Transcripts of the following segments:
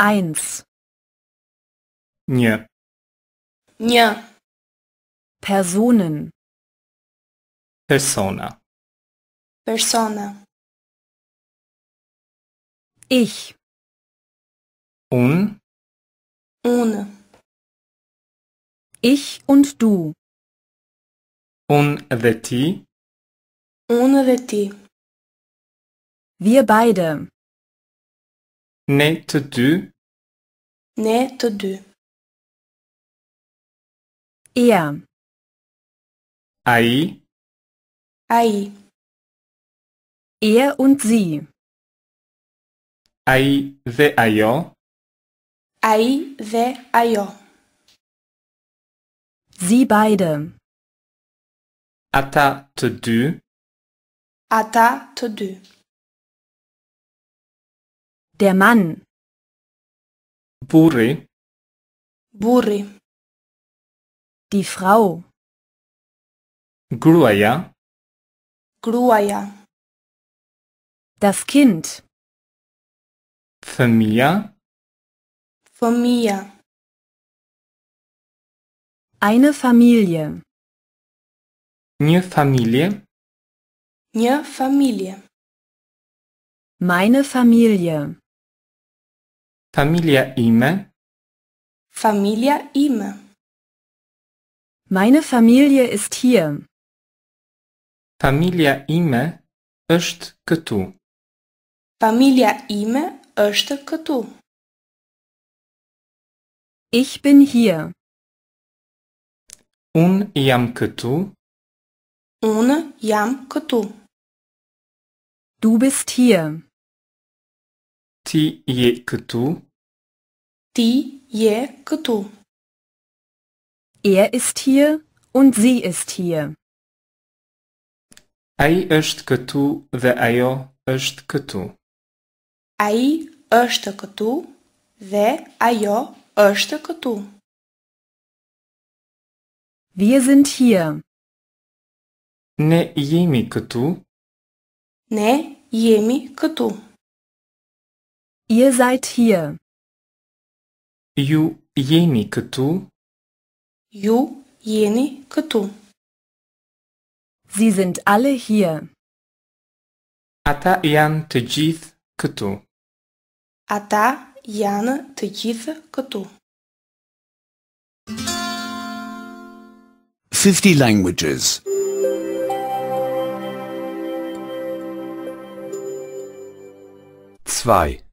eins. Nja. Nja. Personen. Persona. Persona. Ich. Un. Ohne. Ich und du. Un de ti. Ohne de ti. Wir beide. Nähte Nähte du. Er. Ai. Ai. Er und sie. Ai ve ayo. Ai ve ayo. Sie beide. Ata te du. Ata te du. Der Mann. Buri. Buri. Die Frau. Gruaya. Gruaya. Das Kind. Familia. Familia. Eine Familie. Mir Familie. Mir Familie. Meine Familie. Familia Ime. Familia Ime. Meine Familie ist hier. Familia Ime është këtu. Familia Ime është këtu. Ich bin hier. Un jam këtu. Un jam këtu. Du bist hier. Ti je като? Ти е като. Er ist hier und sie ist hier. Ai është këtu ve ajo është këtu. Ai është këtu ve ajo është këtu. Wir sind hier. Ne jemi këtu. Ne jemi këtu. Ihr seid hier. Ju jeni këtu. Ju jeni këtu. Sie sind alle hier. Ata janë të gjithë këtu. Ata janë të gjithë këtu. 50 languages. 2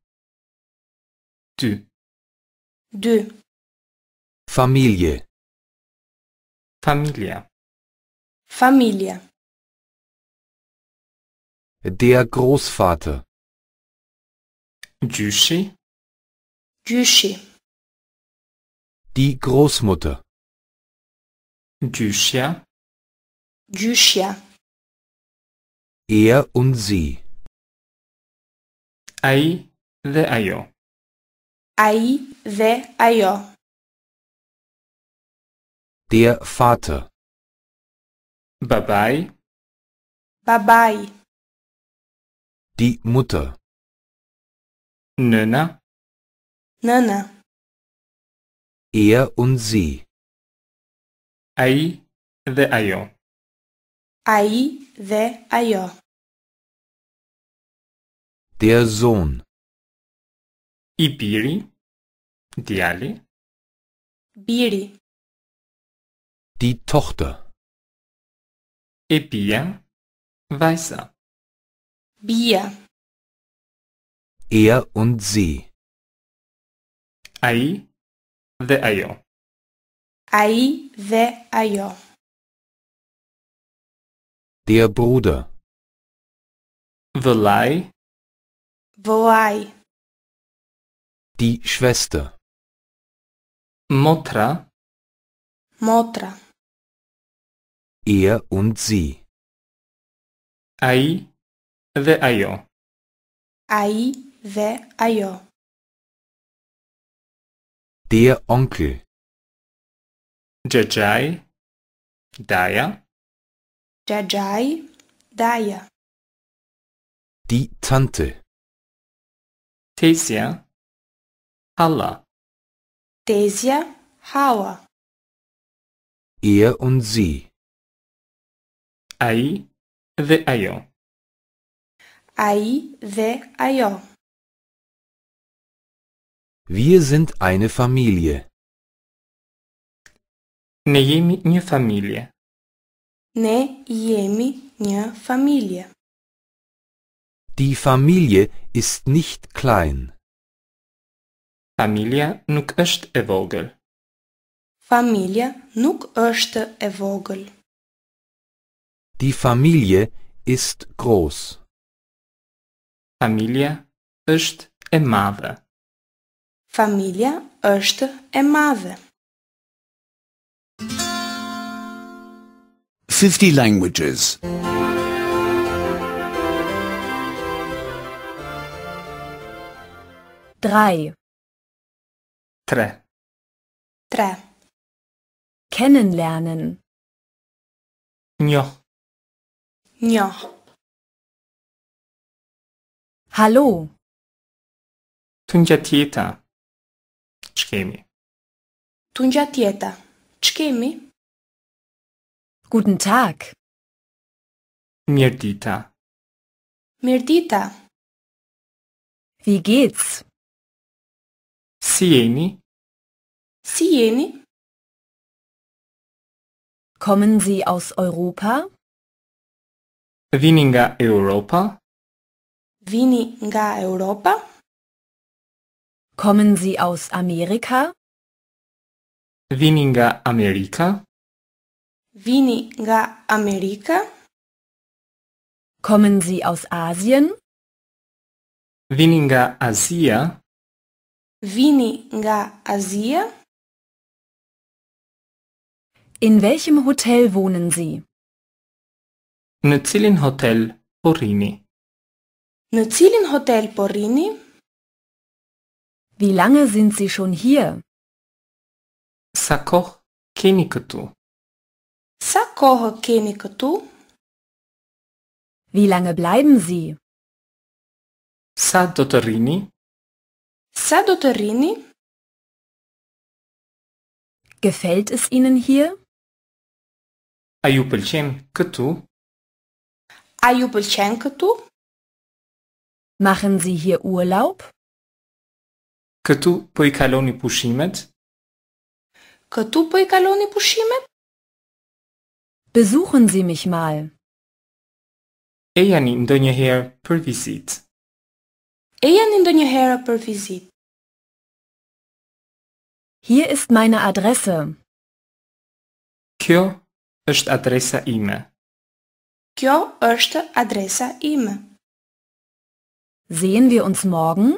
Du. Deux. Familie. Familie. Familie. Der Großvater. Dushi. Dushi. Die Großmutter. Duschia. Duschia. Er und sie. Ei, the ayo. Ai, the, ayo. Der Vater. Babai. Babai. Die Mutter. Nöna. Nöna. Er und sie. Ai, the, ayo. Ai, the, ayo. Der Sohn. И Diali. Biri. Die Tochter. E Weißer. Bia. Er und sie. Ai, the Ayo. Ai, the Ayo. Der Bruder. Velai. Velai. Die Schwester. Motra. Motra. Er und sie. Ai ve ajo. Ai ve ajo. Der Onkel. Jajai Daya. Jajai Daya. Die Tante. Tesia Halla. Desia Hawa. Er und sie. Ai the ayo. Ai the ayo. Wir sind eine Familie. Ne jemi nie Familie. Ne jemi nie Familie. Die Familie ist nicht klein. Familia nuk është e vogël. Familia nuk është e vogël. Die Familie ist groß. Familia është e madhe. Familia është e madhe. 50 languages. 3 Tre. Tre. Kennenlernen. Njo. Njo. Hallo. Tunjatieta. Çkemi. Tunjatieta. Çkemi. Guten Tag. Mirdita. Mirdita. Wie geht's? Sieni? Sieni? Kommen Sie aus Europa? Vininga Europa? Vininga Europa? Kommen Sie aus Amerika? Vininga Amerika? Vininga Amerika? Kommen Sie aus Asien? Vininga Asia? Vini weniger Asia? In welchem Hotel wohnen Sie? Nel Hotel Porini. Nel Hotel Porini? Wie lange sind Sie schon hier? Sakoch kenikatu. Sakoch kenikatu? Wie lange bleiben Sie? Sa Dottorini Sa do të rrini? Gefällt es Ihnen hier? A ju pëlqen këtu? A ju pëlqen këtu? Machen Sie hier Urlaub? Këtu po i kaloni pushimet? Këtu po i kaloni pushimet? Besuchen Sie mich mal. Ejani ndonjëherë për vizitë. eher in ndonjëherë për Hier ist meine Adresse. Kjo është adresa ime. Kjo është adresa ime. Sehen wir uns morgen?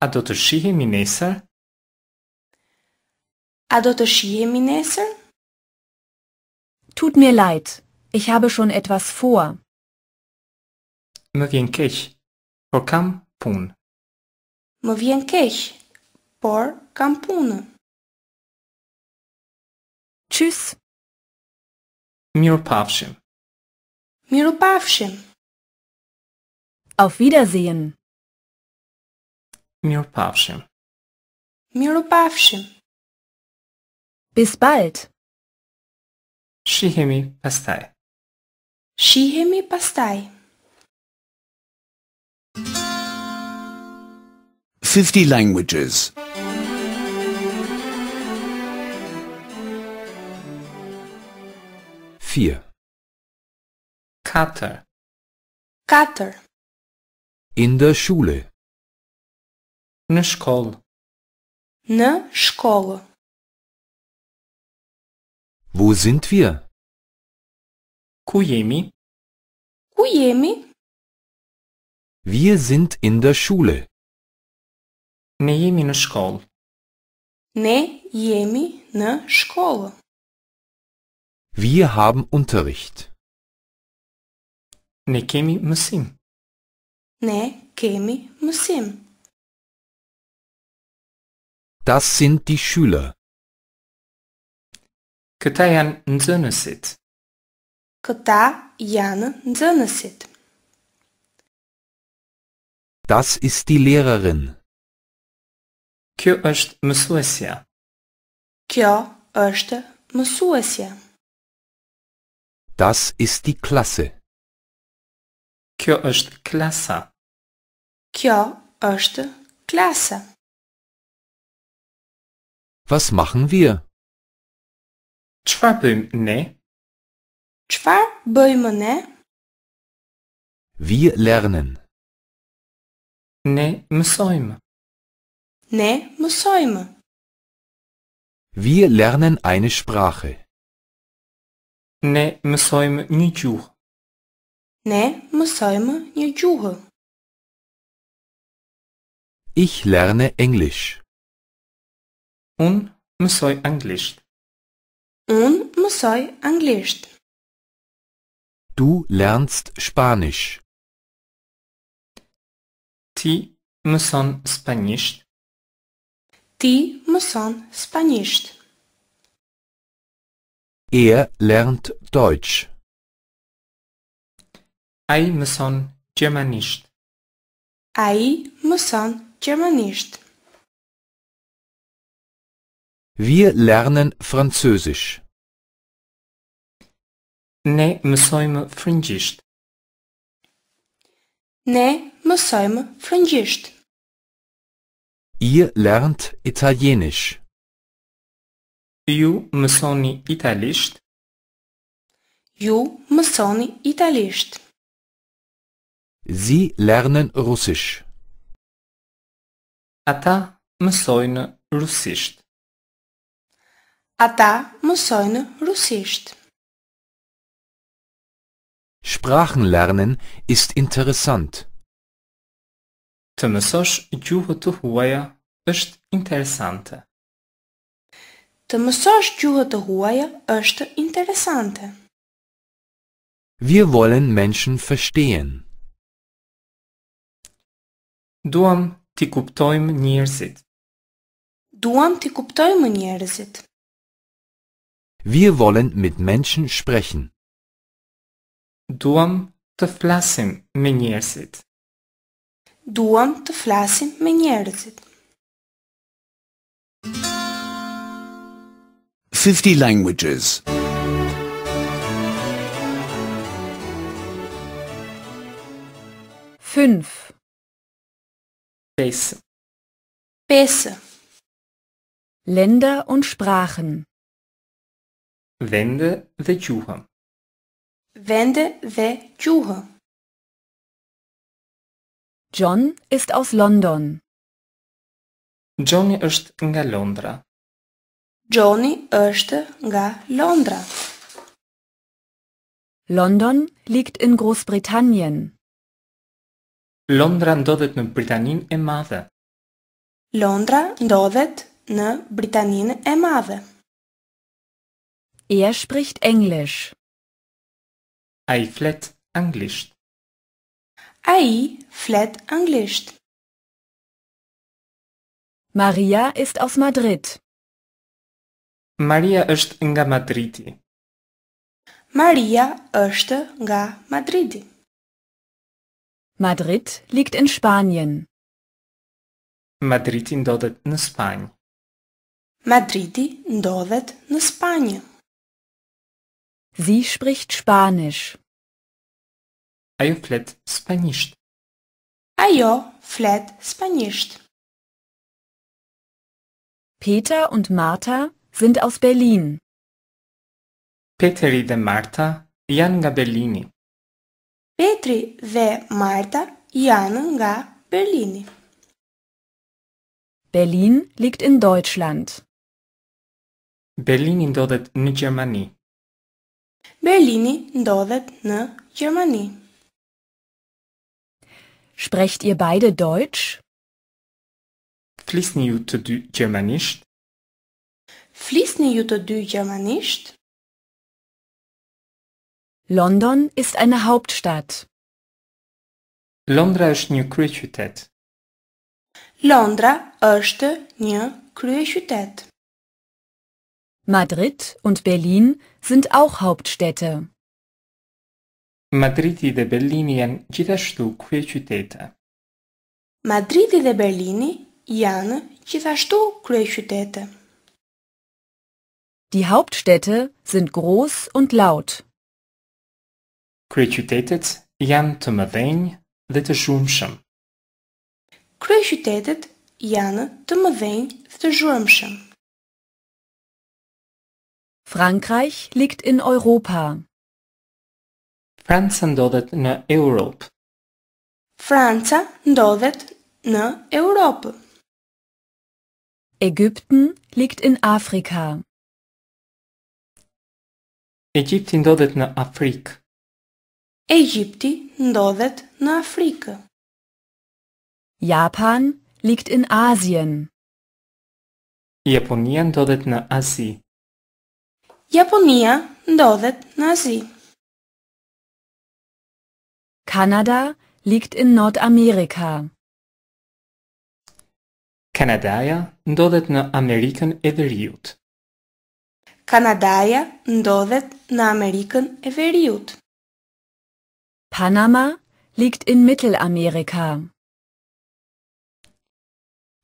A do të shihemi nesër? A do të shihemi nesër? Tut mir leid, ich habe schon etwas vor. Më vjen keq, por campun. Më vjen keq, por kam punë. Tschüss. Mirupafshim. Mirupafshim. Auf Wiedersehen. Mirupafshim. Mirupafshim. Bis bald. Shihemi pastai. Shihemi pastai. 50 languages. 4. Kater. Katër. In der Schule. Na shkollë. Na shkollë. Wo sind wir? Ku jemi? Wir sind in der Schule. Ne jemi në shkollë. Ne jemi në shkollë. Wir haben Unterricht. Ne kemi mësim. Ne kemi mësim. Das sind die Schüler. Këta janë nxënësit. Këta janë nxënësit. Das ist die Lehrerin. Kjo është mësuesja? Kjo është mësuesja. Das ist die Klasse. Kjo është klasa. Kjo është klasa. Was machen wir? Çfarë bëjmë ne? Çfarë bëjmë ne? Wir lernen. Ne mësojmë ne musimy. Wir lernen eine Sprache. Не ми соємо нічого. Не ми соємо нічого. Ich lerne Englisch. Un mi Englisch. Un mi Englisch. Du lernst Spanisch. Ti mi son Spanisch. Ти мусон спаништ. Er lernt Deutsch. Ai мусон germanist. Ai мусон germanist. Wir lernen Französisch. Ne mësojmë frëngjisht. Ne mësojmë frëngjisht. Ihr lernt Italienisch. Ju mësoni italisht? Ju mësoni italisht. Sie lernen Russisch. Ata mësojnë rusisht. Ata mësojnë rusisht. Sprachenlernen ist interessant. Të mësosh gjuhët të huaja është interesante. Të mësosh gjuhët të huaja është interesante. Wir wollen Menschen verstehen. Duam ti kuptojmë njerëzit. Duam ti kuptojmë njerëzit. Wir wollen mit Menschen sprechen. Duam të flasim me njerëzit. Duam të flasim me njerëzit. 50 languages. 5 5 5 Länder und Sprachen. Wende dhe gjuha. Wende dhe gjuha. John ist aus London. Johnny është nga Londra. Johnny është nga Londra. London liegt in Großbritannien. Londra ndodhet në Britaninë e Madhe. Londra ndodhet në Britaninë e Madhe. Er spricht Englisch. Ai flet anglisht. A flet anglisht. Maria ist aus Madrid. Maria është nga Madridi. Maria ist nga Madridi. Madrid liegt in Spanien. Madridi ndodhet në Spanjë. Madridi ndodhet në Spanjë. Sie spricht Spanisch. Ajo flet spanisht. Ajo flet spanisht. Peter und Martha sind aus Berlin. Petri dhe Marta janë nga Berlini. Petri dhe Marta janë nga Berlini. Berlin liegt in Deutschland. Berlini ndodhet në Gjermani. Berlini ndodhet në Gjermani. Sprecht ihr beide Deutsch? Fließniute du germanisch? Fließniute du germanisch? London ist eine Hauptstadt. Londra është një kryeqytet. Londra është një kryeqytet. Madrid und Berlin sind auch Hauptstädte. Madridi dhe Berlini janë gjithashtu kuje qytete. Madriti dhe Berlini janë gjithashtu kuje qytete. Die Hauptstädte sind groß und laut. Kryeqytetet janë të mëdhenj dhe të shumshëm. Kryeqytetet janë të mëdhenj dhe të shumshëm. Frankreich liegt in Europa. Franca ndodhet në Europë. Franca ndodhet në Europë. Egypten liegt in Afrika. Egypti ndodhet në Afrikë. Egypti ndodhet në Afrikë. Japan liegt in Asien. Japonia ndodhet në Azi. Japonia ndodhet në Azi. Kanada liegt in Nordamerika. Kanadaja ndodhet në Amerikën e Veriut. Kanadaja ndodhet në Amerikën e Veriut. Panama liegt in Mittelamerika.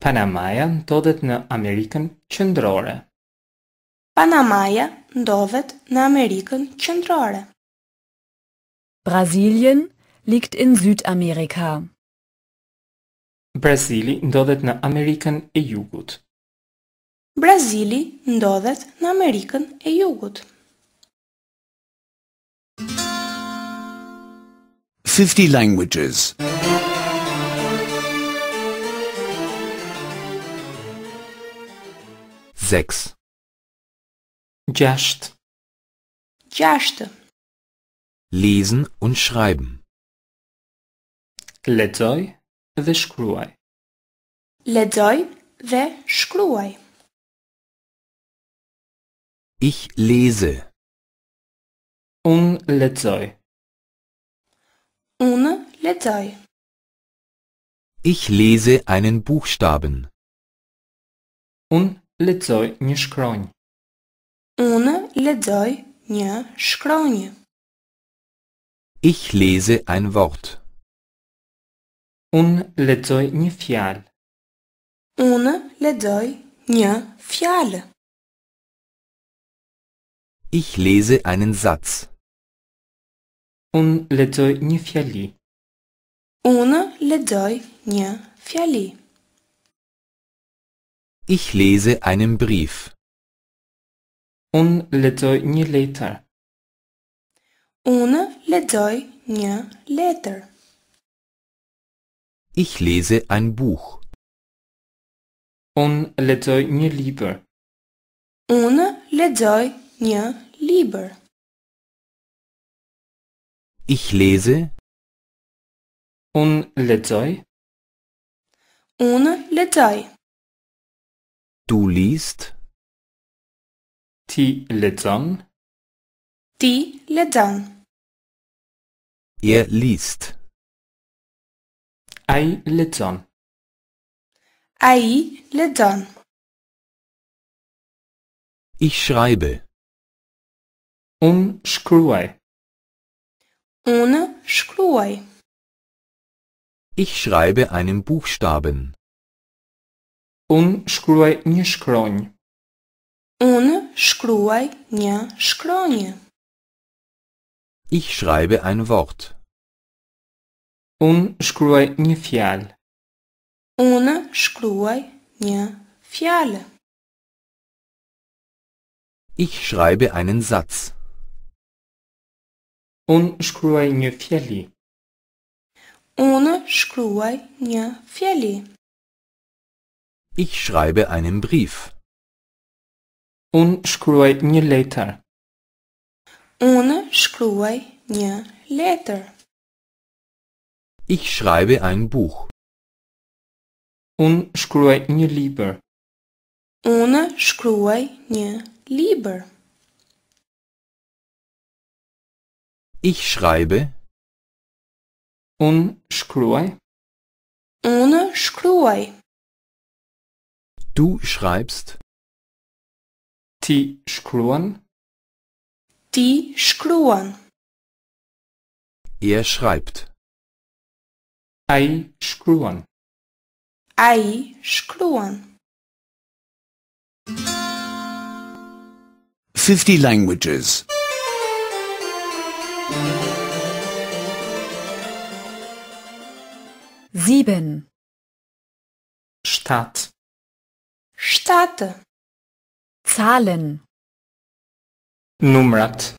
Panamaja ndodhet në Amerikën Qendrore. Panamaja ndodhet në Amerikën Qendrore. Brazilien liegt in Südamerika. Brazili ndodhet në Amerikën e Jugut. Brazili ndodhet në Amerikën e Jugut. 50 languages. 6 Gast Gast Lesen und schreiben Ledoj dhe shkruaj. Ledoj dhe shkruaj. Ich lese. Un ledzoj. Un ledzoj. Ich lese einen Buchstaben. Un ledzoj një shkronjë. Un ledzoj një shkronjë. Ich lese ein Wort. Un lexoj një fjalë. Unë lexoj një fjalë. Ich lese einen Satz. Unë lexoj një fjali. Unë lexoj një fjali. Ich lese einen Brief. Unë lexoj një letër. Unë lexoj një letër. Ich lese ein Buch. Un ledzoj një libër. Unë ledzoj një libër. Ich lese. Un ledzoj. Unë ledzoj. Du liest. Ti ledzon. Ti ledzon. Er liest. أي لدن أي لدن Ich schreibe. Unschkrue. Unschkrue. Ich schreibe einen Buchstaben. Unschkrue nie skroń. Unschkrue nie skroń. Ich schreibe ein Wort. Un shkruaj një fjalë. Unë shkruaj një fjalë. Ich schreibe einen Satz. Unë shkruaj një fjali. Unë shkruaj një fjali. Ich schreibe einen Brief. Unë shkruaj një letër. Unë shkruaj një letër. Ich schreibe ein Buch. Un shkruaj një libër. Unë shkruaj një libër. Ich schreibe. Un shkruaj. Unë shkruaj. Du schreibst. Ti shkruan. Ti shkruan. Er schreibt. Ai screw-on. Ai screw-on. 50 languages. 7 Stadt Stadt Zahlen Numrat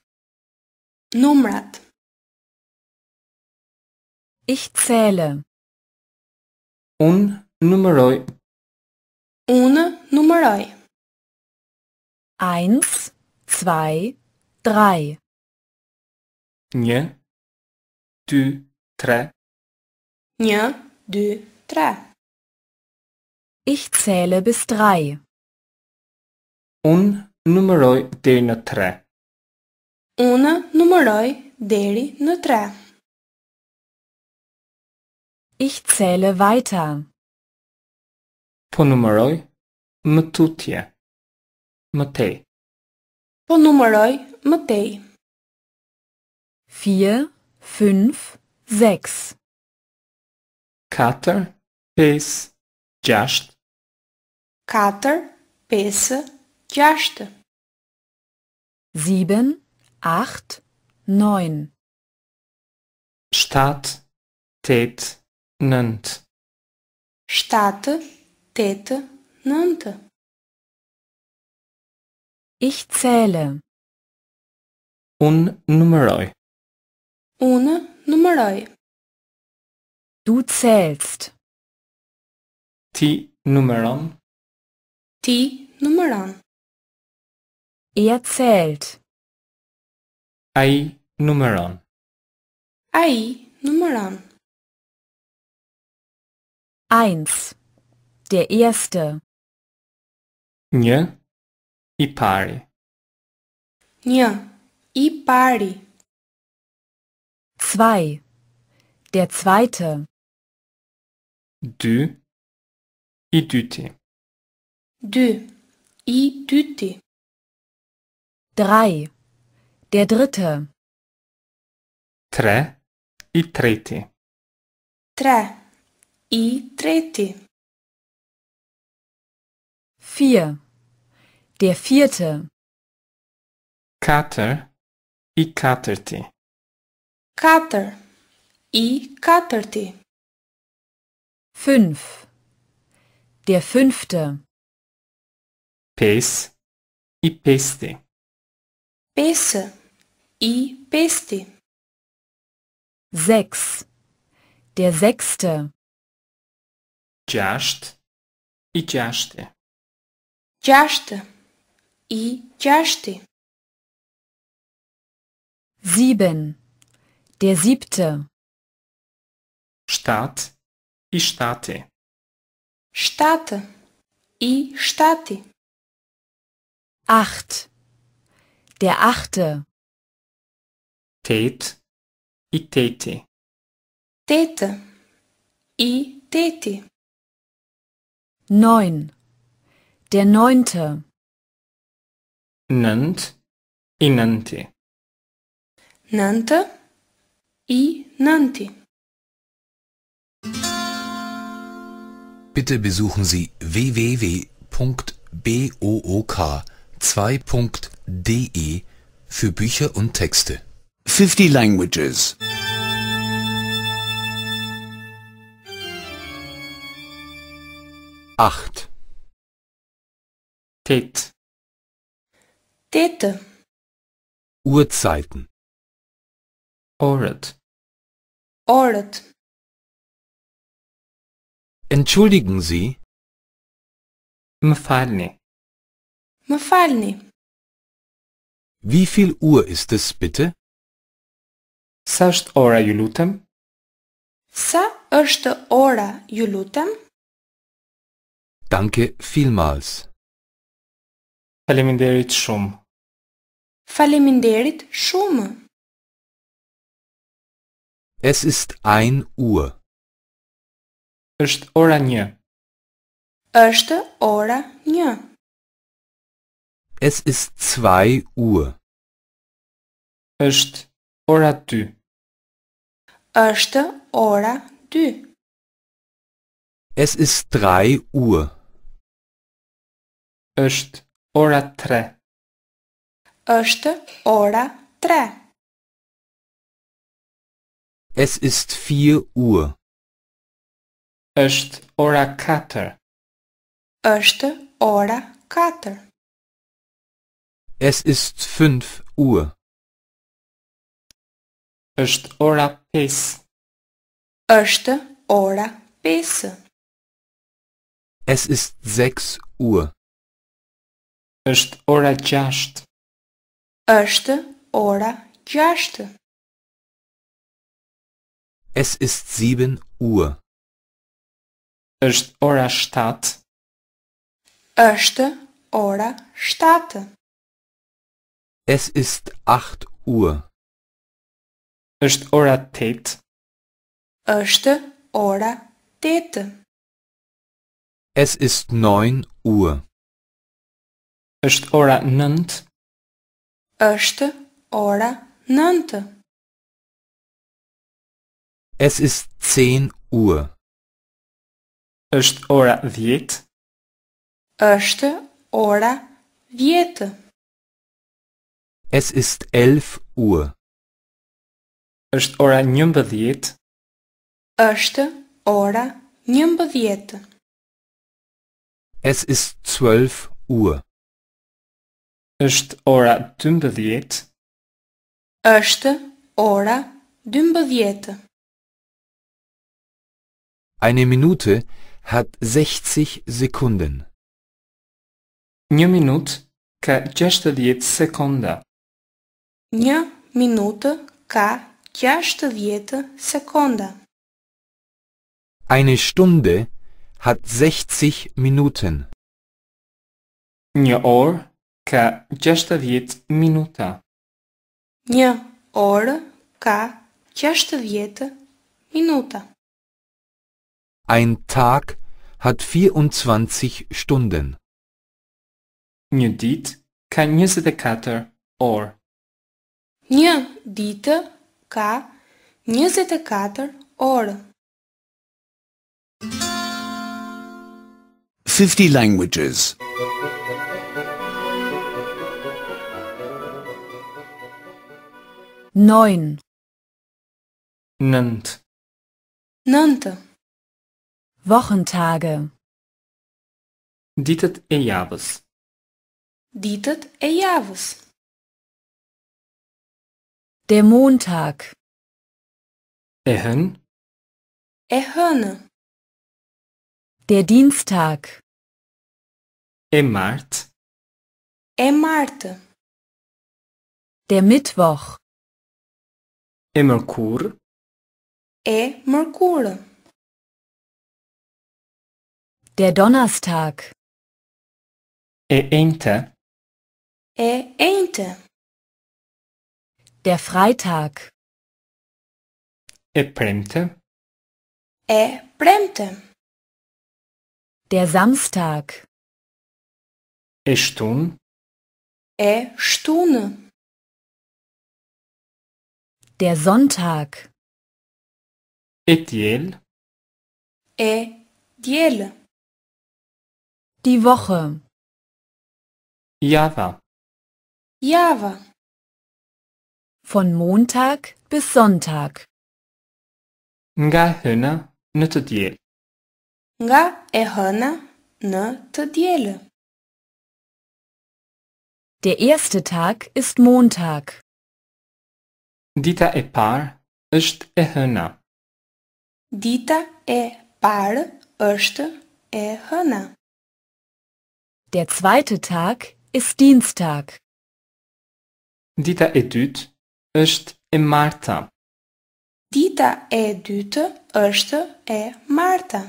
Numrat Ich zähle. Un numeroi. Un numeroi. Eins, zwei, drei. Nie, du, tre. Nie, du, tre. Ich zähle bis drei. Un numeroi deri në tre. Un numëroj deri në tre. Ich zähle weiter. Ponumeroj më tutje. Më tej. Ponumeroj më tej. 4, 5, 6. 4, 5, 6. 4, 5, 6. 7, 8, 9. 7, 8, nennt. Штата Tete nannte. Ich zähle. Un numeroi. Una numeroi. Du zählst. Ti numeron. Ti numeron. Er zählt. Ai numeron. Ai numeron. Eins. Der erste. Nie i pari. Nie i pari. Zwei. Der zweite. Du i duti. Du i duti. Drei. Der dritte. Tre i treti. Tre и трети. Vier. Der vierte. Катер и катерти. Катер и катерти. Fünf. Der fünfte. Пес и пести. Песа и пести. Sechs. Der sechste. Ceaști и ceaște. Ceaștă и ceaște. Sieben. Der siebte. Stadt и штате. Штата и штати. Acht. Der achte. Tät и тете. Тета и тете. Neun. Der neunte. Nant i nanti. Nanta i nanti. Bitte besuchen Sie www.book2.de für Bücher und Texte. 50 Languages 8 Tät. Tete. Uhrzeiten. Ordet. Ordet. Entschuldigen Sie. Mfalni. Mfalni. Wie viel Uhr ist es bitte? Sa është ora ju lutem? Sa është ora ju lutem? Danke vielmals. Faleminderit shumë. Faleminderit shumë. Es ist ein Uhr. Öst ora 1. Është ora 1. Es ist zwei Uhr. Öst ora 2. Është ora 2. Es ist drei Uhr. Öst ora tre. Öst ora tre. Es ist vier Uhr. Öst ora kater. Öst ora kater. Es ist fünf Uhr. Öst ora 5. Öst ora 5. Es ist sechs Uhr. Është ora 6. Është ora 6. Es ist 7 Uhr. Është ora 7. Është ora 7. Es ist 8 Uhr. Është ora 8. Është ora 8. Es ist 9 Uhr. është ora 9. Është ora 9. Es ist 10 Uhr. Është ora 10. Është ora 10. Es ist 11 Uhr. Është ora 11. Është ora 11. Es ist 12 Uhr është ora 12. Është ora 12. Eine Minute hat 60 Sekunden. Një minutë ka 60 sekonda. Një minutë ka 60 sekonda. Eine Stunde hat 60 Minuten. Një orë ka 60 minuta. Një orë ka 60 minuta. Ein Tag hat 24 Stunden. Një ditë ka 24 orë. Një ditë ka 24 orë. 50 languages. neun Nant. Nante. Wochentage. dietet e javës. Ditët e javës. Der Montag. E hën. E Der Dienstag. E martë. E martë. Der Mittwoch. E mërkur? E mërkur. Der Donnerstag. E ente? E ente. Der Freitag. E premte? E premte. Der Samstag. E shtun? E shtune. Der Sonntag. Etiel. Etiel. Die Woche. Java. Java. Von Montag bis Sonntag. Nga hëna në të diel. Nga e hëna në të diel. Der erste Tag ist Montag. Dita e parë është e hëna. Dita e parë është e hëna. Der zweite Tag ist Dienstag. Dita e dytë është e marta. Dita e dytë është e marta.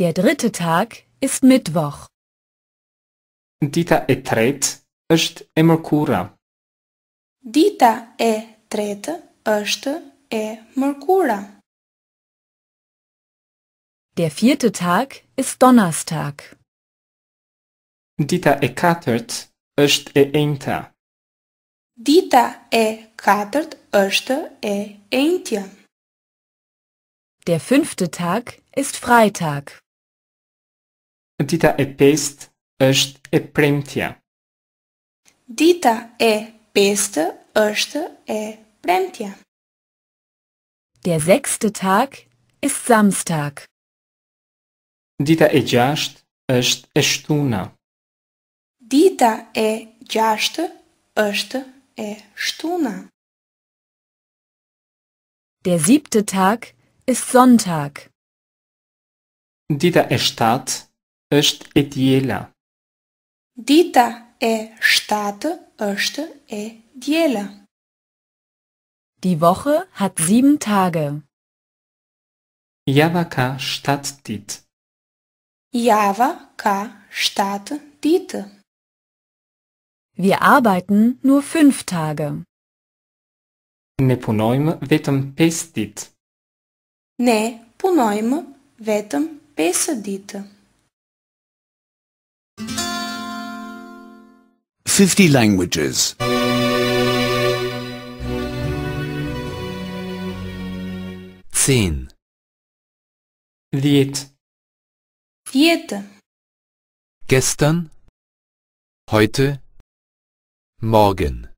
Der dritte Tag ist Mittwoch. Dita e tretë është e mërkura. Dita e tretë është e mërkura. Der vierte Tag ist Donnerstag. Dita e katërt është e enjta. Dita e katërt është e enjtja. Der fünfte Tag ist Freitag. Dita e pest është e premtja. Dita e Beste është e premtja. Der sechste Tag ist Samstag. Dita e gjashtë është e shtuna. Dita e gjashtë është e shtuna. Der siebte Tag ist Sonntag. Dita e shtatë është e diela. Dita e shtatë është e djela. Die Woche hat sieben Tage. Java ka shtatë ditë. Java ka shtatë ditë. Wir arbeiten nur fünf Tage. Ne punojmë vetëm 5 ditë. Ne punojmë vetëm 5 ditë. 50 languages. 10 Diet. Diete. Gestern, heute, morgen.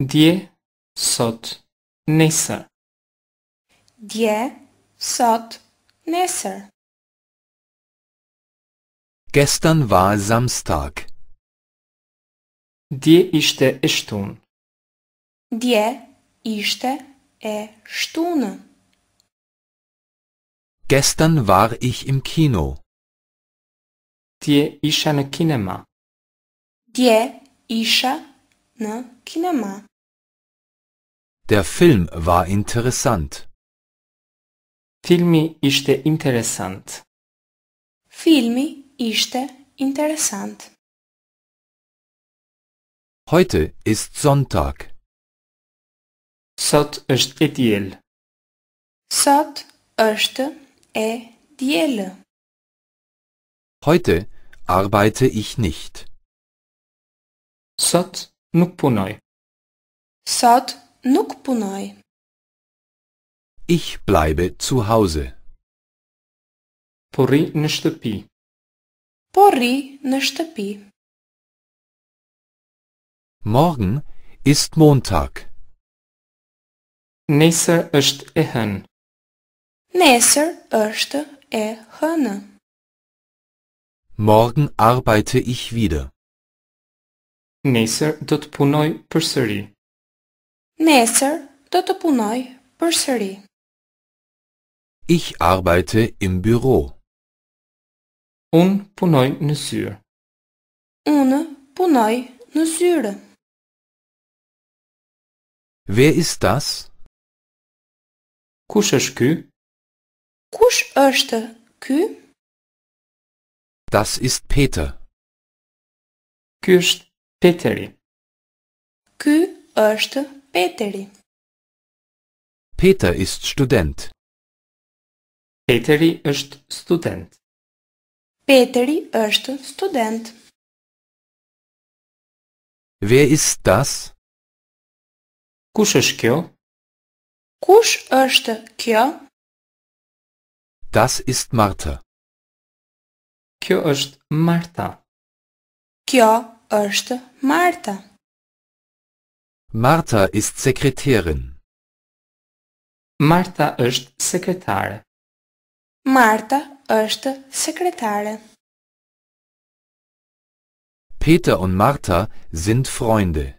Die sot nesser. Die sot nesser. Gestern war Samstag. Die ishte e shtun. Dje ishte e shtune. Gestern war ich im Kino. Die isha në kinema. Dje isha në kinema. Der Film war interessant. Filmi ishte interessant. Filmi ishte interessant. Heute ist Sonntag. Sot është e diel. Sot është e diel. Heute arbeite ich nicht. Sot nuk punoj. Sot nuk punoj. Ich bleibe zu Hause. Pori në shtëpi. Pori në shtëpi. Morgen ist Montag. Nesër është e hënë. Nesër është e hënë. Morgen arbeite ich wieder. Nesër do të punoj përsëri. Nesër do të punoj përsëri. Ich arbeite im Büro. Un punoj në syr. Un punoj në syrë. Wer ist das? Kusch është Kusch Kush kü. Das ist Peter. Ky është Peteri. Ky është Peteri. Peter ist Student. Peteri është student. Peteri është student. Wer ist das? Kush është kjo? Kush është kjo? Das ist Marta. Kjo është Marta. Kjo është Marta. Marta ist Sekretärin. Marta është sekretare. Marta është sekretare. Peter und Marta sind Freunde.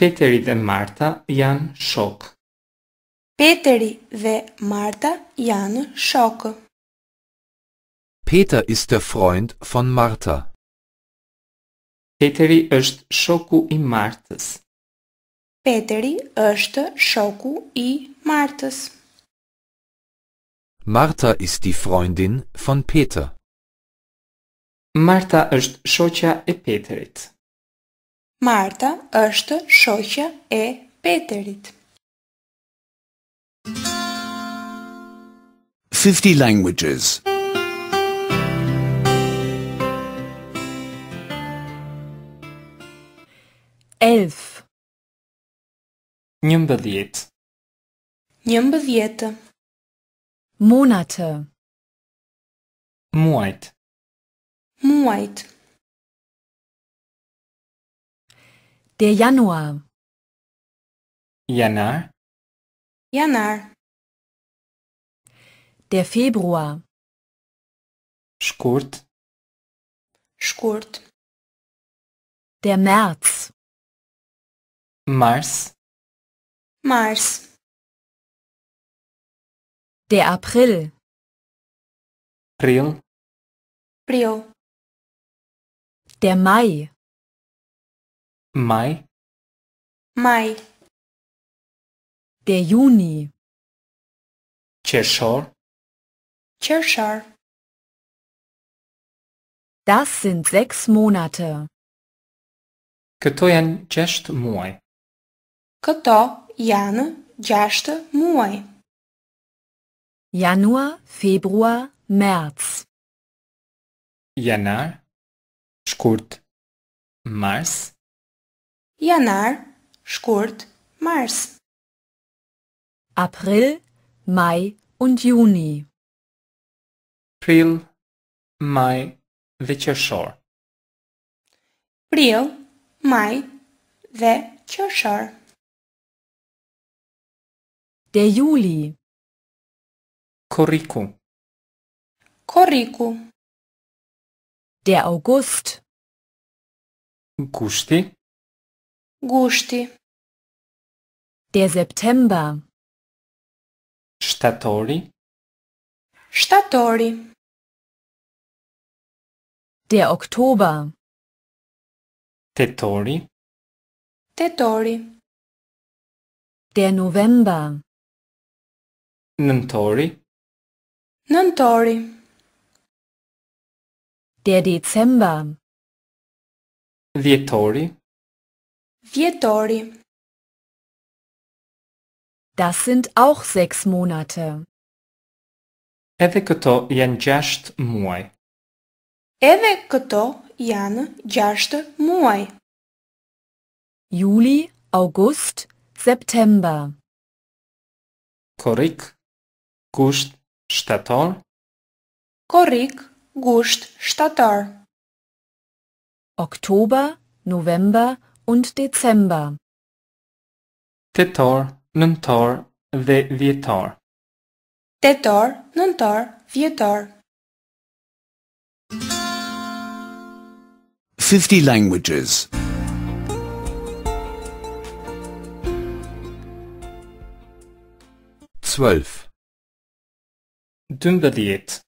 Peteri dhe Marta janë shokë. Peteri dhe Marta janë shokë. Peter ist der Freund von Marta. Peteri është shoku i Martës. Peteri është shoku i Martës. Marta ist die Freundin von Peter. Marta është shoqja e Peterit. Marta është shoqja e Peterit. 50 languages 11 11 11 Monate Muajt Muajt Der Januar. Januar. Januar. Der Februar. Scurt. Scurt. Der März. Mars. Mars. Der April. April. April. Der Mai. Mai Mai Der Juni Qershor Qershor Das sind sechs Monate Këto janë 6 muaj Këto janë 6 muaj Januar, Februar, Merz Janar, Shkurt, Mars Janar, shkurt, mars. April, maj und juni. Pril, maj dhe qershor. Pril, maj dhe qershor. Der Juli. Koriku. Koriku. Der August. Gushti. Gushti Der September Shtatori Shtatori Der Oktober Tetori Tetori Der November Nëntori Nëntori Der Dezember Dhjetori Dhjetori Vjetori. Das sind auch sechs Monate. Edhe këto janë gjasht muaj. Edhe këto janë gjasht muaj. Juli, August, September. Korik, gusht, shtator. Korik, gusht, shtator. Oktober, November, und Dezember. Tetor, Nuntor, Vietor. Tetor, Nuntor, Vietor. 50 languages. 12. Dümbeliet.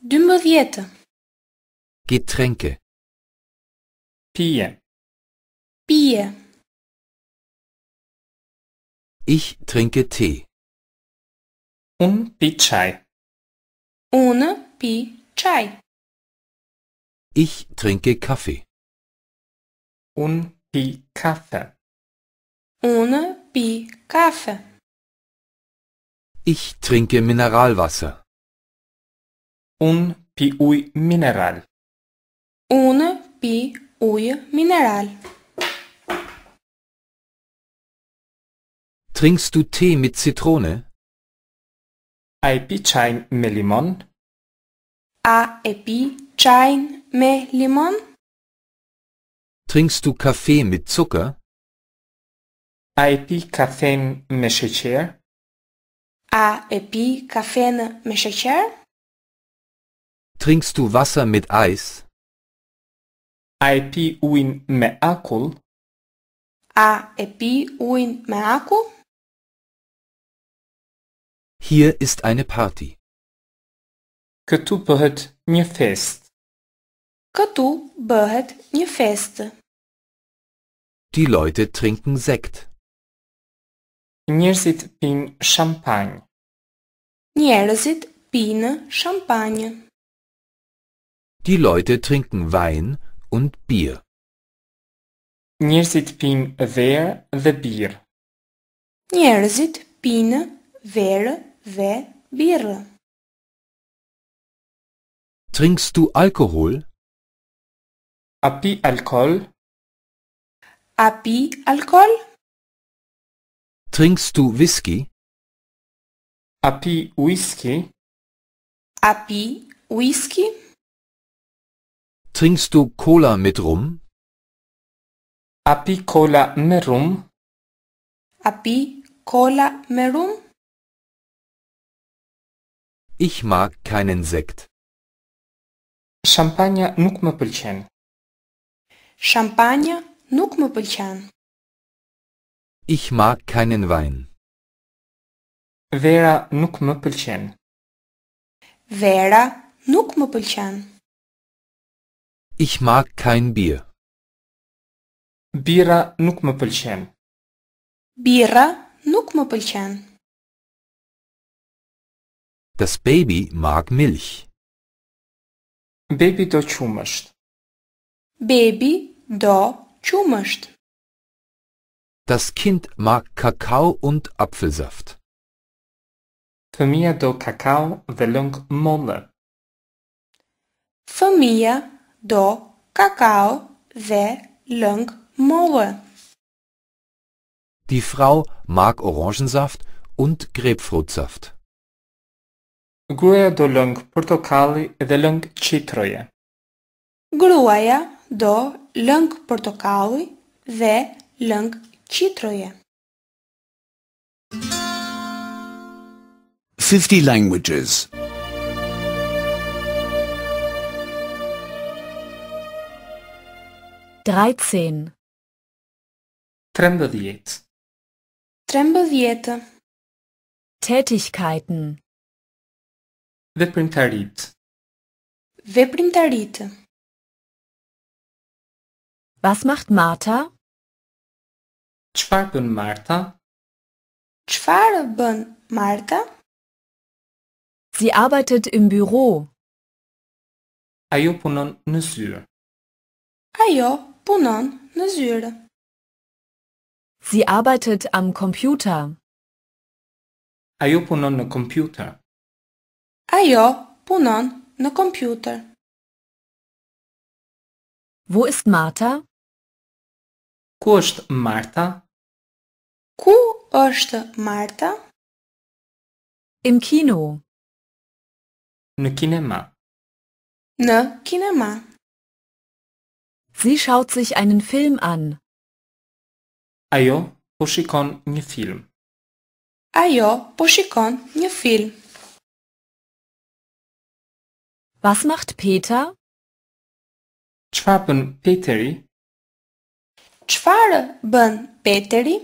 Dümbeliet. Getränke. Bier. Bier. Ich trinke Tee. Un Pichai. chai. Un pi chai. Ich trinke Kaffee. Un pi Kaffee. Un pi Kaffee. Ich trinke Mineralwasser. Un pi ui mineral. Un pi ui mineral. Trinkst du Tee mit Zitrone? Ai chajn me limon? A e pi me limon? Trinkst du Kaffee mit Zucker? Ai pi kafen me sheqer? A e pi me sheqer? Trinkst du Wasser mit Eis? Ai pi ujin me akull? A e pi me akull? Hier ist eine Party. Că bëhet një fest. Këtu bëhet një fest. Die Leute trinken Sekt. Njerëzit pinë shampanjë. Njerëzit pinë shampanjë. Die Leute trinken Wein und Bier. Njerëzit pinë verë dhe birë. Njerëzit pinë verë ve Bier. Trinkst du Alkohol? Api Alkohol? Api Alkohol? Trinkst du Whisky? Api Whisky? Api Whisky? Trinkst du Cola mit Rum? Api Cola mit Rum? Api Cola mit Rum? Ich mag keinen Sekt. Champagner nu mă pëlqen. Șampania nu mă pëlqen. Ich mag keinen Wein. Vera nuk mă pëlqen. Vera nuk mă pëlqen. Ich mag kein Bier. Bira nuk mă pëlqen. Bira nuk mă pëlqen. Das Baby mag Milch. Baby do qumësht. Baby do qumësht. Das Kind mag Kakao und Apfelsaft. Fëmia do kakao dhe molle. Fëmia do kakao dhe molle. Die Frau mag Orangensaft und Grapefruitsaft. Gruaja do lëng portokalli dhe lëng qitroje. Gruaja do lëng portokalli dhe lëng qitroje. 50 languages. 13 Trembodiet. Trembodiet. Tätigkeiten veprimtarit. veprimtarit. Was macht Martha? Çfarë bën Martha? Çfarë bën Martha? Sie arbeitet im Büro. Ajo punon në zyrë. Ajo punon në zyrë. Sie arbeitet am Computer. Ajo punon në kompjuter. Ajo punon në kompjuter. Wo ist Martha? Ku është Martha? Ku është Martha? Im Kino. Në kinema. Në kinema. Sie schaut sich einen Film an. Ajo po shikon një film. Ajo po shikon një film. Was macht Peter? Çfarë bën Peteri? Çfarë bën Peteri?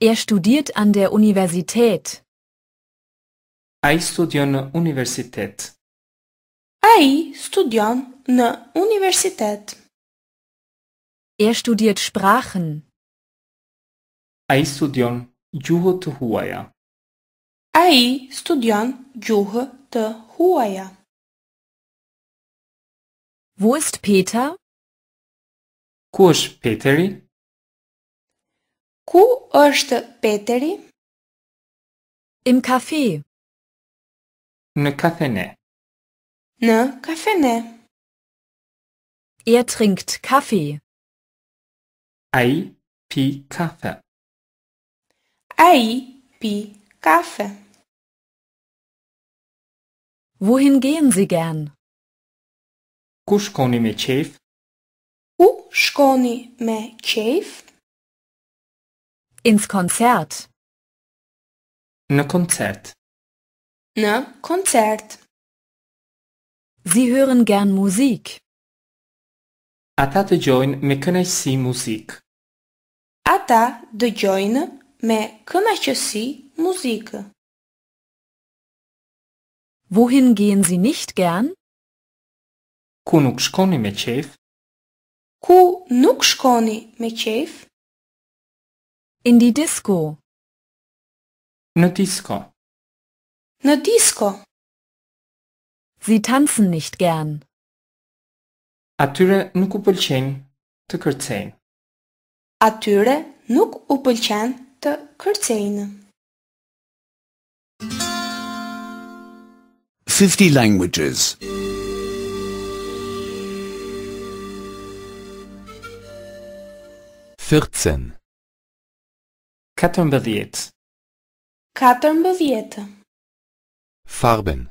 Er studiert an der Universität. Ai studion në universitet. Ai studion në universitet. Er studiert Sprachen. Ai studion gjuhë të huaja. Ai studion gjuhë të huaja. Wo ist Peter? Ku është Peteri? Ku është Peteri? Im kafe. Në kafene. Në kafene. Er trinkt Kaffee. Ai pi kafe. Ai pi kafe. Wohin gehen Sie gern? Ku shkoni me qejf? Ku shkoni me qejf? Ins Konzert. Në koncert. Në koncert. Sie hören gern Musik. Ata të gjojnë me kënaqësi muzik. Ata dëgjojnë me kënaqësi muzikë. Wohin gehen Sie nicht gern? Ku nuk shkoni me qef? Ku nuk shkoni me qef? In die disco. Në disko. Në disko. Sie tanzen nicht gern. Atyre nuk u pëlqen të kërcejnë. Atyre nuk u pëlqen të kërcejnë. 50 languages. 14 Katëm Farben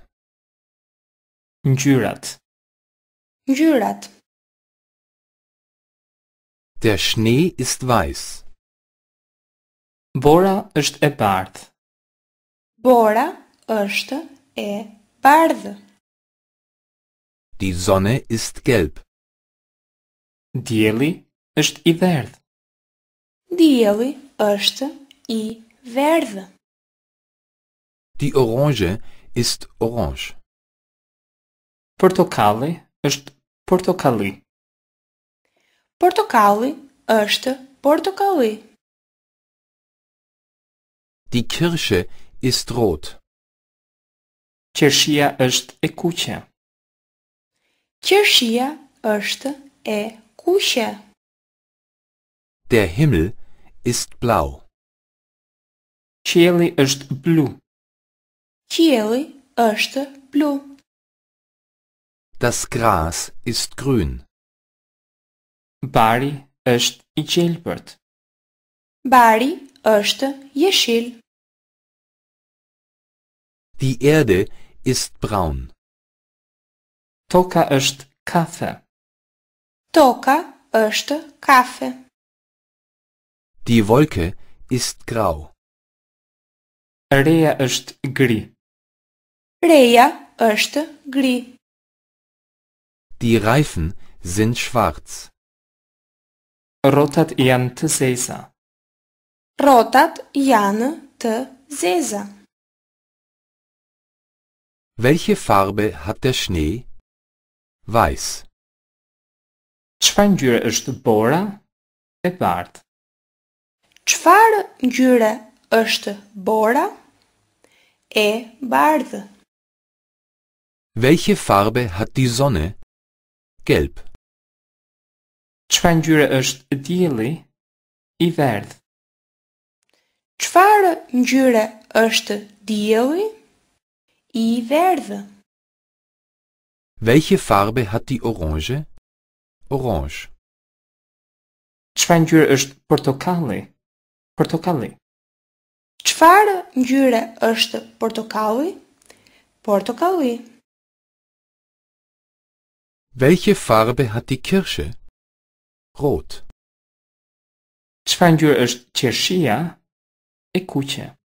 Njyrat Njyrat Der shni ist vajs Bora është e bardh Bora është e bardh bardh. Die Sonne ist gelb. Dielli është i verdh. Dielli është i verdh. Die Orange ist orange. Portokalli është portokalli. Portokalli është portokalli. Die Kirsche ist rot. Qershia është e kuqe. Qershia është e kuqe. Der Himmel ist blau. Qielli është blu. Qielli është blu. Das Gras ist grün. Bari është i gjelbërt. Bari është jeshil. Die Erde ist ist braun. Toka ist Kaffee. Toka ist Kaffee. Die Wolke ist grau. Reja ist gri. Reja ist gri. Die Reifen sind schwarz. Rotat jan të Rotat Jan të Welche Farbe hat der Schnee? Weiß. Çfarë ngjyre është bora e bardh? Çfarë ngjyre është bora e bardh? Welche Farbe hat die Sonne? Gelb. Çfarë ngjyre është dielli i verdh? Çfarë ngjyre është dielli? i verdhë. Welche farbe hat die orange? Orange. Çfarë ngjyrë është portokalli? Portokalli. Çfarë ngjyre është portokalli? Portokalli. Welche farbe hat die kirsche? Rot. Çfarë ngjyrë është qershia? E kuqe.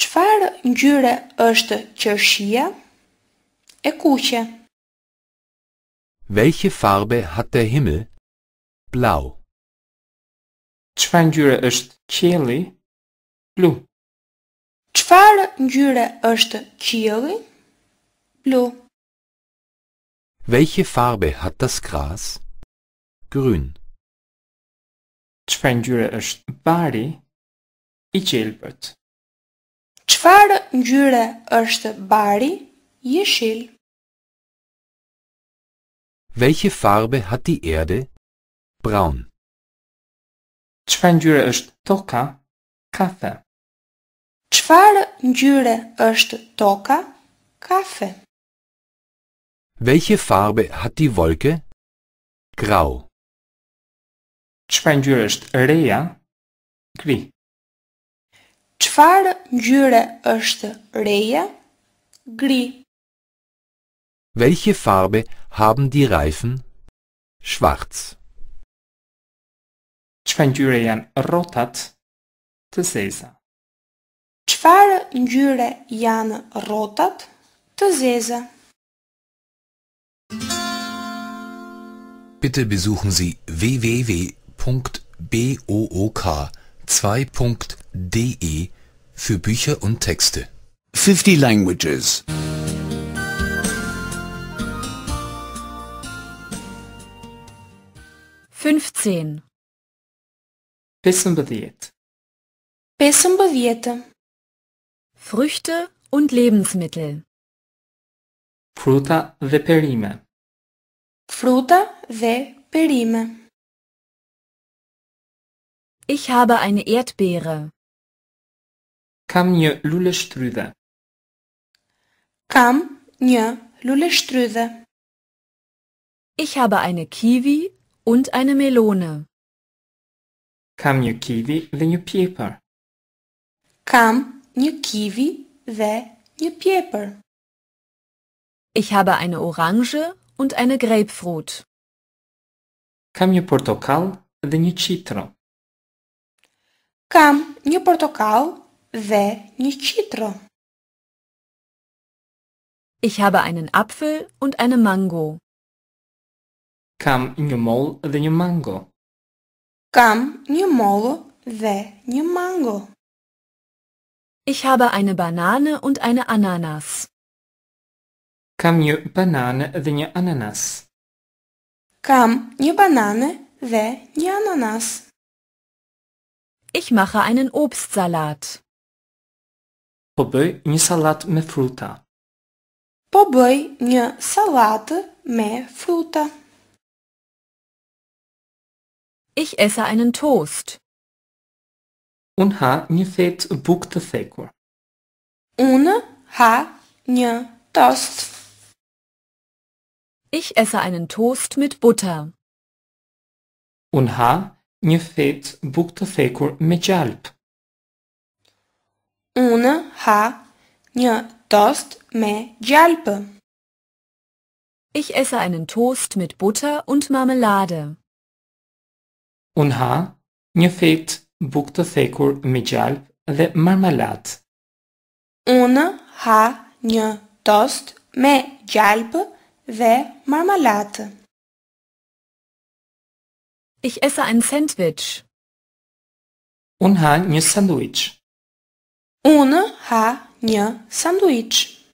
Qfarë ngjyre është qërshia? E kuqe. Welche farbe hat der himmel? Blau. Qfarë ngjyre është qjeli? Blu. Qfarë ngjyre është qjeli? Blu. Welche farbe hat das gras? Grün. Qfarë ngjyre është bari? I qelbët. Qfar ngjyre është bari, jeshil? Welche farbe hat die Erde? Braun. Qfar ngjyre është toka, kafe? Qfar ngjyre është toka, kafe? Welche farbe hat die Wolke? Grau. Qfar ngjyre është reja, kri? Çfarë ngjyre është reja? Gri. Welche Farbe haben die Reifen? Schwarz. Çfarë ngjyre janë rrotat të zeza? Çfarë ngjyre janë rrotat të zeza? Bitte besuchen Sie www.book2.com de für Bücher und Texte. 50 Languages Fünfzehn. Pesembediet. Pesembediete. Früchte und Lebensmittel. Fruta ve perime. Fruta ve perime. Ich habe eine Erdbeere. Kam një lule Kam një lule shtrydhe. Ich habe eine kiwi und eine melone. Kam një kiwi dhe një pjepër. Kam një kiwi dhe një pjepër. Ich habe eine orange und eine grapefruit. Kam një portokall dhe një qitro. Kam një portokall dhe një qitro. Ve nicitro. Ich habe einen Apfel und eine Mango. Kam njomol dhe një mango. Kam njomolo dhe një mango. Ich habe eine Banane und eine Ananas. Kam një banane dhe një ananas. Kam një banane dhe një ananas. Ich mache einen Obstsalat. Po bëj një salat me fruta. Po bëj një salat me fruta. Ich esse einen Toast. Un ha një fet buk të thekur. Un ha një toast. Ich esse einen Toast mit Butter. Un ha një fet buk të thekur me gjalp. Unë ha një tost me gjalpë. Ich esse einen Toast mit Butter und Marmelade. Unë ha një fekt buk të thekur me gjalpë dhe marmelat. Unë ha një tost me gjalpë dhe marmelate. Ich esse ein Sandwich. Unë ha një sandwich. Ohne ha nie Sandwich.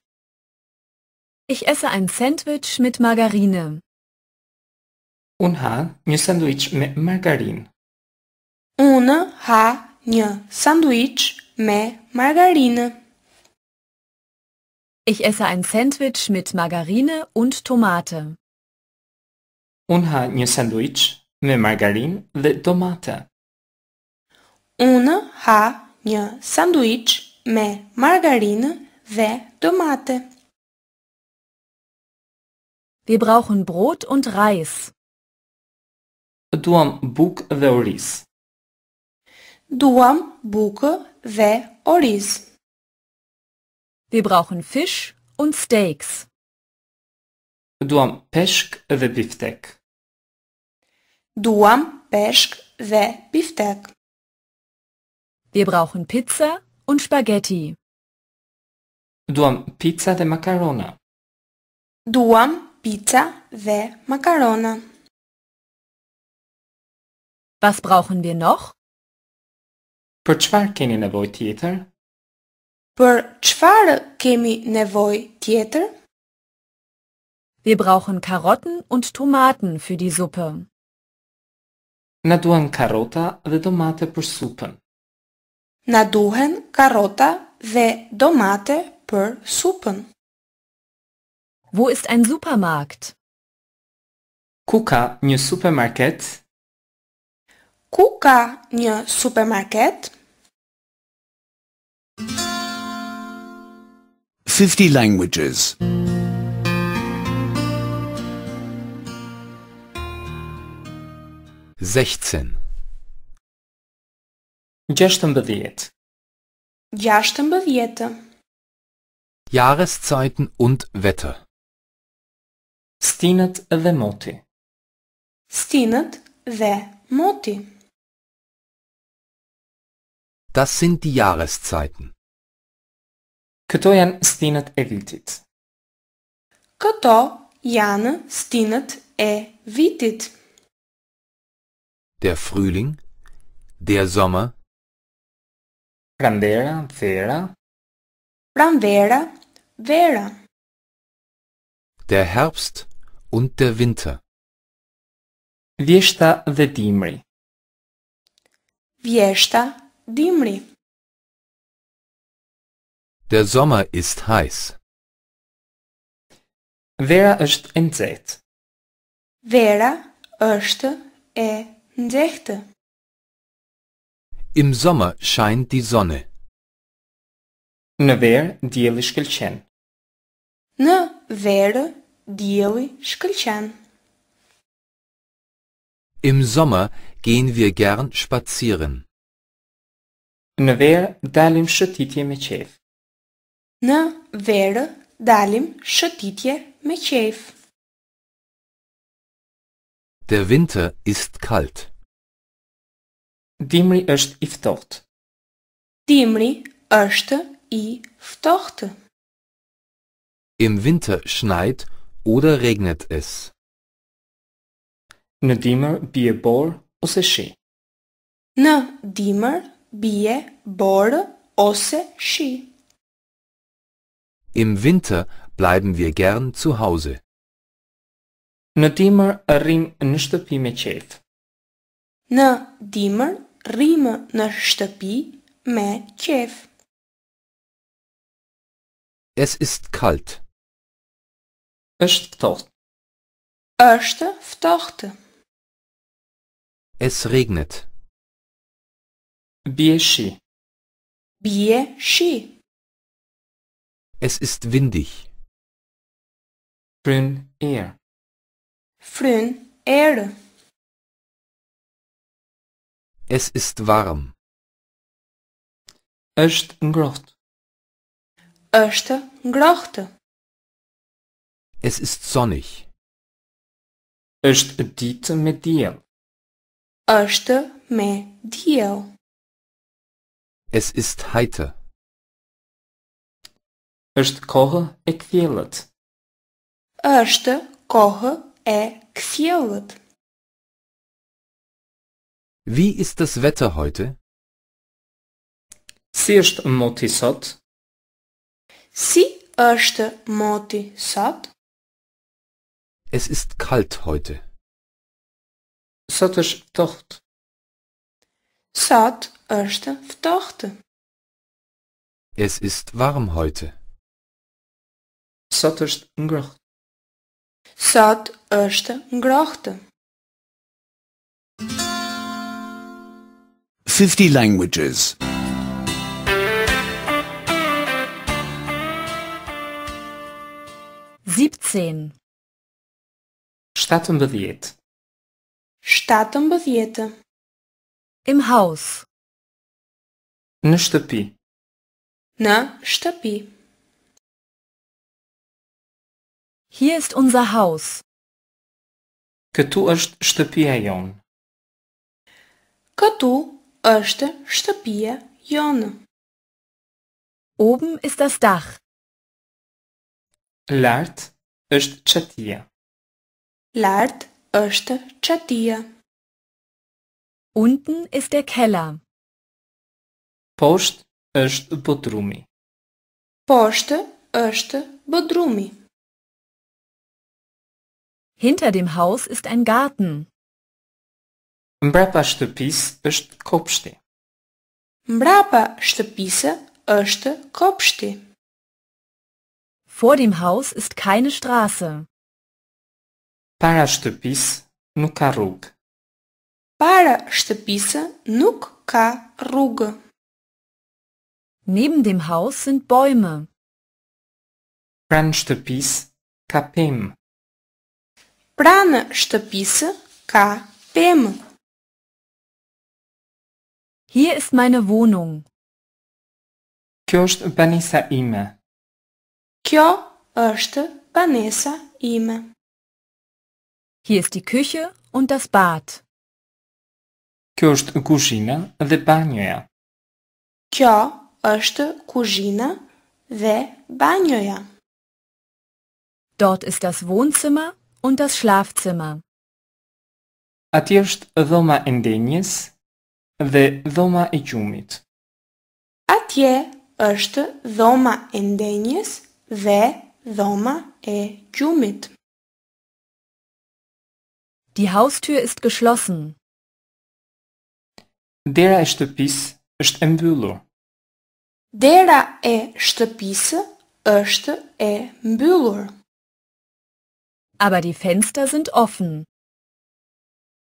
Ich esse ein Sandwich mit Margarine. Un ha nie Sandwich mit Margarine. Ohne ha nie Sandwich mit Margarine. Ich esse ein Sandwich mit Margarine und Tomate. Un ha nie Sandwich mit Margarine und Tomate. Ohne ha një sanduiq me margarinë dhe domate. Wir brauchen Brot und Reis. Duam bukë dhe oris. Duam bukë dhe oris. Wir brauchen Fisch und Steaks. Duam peshk dhe biftek. Duam peshk dhe biftek. Wir brauchen Pizza und Spaghetti. Duam pizza dhe makarona. Duam pizza dhe makarona. Was brauchen wir noch? Për çfarë keni nevojë tjetër? Për çfarë kemi nevojë tjetër? Wir brauchen Karotten und Tomaten für die Suppe. Na duan karrota dhe domate për supën. Na duhen carota dhe domate për supën. Wo ist ein Supermarkt? Kuka ka një supermarket? Kuka ka një supermarket? 50 languages. 16 Jahrstambevjet. Jahrstambevjete. Jahreszeiten und Wetter. Stinet dhe moti. Stinet dhe moti. Das sind die Jahreszeiten. Këto janë stinat e vitit. Këto janë stinat e vitit. Der Frühling, der Sommer, Brandera, vera. Brandera, vera. Der Herbst und der Winter. Vjeshta dhe dimri. Vjeshta, dimri. Der Sommer ist heiß. Vera është e nxehtë. Vera është e nxehtë. Im Sommer scheint die Sonne. На вер діли шкільчен. На вер діли шкільчен. Im Sommer gehen wir gern spazieren. На вер далім шотітє мечев. На вер далім шотітє мечев. Der Winter ist kalt. Dimri është i ftohtë. Dimri është i ftohtë. Im Winter schneit oder regnet es. Në dimër bie borë ose shi. Në dimër bie borë ose shi. Im Winter bleiben wir gern zu Hause. Në dimër rrim në shtëpi me qejf. Në dimër rimă në shtëpi me qef. Es ist kalt. Është ftohtë. Është ftohtë. Es regnet. Bieschi. Bieschi. Es ist windig. Frün er. Frün er. Es ist warm. Është ngrohtë. Është ngrohtë. Es ist sonnig. Është ditë me diell. Është me diel. Es ist heiter. Është koche e kthjellët. Është koche e kthjellët. Wie ist das Wetter heute? Si është moti sot? Si është moti sot? Es ist kalt heute. Sot është ftohtë. Sot është ftohtë. Es ist warm heute. Sot është ngrohtë. Sot është ngrohtë. 50 languages. 17. Штатом Бавиет. Штатом Бавиета. Im Haus. На штапи. На штапи. Hier ist unser Haus. Като është shtëpia jon? Këtu është shtëpia jonë. Oben ist das Dach. Lart është çatia. Lart është çatia. Unten ist der Keller. Poshtë është bodrumi. Poshtë është bodrumi. Hinter dem Haus ist ein Garten. Mbrapa shtëpisë është kopshti. Mbrapa shtëpisë është kopshti. Vor dem Haus ist keine Straße. Para shtëpisë nuk ka rrugë. Para shtëpisë nuk ka rrugë. Neben dem Haus sind Bäume. Pran shtëpisë ka pemë. Pranë shtëpisë ka pemë. Hier ist meine Wohnung. Kjo është banesa ime. Kjo është banesa ime. Hier ist die Küche und das Bad. Kjo është kuzhina dhe banjoja. Kjo është kuzhina dhe banjoja. Dort ist das Wohnzimmer und das Schlafzimmer. Atje është dhoma e ndenjes dhe dhoma e gjumit Atje është dhoma e ndenjes dhe dhoma e gjumit Di Haustür ist geschlossen Dera e shtëpis është e mbyllur Dera e shtëpisë është e mbyllur Aber die Fenster sind offen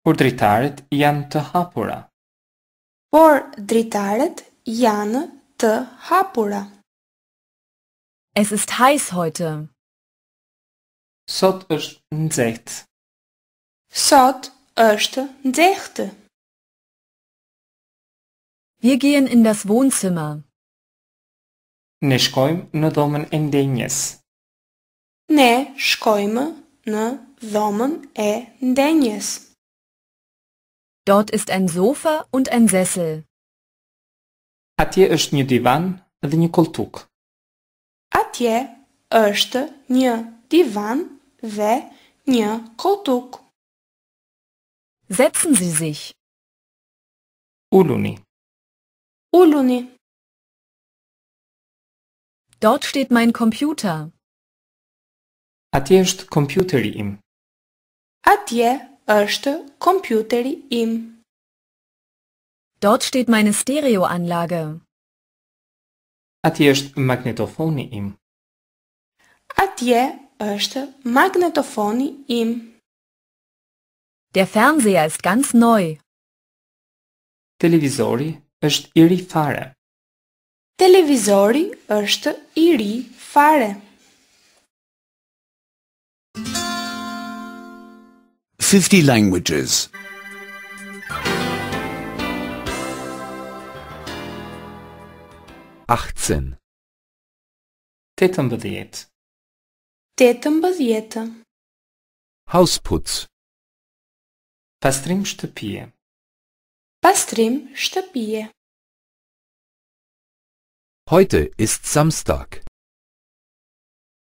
Kur dritaret janë të hapura Por dritaret janë të hapura. Es ist heiß heute. Sot është nxehtë. Sot është nxehtë. Wir gehen in das Wohnzimmer. Ne shkojmë në dhomën e ndenjes. Ne shkojmë në dhomën e ndenjes. Dort ist ein Sofa und ein Sessel. Atje është një divan dhe një koltuk. Atje është një divan dhe një koltuk. Setzen Sie sich. Uluni. Uluni. Dort steht mein Computer. Atje është kompjuteri im. Atje është kompjuteri im Dort steht meine Stereoanlage Atje është magnetofoni im Atje është magnetofoni im Der Fernseher ist ganz neu Televizori është i ri fare Televizori është i ri fare 50 languages. Achtzehn. 18. 19. Hausputz. Pastrim штапие. Pastrim штапие. Heute ist Samstag.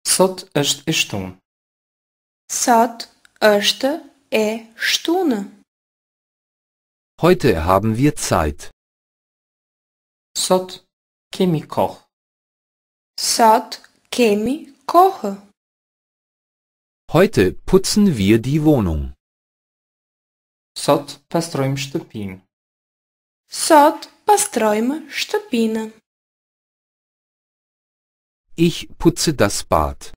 Sot është ishtun. Sot është е äh, Stunde. Heute haben wir Zeit. Sot kemi koch. Sot kemi koche. Heute putzen wir die Wohnung. Sot pastrojm shtëpinë. Sot pastrojmë shtëpinë. Ich putze das Bad.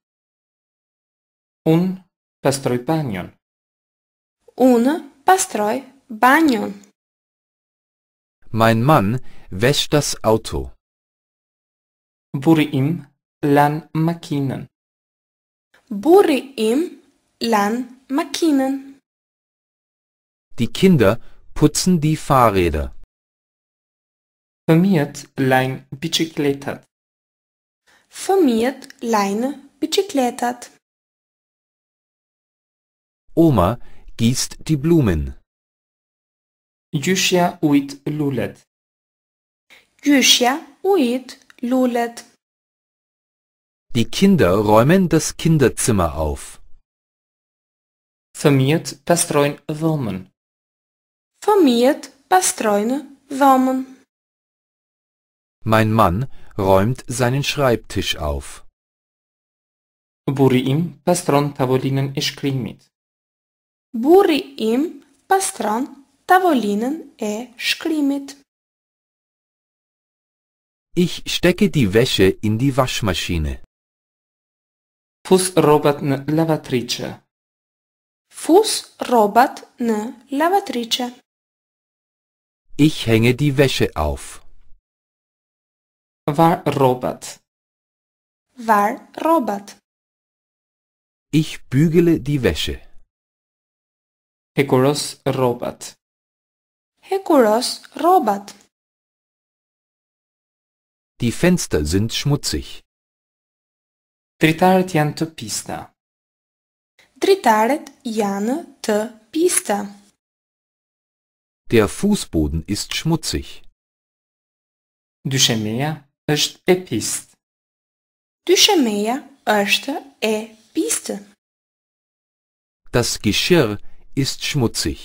Un pastroj banjon. Un pastroj banjon. Mein Mann wäscht das Auto. Buri im lan makinen. Buri im lan makinen. Die Kinder putzen die Fahrräder. Vermiert lein bicicletat. Vermiert leine bicicletat. Oma gießt die Blumen. Yushia uit lulet. Yushia uit lulet. Die Kinder räumen das Kinderzimmer auf. Vermiert bestreuen Würmen. Vermiert bestreuen Würmen. Mein Mann räumt seinen Schreibtisch auf. Burim pestron tavolinen ischkrimit. Buri im pastron Tavolinen e Schklimit. Ich stecke die Wäsche in die Waschmaschine. Fus robat në ne lavatrice. Fus robat në ne lavatrice. Ich hänge die Wäsche auf. War robat. War robat. Ich bügele die Wäsche. Hekuros Robert. Hekuros Robert. Die Fenster sind schmutzig. Dritaret janë të pista. Dritaret janë të pista. Der Fußboden ist schmutzig. Dyshemeja është e pistë. Dyshemeja është e pistë. Das Geschirr ist schmutzig.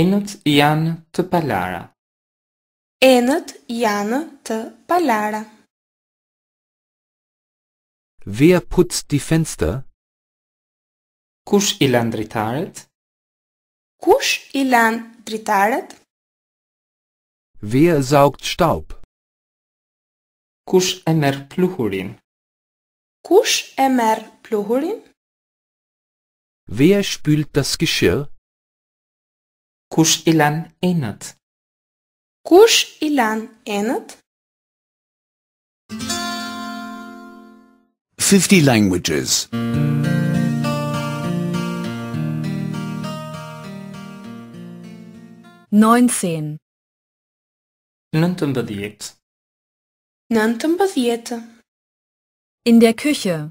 Enët janë të palara. Enët janë të palara. Wer putzt die Fenster? Kush i lan dritaret? Kush i lan dritaret? Wer saugt Staub? Kush e merr pluhurin? Kush e merr pluhurin? Wer spült das Geschirr? Kusch ilan enet. Kusch ilan enet? 50 languages. 19. 19. 19. In der Küche.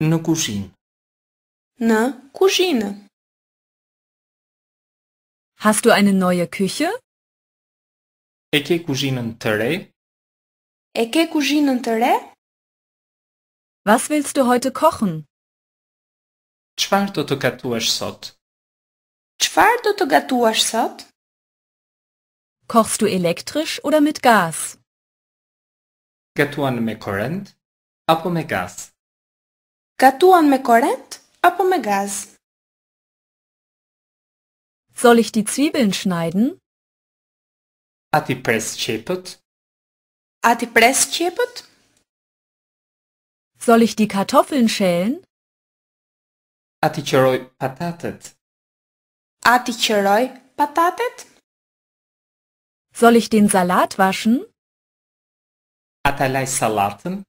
No cucina. në kuzhinë. Hast du eine neue Küche? E ke kuzhinën të re? E ke kuzhinën të re? Was willst du heute kochen? Çfar do të gatuash sot? Çfar do të gatuash sot? Kochst du elektrisch oder mit Gas? Gatuan me korrent apo me gas? Gatuan me korrent Ab Soll ich die Zwiebeln schneiden? A ti preščepat? A ti preščepat? Soll ich die Kartoffeln schälen? A ti patatet? A ti patatet? Soll ich den Salat waschen? A salaten?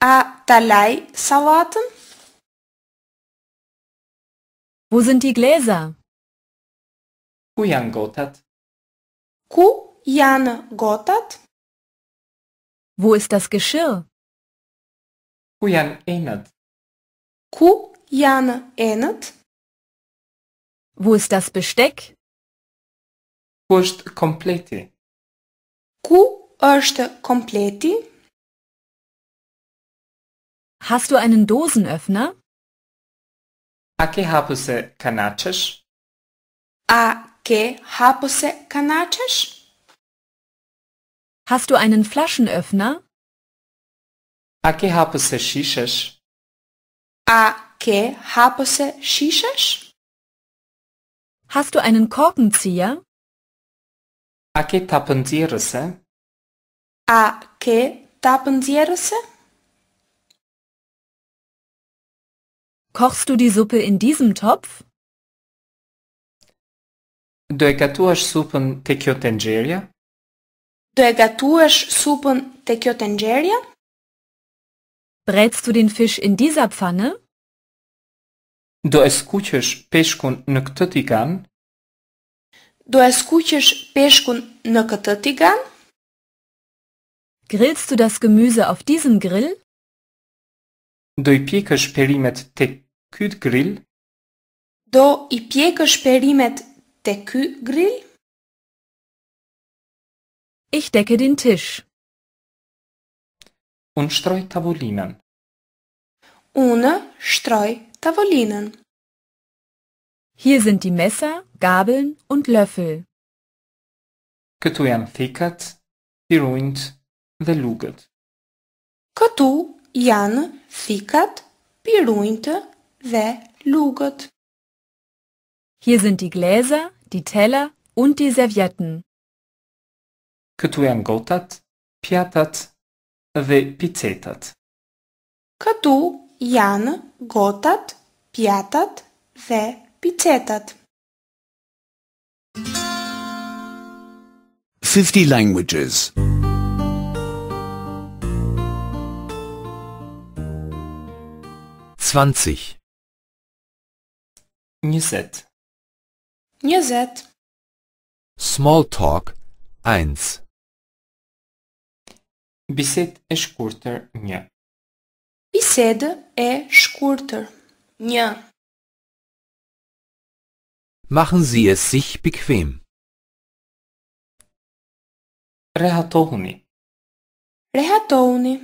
A salaten? Wo sind die Gläser? Cu i-am gotat? Cu i gotat? Wo ist das Geschirr? Cu i-am enat? Cu i enat? Wo ist das Besteck? Cu është kompleti? Ku është kompleti? Hast du einen Dosenöffner? Ake que rápuse canachas? A que Hast du einen Flaschenöffner? Ake que rápuse Ake A que Hast du einen Korkenzieher? Ake que tapandierse? A que tapandierse? Kochst du die Suppe in diesem Topf? Do e gatuash supën te kjo tenxherje? Do e gatuash supën te kjo tenxherje? Brätst du den Fisch in dieser Pfanne? Do e skuqesh peshkun në këtë tigan? Do e skuqesh peshkun në këtë tigan? Grillst du das Gemüse auf diesem Grill? Do i pjekësh perimet tek ky grill? Do i pjekësh perimet te ky grill? Ich decke den Tisch. Un streu tavolinën. Un shtroj tavolinën. Hier sind die Messer, Gabeln und Löffel. Këtu janë fikat, pirujt dhe lugët. Këtu janë fikat, pirujt ve lugot. Hier sind die Gläser, die Teller und die Servietten. Këtu janë gotat, pjatat dhe picetat. Këtu janë gotat, pjatat dhe picetat. 50 languages. 20 Nisette. Nisette. Smalltalk 1 Bised e shkurtër 1 Bisede e shkurtër 1 Machen Sie es sich bequem. Rehatohuni. Rehatohuni.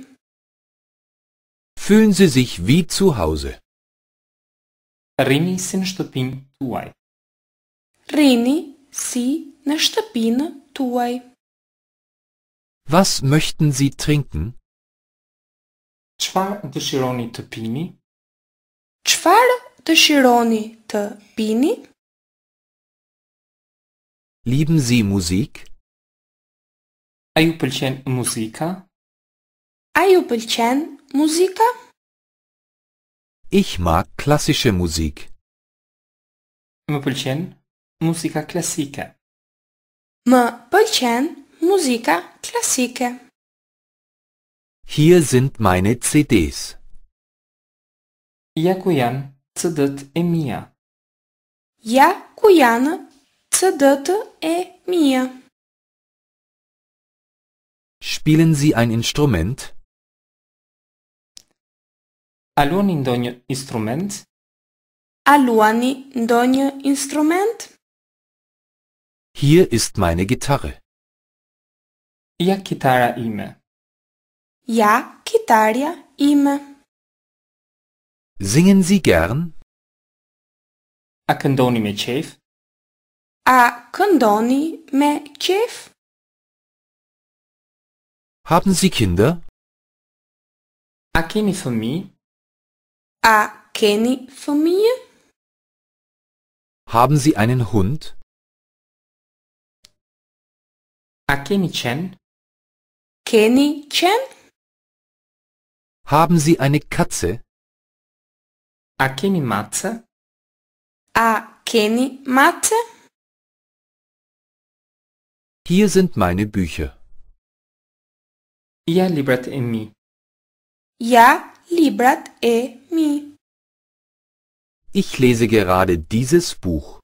Fühlen Sie sich wie zu Hause. Rini si në shtëpinë tuaj. Rini si në shtëpinë tuaj. Was möchten Sie trinken? Çfarë dëshironi të pini? Çfarë dëshironi të pini? Lieben Sie Musik? A ju pëlqen muzika? A ju pëlqen muzika? Ich mag klassische Musik. Ma polchen Musika klasika. Ma polchen Musika klasika. Hier sind meine CDs. Я куян цедът е мия. Я куяна цедът е мия. Spielen Sie ein Instrument? Aluani luani ndonjë instrument? A ndonjë instrument? Hier ist meine Gitarre. Ja kitara ime. Ja kitarja ime. Singen Sie gern? A këndoni me qef? A këndoni me qef? Haben Sie Kinder? A keni fëmijë? A Kenny von mir? Haben Sie einen Hund? A Kenny-chan? Kenny-chan? Haben Sie eine Katze? A Kenny-matze? A Kenny-matze? Hier sind meine Bücher. Ja, libret in mi. Ja, librat e mi. Ich lese gerade dieses Buch.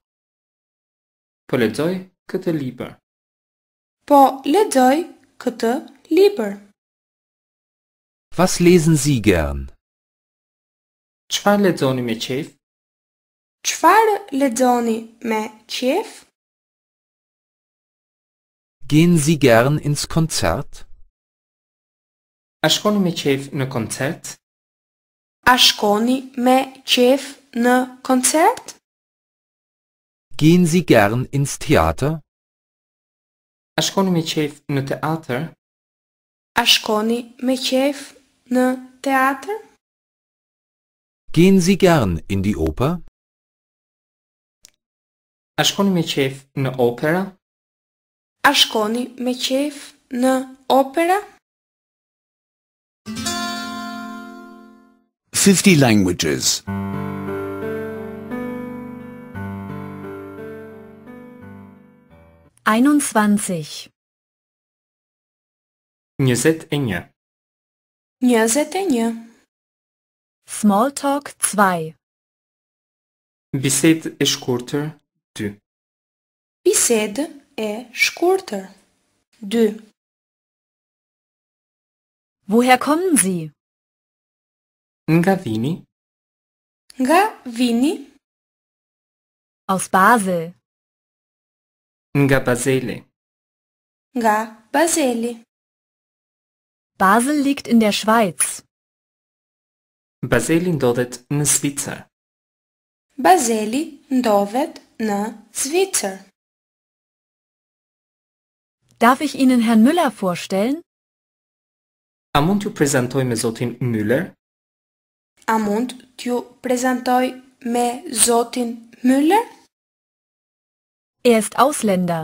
Po lexoj këtë libër. Po lexoj këtë libër. Was lesen Sie gern? Çfarë lexoni me qejf? Çfarë lexoni me qejf? Gehen Sie gern ins Konzert? A shkoni me qejf në koncert? A shkoni me qef në koncert? Gjen si gern ins teater? A shkoni me qef në teater? A shkoni me qef në teater? Gjen si gern in di oper? A shkoni me qef në opera? A shkoni me qef në opera? 50 languages. 21. Njëzëtenjë. Njëzëtenjë. Smalltalk 2. Bisedë e shkurtër 2. Bisedë e shkurtër 2. Woher kommen Sie? Nga Vini? Aus Basel. Nga Basele. Basel liegt in der Schweiz. Baseli ndodhet në Zvicër. Baseli ndodhet në Zvicër. Darf ich Ihnen Herrn Müller vorstellen? A mund ju prezantoj me zotin Müller? a tu t'ju me zotin Müller? Er ist Ausländer.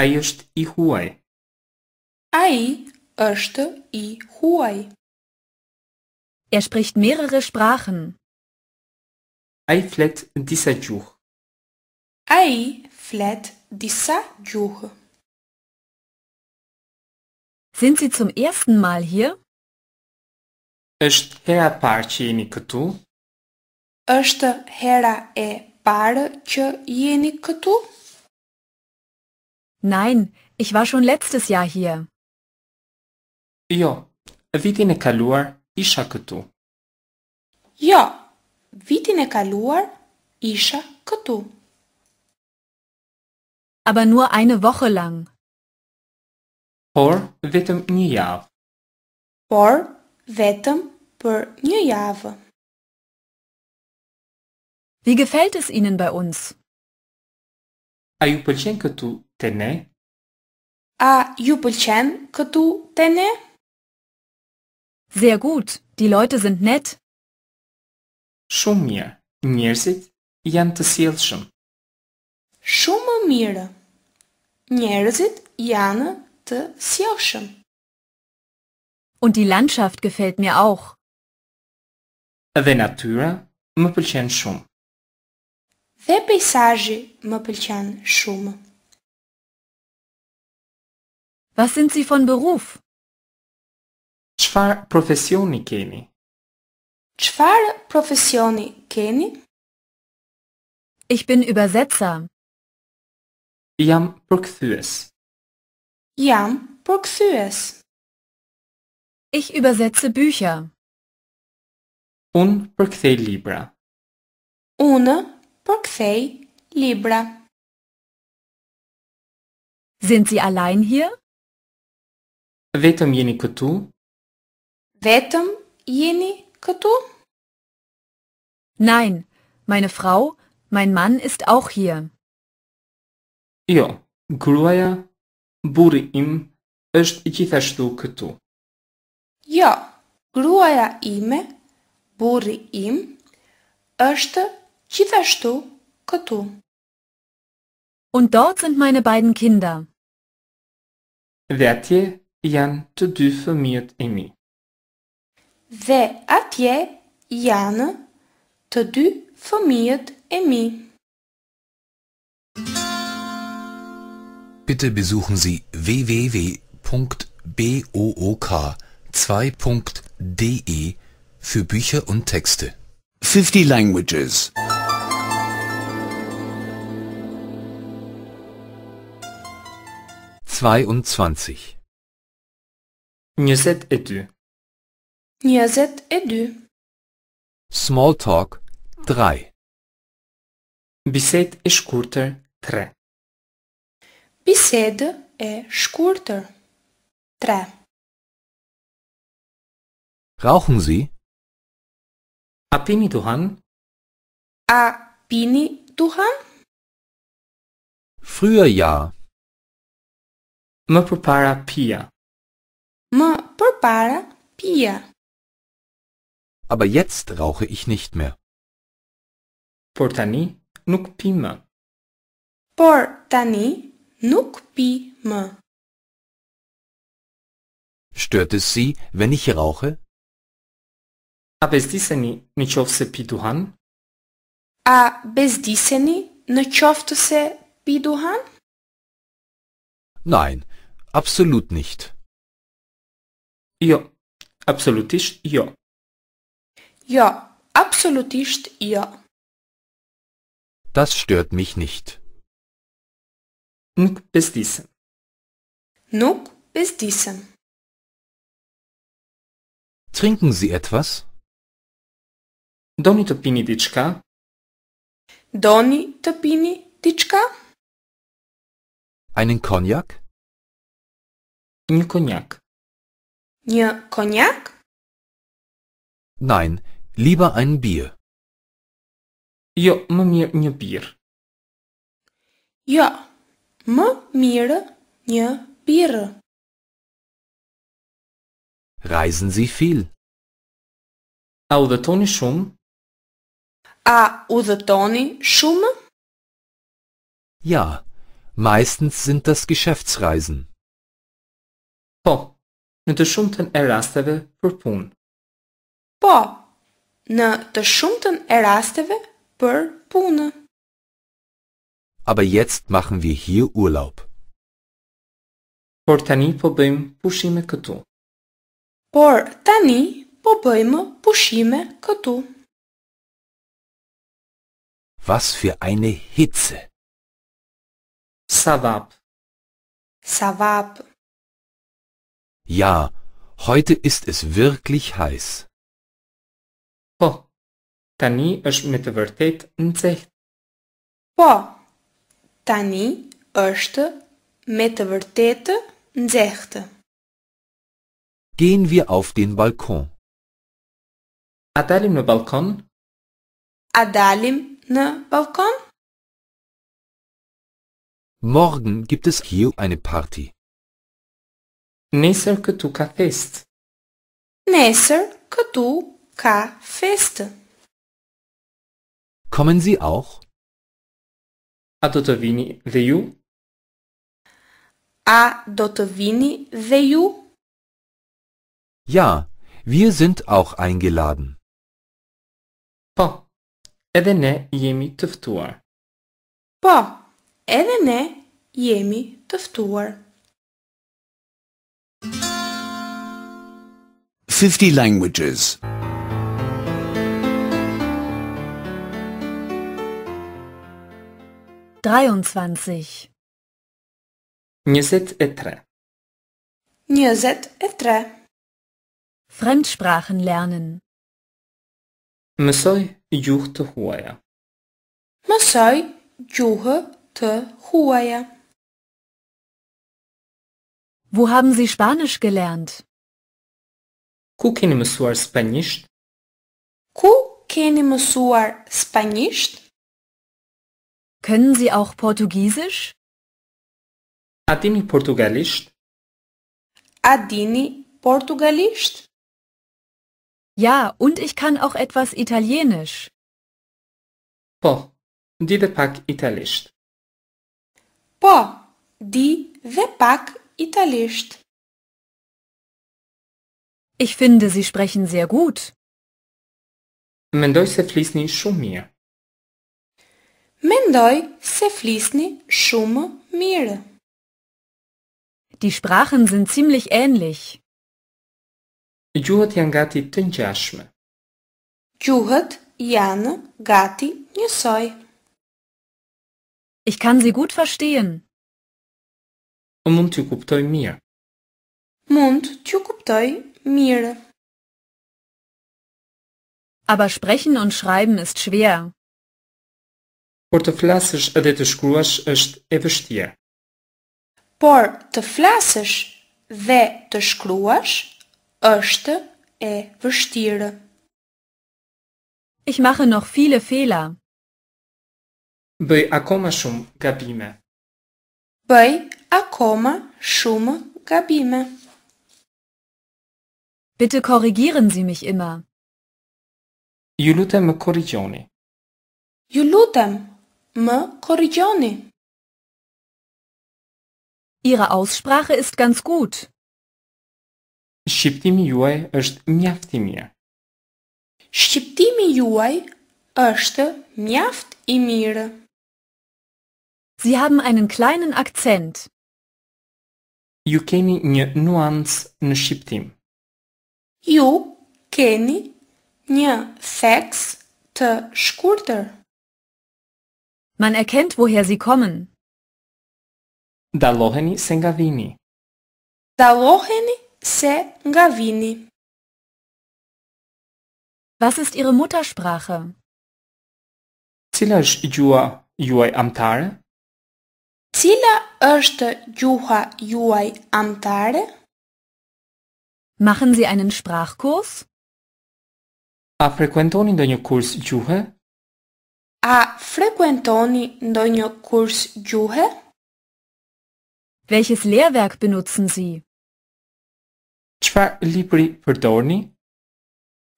Ai është i huaj. Ai është i huaj. Er spricht mehrere Sprachen. Ai flet disa gjuhë. Ai flet disa gjuhë. Sind Sie zum ersten Mal hier? Është hera e parë që jeni këtu? Është hera e parë që jeni këtu? Nein, ich war schon letztes Jahr hier. Jo, vitin e kaluar isha këtu. Jo, vitin e kaluar isha këtu. Aber nur eine Woche lang. Por vetëm një javë. Por vetëm për një javë Wie gefällt es Ihnen bei uns? A ju pëlqen këtu te ne? A ju pëlqen këtu te ne? Sehr gut. Die Leute sind nett. Shumë mirë. Njerëzit janë të sjellshëm. Shumë mirë. Njerëzit janë të sjellshëm. Und die Landschaft gefällt mir auch. Dhe natyra më pëlqen shumë. Dhe peizazhi më pëlqen shumë. Was sind Sie von Beruf? Çfarë profesioni keni? Çfarë profesioni keni? Ich bin Übersetzer. Jam përkthyes. Jam përkthyes. Ich übersetze Bücher. Unë përkthej libra. Unë përkthej libra. Sind Sie allein hier? Vetëm jeni këtu? Vetëm jeni këtu? Nein, meine Frau, mein Mann ist auch hier. Jo, gruaja, burri im është gjithashtu këtu. Jo, gruaja ime burri im është gjithashtu këtu. Und dort sind meine beiden Kinder. Dhe atje janë të dy fëmijët e mi. Dhe atje janë të dy fëmijët e mi. Bitte besuchen Sie www.book2.de für Bücher und Texte. 50 Languages. Zweiundzwanzig. Niezet edü. Niezet edü. Smalltalk 3. Bised e shkurtër 3. Bisedë e shkurtër 3. Rauchen Sie? Απίνει του Hahn. Απίνει Früher ja. Mă prepara pia. Mă prepara pia. Aber jetzt rauche ich nicht mehr. Portani nuk pi më. Por tani nuk pi më. Stört es Sie, wenn ich rauche? бездисани не чов се пидухан? А бездисани не човто се пидухан? Nein, absolut nicht. Jo, absolutist jo. Jo, absolutist jo. Das stört mich nicht. Nuk бездисен. Nuk бездисен. Trinken Sie etwas? Doni të pini diçka? Doni të pini diçka? Einen Cognac? Një konjak. Një konjak? Nein, lieber ein Bier. Jo, më mirë një bir. Jo, më mirë një bir. Reisen Sie viel? Au dhe toni shumë? A udhëtoni shumë? Ja, meistens sind das Geschäftsreisen. Po, në të shumëtën e rasteve për punë. Po, në të shumëtën e rasteve për punë. Aber jetzt machen wir hier Urlaub. Por tani po bëjmë pushime këtu. Por tani po bëjmë pushime këtu. Was für eine Hitze. Savab. Savab. Ja, heute ist es wirklich heiß. Po. Tani është me të vërtet nxehtë. Po. Tani është me të vërtetë nxehtë. Gehen wir auf den Balkon. Adalim dalim në balkon? A dalim na ne? balkon? Morgen gibt es hier eine Party. Nesser que tu ca fest. Nesser que tu ca fest. Kommen Sie auch? A dotovini veju? A dotovini veju? Ja, wir sind auch eingeladen. Po. Edhe ne jemi të ftuar. Po, edhe ne jemi të ftuar. 50 languages. Njëzet e tre Njëzet e tre Fremdsprachen lernen Mësoj gjuhë të huaja. Mësoj gjuhë të huaja. Wo haben Sie Spanisch gelernt? Ku keni mësuar spanjisht? Ku keni mësuar spanjisht? Können Sie auch Portugiesisch? A dini portugalisht? A dini portugalisht? Ja, und ich kann auch etwas Italienisch. Po, didepak italisht. Po, di dhe pak italisht. Ich finde, Sie sprechen sehr gut. Mendoj se flisni shumë mirë. Mendoj se flisni shumë mirë. Die Sprachen sind ziemlich ähnlich. Gjuhët janë gati të ngjashme. Gjuhët janë gati njësoj. Ich kann sie gut verstehen. Unë mund t'ju kuptoj mirë. Mund t'ju kuptoj mirë. Aber sprechen und schreiben ist schwer. Por të flasësh edhe të shkruash është e vështirë. Por të flasësh dhe të shkruash është e vështirë. Ich mache noch viele Fehler. Bëj akoma shumë gabime. Bëj akoma shumë gabime. Bitte korrigieren Sie mich immer. Ju lutem më korrigjoni. Ju lutem më korrigjoni. Ihre Aussprache ist ganz gut. Shqiptimi juaj është mjaft i mirë. Shqiptimi juaj është mjaft i mirë. Sie haben einen kleinen Akzent. Ju keni një nuancë në shqiptim. Ju keni një theks të shkurtër. Man erkennt woher sie kommen. Dalloheni se nga vini. Dalloheni se ngavini. Was ist Ihre Muttersprache? Cila është gjuha juaj amtare? Cila është gjuha juaj amtare? Machen Sie einen Sprachkurs? A frequentoni ndonjë kurs gjuhe? A frequentoni ndonjë kurs gjuhe? Welches Lehrwerk benutzen Sie? Qfar libri përdorni?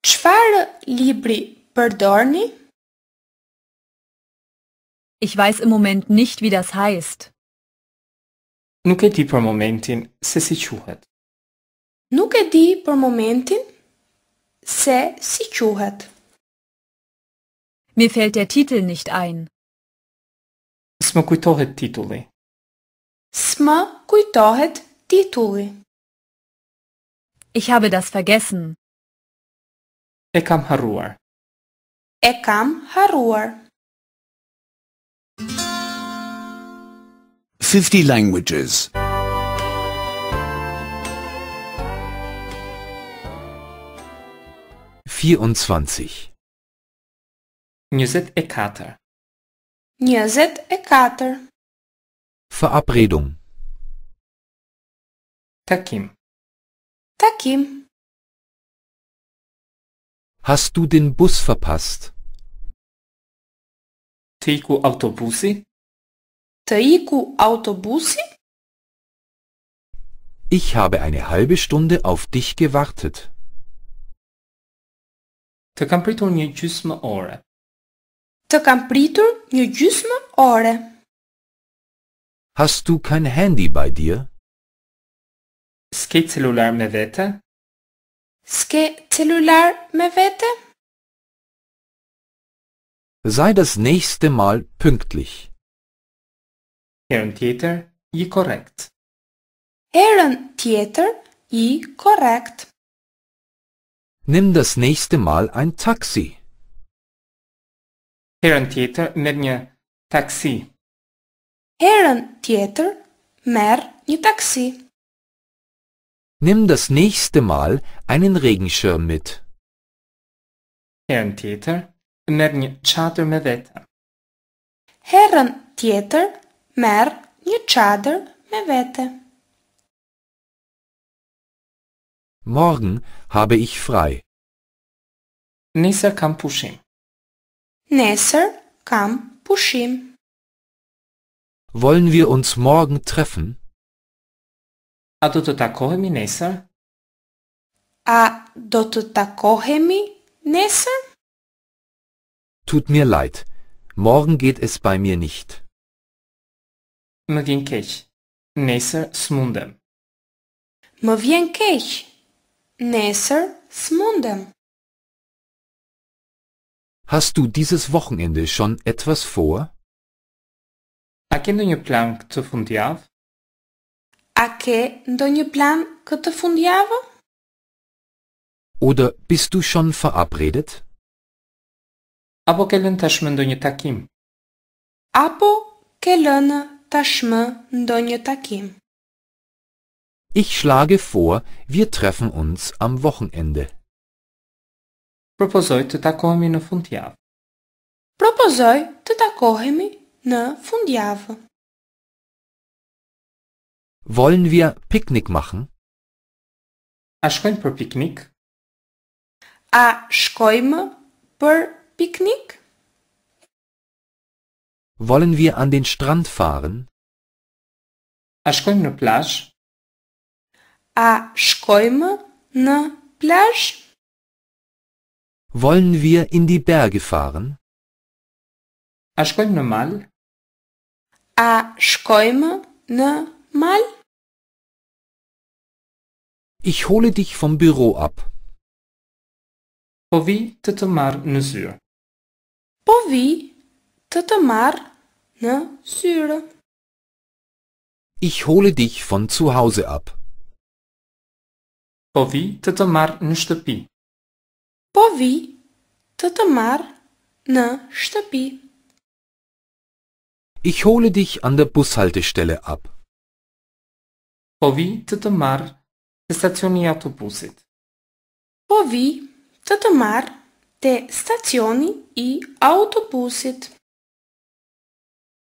Qfar libri përdorni? Ich weiß im Moment nicht, wie das heißt. Nuk e di për momentin se si quhet. Nuk e di për momentin se si quhet. Mir fällt der Titel nicht ein. Sma kujtohet titulli. Sma kujtohet titulli. Ich habe das vergessen. Ekam Harur. Ekam Harur. 50 languages. 24 Njëzet Ekater. katër Ekater. E Verabredung Takim Takim. Hast du den Bus verpasst? Ты autobusi? Tăi autobusi? Ich habe eine halbe Stunde auf dich gewartet. Të kam pritur një gjysmë ore. Të kam pritur një gjysmë ore. Hast du kein Handy bei dir? Ske celular me vete? Ske celular me vete? Sei das nächste Mal pünktlich. Herrn Theater, i korrekt. Herrn Theater, i korrekt. Nimm das nächste Mal ein Taxi. Herrn Theater, mer taxi. Herrn Theater, mer taxi. Nimm das nächste Mal einen Regenschirm mit. Herrn Tjetër, merr një çadër me vete. Herën tjetër, merr një çadër me vete. Morgen habe ich frei. Nesër kam pushim. Nesër kam pushim. Wollen wir uns morgen treffen? A do takého mi nesa? A do takého mi nesa? Tut mir leid. Morgen geht es bei mir nicht. Mă vien keç. Nesër smundem. Mă vjen keq. Nesër smundem. Hast du dieses Wochenende schon etwas vor? A ke ndonjë plan këtë fundjavë? A che ndonjë plan këtë Oder bist du schon verabredet? Apo ke lënë ndonjë takim? Apo ke lënë ndonjë takim? Ich schlage vor, wir treffen uns am Wochenende. Propozoj të takohemi në fundjavë. Propozoj të takohemi në fundjavë. Wollen wir Picknick machen? Ashkojmë për piknik? A shkojmë për piknik? Wollen wir an den Strand fahren? A shkojmë në plazh? A shkojmë në plazh? Wollen wir in die Berge fahren? A shkojmë në mal? A shkojmë në mal? Ich hole dich vom Büro ab. Povi te tomar në zyrë. Povi te tomar në zyrë. Ich hole dich von zu Hause ab. Povi te tomar në shtëpi. Povi te tomar në shtëpi. Ich hole dich an der Bushaltestelle ab. Povi të të marrë të stacioni i autobusit. Povi të të marrë i autobusit.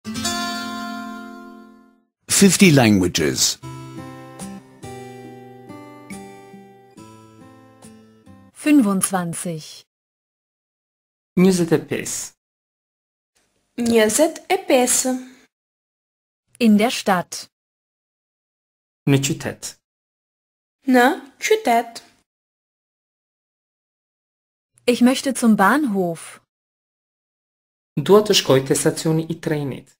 50 languages. 25 25 25 In der Stadt në qytet. Në qytet. Ich möchte zum Bahnhof. Dua të shkoj te stacioni i trenit.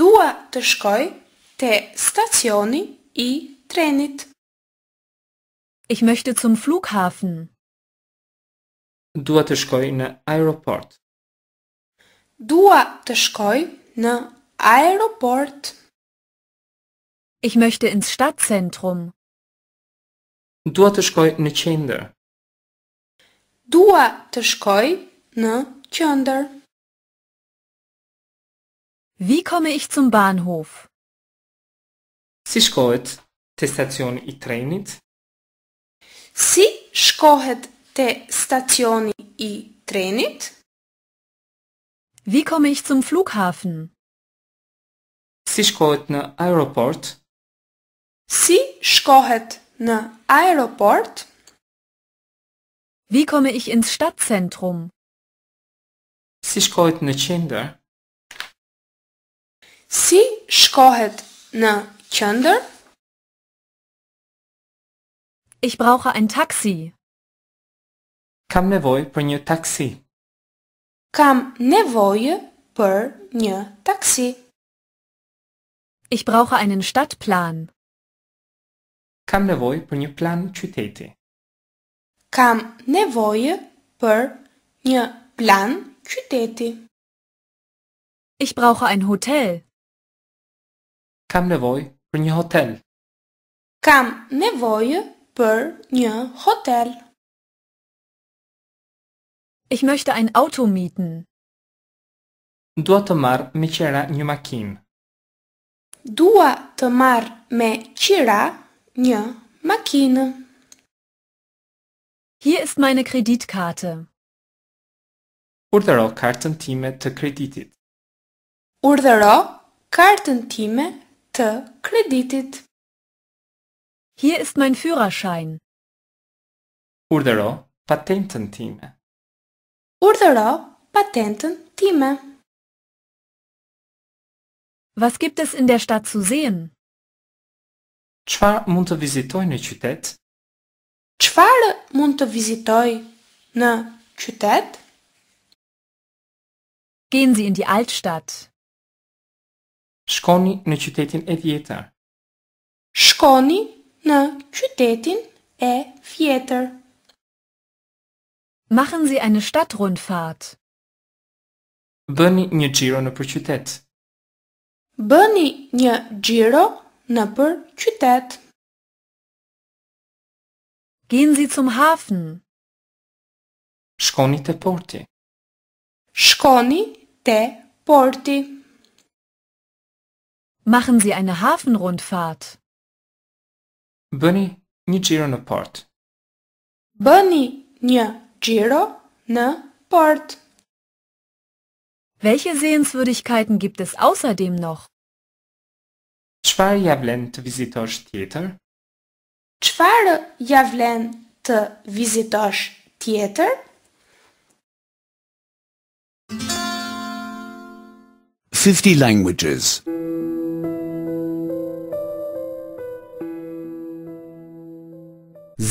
Dua të shkoj te stacioni i trenit. Ich möchte zum Flughafen. Dua të shkoj në aeroport. Dua të shkoj në aeroport. Ich möchte ins Stadtzentrum. Dua të shkoj në qendër. Dua të shkoj në qendër. Wie komme ich zum Bahnhof? Si shkohet te stacioni i trenit? Si shkohet te stacioni i trenit? Wie komme ich zum Flughafen? Si shkohet në aeroport? Si shkohet në aeroport? Sie schkohet на аэропорт. Wie komme ich ins Stadtzentrum? Sie шкоhet на Чендер. Sie шкоhet на Чендер. Ich brauche ein Taxi. Kam nevoie për një taksi. Kam nevoie për një taksi. Ich brauche einen Stadtplan. Kam nevojë për një plan qyteti. Kam nevojë për një plan qyteti. Ich brauche ein Hotel. Kam nevojë për një hotel. Kam nevojë për një hotel. Ich möchte ein Auto mieten. Dua të marr me qira një makinë. Dua të marr me qira Ja, Makine. Hier ist meine Kreditkarte. Urdero kartentime të kreditit. Urdero kartentime të kreditit. Hier ist mein Führerschein. Urdero patentën Urdero patentën Was gibt es in der Stadt zu sehen? Çfarë mund të vizitoj në qytet? Çfarë mund të vizitoj në qytet? Gehen Sie in die Altstadt. Shkoni në qytetin e vjetër. Shkoni në qytetin e vjetër. Machen Sie eine Stadtrundfahrt. Bëni një xhiro nëpër qytet. Bëni një xhiro Напър читат. Gehen Sie zum Hafen. Шконите порти. Шкони те порти. Machen Sie eine Hafenrundfahrt. Бъни ни джиро на порт. Бъни ни джиро на порт. Welche Sehenswürdigkeiten gibt es außerdem noch? Qëfar ja vlen të vizitosh tjetër? Qëfar ja vlen të vizitosh tjetër? Fifty Languages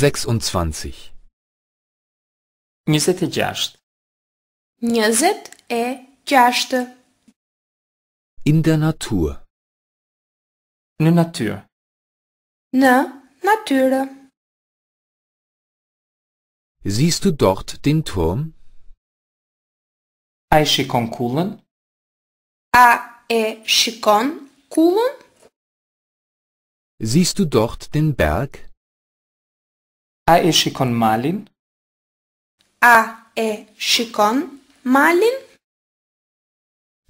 Seks und Njëzet e gjashtë Njëzet e gjashtë In der Natur de Natur. Na, Natur. Siehst du dort den Turm? Ai și conculen? A e și conculen? Siehst du dort den Berg? A e și malin? A e și malin?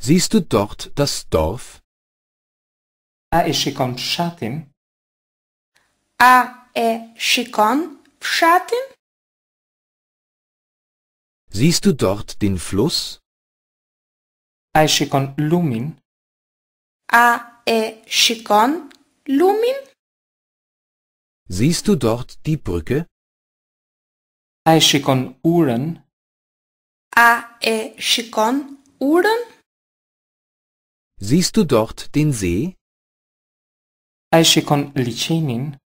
Siehst du dort das Dorf? A je shikon fshatin? A e shikon fshatin? Siehst du dort den Fluss? A e shikon lumin? A e shikon lumin? Siehst du dort die Brücke? A e shikon uren? A e shikon uren? Siehst du dort den See? Aishikon e Lichenin.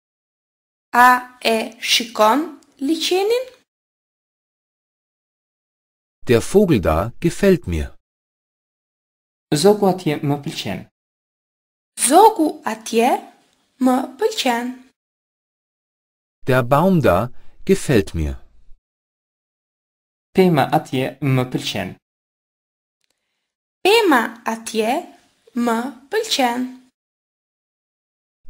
Aishikon e Lichenin? Der Vogel da gefällt mir. Zogu atje më pëlqen. Zogu atje më pëlqen. Der Baum da gefällt mir. Pema atje më pëlqen. Pema atje më pëlqen.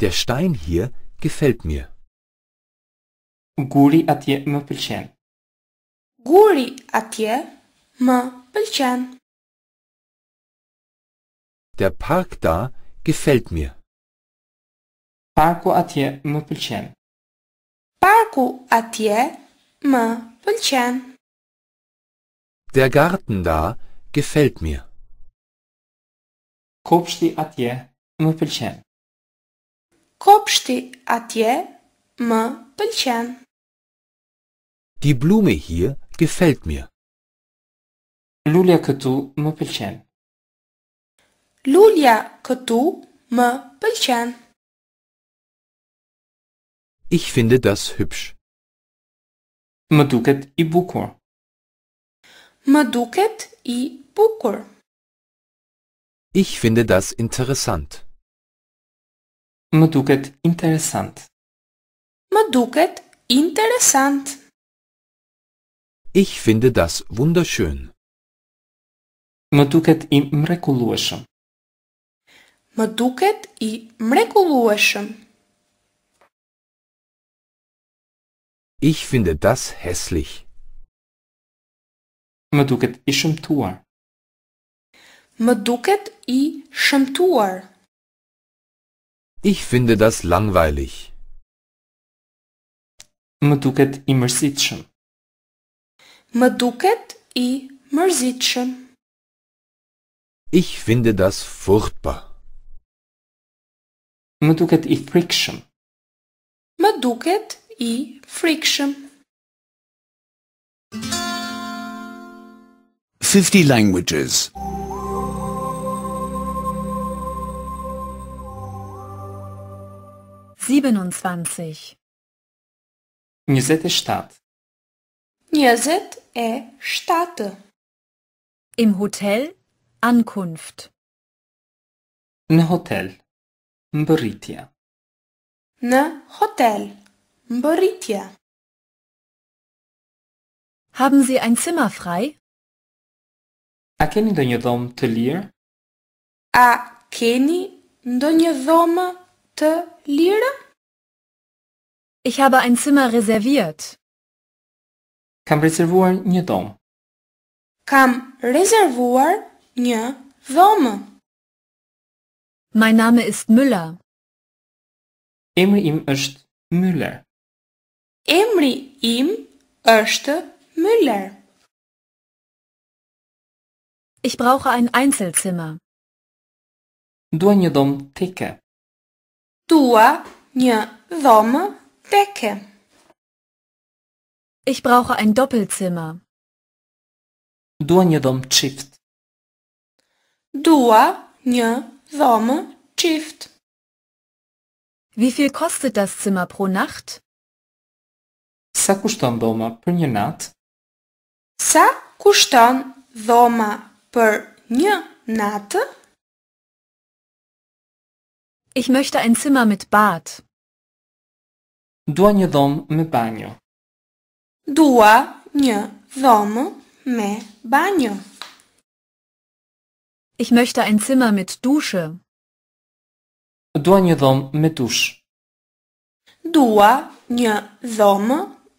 Der Stein hier gefällt mir. Guri atje më pëlqen. Guri atje më pëlqen. Der Park da gefällt mir. Parku atje më pëlqen. Parku atje më pëlqen. Der Garten da gefällt mir. Kopshti atje më pëlqen. Kopshti atje më pëlqen. Die Blume hier gefällt mir. Lulja këtu më pëlqen. Lulja këtu më pëlqen. Ich finde das hübsch. Më duket i bukur. Më duket i bukur. Ich finde das interessant. Më duket interesant. Më duket interesant. Ich finde das wunderschön. Më duket i mrekullueshëm. Më duket i mrekullueshëm. Ich finde das hässlich. Më duket i shëmtuar. Më duket i shëmtuar. Ich finde das langweilig. Më i mërzitshëm. Më i mërzitshëm. Ich finde das furchtbar. Më i frikshëm. Më i frikshëm. 50 languages. Siebenundzwanzig. Njëzete shtat. Njëzet e shtate. Im Hotel, Ankunft. Në hotel, mbëritja. Në hotel, mbëritja. Haben Sie ein Zimmer frei? A keni ndonjë dhomë të lirë? A keni ndonjë dhomë të lirë? të lirë? Ich habe ein Zimmer reserviert. Kam rezervuar një dhomë. Kam rezervuar një dhomë. Mein Name ist Müller. Emri im është Müller. Emri im është Müller. Ich brauche ein Einzelzimmer. Dua një dhomë tike. Dua një dhomë ke. Ich brauche ein Doppelzimmer. Dua një dhomë çift. Dua një dhomë çift. Wie viel kostet das Zimmer pro Nacht? Sa kushton dhoma për një natë? Sa kushton dhoma për një natë? Ich möchte ein Zimmer mit Bad. Dua dom me bagno. Dua dom me bagno. Ich möchte ein Zimmer mit Dusche. Dua dom me dusch. Dua dom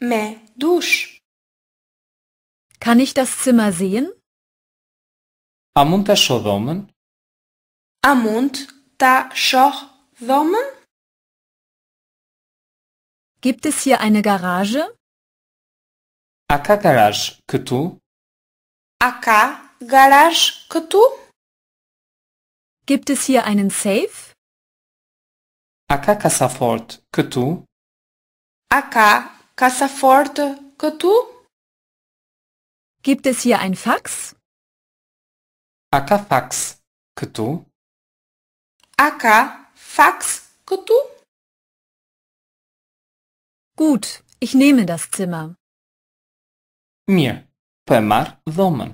me dusch. Kann ich das Zimmer sehen? A mund ta shoh dhomën? A mund ta shoh domu? Gibt es hier eine Garage? Aka Garage këtu? Aka Garage këtu? Gibt es hier einen Safe? Aka kasafort këtu? Aka kasafort këtu? Gibt es hier ein Fax? Aka fax këtu? Aka fax këtu? Gut, ich nehme das Zimmer. Mir, po e marë dhomën.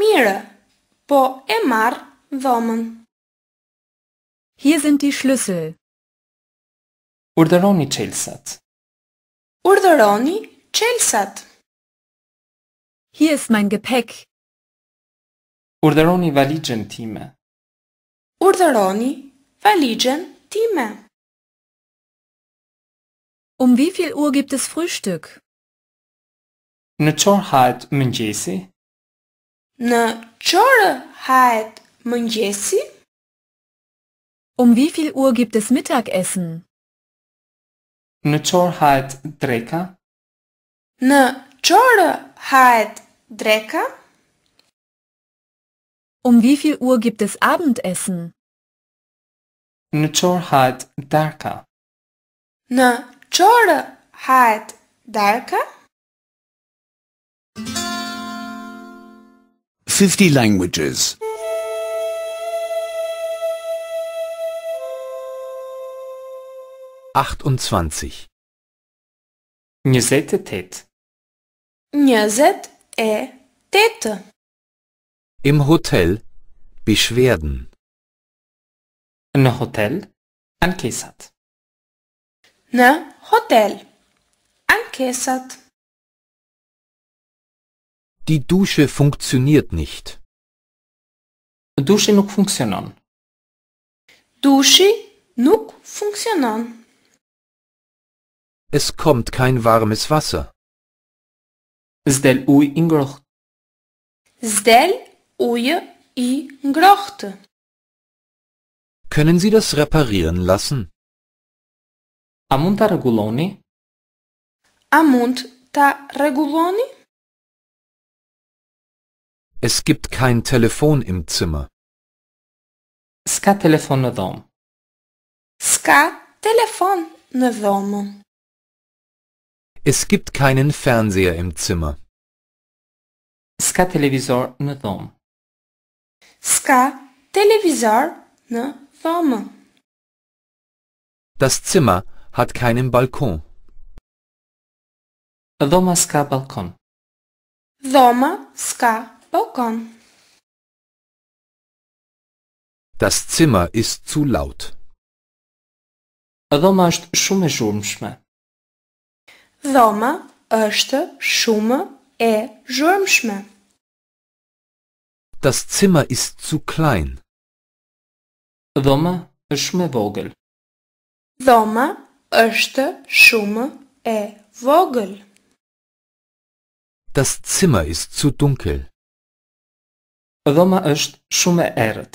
Mirë, po e marr dhomën. Hier sind die Schlüssel. Urdhëroni çelësat. Urdhëroni çelësat. Hier ist mein Gepäck. Urdhëroni valixhen time. Urdhëroni Valigen time. Um wie viel Uhr gibt es Frühstück? Në çorë hahet mëngjesi? Në çorë hahet mëngjesi? Um wie viel Uhr gibt es Mittagessen? Në çorë hahet dreka? Në çorë hahet dreka? Um wie viel Uhr gibt es Abendessen? Në çfarë hajt darka? Në çfarë hajt darka? 50 languages. 28 28 28 Im Hotel Beschwerden ein Hotel angesagt. Ne Hotel angesagt. Die Dusche funktioniert nicht. Dusche nuk funksionon. Dusche nuk funksionon. Es kommt kein warmes Wasser. Zdel uj i Zdel ujë i können Sie das reparieren lassen? A reguloni? A ta reguloni? Es gibt kein Telefon im Zimmer. Ska telefon në dhomë. Ska telefon në dhomë. Es gibt keinen Fernseher im Zimmer. Ska televizor në dhomë. Ska televizor në warmer. Das Zimmer hat keinen Balkon. Dom ska balkon. Doma ska balkon. Das Zimmer ist zu laut. Doma është shumë zhurmshme. Doma është shumë e zhurmshme. Das Zimmer ist zu klein. Dhoma është shumë e vogël. Dhoma është shumë e vogël. Das Zimmer ist zu dunkel. Dhoma është shumë e errët.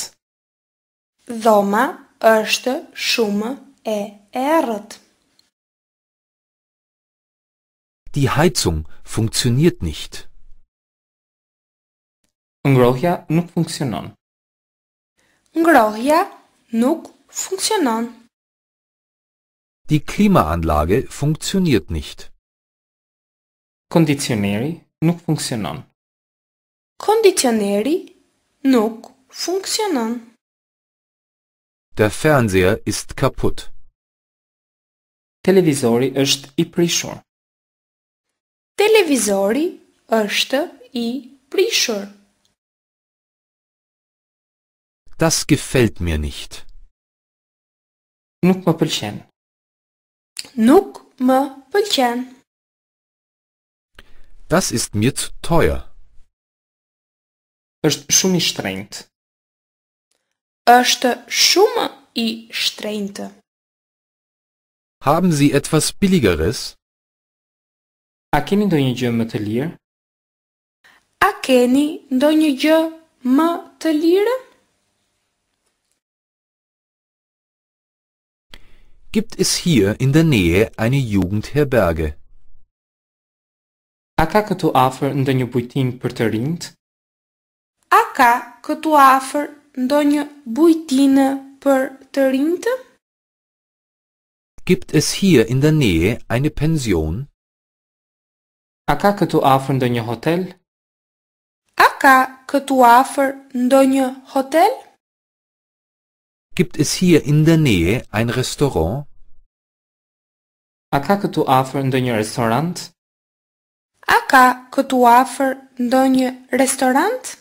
Dhoma është shumë e errët. Die Heizung funktioniert nicht. Ngrohja nuk funksionon. Ngrohja noch funktionieren. Die Klimaanlage funktioniert nicht. Conditioneri noch funktionieren. Conditioneri noch funktionieren. Der Fernseher ist kaputt. Televisori është i prishur. Televisori është i prishur. Das gefällt mir nicht. Nuk më pëlqen. Nuk më pëlqen. Das ist mir zu teuer. Ës shumë i shtrenjtë. Ës shumë i shtrenjtë. Haben Sie etwas billigeres? A keni ndonjë gjë më të lirë? A keni ndonjë gjë më të lirë? gibt es hier in der Nähe eine Jugendherberge. A ka këtu afër ndonjë bujtim për të rinjt? A ka këtu afër ndonjë bujtinë për të rinjt? Gibt es hier in der Nähe eine Pension? A ka këtu afër ndonjë hotel? A ka këtu afër ndonjë hotel? Gibt es hier in der Nähe ein Restaurant? A ka këtu afër ndonjë restorant? A ka këtu afër ndonjë restorant?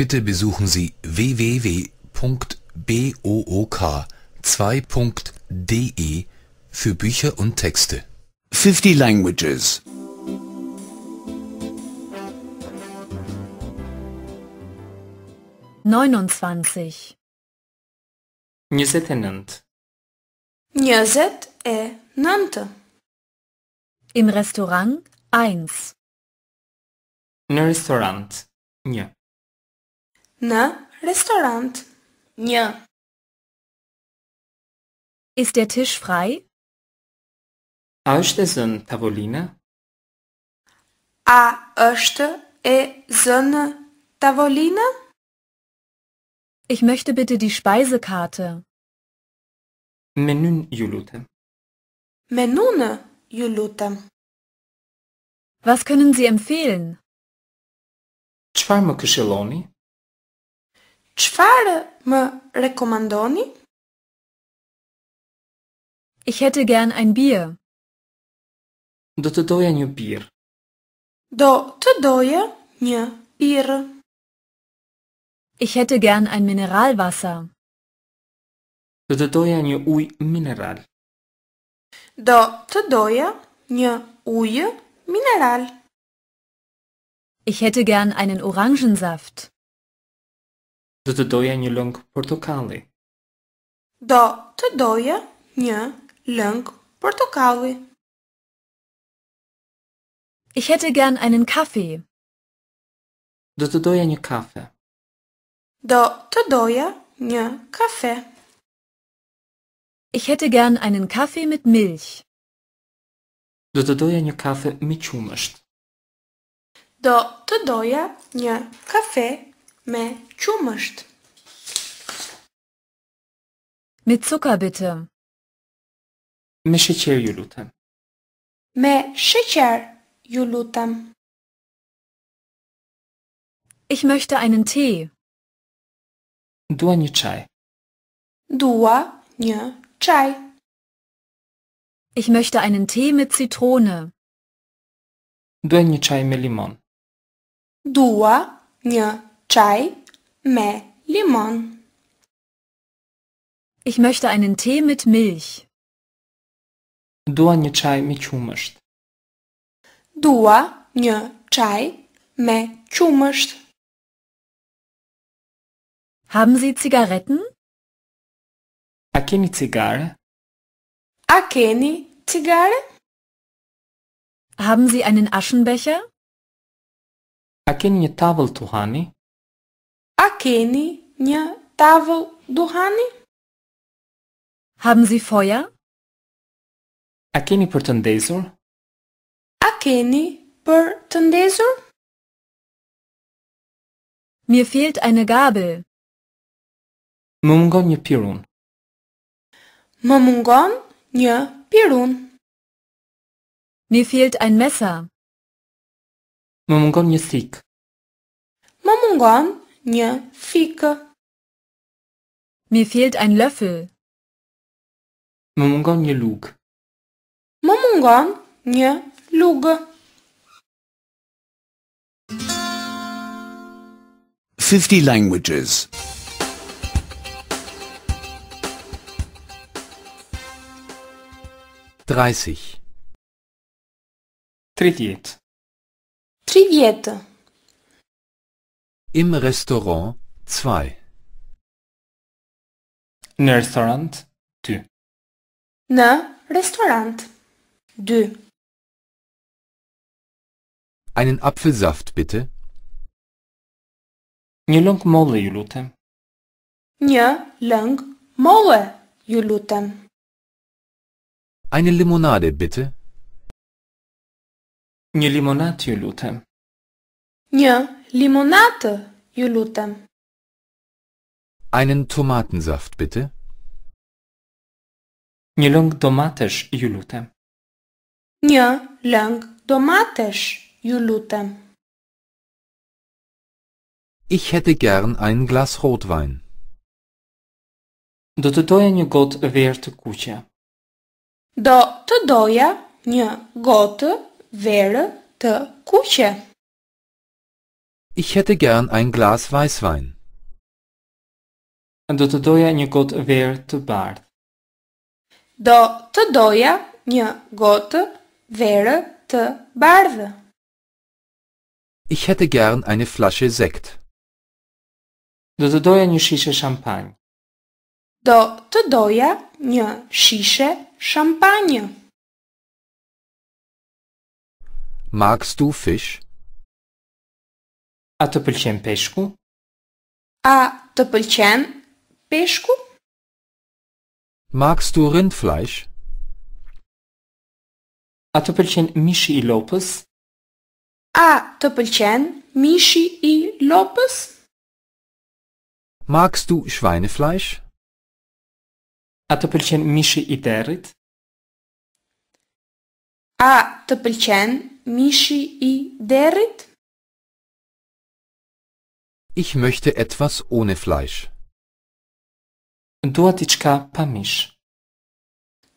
Bitte besuchen Sie www.book2.de für Bücher und Texte. 50 languages. Neunundzwanzig. njëzet e nëntë. Njëzet e nëntë. Im restaurant, eins. Në restaurant, një. Në restaurant, një. Ist der tisch frei? A është e zënë tavolina? A është e zënë tavolina? Ich möchte bitte die Speisekarte. Menün Julutem. Menune Julutem. Was können Sie empfehlen? Çfarë këshilloni? Çfarë më rekomandoni? Ich hätte gern ein Bier. Do të doja një birë. Do të doja një birë. Ich hätte gern ein Mineralwasser. Të një uj mineral. Do të doja një ujë mineral. Ich hätte gern einen Orangensaft. Do të doja një lëng portokalli. Do të doja një lëng portokalli. Ich hätte gern einen Kaffee. Do të doja një kafe. Do të doja një kafe. Ich hätte gern einen Kaffee mit Milch. Do të doja një kafe me qumësht. Do të doja një kafe me qumësht. Me cukër, bitte. Me sheqer ju lutem. Me sheqer ju lutem. Ich möchte einen Tee. Dua një çaj. Dua një çaj. Ich möchte einen Tee mit Zitrone. Dua një çaj me limon. Dua një çaj me limon. Ich möchte einen Tee mit Milch. Dua një çaj me qumësht. Dua një çaj me qumësht. Haben Sie Zigaretten? Akeni keine Zigarre? A Zigarre? Haben Sie einen Aschenbecher? Akeni keine Tuhani? Akeni Nya Tafel Duhani. Haben Sie Feuer? Akeni keine Akeni A Mir fehlt eine Gabel. Mumgon një pirun. Më mungon një pirun. Mir fehlt ein Messer. Më mungon një sik. Më mungon një fikë. Mir fehlt ein Löffel. Më mungon një lugë. Më mungon një lugë. Fifty languages. 30 Привет. Привет. Im Restaurant 2 Ne Restaurant 2 Ne Restaurant 2 Einen Apfelsaft bitte. Një lëng molle ju lutem. Një lëng molle ju lutem. Eine Limonade bitte. Nie Limonatio lutem. Nie Limonate, Julutem. Einen Tomatensaft bitte. Nie lang Tomatesch, Julutem. Nie lang Tomatesch, Julutem. Ich hätte gern ein Glas Rotwein. Do dotoja nie got wirt kucie. Do të doja një gotë verë të kuqe. Ich hätte gern ein Glas Weißwein. Do të doja një gotë verë të bardhë. Do të doja një gotë verë të bardhë. Ich hätte gern eine Flasche Sekt. Do të doja një shishe champagne. Do të doja një shishe Champagne. Magst du Fisch? A të pëlqen peshku? A të pëlqen peshku? Magst du Rindfleisch? A të pëlqen mishi i lopës? A të pëlqen mishi i lopës? Magst du Schweinefleisch? A të pëlqen mishi i derrit? A të pëlqen mishi i derrit? Ich möchte etwas ohne Fleisch. Dua diçka pa mish.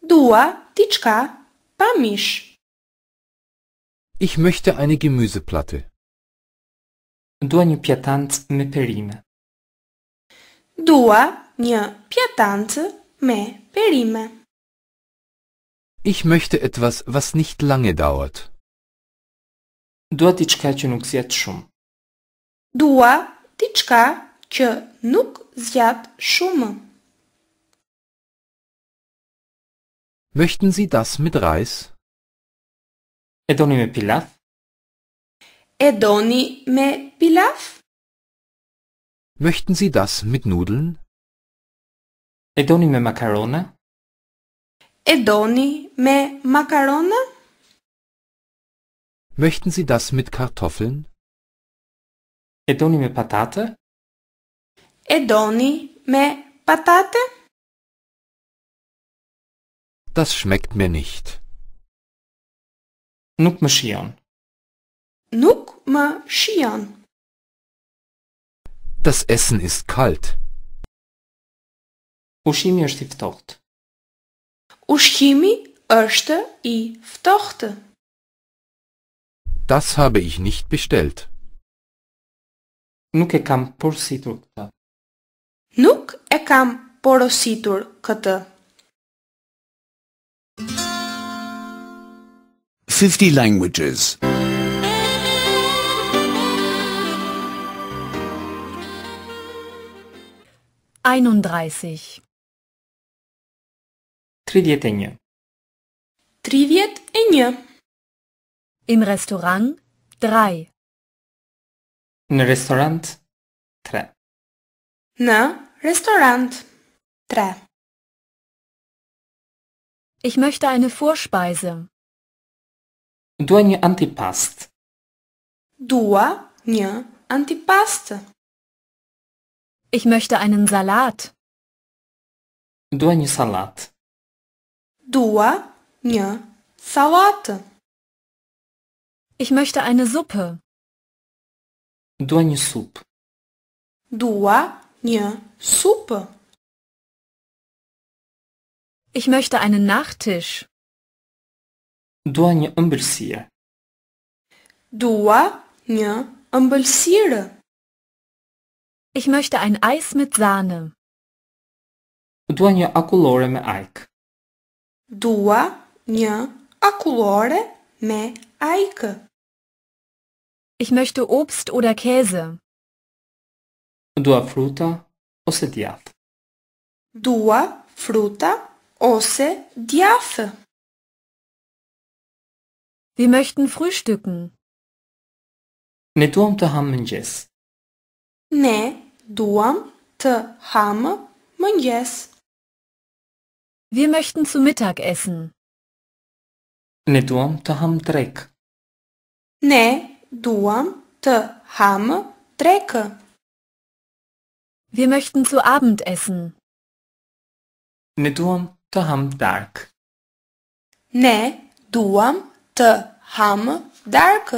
Dua diçka pa mish. Ich möchte eine Gemüseplatte. Dua një pjatancë me perime. Dua një pjatancë Me perime. Ich möchte etwas, was nicht lange dauert. Dua diçka që nuk zjat shumë. Dua diçka që nuk zjat shumë. Möchten Sie das mit Reis? E me pilaf? E me pilaf? Möchten Sie das mit Nudeln? E doni me macarona? E doni me macarona? Möchten Sie das mit Kartoffeln? E doni me patate? E doni me patate? Das schmeckt mir nicht. Nuk me shion. Nuk me shion. Das Essen ist kalt. Ushqimi është i ftohtë. Ushqimi është i ftohtë. Das habe ich nicht bestellt. Nuk e kam porositur këtë. Nuk e kam porositur këtë. 50 languages. 31 Trivietenie. Trivietenie. Im Restaurant drei. În restaurant tre. Na, Restaurant tre. Ich möchte eine Vorspeise. Dua një antipast. Dua një antipast. Ich möchte einen Salat. Dua një salat. Dua nie салата. Ich möchte eine Suppe. Dua nie суп. Dua nie Suppe. Ich möchte einen Nachtisch. Dua nie ëmbëlsirë. Dua nie ëmbëlsirë. Ich möchte ein Eis mit Sahne. Dua një akulore me ajkë dua a akulore me aike. Ich möchte Obst oder Käse. Dua fruta ose djath. Dua fruta ose djath. Wir möchten frühstücken. Ne duam të ham mëngjes. Ne duam të ham mëngjes. Wir möchten zu Mittag essen. Ne duam të ham trek. Ne duam të ham trek. Wir möchten zu Abend essen. Ne duam të ham dark. Ne duam të ham dark.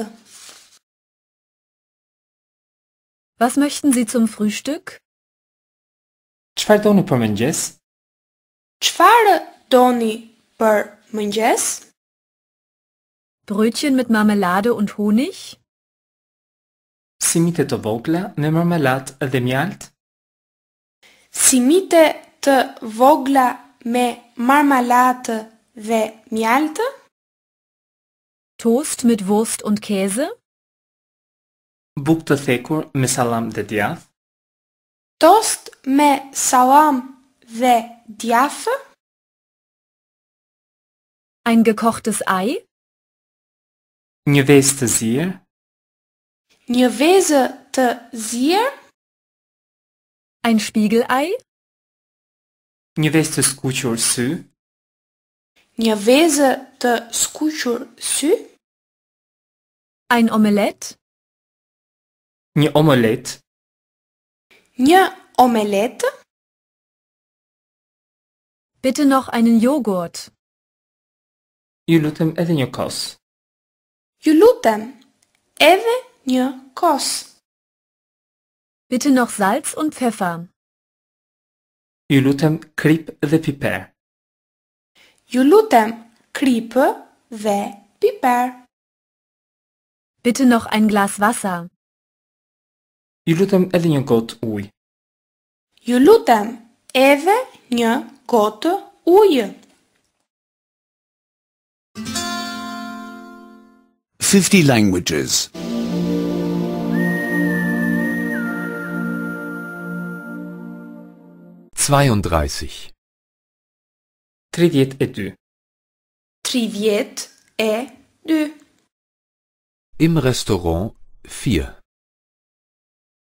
Was möchten Sie zum Frühstück? Çfarë doni për mëngjes? Çfarë doni për mëngjes? Brötchen mit Marmelade und Honig? Simite të vogla me marmelat dhe mjalt? Simite të vogla me marmelat dhe mjalt? Toast mit Wurst und Käse? Buk të thekur me salam dhe djath? Toast me salam dhe djath? Diave Ein gekochtes Ei Një vezë të zier Një vezë të zier Ein Spiegelei Një vezë të skuqur sy Një vezë të skuqur sy Ein omelet? Një omelet Një omelet Bitte noch einen Joghurt. Ju edhe një kos. Ju edhe një kos. Bitte noch Salz und Pfeffer. Ju krip dhe piper. Ju lutem dhe piper. Bitte noch ein Glas Wasser. Ju edhe një gotë ujë. Ju edhe një Gott Uhr. 50 languages. 32. Triviet et du. Triviet et du. Im Restaurant vier.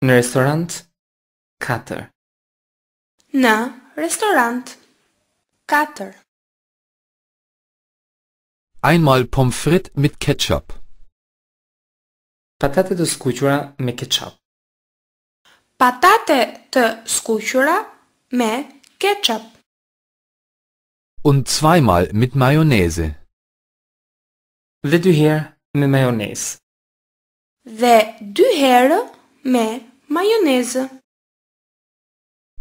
Restaurant 4. Na Restaurant 4 Einmal pommes frites mit ketchup. Patate të skuqura me ketchup. Patate të skuqura me ketchup. Und zweimal mit mayonnaise. Dhe dy herë me mayonnaise. Dhe dy herë me mayonnaise.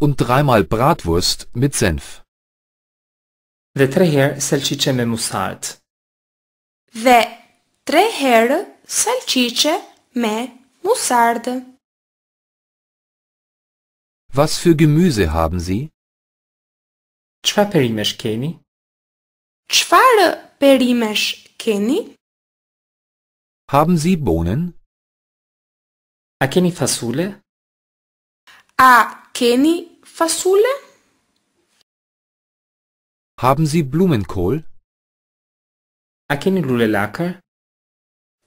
Und dreimal Bratwurst mit Senf. Dhe tre herë salçiçe me musart. Dhe tre herë salçiçe me musart. Was für Gemüse haben Sie? Çfarë perimesh keni? Çfarë perimesh keni? Haben Sie Bohnen? A keni fasule? A keni fasule? Haben Sie Blumenkohl? Akeni ne lulelaker?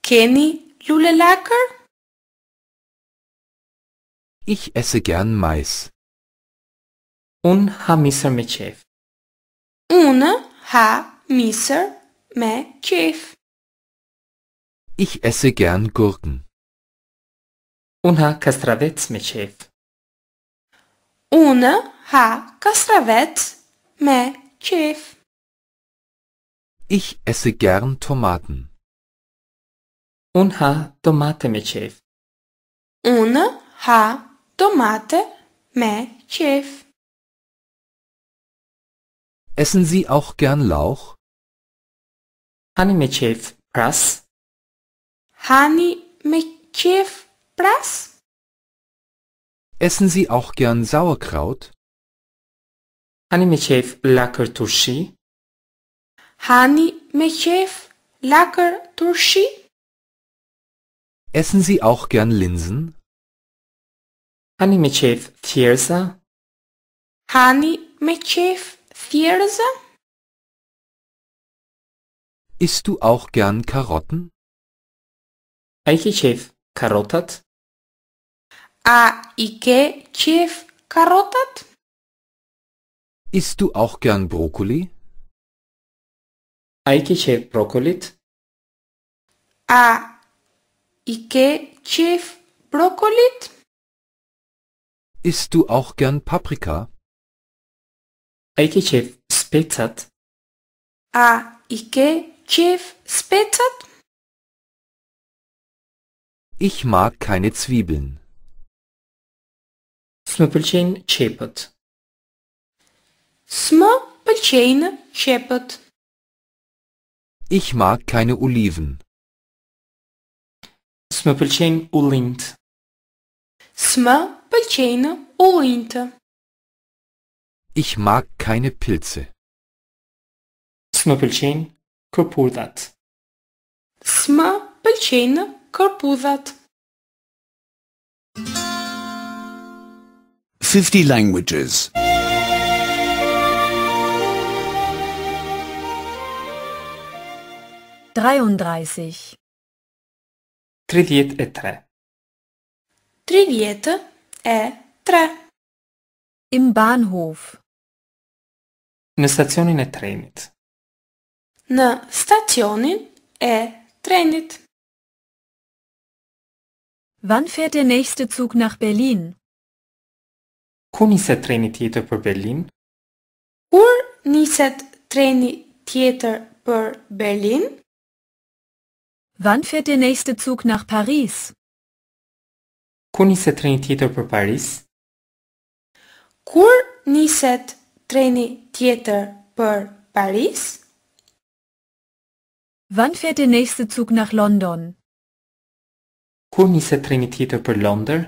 Keni ne lulelaker? Ich esse gern Mais. Un ha miser me chef. Un ha miser me chef. Ich esse gern Gurken. Un ha kastravets me chef. Un ha kastravets me chef. Tschüss. Ich esse gern Tomaten. Un ha tomate me chef. Un ha tomate me chef. Essen Sie auch gern Lauch? Hani me chef pras. Hani me chef pras? Essen Sie auch gern Sauerkraut? Hani me lakër turshi? Hani me lakër turshi? Essen Sie auch gern Linsen? Hani me qef thjerza? Hani me qef thjerza? Isst du auch gern Karotten? A i ke qef karotat? A i ke qef karotat? Isst du auch gern Brokkoli? Ai chef Brokkoli? A ike çift brokolit? Isst du auch gern Paprika? Ai chef spitzat? A ike çift spitzat? Ich mag keine Zwiebeln. Smüppelchen çepet. Sma Pelchane Shepherd. Ich mag keine Oliven. Sma Pelchane Olint. Sma Ich mag keine Pilze. Sma Pelchane Korpudat. Sma 50 languages. Dreiunddreißig. Tridiet e tre. Tridiet e tre. Im Bahnhof. Në stacionin e trenit. Në stacionin e trenit. Wann fährt der nächste Zug nach Berlin? Kur niset treni tjetër për Berlin? Kur niset treni tjetër për Berlin? Wann fährt der nächste Zug nach Paris? Kur treni tjetër për Paris? Kur niset treni tjetër për Paris? Wann fährt der nächste Zug nach London? Kur niset treni tjetër për Londër?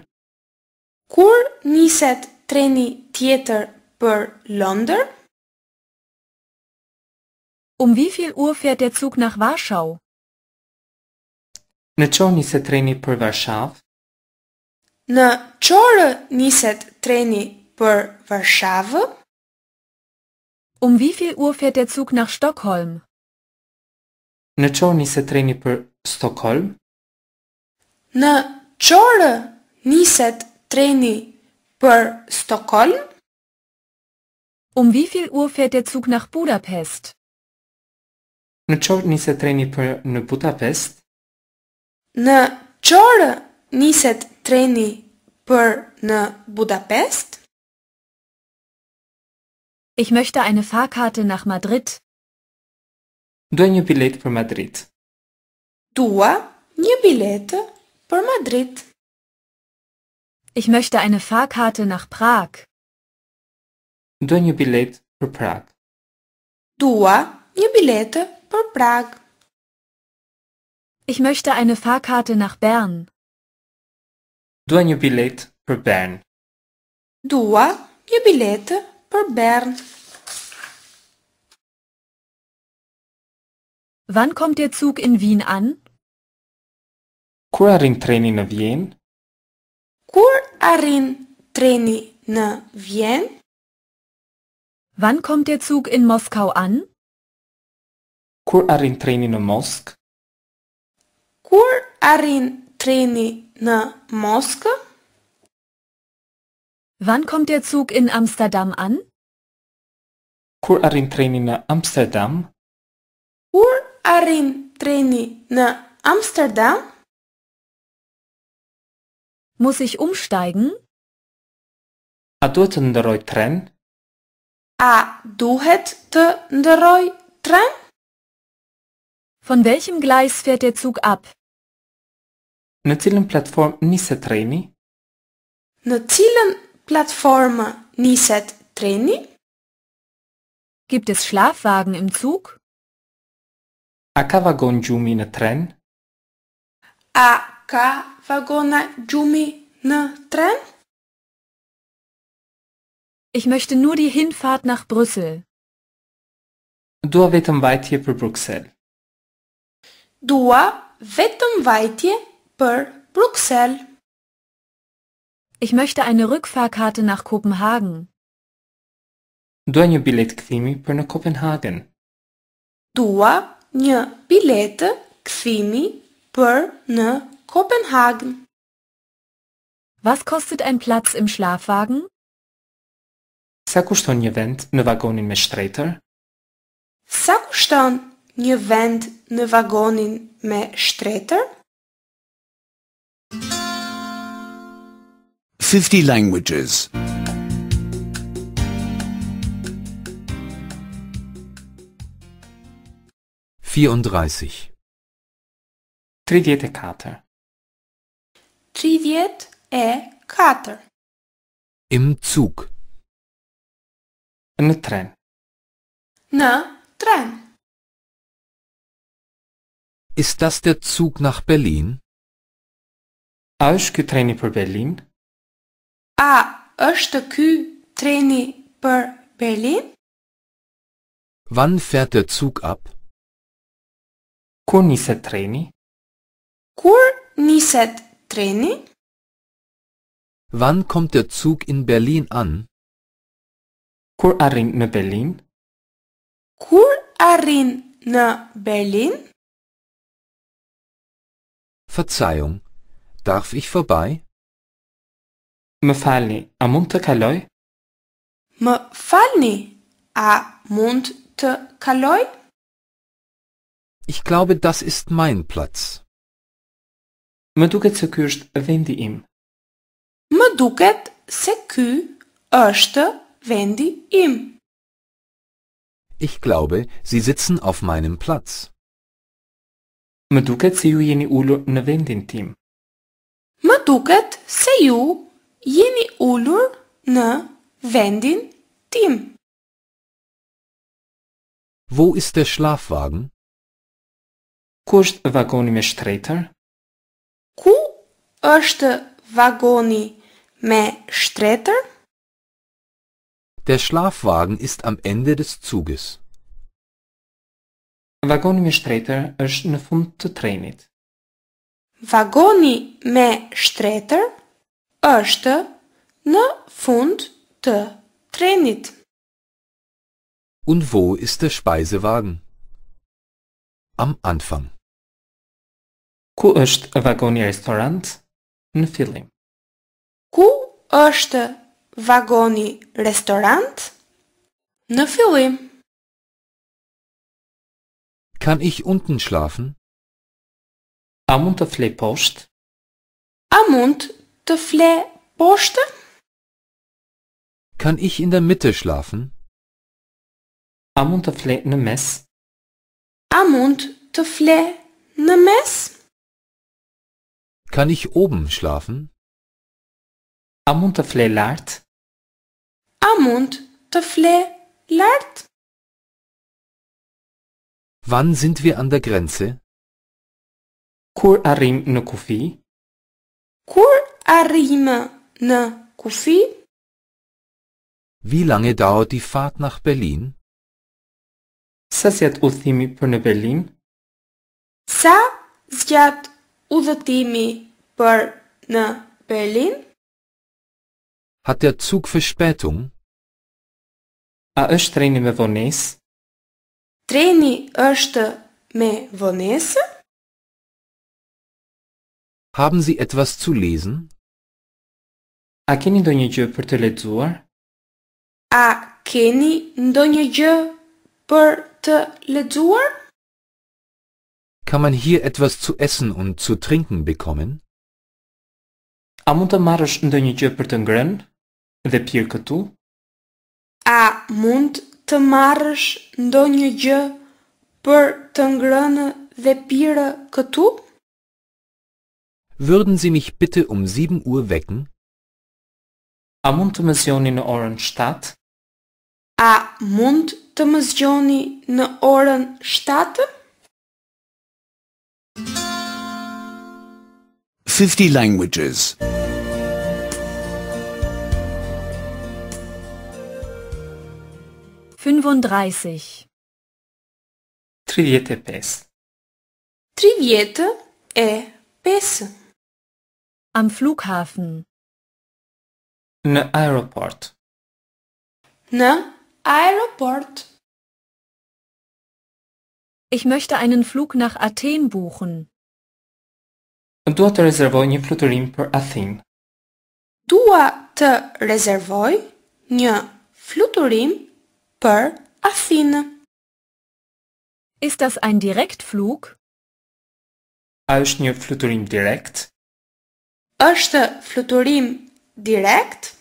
Kur niset treni tjetër për Londër? Um wie viel Uhr fährt der Zug nach Warschau? Në qorë njëse treni për Varshav? Në qorë njëse treni për Varshav? Um wie viel Uhr fährt der Zug nach Stockholm? Në qorë njëse treni për Stockholm? Në qorë njëse treni për Stockholm? Um wie viel Uhr fährt der Zug nach Budapest? Në qorë njëse treni për në Budapest? Në qërë niset treni për në Budapest? Ich möchte eine Fahrkarte nach Madrid. Dua një bilet për Madrid. Dua një bilet për Madrid. Ich möchte eine Fahrkarte nach Prag. Dua Prag. Dua një bilet për Prag. Dua një bilet për Prag. Ich möchte eine Fahrkarte nach Bern. Du ein bilet për Bern. Du ein bilet për Bern. Wann kommt der Zug in Wien an? Kur arin treni në Vjenë? Kur arin treni në Vjenë? Wann kommt der Zug in Moskau an? Kur arin treni në Moskë? kur arin treni na Moskau? Wann kommt der Zug in Amsterdam an? Kur arin treni na Amsterdam? Kur arin treni na Amsterdam? Muss ich umsteigen? A duhet të ndërroj tren? A du duhet të ndërroj tren? Von welchem Gleis fährt der Zug ab? Na cilem platform ni se treni? Na cilem platforma treni? Gibt es Schlafwagen im Zug? A ka wagon na tren? A ka wagona na tren? Ich möchte nur die Hinfahrt nach Brüssel. Dua vetëm vajtje për Bruxelles. Dua vetëm vajtje per Bruxelles. Ich möchte eine Rückfahrkarte nach Kopenhagen. Dua bilet kvimi per na Kopenhagen. Dua një bilete kvimi per në Kopenhagen. Was kostet ein Platz im Schlafwagen? Sa kushton një vend në vagonin me shtretër? Sa kushton një vend në vagonin me shtretër? 50 languages. 34. Triviete Kater. Triviet e Kater. Im Zug. Im tren. Na, tren. Ist das der Zug nach Berlin? A është ky Berlin? A është ky treni për Berlin? Wann fährt der Zug ab? Kur niset treni? Kur niset treni? Wann kommt der Zug in Berlin an? Kur arrin në Berlin? Kur arrin në Berlin? Verzeihung, darf ich vorbei? Më falni, a mund të kaloj? Më falni, a mund të kaloj? Ich glaube, das ist mein Platz. Më duket se ky është vendi im. Më duket se ky është vendi im. Ich glaube, sie sitzen auf meinem Platz. Më duket se ju jeni ulur në vendin tim. Më duket se ju jeni ullur në vendin tim. Wo ist der Schlafwagen? është vagoni me shtrejtër? Ku është vagoni me shtrejtër? Der Schlafwagen ist am Ende des Zuges. Vagoni me shtrejtër është në fund të trenit. Vagoni me shtrejtër? është në fund të trenit. Und wo ist der Speisewagen? Am Anfang. Ku është vagoni restorant? Në fillim. Ku është vagoni restorant? Në fillim. Kann ich unten schlafen? A mund të flej poshtë? A mund der Fleischboste? Kann ich in der Mitte schlafen? Am und ne Mess. Am und ne Mess? Kann ich oben schlafen? Am und lart. Am und lart? Wann sind wir an der Grenze? Kur arim ne kufi? Kur arrima na ne, Kofi? Wie lange dauert die Fahrt nach Berlin? Sasiat udhimi për Berlin? Sa zgjat udhëtimi për në ne, Berlin? Hat der Zug Verspätung? A është treni me vonesë? Treni është me vonesë? Haben Sie etwas zu lesen? A keni ndonjë gjë për të lexuar? A keni ndonjë gjë për të lexuar? Kann man hier etwas zu essen und zu trinken bekommen? A mund të marrësh ndonjë gjë për të ngrënë dhe pirë këtu? A mund të marrësh ndonjë gjë për të ngrënë dhe pirë këtu? Würden Sie mich bitte um 7 Uhr wecken? A mund të më zgjoni në orën 7? A mund të më zgjoni në orën 7? 50 languages. Fünfunddreißig. Triviete pes. Triviete e pes. Am Flughafen. Në aeroport. Në aeroport. Ich möchte einen Flug nach Athen buchen. Dua të rezervoj një fluturim për Athen. Dua të rezervoj një fluturim për Athen. Ist das ein Direktflug? A është një fluturim direkt? Është fluturim direkt?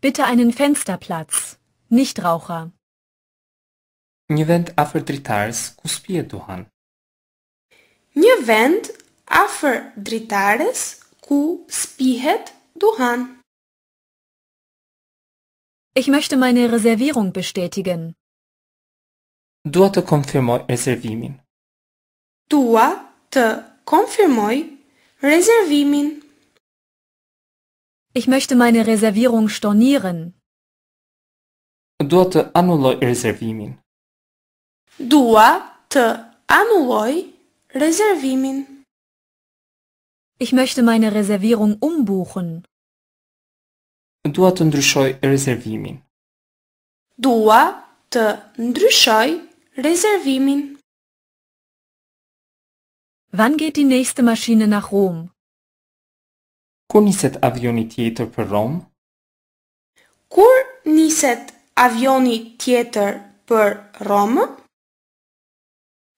Bitte einen Fensterplatz. Nichtraucher. Nie vent afër dritarës ku spihet duhan. Një vend afër dritarës ku spihet duhan. Ich möchte meine Reservierung bestätigen. Dua të konfirmoj rezervimin. Dua të konfirmoj rezervimin. Ich möchte meine Reservierung stornieren. Dua të anulloj rezervimin. Dua të anulloj rezervimin. Ich möchte meine Reservierung umbuchen. Dua të ndryshoj rezervimin. Dua të ndryshoj rezervimin. Wann geht die nächste Maschine nach Rom? Kur niset avioni tjetër për Rom? Kur niset avioni tjetër për Rom?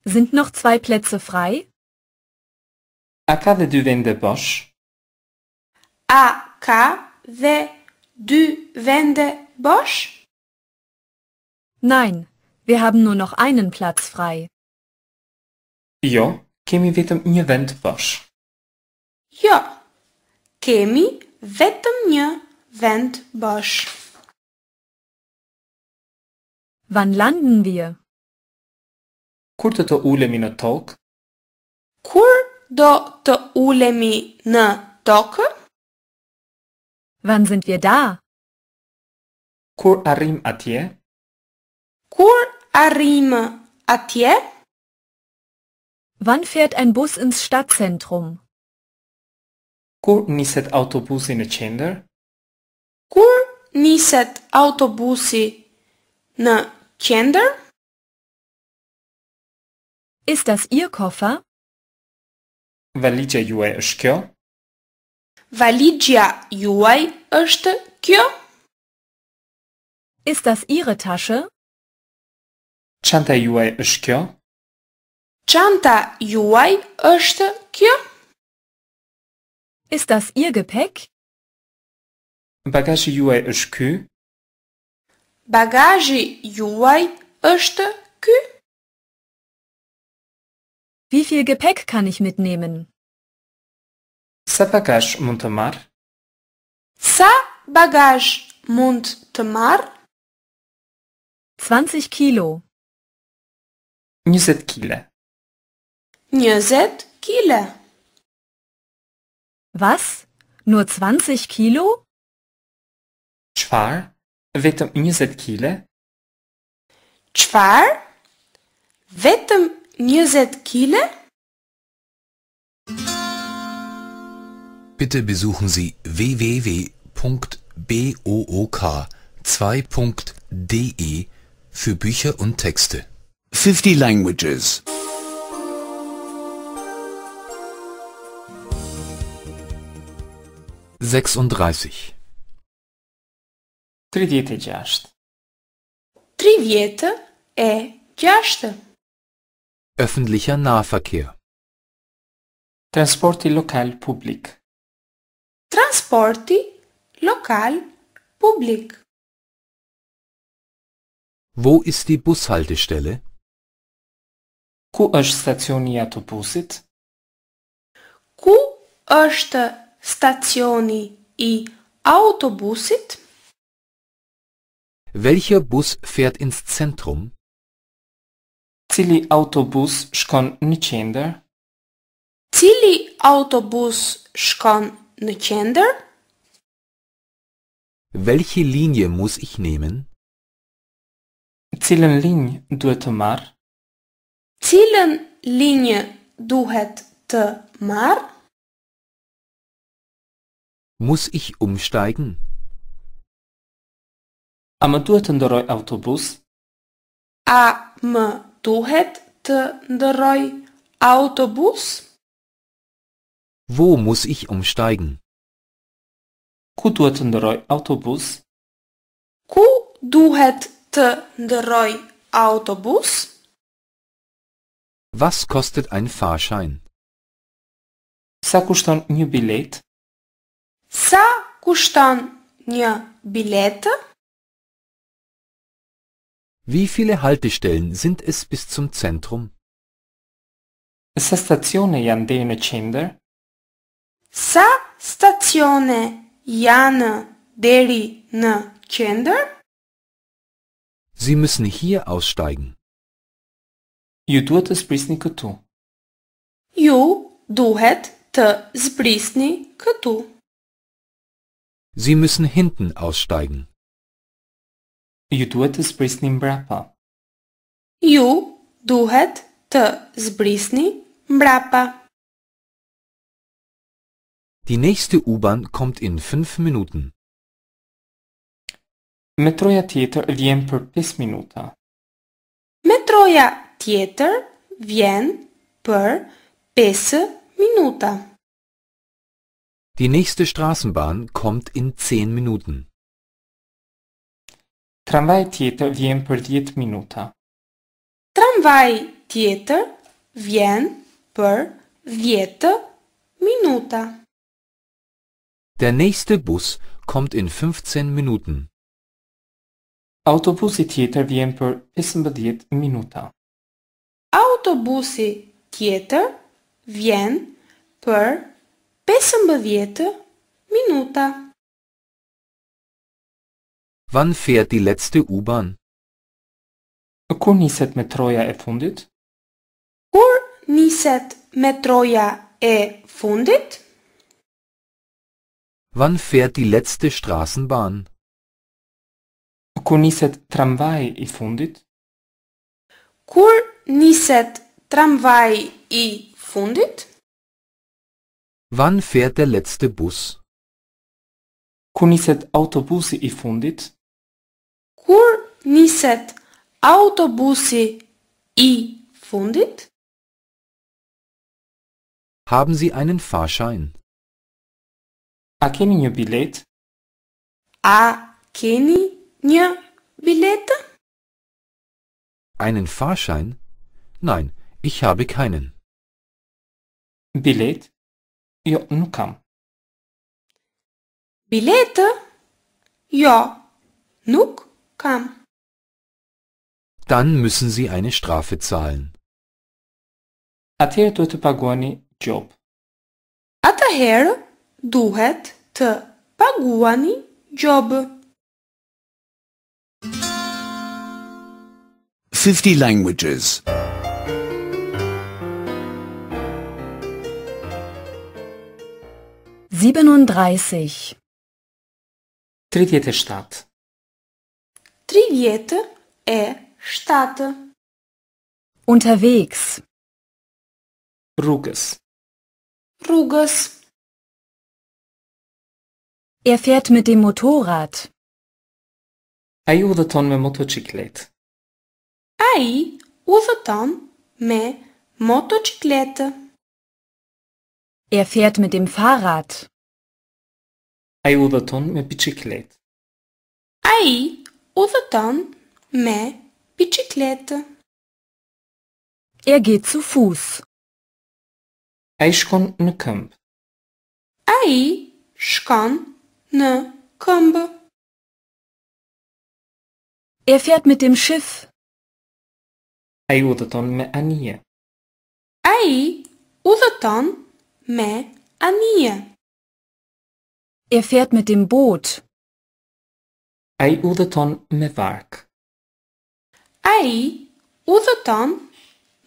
Sind noch zwei Plätze frei? A ka dhe dy vende bosh? A ka dhe dy vende bosh? Nein, wir haben nur noch einen Platz frei. Jo, kemi vetëm një vend bosh. Jo, kemi vetëm një vend bosh. Wann landen wir? Kur të të ulemi në tok? Kur do të ulemi në tokë? Wann sind wir da? Kur arrim atje? Kur arrim atje? Wann fährt ein Bus ins Stadtzentrum? Kur niset autobusi në qendër? Kur niset autobusi në qendër? Is das ihr Koffer? Valigja juaj është kjo? Valigja juaj është kjo? Is das ihre Tasche? Çanta juaj është kjo? Çanta juaj është kjo? Ist das Ihr Gepäck? Bagage juaj është ky? Bagazhi juaj është ky? Wie viel Gepäck kann ich mitnehmen? Sa bagazh mund të marr? Sa bagazh mund të marr? 20 kilo. 20 kile. 20 kile. Was? Nur 20 Kilo? Czwar? Wetem njëzet kile? Çfar? Vetëm 20 Kilo? Bitte besuchen Sie www.book2.de für Bücher und Texte. 50 Languages. 36 Tri vjetë e gjashtë Tri vjetë e gjashtë Nahverkehr Transporti lokal publik Transporti lokal publik Wo ist die Bushaltestelle? Ku është stacioni i autobusit? Ku është stationi i autobusit? Welcher Bus fährt ins Zentrum? Cili autobus shkon në qendër? Cili autobus shkon në Welche Linie muss ich nehmen? Cilën linjë duhet mar? marr? Linie linjë duhet të muss ich umsteigen? Am du të ndërroj autobus? A më duhet të ndërroj autobus? Wo muss ich umsteigen? Ku duhet të ndërroj autobus? Ku duhet të ndërroj autobus? Was kostet ein Fahrschein? Sa kushton një bilet? Са куштанья билета? Wie viele Haltestellen sind es bis zum Zentrum? Sa stazione Yandene Mecinder? Sa stazione Jana Deri na Cender? Sie müssen hier aussteigen. Ju duhet të zbrisni këtu. Ju duhet të zbrisni këtu. Sie müssen hinten aussteigen. Ju duhet të zbrisni mbrapa. Ju duhet të zbrisni mbrapa. Die nächste U-Bahn kommt in 5 Minuten. Metroja tjetër vjen për 5 minuta. Metroja tjetër vjen për 5 minuta. Die nächste Straßenbahn kommt in zehn Minuten. Tramvai tieter vjen për 10 minuta. Tramvai tieter vjen për 10 minuta. Der nächste Bus kommt in 15 Minuten. Autobusi tjetër vjen për 15 minuta. Autobusi tjetër vjen për Pesam minuta. Wann fährt die letzte U-Bahn? Kur niset metroja erfundet? Kur niset metroja erfundet? Wann fährt die letzte Straßenbahn? Kur niset tramvaj erfundet? Kur niset tramvaj erfundet? Wann fährt der letzte Bus? Кунисет автобуси и фундит? Кунисет автобуси i fundit? Haben Sie einen Fahrschein? Акениньо билет? Акениньо bilet? Einen Fahrschein? Nein, ich habe keinen. Bilet? Jo, nuk kam. Biletë? Jo, nuk kam. Dann müssen Sie eine Strafe zahlen. Atëherë duhet të paguani gjobë. Atëherë duhet të paguani gjobë. 50 languages. 37 Stadt 37 e Stadt Unterwegs Ruges Ruges Er fährt mit dem Motorrad Ai udhëton me motociklet Ai udhëton me motocikletë Er fährt mit dem Fahrrad A i udhëton me biciklet. A i udhëton me biciklet. Er geht zu Fuß. A i shkon në këmbë. A i shkon në këmbë. Er fährt mit dem Schiff. A udhëton me anje. A i udhëton me anje. A i udhëton me anje. Er fährt mit dem Boot. Hij ude me vark. Hij ude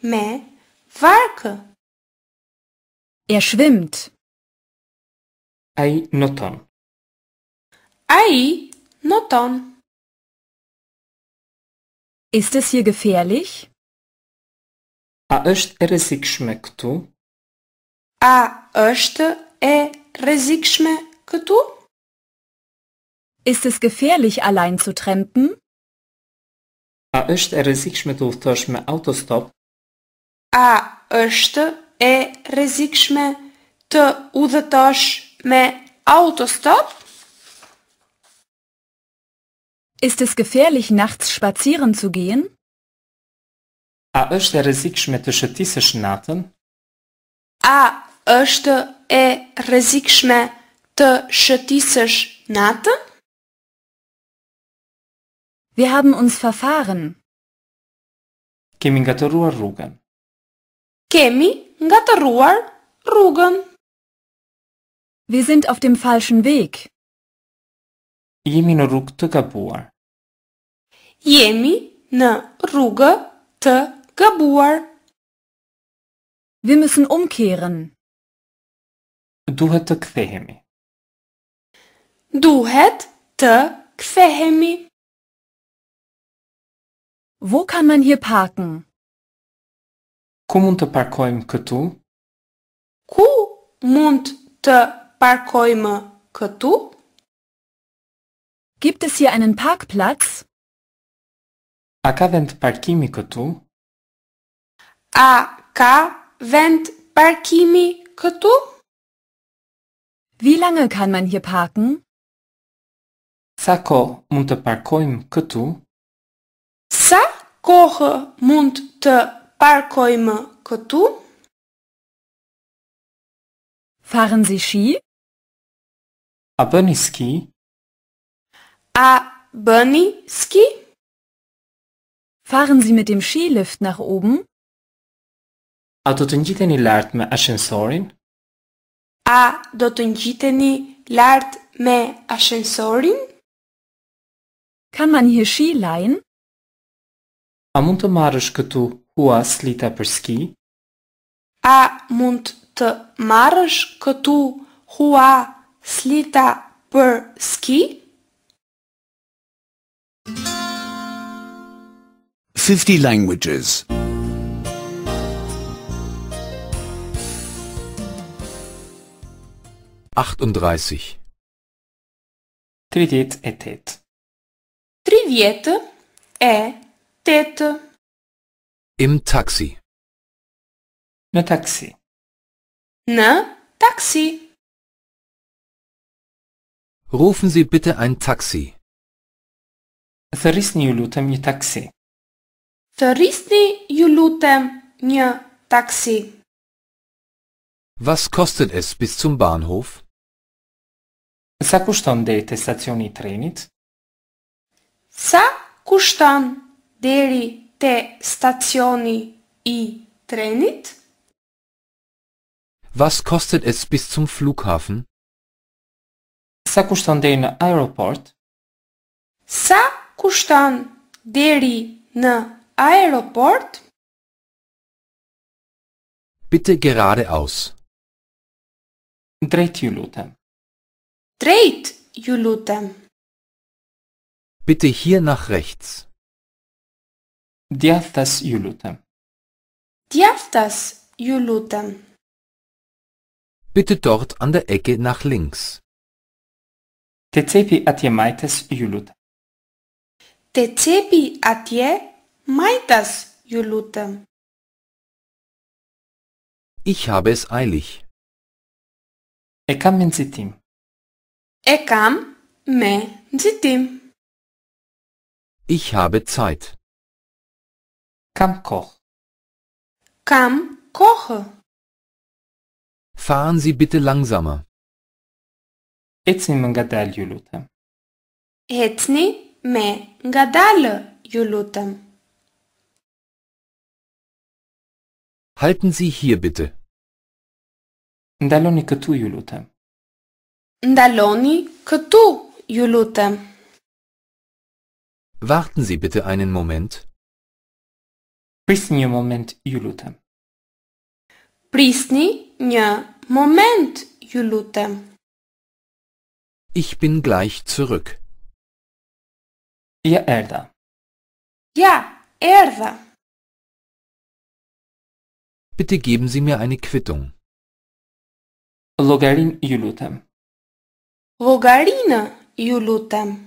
me vark. Er schwimmt. Hij noton. Hij noton. Ist es hier gefährlich? A është e rrezikshme këtu? A është e rrezikshme Kutu? Ist es gefährlich, allein zu trampen? A është e rrezikshme të udhëtosh me autostop? A është e rrezikshme të udhëtosh me autostop? Ist es gefährlich, nachts spazieren zu gehen? A është e rrezikshme të shëtisësh natën? A është e rrezikshme të shëtisësh natën? Vi haben uns fafaren. Kemi nga të ruar rrugën. Kemi nga të ruar rrugën. Vi sind auf dem falschen vek. Jemi në rrugë të gabuar. Jemi në rrugë të gabuar. Vi mësën umkeren. Duhet të kthehemi. دوهت ت فهمی Wo kann man hier parken? Cum mund të parkojmë këtu? Ku mund të parkojmë këtu? Gibt es hier einen Parkplatz? A ka vend parkimi këtu? A ka vend parkimi këtu? Wie lange kann man hier parken? Sa ko mund të parkojmë këtu? Sa kohë mund të parkojmë këtu? Fahren si shi? A bëni ski? A bëni ski? Fahren si me tim shi lëft nëkë oben? A do të njiteni lartë me ashensorin? A do të njiteni lartë me ashensorin? Kann man hier Ski leihen? A Amuntomarësh këtu hua slita për ski? A mund të marrësh këtu hua slita për ski? Fifty languages. Achtunddreißig. Tridet etet. Tri vjetë e tëtë. Im taksi. Në taksi. Në taksi. Rufen Sie bitte ein Taxi. Thërisni ju lutem një taksi. Thërisni ju lutem një taksi. Was kostet es bis zum Bahnhof? Sa kushton deri te stacioni i trenit? Sa kushton deri te stacioni i trenit? Was kostet es bis zum Flughafen? Sa kushton deri në aeroport? Sa kushton deri në aeroport? Bitte geradeaus. Drejt ju lutem. Drejt ju lutem. Bitte hier nach rechts. Diaftas Julutem. Diaftas Julutem. Bitte dort an der Ecke nach links. Tecepi atje maitas Julutem. Tecepi atje maitas Julutem. Ich habe es eilig. Ekam men zitim. Ekam me zitim. Ich habe Zeit. Kam koch. Kam koche. Fahren Sie bitte langsamer. Etni mangadal julutem. Etni mangadal julutem. Halten Sie hier bitte. Ndaloni këtu ju lutem. Ndaloni këtu ju lutem. Warten Sie bitte einen Moment. Присні момент, Юлюте. Присні ня момент, Юлюте. Ich bin gleich zurück. Я Ерда. Ja, Erda. Bitte geben Sie mir eine Quittung. Logarin Юлюте. Logarina Юлюте.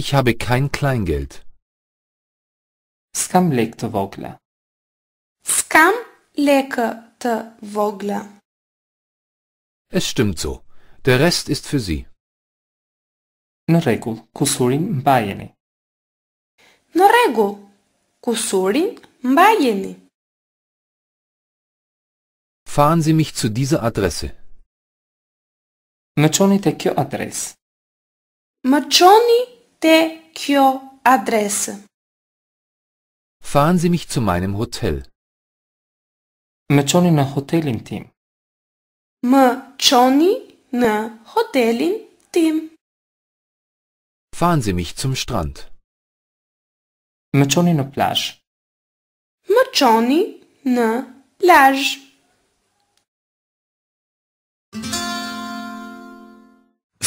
Ich habe kein Kleingeld. Скам лекта вогля. Скам леката вогля. Es stimmt so. Der Rest ist für Sie. Në rregull, kusurin mbajeni. Në rregull, kusurin mbajeni. Fahren Sie mich zu dieser Adresse. Më çoni te kjo adresë. Më çoni te kyo adresse. Fahren Sie mich zu meinem Hotel. Më çoni në hotelin tim. Më çoni në hotelin tim. Fahren Sie mich zum Strand. Më çoni në plazh. Më çoni në plazh.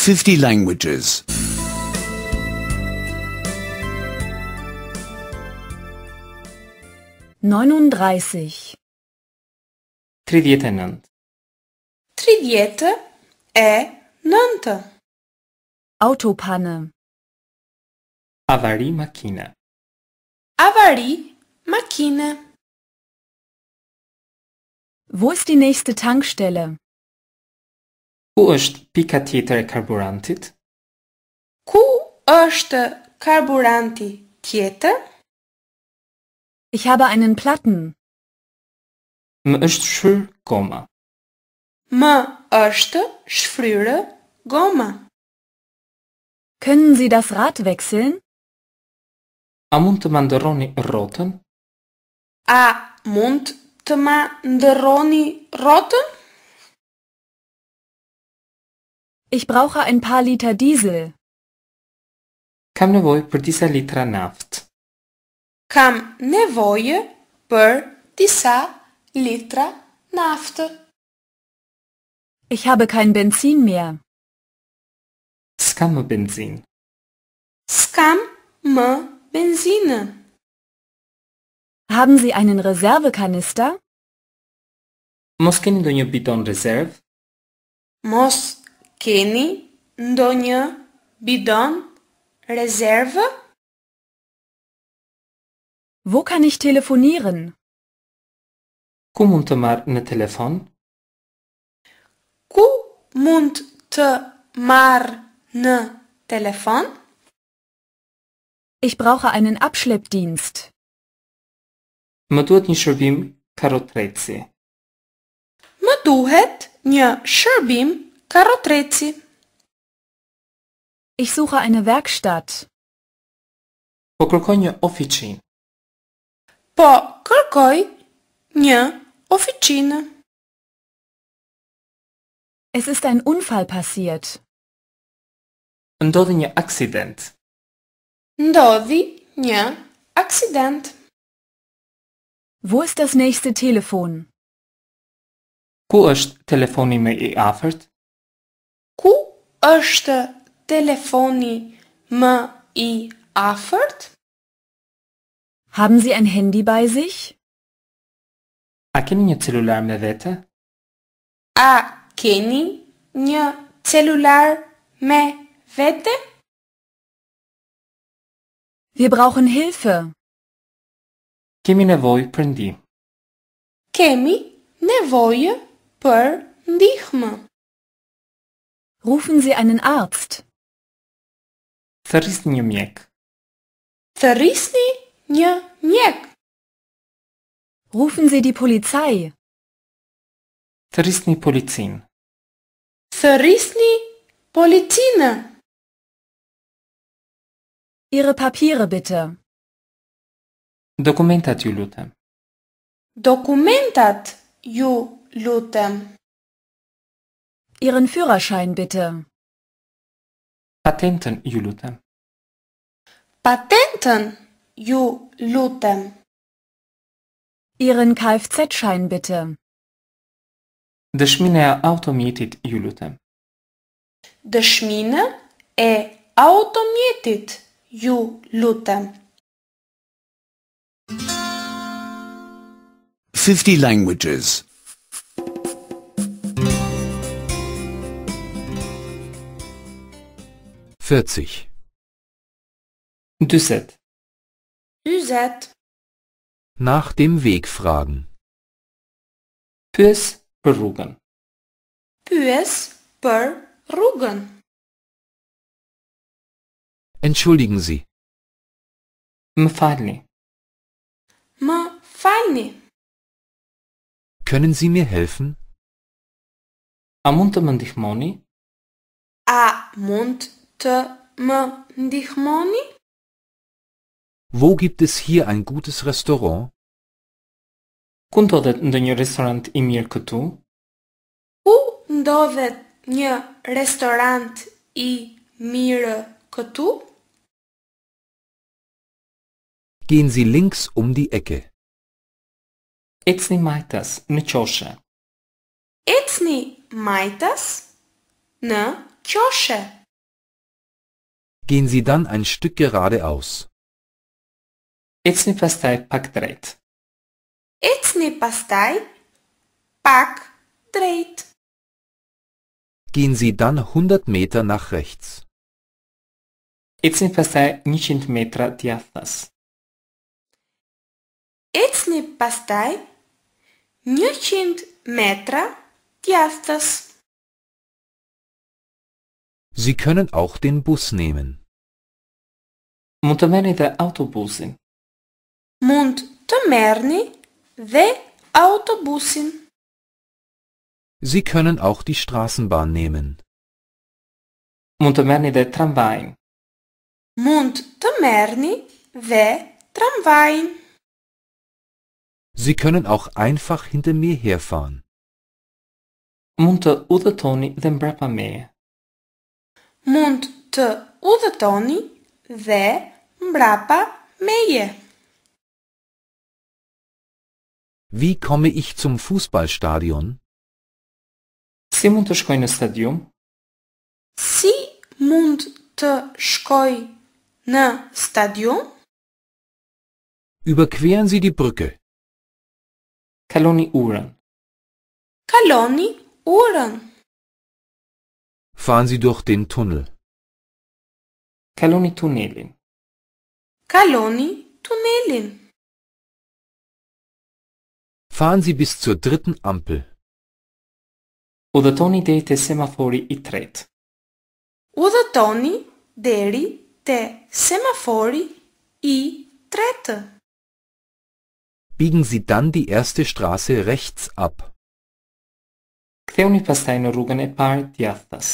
Fifty languages. Tri djetë e nëndë. Tri e nëndë. Autopane. Avari makine. Avari makine. Vo është di nëjste tankstelle? Ku është pika tjetër e karburantit? Ku është karburanti tjetër? Ich habe einen Platten. Më është shfryr goma. Më është shfryrë goma. Können Sie das Rad wechseln? A mund të më ndërroni A mund të më ndërroni Ich brauche ein paar Liter Diesel. Kam nevojë për disa litra naftë cam nevoie per disa litra naftă. Ich habe kein Benzin mehr. Scam Benzin. Scam mă benzină. Haben Sie einen Reservekanister? Mos keni ndonjë bidon rezerv? Mos keni ndonjë bidon rezervë? Wo kann ich telefonieren? Cum tomar ne telefon? Cum tomar ne telefon? Ich brauche einen Abschleppdienst. Më duhet një shërbim karrotreci. Më duhet një shërbim karrotreci. Ich suche eine Werkstatt. Po kërkoj një oficinë. Po, kërkoj një oficinë. Es ist ein Unfall passiert. Ndodhi një aksident. Ndodhi një aksident. Wo ist das nächste Telefon? Ku është telefoni më i afërt? Ku është telefoni më i afërt? Haben Sie ein Handy bei sich? أكن celular me vete? A keni një celular me vete? Wir brauchen Hilfe. Kemi nevojë për ndihmë. Kemi nevojë për ndihmë. Rufen Sie einen Arzt. Thërrisni një mjek. Thërrisni Nie, niek. Rufen Sie die Polizei. Zerrissni Polizin. Zerrissni Polizine. Ihre Papiere bitte. Dokumentat ju lutem. Dokumentat ju lutem. Ihren Führerschein bitte. Patenten ju lutem. Patenten ju lutem. Ihren Kfz-Schein bitte. Дъчмина е автомиетит ju lutem. Дъчмина е автомиетит ju lutem. 50 languages. 40. Düsset. Musette. Nach dem Weg fragen. Pues berugen. Pues berugen. Entschuldigen Sie. Mfalni. Mfalni. Können Sie mir helfen? Amunte mandich moni? Amunte mandich moni? Wo gibt es hier ein gutes Restaurant? Кундодет ndonjë restorant i mirë këtu? Ku ndodhet një restorant i mirë këtu? Gehen Sie links um die Ecke. Ecni majtas në qoshe. Ecni majtas në qoshe. Gehen Sie dann ein Stück geradeaus. Ецни пастай пак дрейт. Ецни пастай пак дрейт. Gehen Sie dann 100 Meter nach rechts. Ецни пастай ничент метра дяфтас. Ецни пастай ничент метра дяфтас. Sie können auch den Bus nehmen. Moeten wij naar de autobus zijn? Mund Tamerni dhe Autobusin. Sie können auch die Straßenbahn nehmen. Mund të merrni dhe tramvajin. Mund të merrni dhe tramvajin. Sie können auch einfach hinter mir herfahren. Mund të udhëtoni dhe mbrapa meje. Mund të udhëtoni dhe mbrapa meje. Wie komme ich zum Fußballstadion? Si Si mund të shkoj në stadium? Überqueren Sie die Brücke. Kaloni Uhren. Kaloni Uhren. Fahren Sie durch den Tunnel. Kaloni Tunnelin. Kaloni Tunnelin. Fahren Sie bis zur dritten Ampel. Udhëtoni deri te semafori i tretë. Udhëtoni deri te semafori i tretë. Biegen Sie dann die erste Straße rechts ab. Kthehuni pastaj në rrugën e parë djathtas.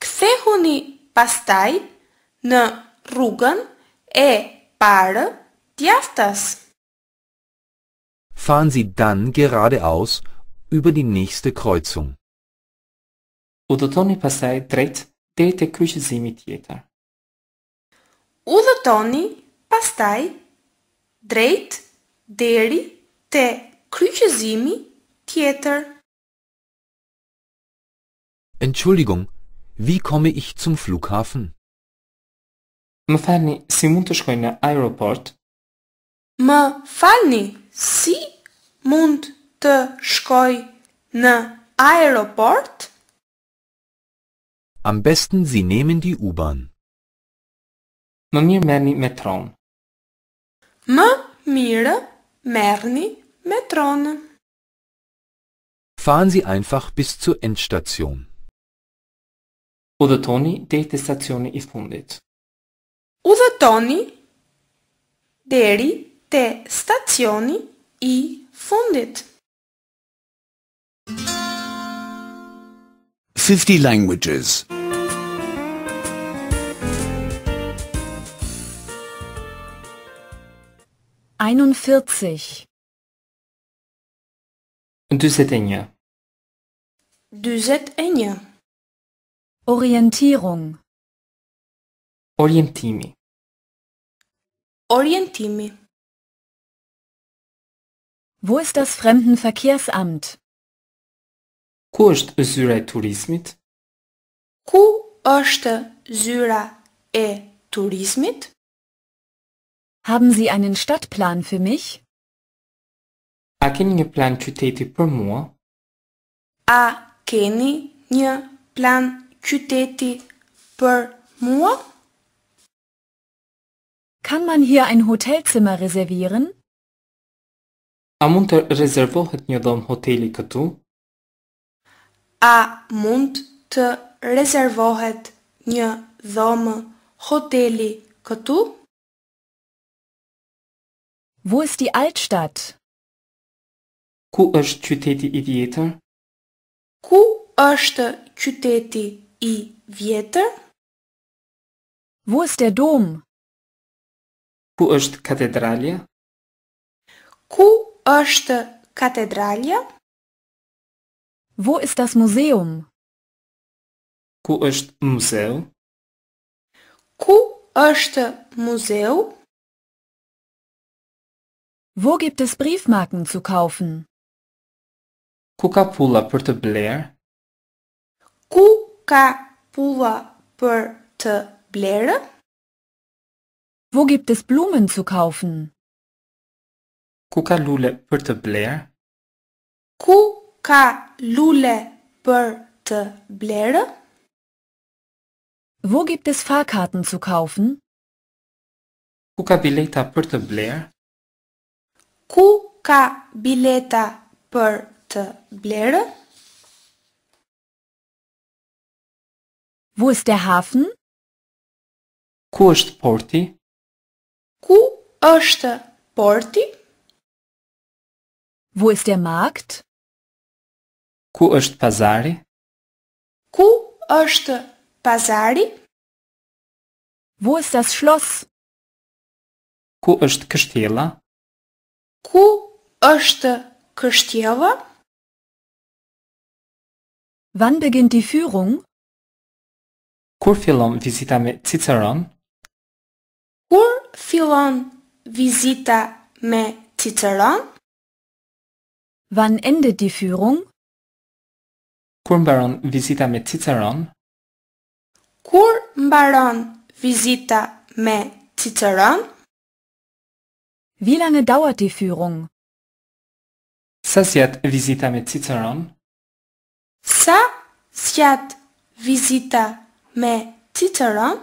Kthehuni pastaj në e parë djathtas fahren Sie dann geradeaus über die nächste Kreuzung. Udotoni pasai drept dete köşesini tieter. Udotoni pastai drept deri te kryqëzimi tjetër. Entschuldigung, wie komme ich zum Flughafen? Më falni, si mund aeroport? Më falni, Sie mund të shkoj në aeroport? Am besten Sie nehmen die U-Bahn. Më mirë merrni metron. Më mirë merrni metron. Fahren Sie einfach bis zur Endstation. Udhëtoni deri te stacioni i fundit. Udhëtoni deri te stazioni i fundit. 50 languages. 41 Düssetenja. Düssetenja. Orientierung. Orientimi. Orientimi. Wo ist das Fremdenverkehrsamt? Ku është zyra e turizmit? Ku është zyra e turizmit? Haben Sie einen Stadtplan für mich? A keni një plan qyteti për mua? A keni një plan qyteti për mua? Kann man hier ein Hotelzimmer reservieren? A mund të rezervohet një dhomë hoteli këtu? A mund të rezervohet një dhomë hoteli këtu? Wo ist die Altstadt? Ku është qyteti i vjetër? Ku është qyteti i vjetër? Wo ist der Dom? Ku është katedralja? Ku është katedralja? Wo ist das Museum? Ku është muzeu? Ku është muzeu? Wo gibt es Briefmarken zu kaufen? Ku ka pulla për të bler? Ku ka pulla për të blerë? Wo gibt es Blumen zu kaufen? ku ka lule për të blerë? Ku ka lule për të blerë? Wo gibt es Fahrkarten zu kaufen? Ku ka bileta për të blerë? Ku ka bileta për të blerë? Wo ist der Hafen? Ku është porti? Ku është porti? Wo ist der Markt? Ku është pazari? Ku është pazari? Wo ist das Schloss? Ku është kështjela? Ku është kështjela? Wann beginnt die Führung? Kur fillon vizita me Ciceron? Kur fillon vizita me Ciceron? Wann endet die Führung? Curbaron visita me Ciceron. Curbaron visita me Ciceron. Wie lange dauert die Führung? Sasiat visita me Ciceron. Sasiat visita me Ciceron.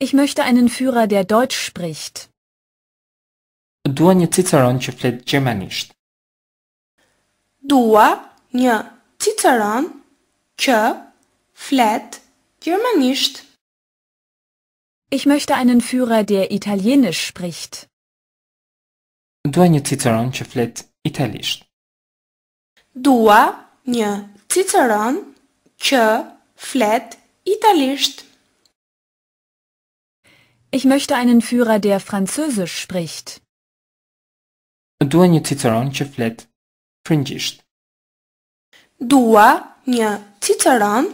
Ich möchte einen Führer, der Deutsch spricht. Dua një ciceron që flet gjermanisht. Dua një ciceron që flet gjermanisht. Ich möchte einen Führer, der italienisch spricht. Dua një ciceron që flet italisht. Dua një ciceron që flet italisht. Ich möchte einen Führer, der französisch spricht. Dua një Ciceron që flet frëngjisht. Dua një Ciceron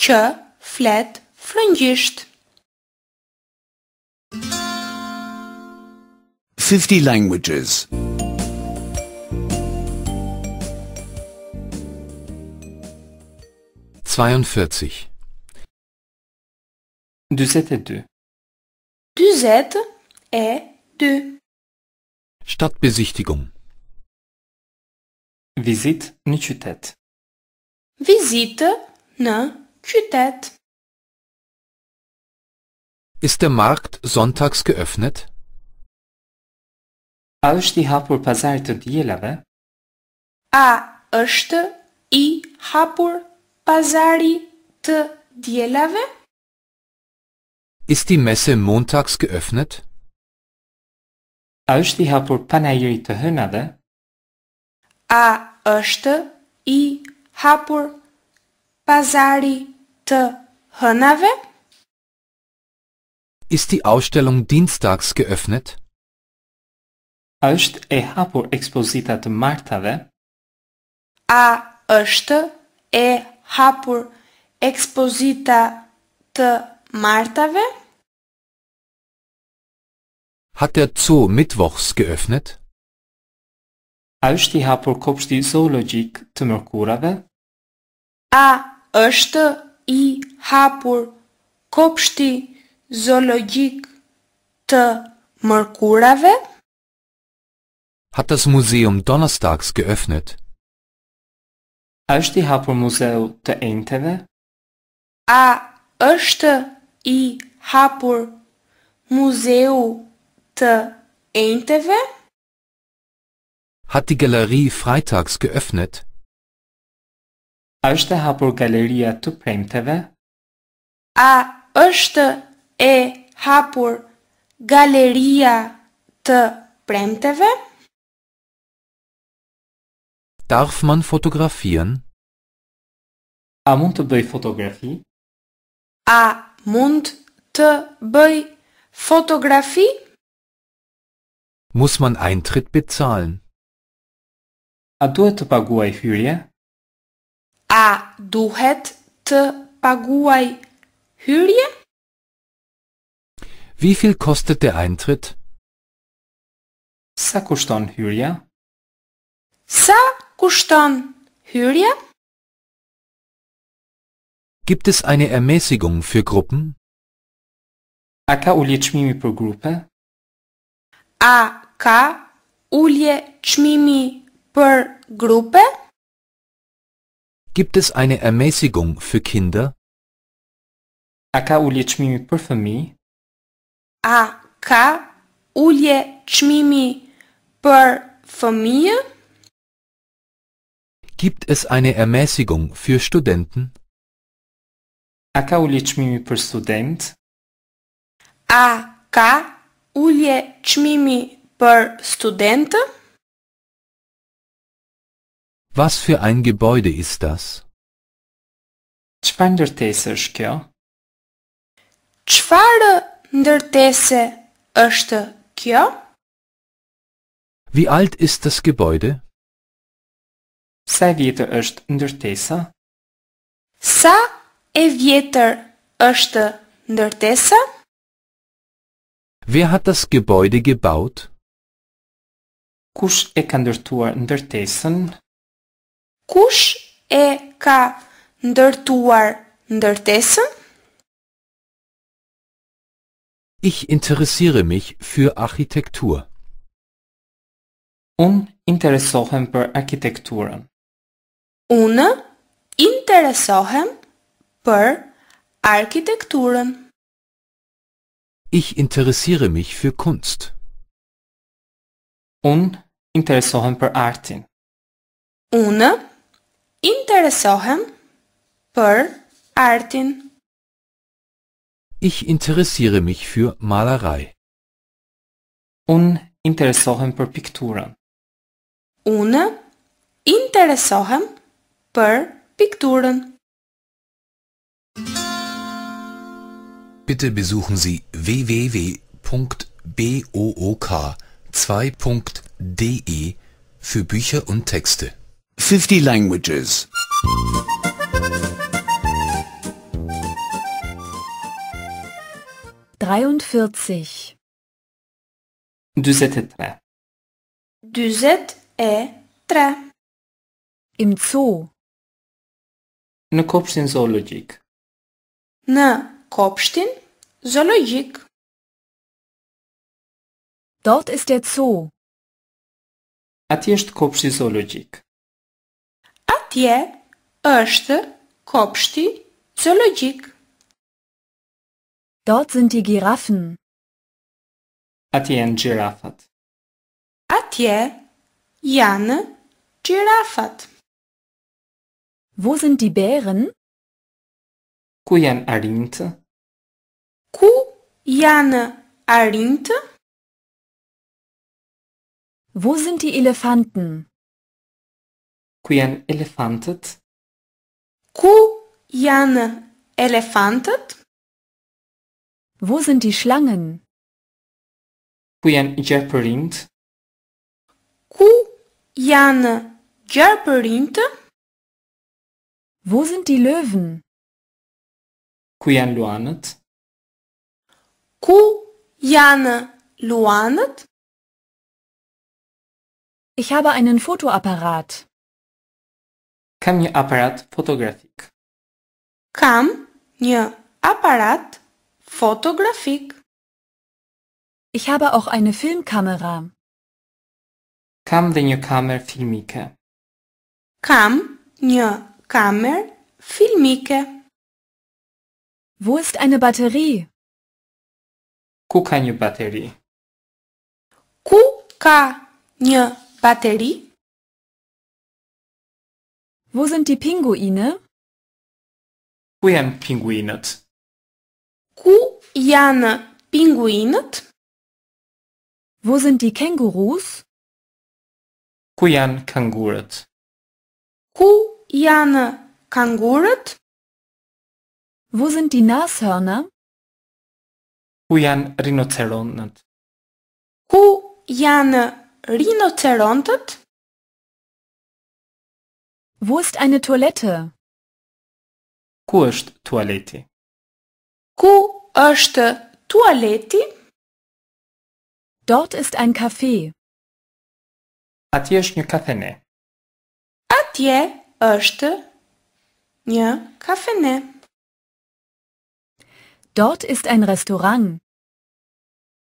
që flet frëngjisht. 50 languages 42 42 Duzet e 2 Stadtbesichtigung. Vizit në qytet. Visite në qytet. Ist der Markt sonntags geöffnet? A është i hapur pazari të dielave? A është i hapur pazari të dielave? Ist die Messe montags geöffnet? A është i hapur panajëri të hënave? A është i hapur pazari të hënave? Ist die Ausstellung dienstags geöffnet? A është e hapur ekspozita të martave? A është e hapur ekspozita të martave? Hat der Zoo mittwochs geöffnet? A është i hapur kopshti zoologjik të mërkurave? A është i hapur kopshti zoologjik të mërkurave? Hat das Museum donnerstags geöffnet? A është i hapur muzeu të enteve? A është i hapur muzeu të enteve? të enteve? Hat die Galerie freitags geöffnet? Është hapur galeria të premteve? A është e hapur galeria të premteve? Darf man fotografieren? A mund të bëj fotografi? A mund të bëj fotografi? Muss man Eintritt bezahlen? A duhet paguaj hyrje? A duhet të paguaj hyrje? Wie viel kostet der Eintritt? Sa kushton hyrja? Sa kushton hyrja? Gibt es eine Ermäßigung für Gruppen? A ka uliçmimi për grupe? A ka ulje çmimi për grupe? Gibt es eine Ermäßigung für Kinder? A ka ulje çmimi për fëmijë? A ka ulje çmimi për fëmijë? Gibt es eine Ermäßigung für Studenten? A ka ulje çmimi për student? A ka ulje çmimi per studente. Was für ein Gebäude ist das? Çfarë ndërtese është kjo? Wie alt ist das Gebäude? Sa e është ndërtesa? Sa e vjetër është ndërtesa? Wer hat das Gebäude gebaut? Kush e ka ndërtuar ndërtesën? Kush e ka ndërtuar ndërtesën? Ich interessiere mich für Architektur. Un interesohem për arkitekturën. Un interesohem për arkitekturën. Ich interessiere mich für Kunst. Un interessohen për artin. Unë interessohem për artin. Ich interessiere mich für Malerei. Unë interessohem për pikturën. Unë interessohem për pikturën. Bitte besuchen Sie www.book.com 2.de für Bücher und Texte. 50 Languages. Dreiundvierzig. Düsetetre. Düsetetre. Im Zoo. Në kopshtin Zoologik. Në kopshtin Zoologik. Dort ist der Zoo. Atje është kopshti zoologjik. Atje është kopshti zoologjik. Dort sind die Giraffen. Atje janë girafat. Atje janë girafat. Wo sind die Bären? Ku janë arinjtë? Ku janë arinjtë? Wo sind die Elefanten? Ku janë elefantët? Ku janë elefantët? Wo sind die Schlangen? Ku janë gjerpërinjt? Ku janë gjerpërinjt? Wo sind die Löwen? Ku janë luanët? Ku janë luanët? Ich habe einen Fotoapparat. Kam nie aparat fotografik. Kam nie aparat fotografik. Ich habe auch eine Filmkamera. Kam nie kamer filmike. Kam nie kamer filmike. Wo ist eine Batterie? Ku ka nie baterii. Ku ka nie Batterie? Wo sind die Pinguine? Wohin Pinguinet? Ku Jana Pinguinet? Wo sind die Kängurus? Kujan Kanguret. Ku Jana Kanguret? Wo sind die Nashörner? Kujan Rhinocerontet. Ku Jana Rinocerontët? Wo ist eine Toilette? Ku është tualeti? Ku është tualeti? Dort ist ein Café. Atje është një kafene. Atje është një kafene. Dort ist ein Restaurant.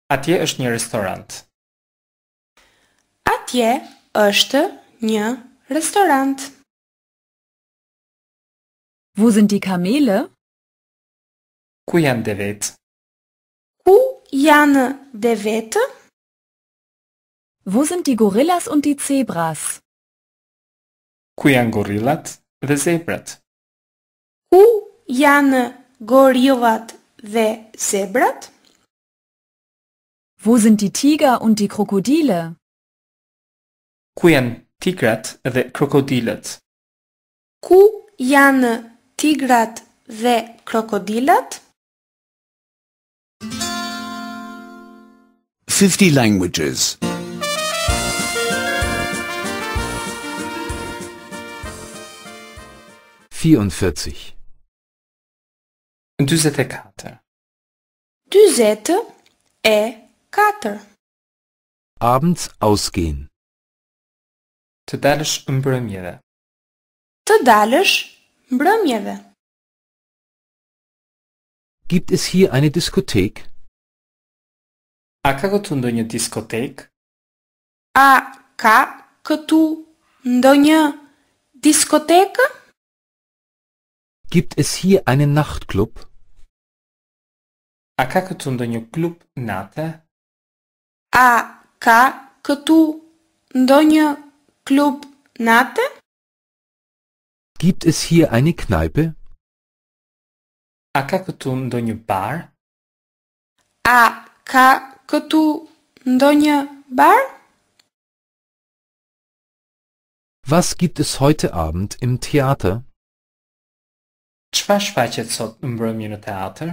Atje është një restorant. restaurant. Atje është një restorant. Wo sind die Kamele? Ku janë devet? Ku janë devet? Wo sind die Gorillas und die Zebras? Ku janë gorillat dhe zebrat? Ku janë gorillat dhe zebrat? Wo sind die Tiger und die Krokodile? Ku tigrat dhe krokodilat? Ku janë tigrat dhe krokodilat? 50 languages. 44 44 44 e 4 Abends ausgehen Të dalësh mbrëmjeve. Të dalësh mbrëmjeve. Gibt es hier eine Diskothek? A ka këtu ndonjë diskotek? A ka këtu ndonjë diskotek? Gibt es hier einen Nachtclub? A ka këtu ndonjë klub natë? A ka këtu ndonjë Club Nate? Gibt es hier eine Kneipe? A kako tu ndonjë bar? A ka këtu ndonjë bar? Was gibt es heute Abend im Theater? Çfarë shfaqet sot mbrëmje në teatr?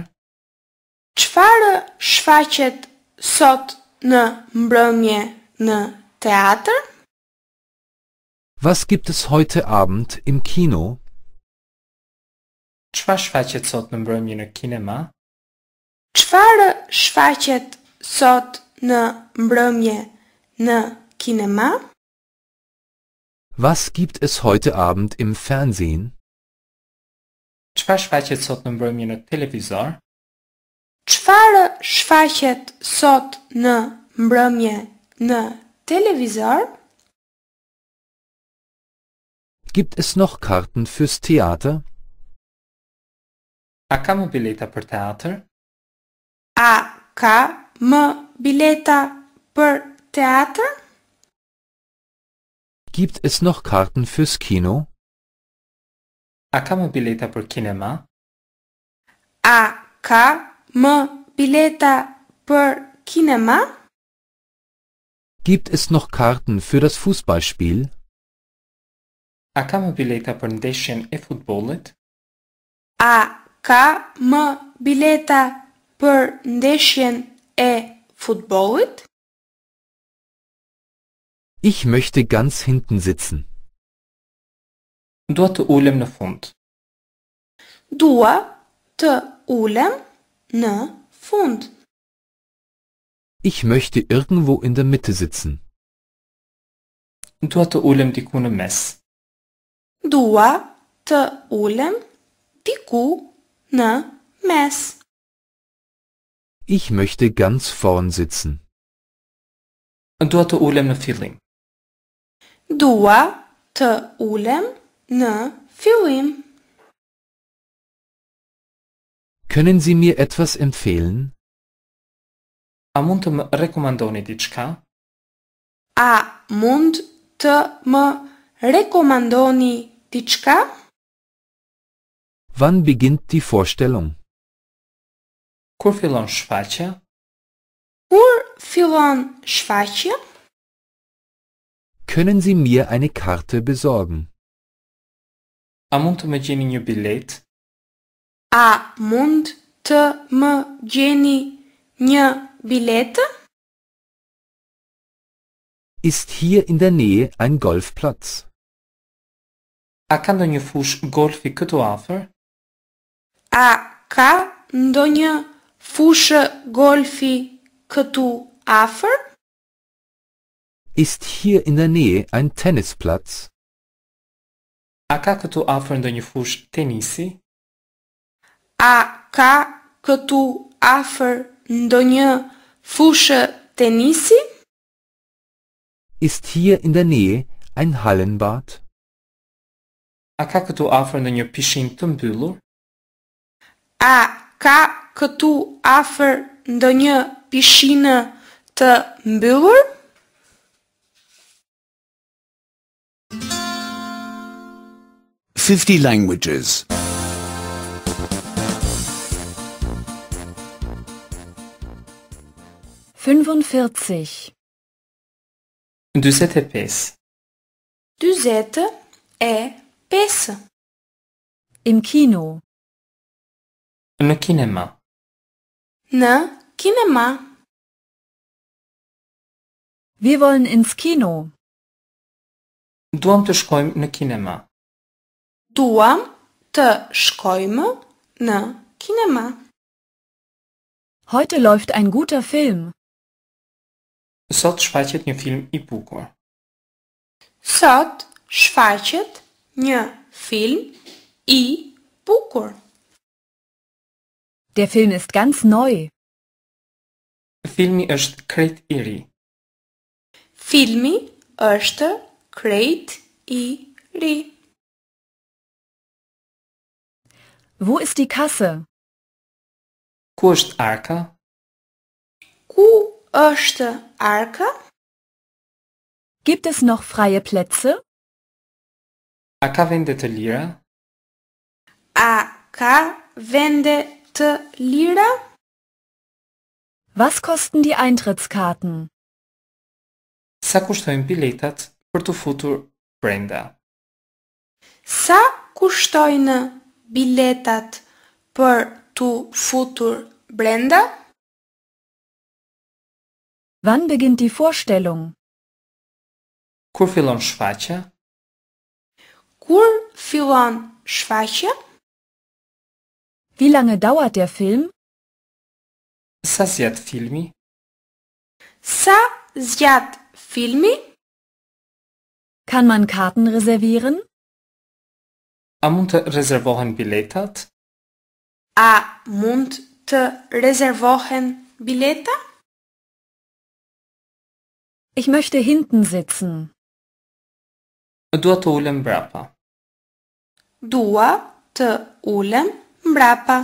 Çfarë shfaqet sot në mbrëmje në teatr? Was gibt es heute Abend im Kino? Czwarszwajciet sot na bremina kinema. Czwarszwajciet sot na bremie na kinema. Was gibt es heute Abend im Fernsehen? Czwarszwajciet sot na bremina telewizor. Czwarszwajciet sot na bremie na telewizor. Gibt es noch Karten fürs Theater? Acabam bilheta per teatr? Acabam bilheta per teatr? Gibt es noch Karten fürs Kino? Acabam bilheta per cinema? Acabam bilheta per cinema? Gibt es noch Karten für das Fußballspiel? A ka më bileta për ndeshjen e futbollit? A ka më bileta për ndeshjen e futbollit? Ich möchte ganz hinten sitzen. Dort ulem në fund. Dua të ulem në fund. Ich möchte irgendwo in der Mitte sitzen. Dort ulem dikun në mes dua të ulem diku në mes. Ich möchte ganz vorn sitzen. Dua të ulem në fillim. Dua të ulem në fillim. Können Sie mir etwas empfehlen? A mund të më rekomandoni diçka? A mund të më rekomandoni diçka? Птичка? Wann beginnt die Vorstellung? Kur fillon shfaqja? Kur fillon shfaqja? Können Sie mir eine Karte besorgen? A mund të më gjeni një bilet? A mund të më gjeni një bilet? Ist hier in der Nähe ein Golfplatz? A ka ndonjë fushë golfi këtu afër? A ka ndonjë fushë golfi këtu afër? Ist hier in der Nähe ein Tennisplatz? A ka këtu afër ndonjë fushë tenisi? A ka këtu afër ndonjë fushë tenisi? Ist hier in der Nähe ein Hallenbad? A ka këtu afër në një pishin të mbyllur? A ka këtu afër në një pishinë të mbyllur? Fifty languages. Fünfundvierzig. Du sette pes. Du e Bis im Kino Në kinema Na kinema Wir wollen ins Kino Duam të shkojmë në kinema Duam të shkojmë në kinema Heute läuft ein guter Film Sot shfaqet një film i bukur Sot shfaqet Ja. Film i popcorn. Der Film ist ganz neu. Filmi është krejt i ri. Filmi është krejt i ri. Wo ist die Kasse? Ku është arka? Ku është arka? Gibt es noch freie Plätze? A ka vende të lira? A ka vende të lira? Was kosten die eintrittskarten? Sa kushtojnë biletat për të futur brenda? Sa kushtojnë biletat për të futur brenda? Wann beginnt die Vorstellung? Kur fillon shfaqja? Kurfilan Schwäche? Wie lange dauert der Film? Сосед filmi. Сосед filmi. Kann man Karten reservieren? Am unterreservochen Billetat? Am unterreservochen Billeta? Ich möchte hinten sitzen. Dort holen Brapa dua të ulem mbrapa.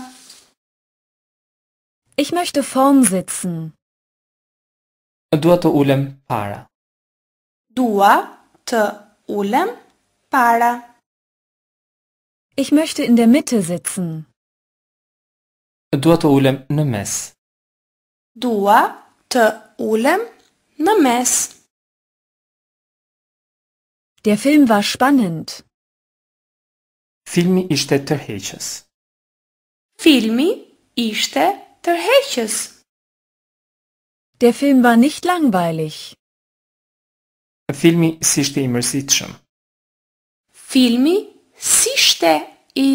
Ich möchte vorn sitzen. Dua të ulem para. Dua të ulem para. Ich möchte in der Mitte sitzen. Dua të ulem në mes. Dua të ulem në mes. Der Film war spannend. Filmi ishte tërheqës. Filmi ishte tërheqës. Der Film war nicht langweilig. Filmi sishte i mërzitshëm. Filmi sishte i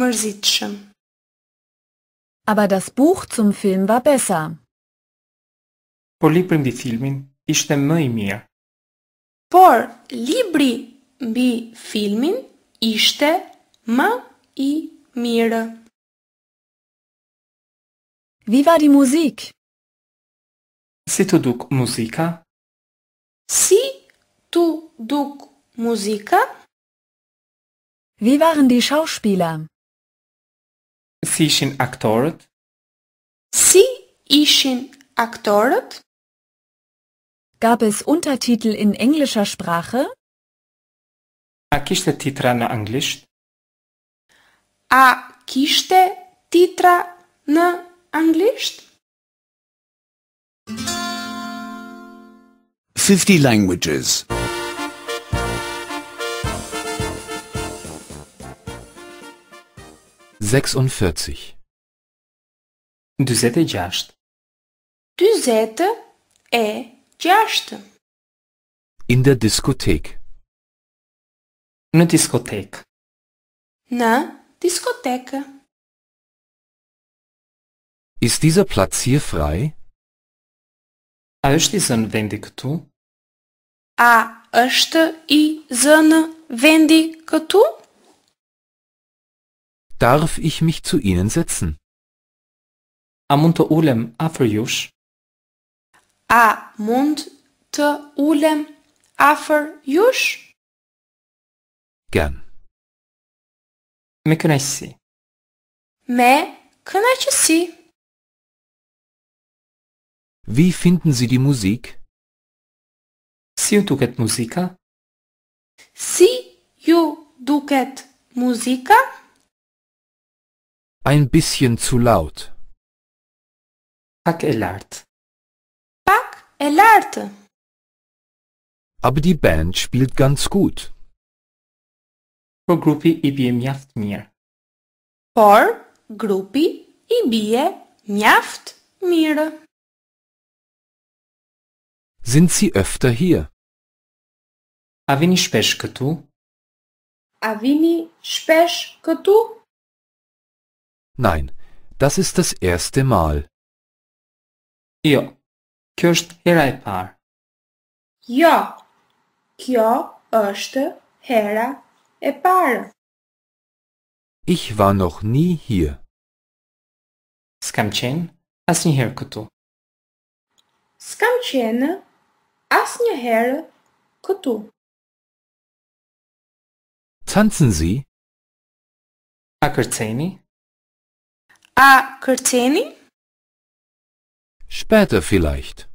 mërzitshëm. Aber das Buch zum Film war besser. Por libri mbi filmin ishte më i mirë. Por libri mbi filmin ishte Ma i mir. Wie war die Musik? Si tu duk muzika? Si tu duk muzika? Wie waren die Schauspieler? Si ishin aktorët? Si ishin aktorët? Gab es Untertitel in englischer Sprache? A kishte titra në anglisht? A kishte titra në anglisht? 50 languages. 46. Du zete gjasht. Du e gjasht. In der Diskothek. Në diskotek. Në Discoteca. Ist dieser Platz hier frei? Është i zënë vendi A është i zënë vendi këtu? Darf ich mich zu Ihnen setzen? A ulem afër A mund të ulem afër Gern. مكناچی مكناچسی Wie finden Sie die Musik? Si duket Musika? Si duket Musika? Ein bisschen zu laut. Pak elart. Pak elart. Aber die Band spielt ganz gut. por grupi i bje mjaft mirë. Por, grupi i bje mjaft mirë. Sind si öfter hier? A vini shpesh këtu? A vini shpesh këtu? Nein, das ist das erste Mal. Jo, kjo është hera e parë. Jo, kjo është hera e parë. Ich war noch nie hier. S'kam qenë asnjëherë këtu. S'kam qenë asnjëherë këtu. Tanzen Sie? A kërceni? A kërceni? Später vielleicht.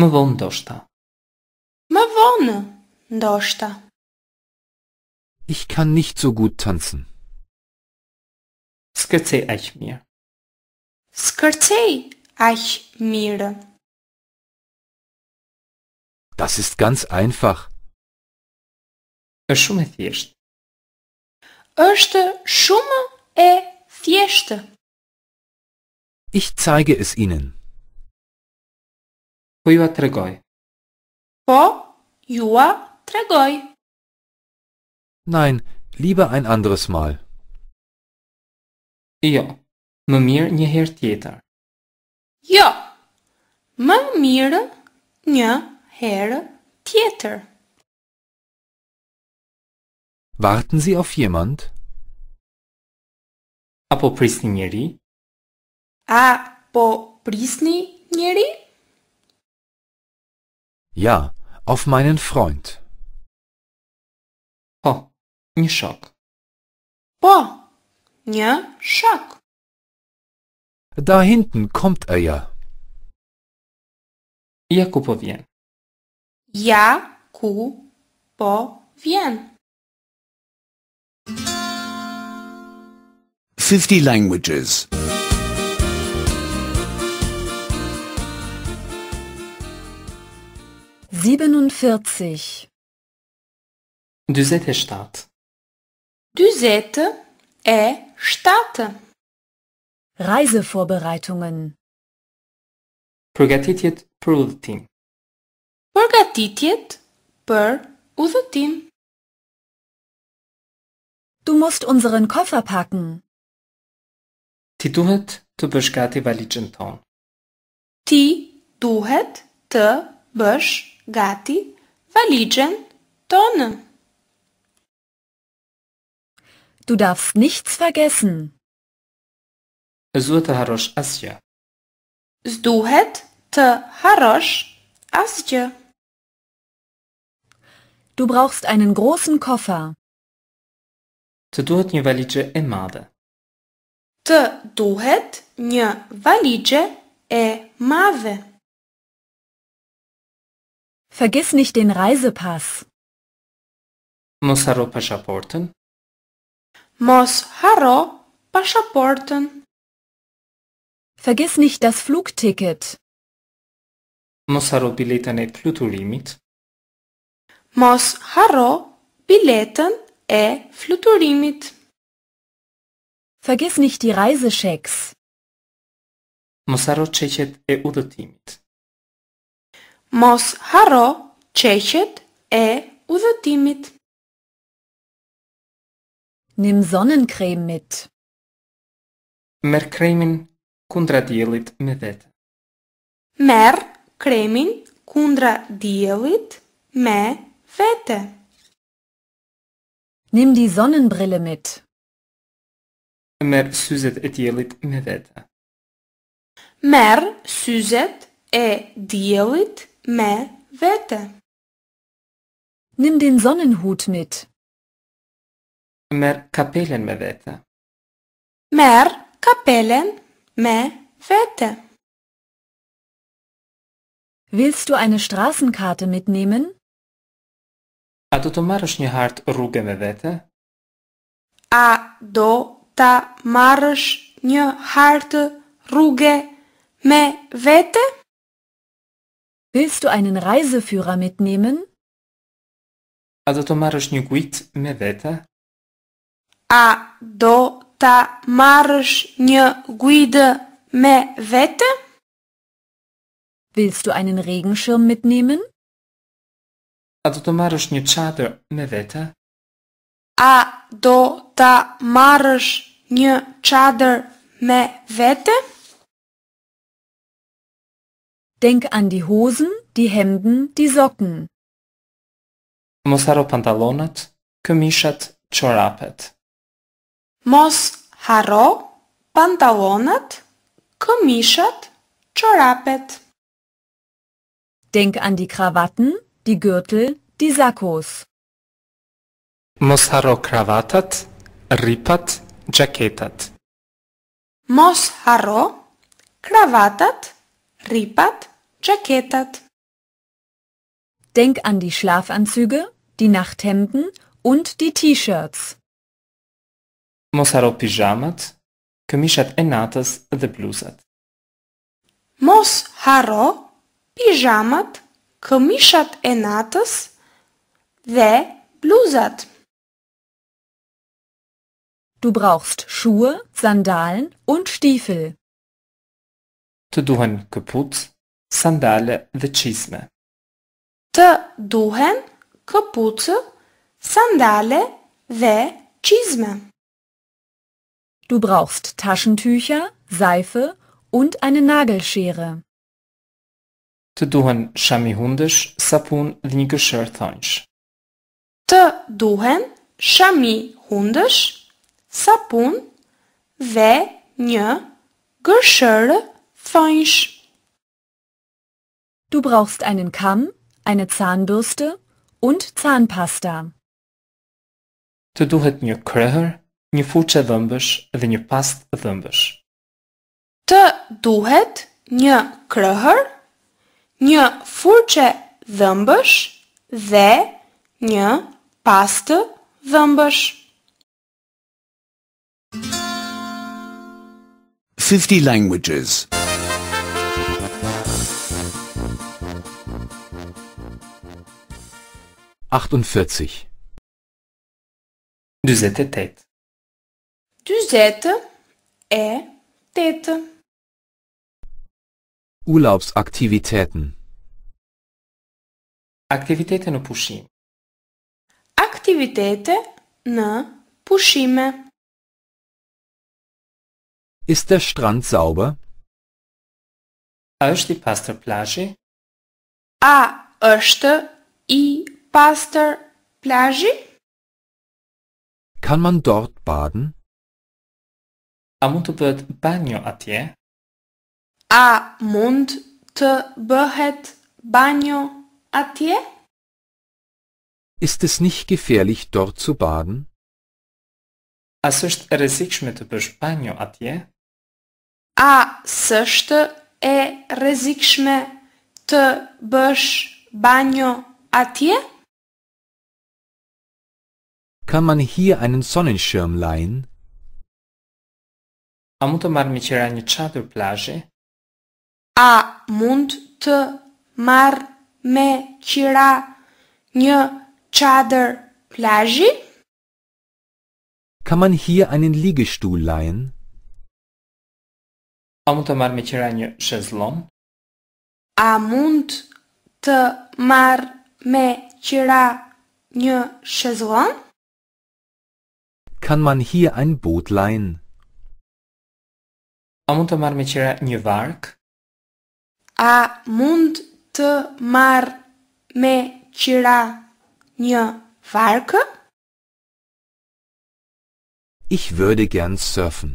Më vonë ndoshta. Më vonë ndoshta. Ich kann nicht so gut tanzen. Skrcej Eichmir. Skrcej Eichmir. Das ist ganz einfach. Shumë e thjeshtë. Është e thjeshtë. Ich zeige es Ihnen. Po ju tregoj. Po ju tregoj. Nein, lieber ein anderes Mal. Ja, më mirë një herë tjetër. Ja, më mirë një herë tjetër. Warten Sie auf jemand? Apo prisni njeri? A po prisni njeri? Ja, auf meinen Freund. Oh, nie szok. Bo, nie szok. Da hinten kommt er ja. Jakubowie. Ja, ku, bo, wien. 50 languages. 47 Düzete Staat Düzette e starte. Reisevorbereitungen. Përgatitjet për udhëtim. Përgatitjet për udhëtim. Du musst unseren Koffer packen. Ti duhet të bësh gati valizhën tonë. Ti duhet të bësh gati valizhën tonë. Du darfst nichts vergessen. زود هروش أسجا. زدوهت ت هروش أسجا. Du brauchst einen großen Koffer. تدوهت ني واليجة إمادة. تدوهت ني واليجة إمادة. Vergiss nicht den Reisepass. Muss Haro Passaporten? Mos harro pasaportën. Vergiss nicht das Flugticket. Mos harro biletën e fluturimit. Mos harro biletën e fluturimit. Vergiss nicht die Reisechecks. Mos harro çeqet e udhëtimit. Mos harro çeqet e udhëtimit. Nimm Sonnencreme mit. Mer cremin kundra dielit medet. Mer cremin kundra dielit me vete. Nimm die Sonnenbrille mit. Mer süzet e dielit medete. Mer süzet e dielit me vete. Nimm den Sonnenhut mit mer kapelen me vete. Mer kapelen me vete. Willst du eine Straßenkarte mitnehmen? A do tomarzysz nie hart rugę me vete? A do tomarzysz nie hart rugę me vete? Willst du einen Reiseführer mitnehmen? A do tomarzysz nie guit me vete? A do ta marrësh një guidë me vete? Willst du einen Regenschirm mitnehmen? A do ta marrësh një çadër me vete? A do ta marrësh një çadër me vete? Denk an die Hosen, die Hemden, die Socken. Mosaro pantalonat, këmishat, çorapet. Mos haro Pantalonat, Komishat, Chorapet. Denk an die Krawatten, die Gürtel, die Sakkos. haro Krawatat, Ripat, Jacketat. Mos haro Krawatat, Ripat, Jacketat. Denk an die Schlafanzüge, die Nachthemden und die T-Shirts. mos haro pijamat, këmishat e natës dhe bluzat. Mos haro pijamat, këmishat e natës dhe bluzat. Du brauchst shuë, sandalen und Stiefel. Të duhen këput, sandale dhe qisme. Të duhen këput, sandale dhe qisme. Du brauchst Taschentücher, Seife und eine Nagelschere. Të duhen shami hundesh, sapun dhe një gëshër thonjsh. Të duhen shami hundesh, sapun dhe një gëshër thonjsh. Du brauchst einen Kamm, eine Zahnbürste und Zahnpasta. Të duhet një krehër, Një furqe dhëmbësh dhe një pastë dhëmbësh. Të duhet një krëhër, një furqe dhëmbësh dhe një pastë dhëmbësh. 50 languages 48 28 40 e 8 Urlaubsaktivitäten Aktivitete në pushim Aktivitete në pushime Ist der Strand sauber? A është i pastër plazhi? A është i pastër plazhi? Kann man dort baden? Amunterbet banyo atje? A mund të bëhet banjo atje? Ist es nicht gefährlich, dort zu baden? A sështë e rrezikshme të bësh banjo atje? A sështë e rrezikshme të bësh banjo atje? Kann man hier einen Sonnenschirm leihen? Am të marrë me qira një çadër plazhi? A mund të marrë me qira një çadër plazhi? Kann man hier einen Liegestuhl leihen? A mund të marrë me qira një shezlon? A mund të marrë me qira një shezlon? Kann man hier ein Boot leihen? A mund të marrë me qira një vark? A mund të marrë me qira një vark? Ich würde gern surfen.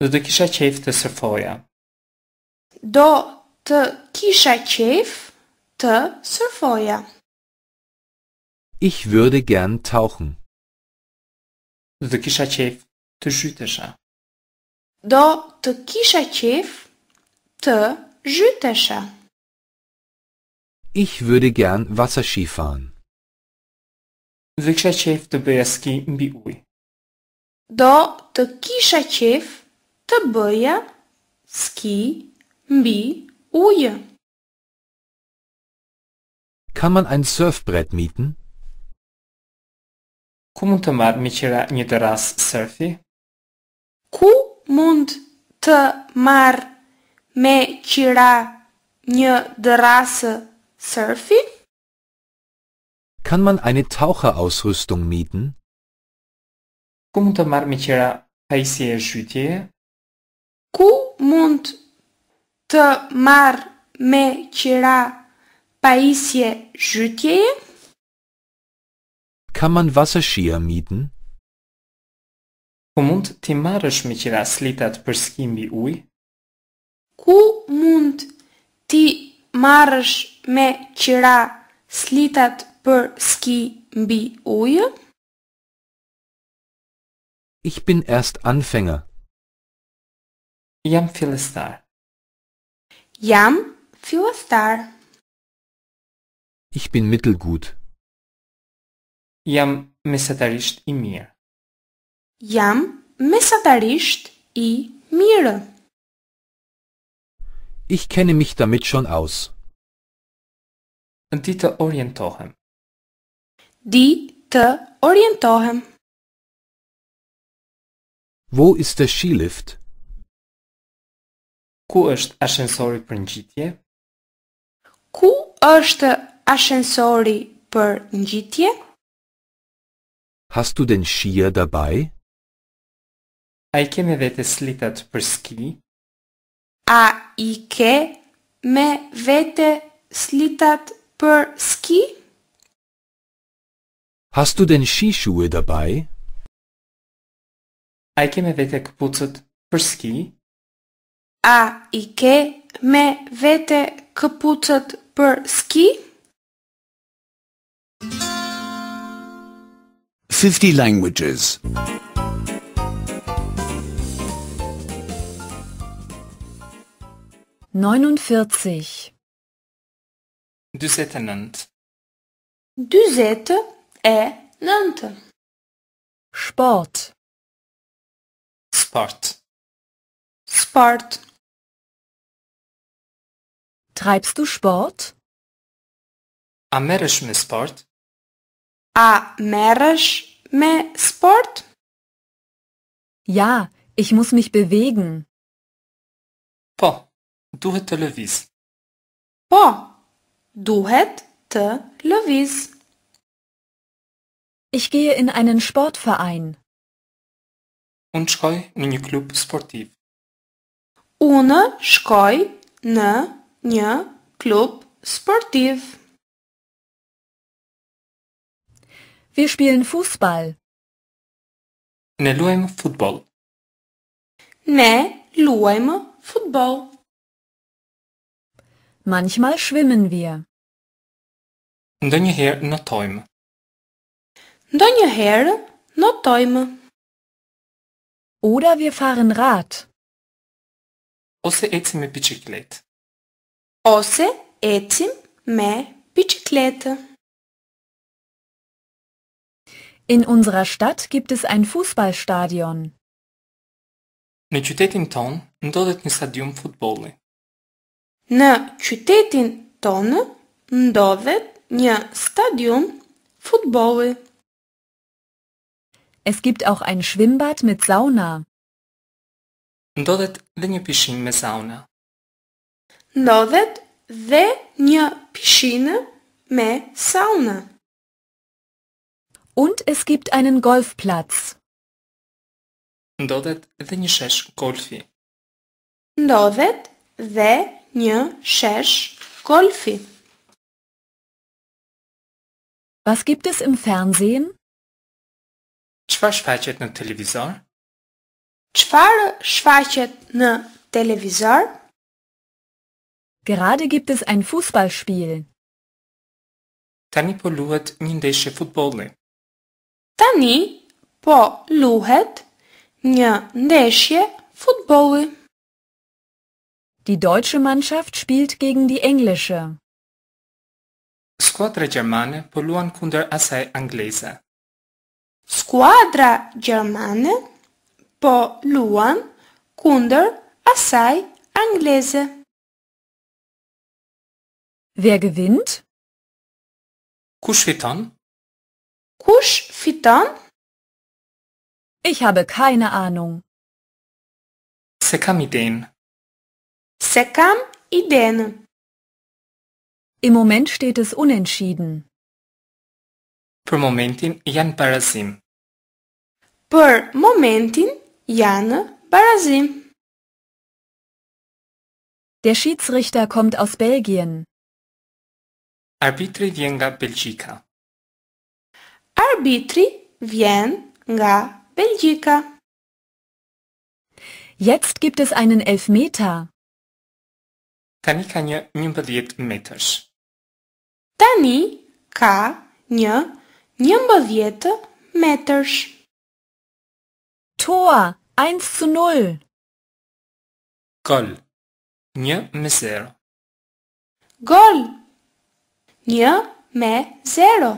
Do të kisha qejf të surfoja. Do të kisha qejf të surfoja. Ich würde gern tauchen. Do të kisha qejf të shytesha do të kisha qef të zhytesha. Ich würde gern Wasserski fahren. Do kisha qef të bëja ski mbi ujë. Do të kisha qef të bëja ski mbi ujë. Kann man ein Surfbrett mieten? Ku mund të marr me qira një terras surfi? Ku Mundmar me tirar eine Drasse surfen? Kann man eine Taucherausrüstung mieten? Cu mundmar me tirar haisier jutier? Cu mundmar me tirar paisier jutier? Kann man Wasserskier mieten? Ku mund t'i marrësh me qira slitat për skimbi uj? Ku mund t'i marrësh me qira slitat për skimbi uj? Ich bin erst anfänger. Jam fillestar. Jam fillestar. Ich bin mittelgut. Jam mesatarisht i mirë. Jam mesatarisht i mirë. Ich kenne mich damit schon aus. Di të orientohem. Di të orientohem. Wo ist der Skilift? Ku është ashensori për ngjitje? Ku është ashensori për ngjitje? Hast du den Skier dabei? A i ke me vete slitat për ski? A i ke me vete slitat për ski? Hastu den shishu e dabaj? A i ke me vete këpucët për ski? A i ke me vete këpucët për ski? 50 languages. 49 Nantes. Düsette e Nantes. Sport Sport Sport Treibst du Sport? Amerisch me Sport? Amerisch me Sport? Ja, ich muss mich bewegen. Po. Duhet të lëviz. Po, duhet të lëviz. Ich gehe in einen Sportverein. Un shkoj në një klub sportiv. Unë shkoj në një klub sportiv. Wir spielen Fußball. Ne luajm futboll. Ne luajm futboll. Manchmal schwimmen wir. Ndonjëherë notojmë. Ndonjëherë notojmë. Oder wir fahren Rad. Ose ecim me bicikletë. Ose ecim me In unserer Stadt gibt es ein Fußballstadion. Në qytetin ton ndodhet një stadium futbolli. Në qytetin tonë ndodhet një stadium futbolli. Es gibt auch ein Schwimmbad mit Sauna. Ndodhet dhe një pishin me sauna. Ndodhet dhe një pishinë me sauna. Und es gibt einen Golfplatz. Ndodhet dhe një shesh golfi. Ndodhet dhe një një shesh golfi. Was gibt es im Fernsehen? Çfarë shfaqet në televizor? Çfarë shfaqet në televizor? Gerade gibt es ein Fußballspiel. Tani po luhet një ndeshje futbolli. Tani po luhet një ndeshje futbolli. Die deutsche Mannschaft spielt gegen die englische. Squadra germană poluan kunder asai engleză. Squadra germană poluan kunder asai engleză. Wer gewinnt? Kush fitan? Ich habe keine Ahnung. Se kam ideen. Sekam и Däne. Im Moment steht es unentschieden. Per momentin janë parazim. Për momentin janë parazim. Der Schiedsrichter kommt aus Belgien. Arbitri vjen nga Belgjika. Arbitri vjen nga Belgjika. Jetzt gibt es einen Elfmeter. Tani ka një një mbëdhjet Tani ka një një mbëdhjet Toa, ajnë së nëllë. Gol, një me zero. Gol, një me zero.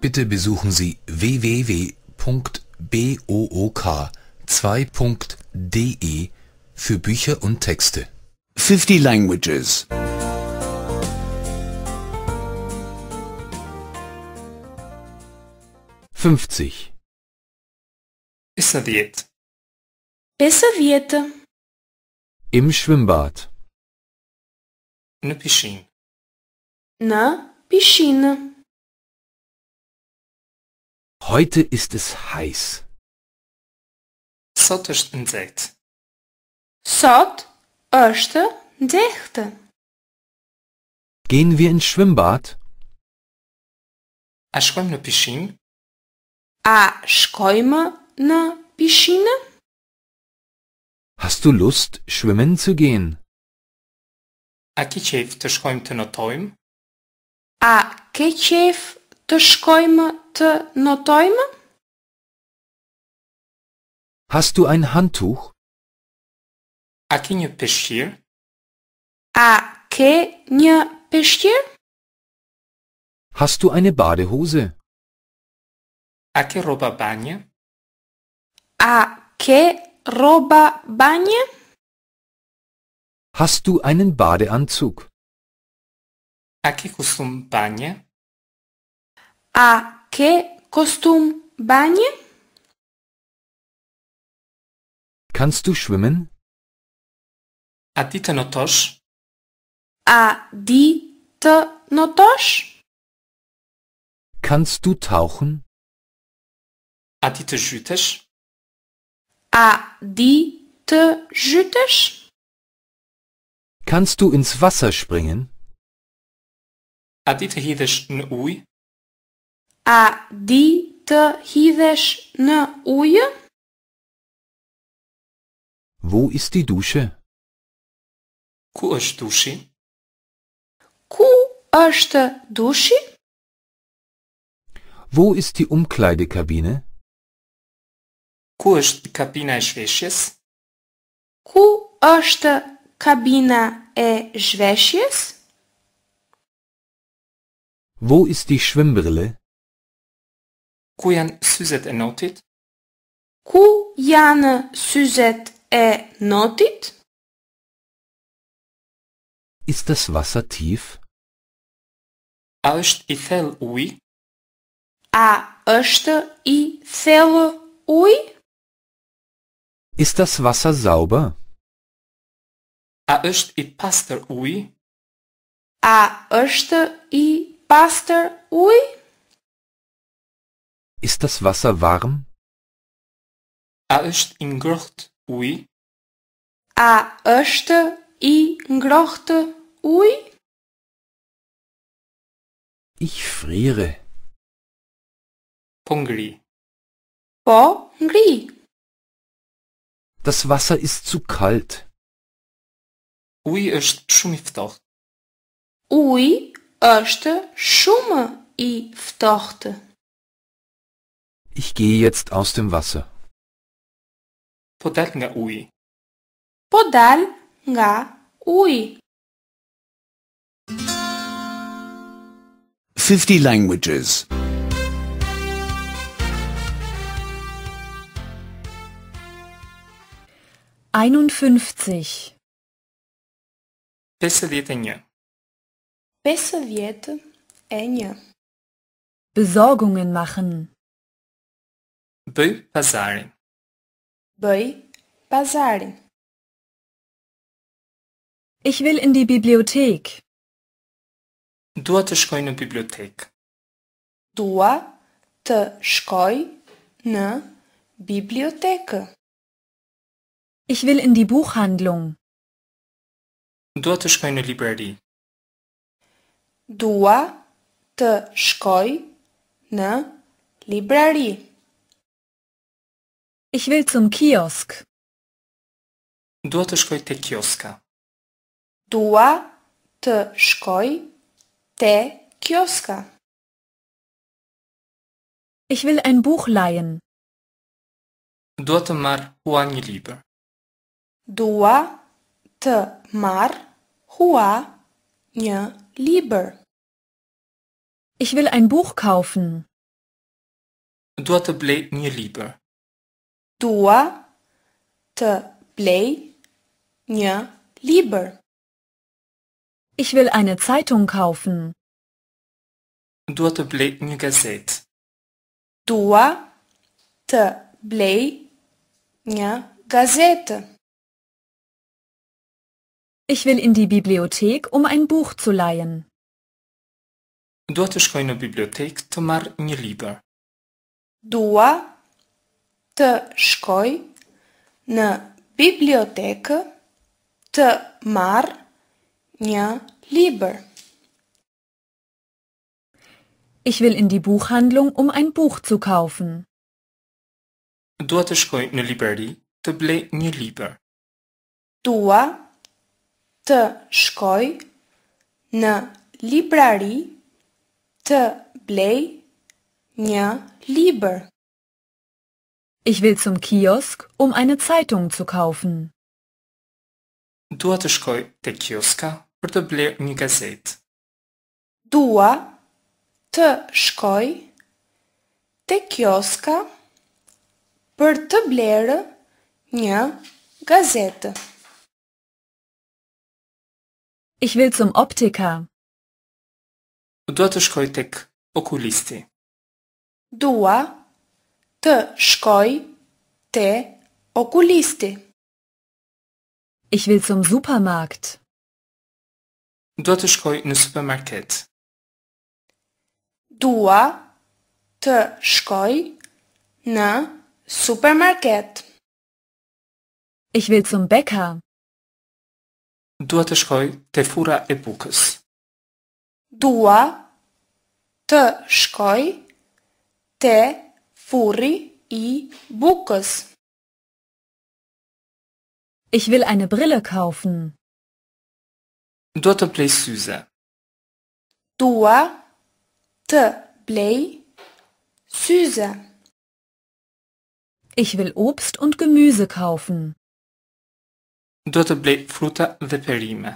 Bitte besuchen Sie www.book2.com. de für Bücher und Texte. 50 Languages. Fünfzig. Совет. Совета. Im Schwimmbad. На Piscine Na Piscine Heute ist es heiß. Sot është nxehtë. Sot është nxehtë. Gehen wir ins Schwimmbad? A shkojmë në pishinë? A shkojmë në pishinë? Hast du Lust, schwimmen zu gehen? A ke qef të shkojmë të notojmë? A ke qef të shkojmë të notojmë? Hast du ein Handtuch? A que nie A que nie Hast du eine Badehose? A que roba bagna? A que roba bagna? Hast du einen Badeanzug? A que costum bagna? A que costum bagna? Kannst du schwimmen? Aditanotosch. Aditanotosch. Kannst du tauchen? Aditejütisch. Aditejütisch. Kannst du ins Wasser springen? Aditehidisch ui. Aditehidisch ui. Wo ist die Dusche? Ku është dushi? Ku është dushi? Wo ist die Umkleidekabine? Ku është kabina e shfeshjes? Ku është kabina e zhveshjes? Wo ist die Schwimmbrille? Ku janë syzet e notit? Ku janë syzet e äh, notit? Ist das Wasser tief? është i thell ui? A është i thellë ui? Ist das Wasser sauber? A është i pastër ui? A është i pastër ui? Ist das Wasser warm? A është i ngrohtë Ui. A është i ngrohtë uji? Ich friere. Po ngri. Po ngri. Das Wasser ist zu kalt. Ui është shumë i ftohtë. Uji është shumë i ftohtë. Ich gehe jetzt aus dem Wasser. Podal nga ui. Podal nga ui. 50 languages. 51 Besserwiedenja. Besserwiete Besorgungen machen. Be Bazaren. Bëj pazarin. Ich will in die Bibliothek. Dua të shkoj në bibliotek. Dua të shkoj në bibliotekë. Ich will in die Buchhandlung. Dua të shkoj në librari. Dua të shkoj në librari. Ich will zum Kiosk. Duatschkojte Kioska. Dua të shkoj te kioska. Ich will ein Buch leihen. Dua të marr hua një libër. Dua të marr hua një libër. Ich will ein Buch kaufen. Dua të blej një libër dua të blej një libër. Ich will eine Zeitung kaufen. Dua të blej një gazetë. Dua të blej një gazetë. Ich will in die Bibliothek, um ein Buch zu leihen. Dua të shkoj në bibliotekë të marr një libër. Dua të shkoj në bibliotekë të marr një libër Ich will in die Buchhandlung um ein Buch zu kaufen Du dua të shkoj në librari të blej një libër Tua të shkoj në librari të blej një libër Ich will zum Kiosk, um eine Zeitung zu kaufen. Dua të shkoj te kioska për të bler një gazetë. Dua të shkoj te kioska për të bler një gazetë. Ich will zum Optiker. Dua të shkoj tek okulisti. Dua të shkoj te okulisti. Ich will zum Supermarkt. Dua të shkoj në supermarket. Dua të shkoj në supermarket. Ich will zum Bäcker. Dua të shkoj te fura e bukës. Dua të shkoj te fura e bukës. furi i bucas. Ich will eine Brille kaufen. Doar të plej Dua të blei syze. Ich will Obst und Gemüse kaufen. Doar të fruta dhe perime.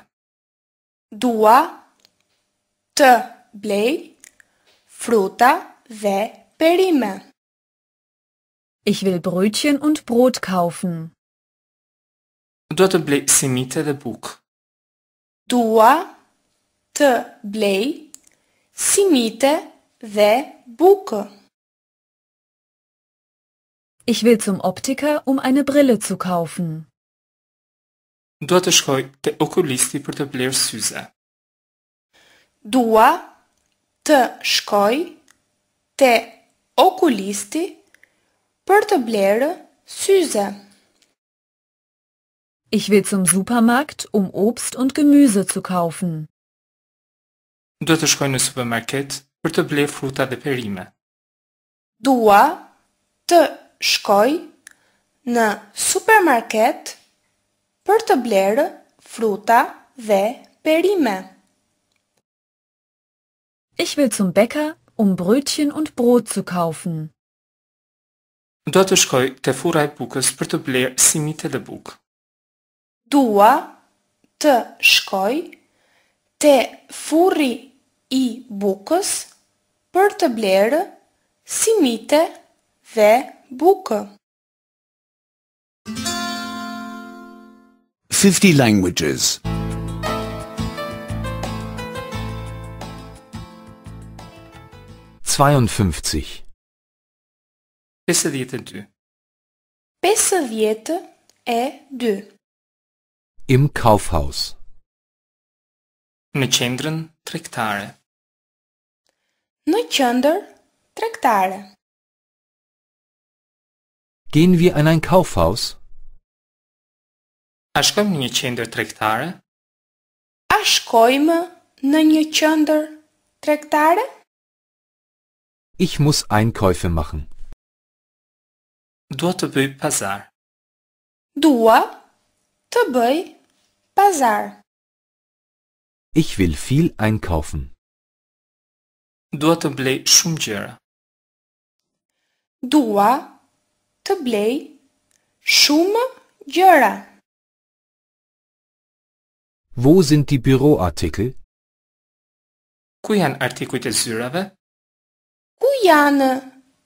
Dua të blei fruta dhe perime. Ich will Brötchen und Brot kaufen. Do të blej semite dhe buk. Dua simite dhe buke. Ich will zum Optiker, um eine Brille zu kaufen. Dua të shkoj te okulisti për të bler syze. të shkoj të okulisti për të blerë syze për të blerë syze Ich will zum Supermarkt, um Obst und Gemüse zu kaufen. Do të shkoj në supermarket për të blerë fruta dhe perime. Dua të shkoj në supermarket për të blerë fruta dhe perime. Ich will zum Bäcker, um Brötchen und Brot zu kaufen. Do të shkoj të furaj bukës për të blerë simit e dhe bukë. Dua të shkoj të furri i bukës për të blerë simite dhe bukë. 50 languages. 52 Pesëdhjetë e dy. Pesëdhjetë e dy. Im Kaufhaus. Në qendrën tregtare. Në qendër tregtare. Gehen wir an ein Kaufhaus? A shkojmë në një qendër tregtare? A shkojmë në një qendër tregtare? Ich muss Einkäufe machen. Dua të bëj pazar. Dua të bëj pazar. Ich will viel einkaufen. Dua të blej shumë gjëra. Dua të blej shumë gjëra. Wo sind die Büroartikel? Ku janë artikujt e zyrave? Ku janë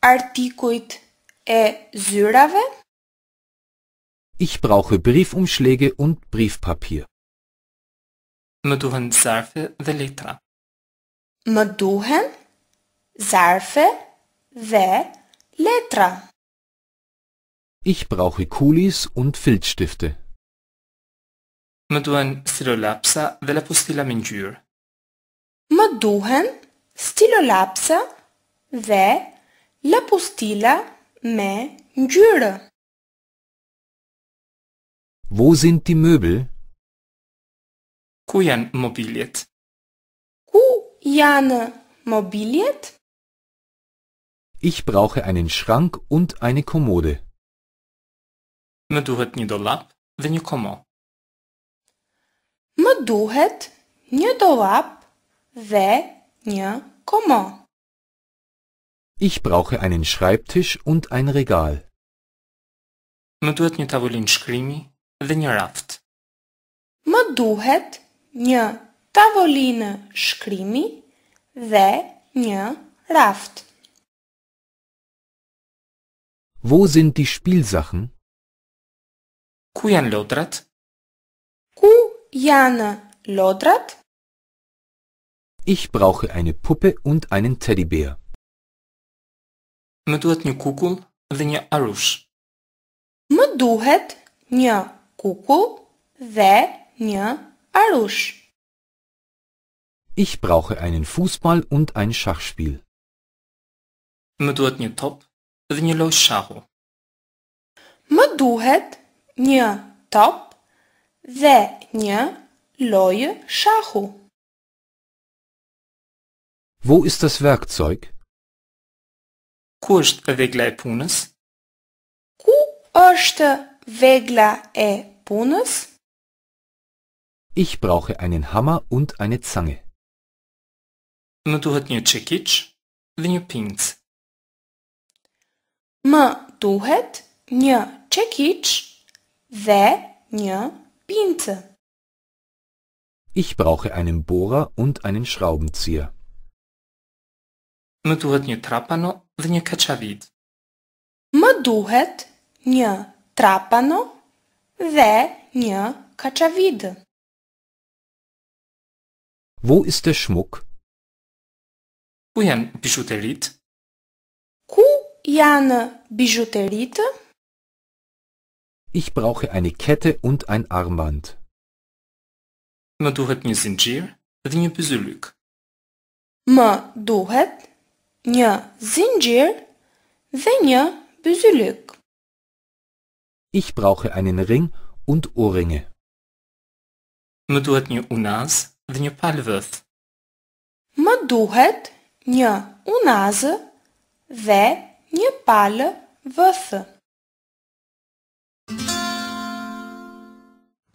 artikujt e zyrave? e żurawe? Ich brauche Briefumschläge und Briefpapier. مدوهن ظرف ذا ليترا مدوهن ظرف ذا ليترا Ich brauche Kulis und Filzstifte. مدوهن ستيلولابسا ذا لابوستيلا من جور مدوهن ستيلولابسا ذا لابوستيلا me ngjyrë. Wo sind die Möbel? Ku janë mobiljet? Ku janë mobiljet? Ich brauche einen Schrank und eine Kommode. Më duhet një dollap dhe një komo. Më duhet një dollap dhe një komo. Ich brauche einen Schreibtisch und ein Regal. Më duhet një tavolinë shkrimi dhe një raft. Më duhet një tavolinë shkrimi dhe një raft. Wo sind die Spielsachen? Ku janë lodrat? Ku janë lodrat? Ich brauche eine Puppe und einen Teddybär. Më duhet një kukull dhe një arush. Më duhet një kukull dhe një arush. Ich brauche einen Fußball und ein Schachspiel. Më duhet një top dhe një lojë shahu. Më duhet një top dhe një lojë shahu. Wo ist das Werkzeug? Кошт e пунës? Ku është vegla e punës? Ich brauche einen Hammer und eine Zange. Më duhet një çekiç dhe një pincë. Më duhet një çekiç dhe një pincë. Ich brauche einen Bohrer und einen Schraubenzieher. Më duhet një trapano dhe një keçavit. Më duhet një trapano dhe një keçavit. Wo ist der Schmuck? Ku janë bijuterit? Ku janë bijuterit? Ich brauche eine Kette und ein Armband. Më duhet një zinxhir dhe një pyzylyk. Më duhet Ya zincir veya büzülük. Ich brauche einen Ring und Ohrringe. Më duhet një unaz dhe një palvëth. Më duhet një unazë dhe një palë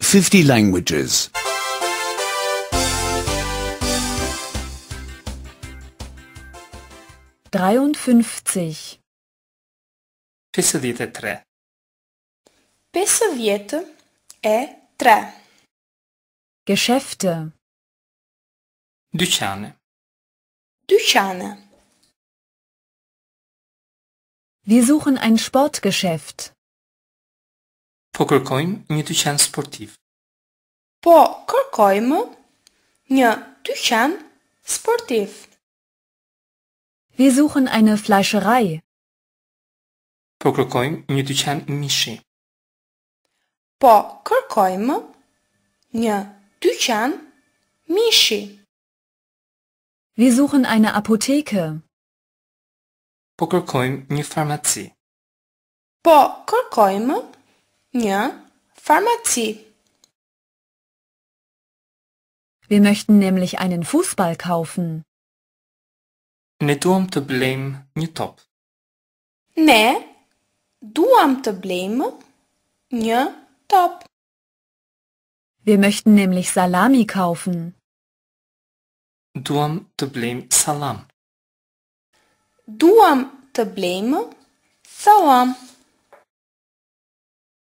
50 languages. 53 Pesë dhjetë e tre Pesë e tre Dyqane Dyqane suchen ein sportgeschäft. Po kërkojmë një dyqan sportiv. Po kërkojmë një dyqan sportiv. Wir suchen eine Fleischerei. Po kërkojmë një dyqan mishi. Po kërkojmë një dyqan mishi. Wir suchen eine Apotheke. Po kërkojmë një farmaci. Po kërkojmë një farmaci. Wir möchten nämlich einen Fußball kaufen. Ne duam të blejmë një top. Ne duam të blejmë një top. Wir möchten nämlich Salami kaufen. Duam të blejmë salam. Duam të blejmë salam.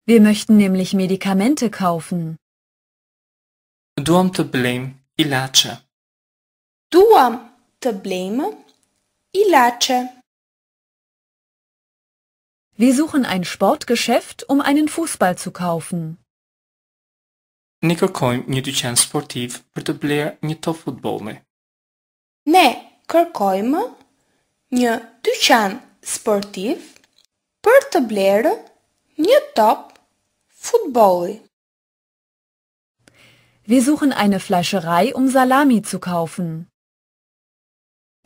Wir möchten nämlich Medikamente kaufen. Duam të blejmë ilaçe. Duam të blejmë Ilace Wir suchen ein Sportgeschäft, um einen Fußball zu kaufen. Ne kërkojmë një dyqan sportiv për të blerë një top futbolme. Ne kërkojmë një dyqan sportiv për të blerë një top futbolli. Wir suchen eine Fleischerei, um Salami zu kaufen.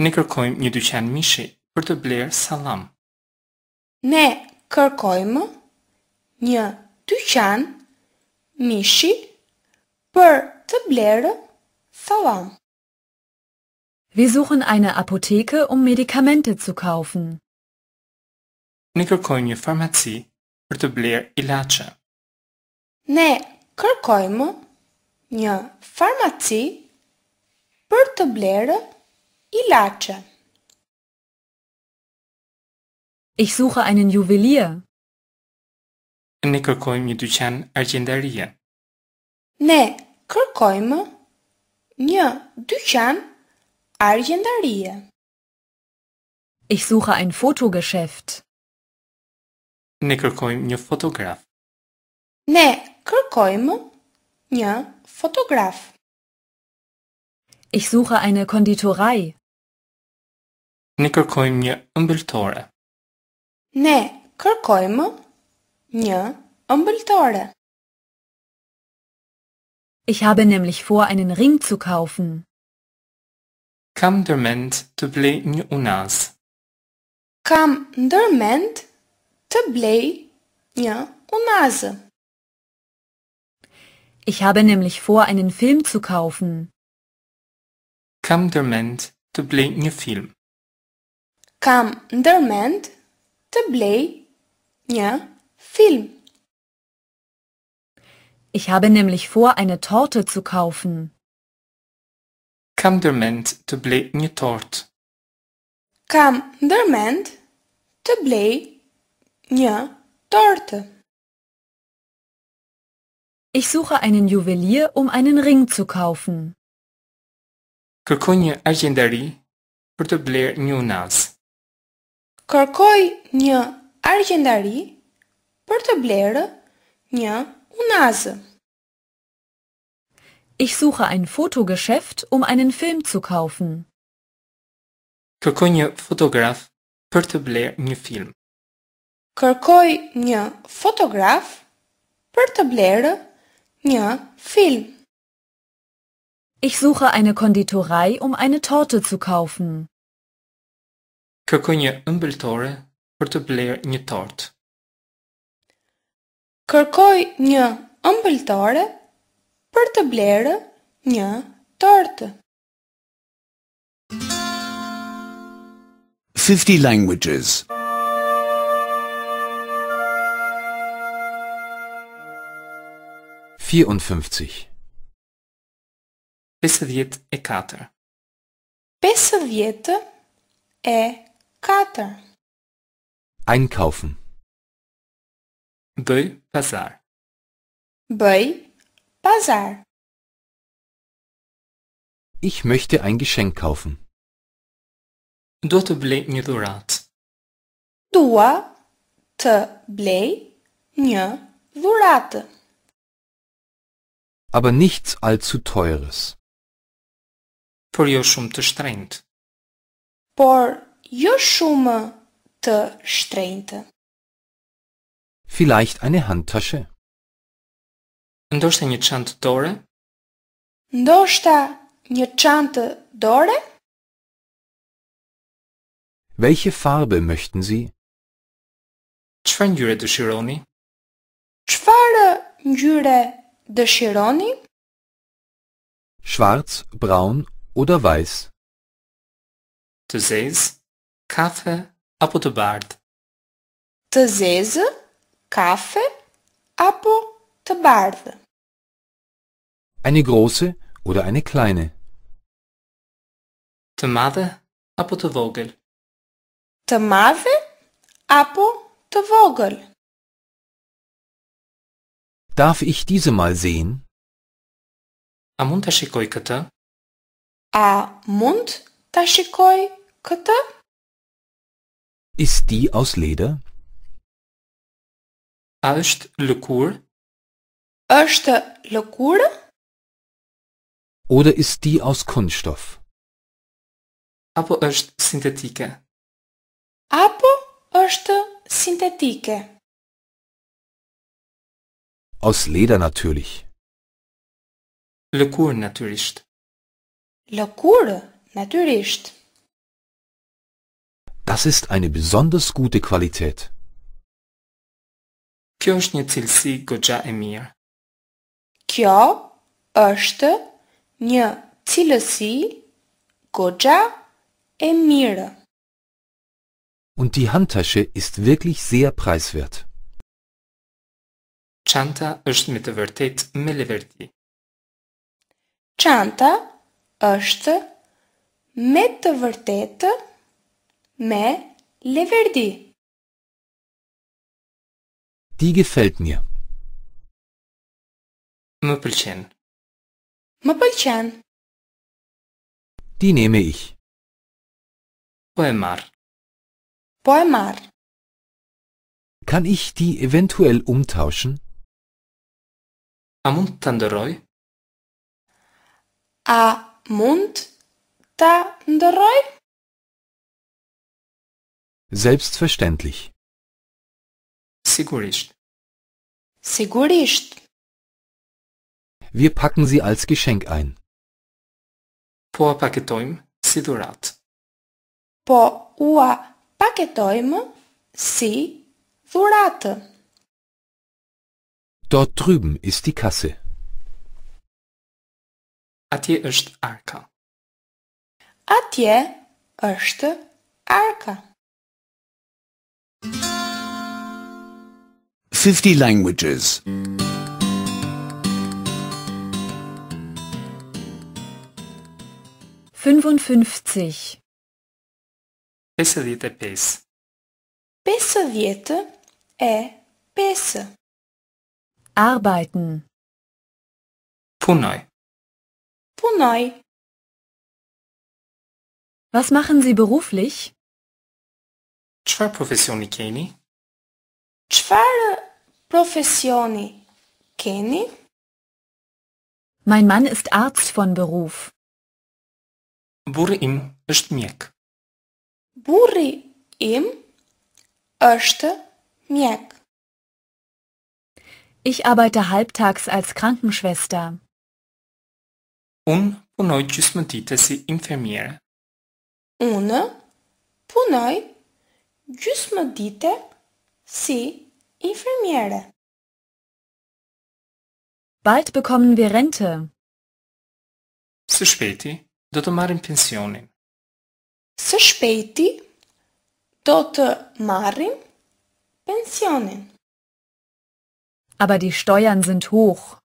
Ne kërkojmë një dyqan mishi për të bler salam. Ne kërkojmë një dyqan mishi për të blerë thallam. Wir suchen eine Apotheke, um Medikamente zu kaufen. Ne kërkojmë një farmaci për të blerë ilaçe. Ne kërkojmë një farmaci për të blerë Ilacze. Ich suche einen Juwelier. Ne kërkojmë një dyqan argjendarie. Ne kërkojmë një dyqan argjendarie. Ich suche ein Fotogeschäft. Ne kërkojmë një fotograf. Ne kërkojmë një fotograf. Ich suche eine Konditorei. Ne kërkojmë një ëmbëltore. Ne kërkojmë një ëmbëltore. Ich habe nämlich vor, einen Ring zu kaufen. Kam ndërmend të blej një unaz. Kam ndërmend të blej një unazë. Ich habe nämlich vor, einen Film zu kaufen. Kam ndërmend të blej një film kwam de mens te blij ja film. Ich habe nämlich vor, eine Torte zu kaufen. Kam der mens te blij een tort? Kam der mens te blij een torte? Ich suche einen Juwelier, um einen Ring zu kaufen. Kërkonjë agjendari për të bler një unas. Kërkoj një argjendari për të blerë një unazë. Ich suche ein Fotogeschäft, um einen Film zu kaufen. Kërkoj një fotograf për të blerë një film. Kërkoj një fotograf për të blerë një film. Ich suche eine Konditorei, um eine Torte zu kaufen. kërkoj një ëmbëltore për të blerë një tortë. Kërkoj një ëmbëltore për të blerë një tortë. 50 languages. 54. 54. 50 e 4. 50 e 4. Kata. Einkaufen. Bëj pazar. Bëj pazar. Ich möchte ein Geschenk kaufen. Dua të blej një dhurat. Dua të blej një dhurat. Aber nichts allzu teures. Por jo shumë të shtrenjtë. Por jo shumë të shtrenjtë. Vielleicht eine Handtasche. Ndoshta një çantë dore? Ndoshta një çantë dore? Welche Farbe möchten Sie? Çfarë ngjyre dëshironi? Çfarë ngjyre dëshironi? Schwarz, braun oder weiß? Të zezë? Kaffee apo të bardhë. Të zezë, kafe apo të bardhë. Eine große oder eine kleine. Të madhe apo të vogël. Të madhe apo të vogël. Darf ich diese mal sehen? A mund ta shikoj këtë? A mund ta shikoj këtë? Ist die aus Leder? A është lëkurë? Është lëkurë? Oder ist die aus Kunststoff? Apo është sintetike? Apo është sintetike? Aus Leder natürlich. Lëkurë natyrisht. Lëkurë natyrisht. Das ist eine besonders gute Qualität. Kjo është një cilësi goxha e mirë. Kjo është një cilësi goxha e mirë. Und die Handtasche ist wirklich sehr preiswert. Çanta është me të vërtetë me leverti. Çanta është me të vërtetë Me le verdi. Die gefällt mir. Mă plăcen. Mă plăcen. Die nehme ich. Poemar. Poemar. Kann ich die eventuell umtauschen? Amunt tandoroi. Amunt tandoroi? Selbstverständlich. Sigurist. Sigurist. Wir packen sie als Geschenk ein. Po paketojmë si durat. Po ua paketojmë si durat. Dort drüben ist die Kasse. Atje është arka. Atje është arka. 50 languages. 55. Pes dite pes. Pesovjete e pes. Arbeiten. Punoj. Punoj. Was machen Sie beruflich? Çfarë profesioni keni? Çfarë profesioni keni? Mein Mann ist Arzt von Beruf. Burri im është mjek. Burri im është mjek. Ich arbeite halbtags als Krankenschwester. Un punoj gjysmë dite si infermiere. Unë punoj gjysë më dite si infirmjere. Bald bekommen wir rente. Së shpeti do të marrim pensionin. Së shpeti do të marrim pensionin. Aber die Steuern sind hoch.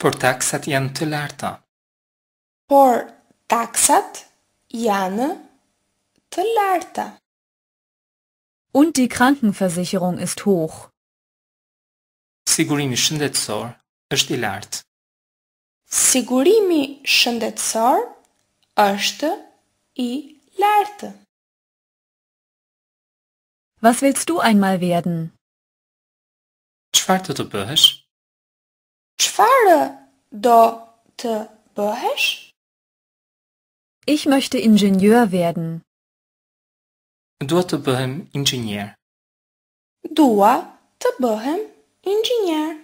Por taksat janë të larta. Por taksat janë të larta. Und die Krankenversicherung ist hoch. Sigurimi shëndetësor është i lartë. Sigurimi shëndetësor është i lartë. Was willst du einmal werden? Çfarë do të bëhesh? Çfarë do të bëhesh? Ich möchte Ingenieur werden. Dua të bëhem inxhinier. Dua të bëhem inxhinier.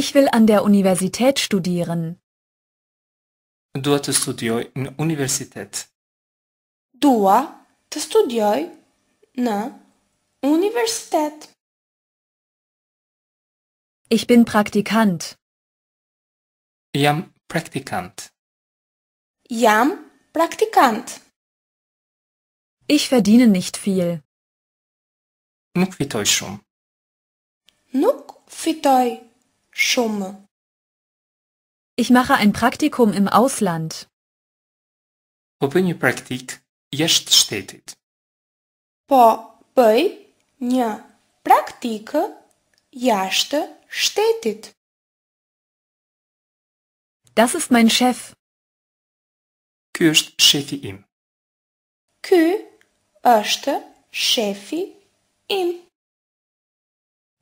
Ich will an der Universität studieren. Dua të studioj në universitet. Dua të studioj në universitet. Ich bin Praktikant. Jam praktikant. Jam praktikant. Ich verdiene nicht viel. Nuk fitoj shumë. Nuk fitoj shumë. Ich mache ein Praktikum im Ausland. Po bëj një praktik jashtë shtetit. Po bëj një praktikë jashtë shtetit. Das ist mein Chef. Ky është shefi im. Ky është Chefi, im.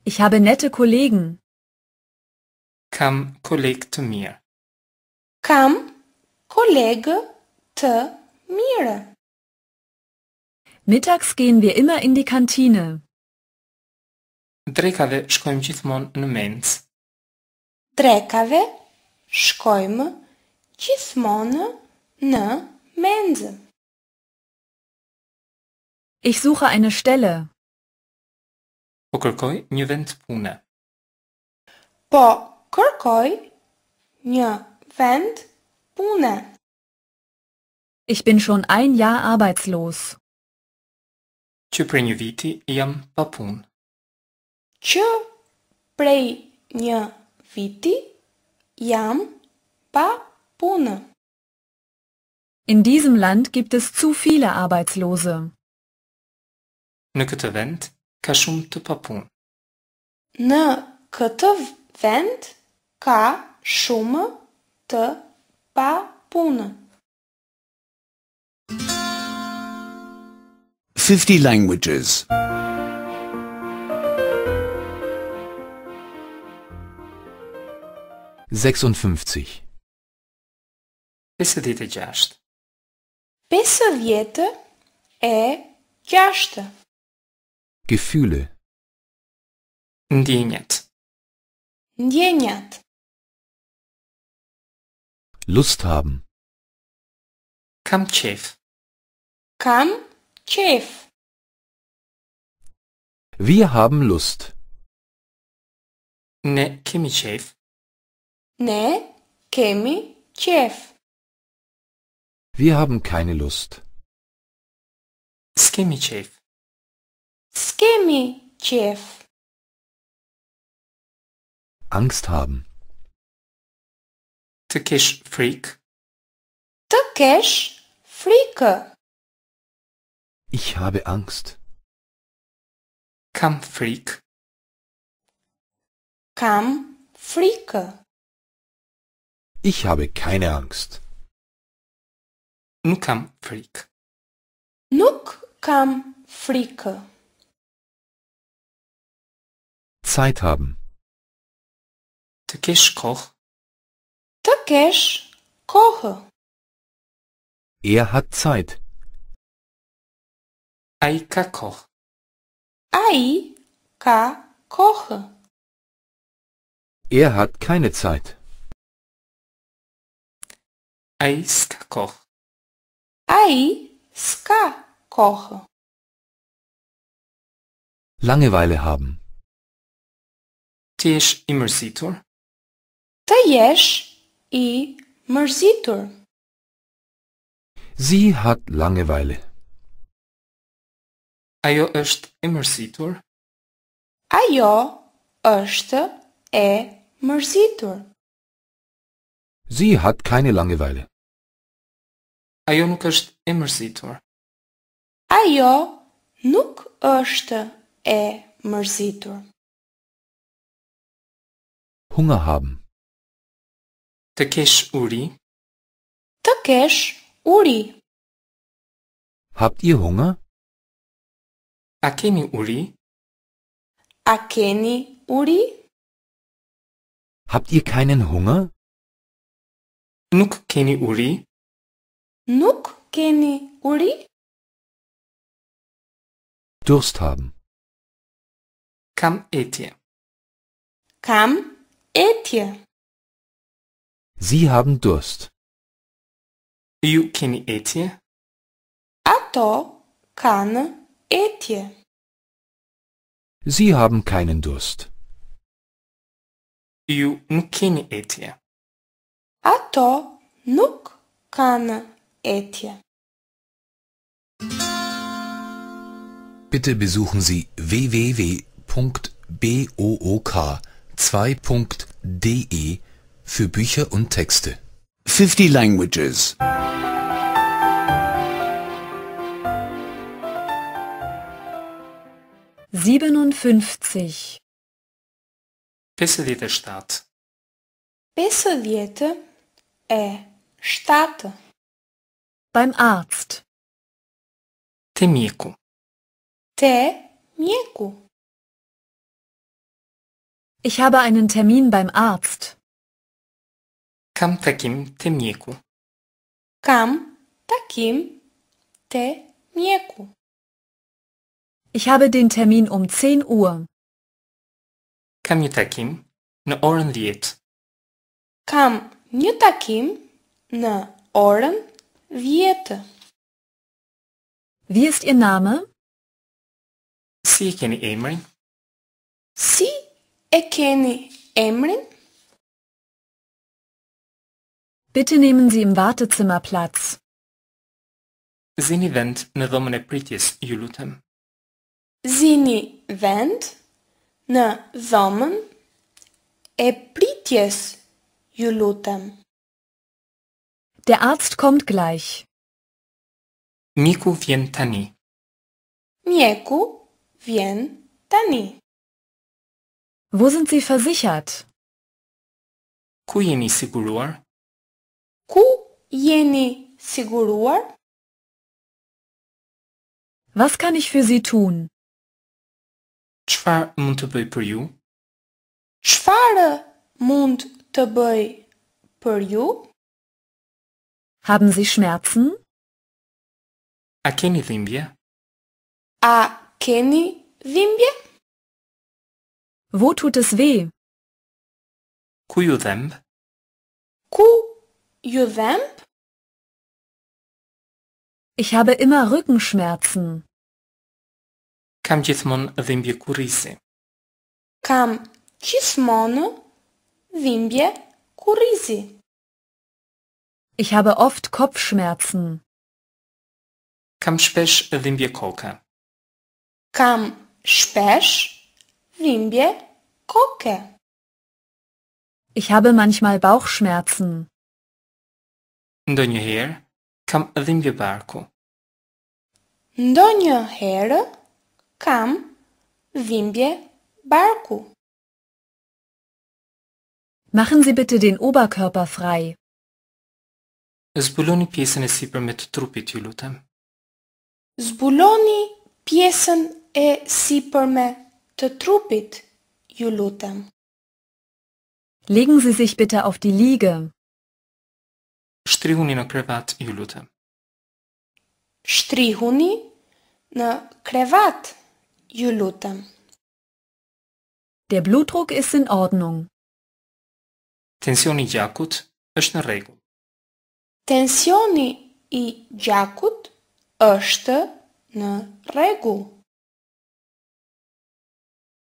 Ich habe nette Kollegen. Kam Kolleg të mirë. Kam Kollege të mir. Mittags gehen wir immer in die Kantine. Drekave shkojmë gjithmonë në mens. Drekave shkojmë gjithmonë në menzë. Ich suche eine Stelle. Поколкой не вент пуне. Поколкой не вент пуне. Ich bin schon ein Jahr arbeitslos. Чи пренювити iam papun. Чи пренювити iam papun. In diesem Land gibt es zu viele Arbeitslose. Në këtë vend ka shumë të papun. Në këtë vend ka shumë të papunë. 50 languages. 56. Pesë dhjetë e gjashtë. Pesë dhjetë e gjashtë. Gefühle. Ndjenjat. Ndjenjat. Lust haben. Kamchev. Kamchev. Wir haben Lust. Ne Kemichev. Ne Kemichev. Wir haben keine Lust. Skemichev. Skimmy Chief. Angst haben. Türkisch Freak. Türkisch Freak. Ich habe Angst. Kampffreak. Kampffreak. Ich habe keine Angst. Nukam Freak. Nukam Freak. Zeit haben. Türkisch koch. Türkisch koche. Er hat Zeit. Aika koch. Aika koche. Er hat keine Zeit. Aiska koch. Aiska koche. Langeweile haben. Të jesh i mërzitur. Të jesh i mërzitur. Sie hat Langeweile. Ajo është e mërzitur. Ajo është e mërzitur. Sie hat keine Langeweile. Ajo nuk është e mërzitur. Ajo nuk është e mërzitur. Hunger haben. Takesh Uri. Takesh Uri. Habt ihr Hunger? Akeni Uri. Akeni Uri. Habt ihr keinen Hunger? Nuk keni Uri. Nuk keni Uri. Durst haben. Kam etie. Kam äh, etje. Sie haben Durst. Ju keni etje? A to kan etje. Sie haben keinen Durst. Ju keni etje? A to nuk kan etje. Bitte besuchen Sie www.book.com 2.de für Bücher und Texte. 50 Languages. Siebenundfünfzig. Pessoviete Stadt. Pessoviete e Stadt. Beim Arzt. Te Temico. Temico. Ich habe einen Termin beim Arzt. Kam takim temieku. Kam takim temieku. Ich habe den Termin um 10 Uhr. Kam nie takim në orën 10. Kam një takim në orën 10. Wie ist Ihr Name? Si e keni emrin? Si erkenne Emrin. Bitte nehmen Sie im Wartezimmer Platz. Zini vent në ne dhomën e pritjes, ju lutem. Zini vent në ne dhomën e pritjes, ju lutem. Der Arzt kommt gleich. Miku vjen tani. Mjeku vjen tani. Wo sind Sie versichert? Ku jeni siguruar? Ku jeni siguruar? Was kann ich für Sie tun? Çfarë mund të bëj për ju? Çfarë mund të bëj për ju? Haben Sie Schmerzen? A keni dhimbje? A keni dhimbje? Wo tut es weh? Kuju zęb. Ich habe immer Rückenschmerzen. Kam cismon zimbie kurisy. Kam cismonu zimbie kurisy. Ich habe oft Kopfschmerzen. Kam szpesz zimbie kołka. Kam szpesz Vimbje koke. Ich habe manchmal Bauchschmerzen. Ndonjëherë kam dhimbje barku. Ndonjëherë kam dhimbje barku. Machen Sie bitte den Oberkörper frei. Zbuloni pjesën e sipërme të trupit, ju lutem. Zbuloni pjesën e sipërme të trupit, ju lutem. Legen Sie sich bitte auf die Liege. Shtrihuni në krevat, ju lutem. Shtrihuni në krevat, ju lutem. Der Blutdruck ist in Ordnung. Tensioni gjakut është në rregull. Tensioni i gjakut është në rregull.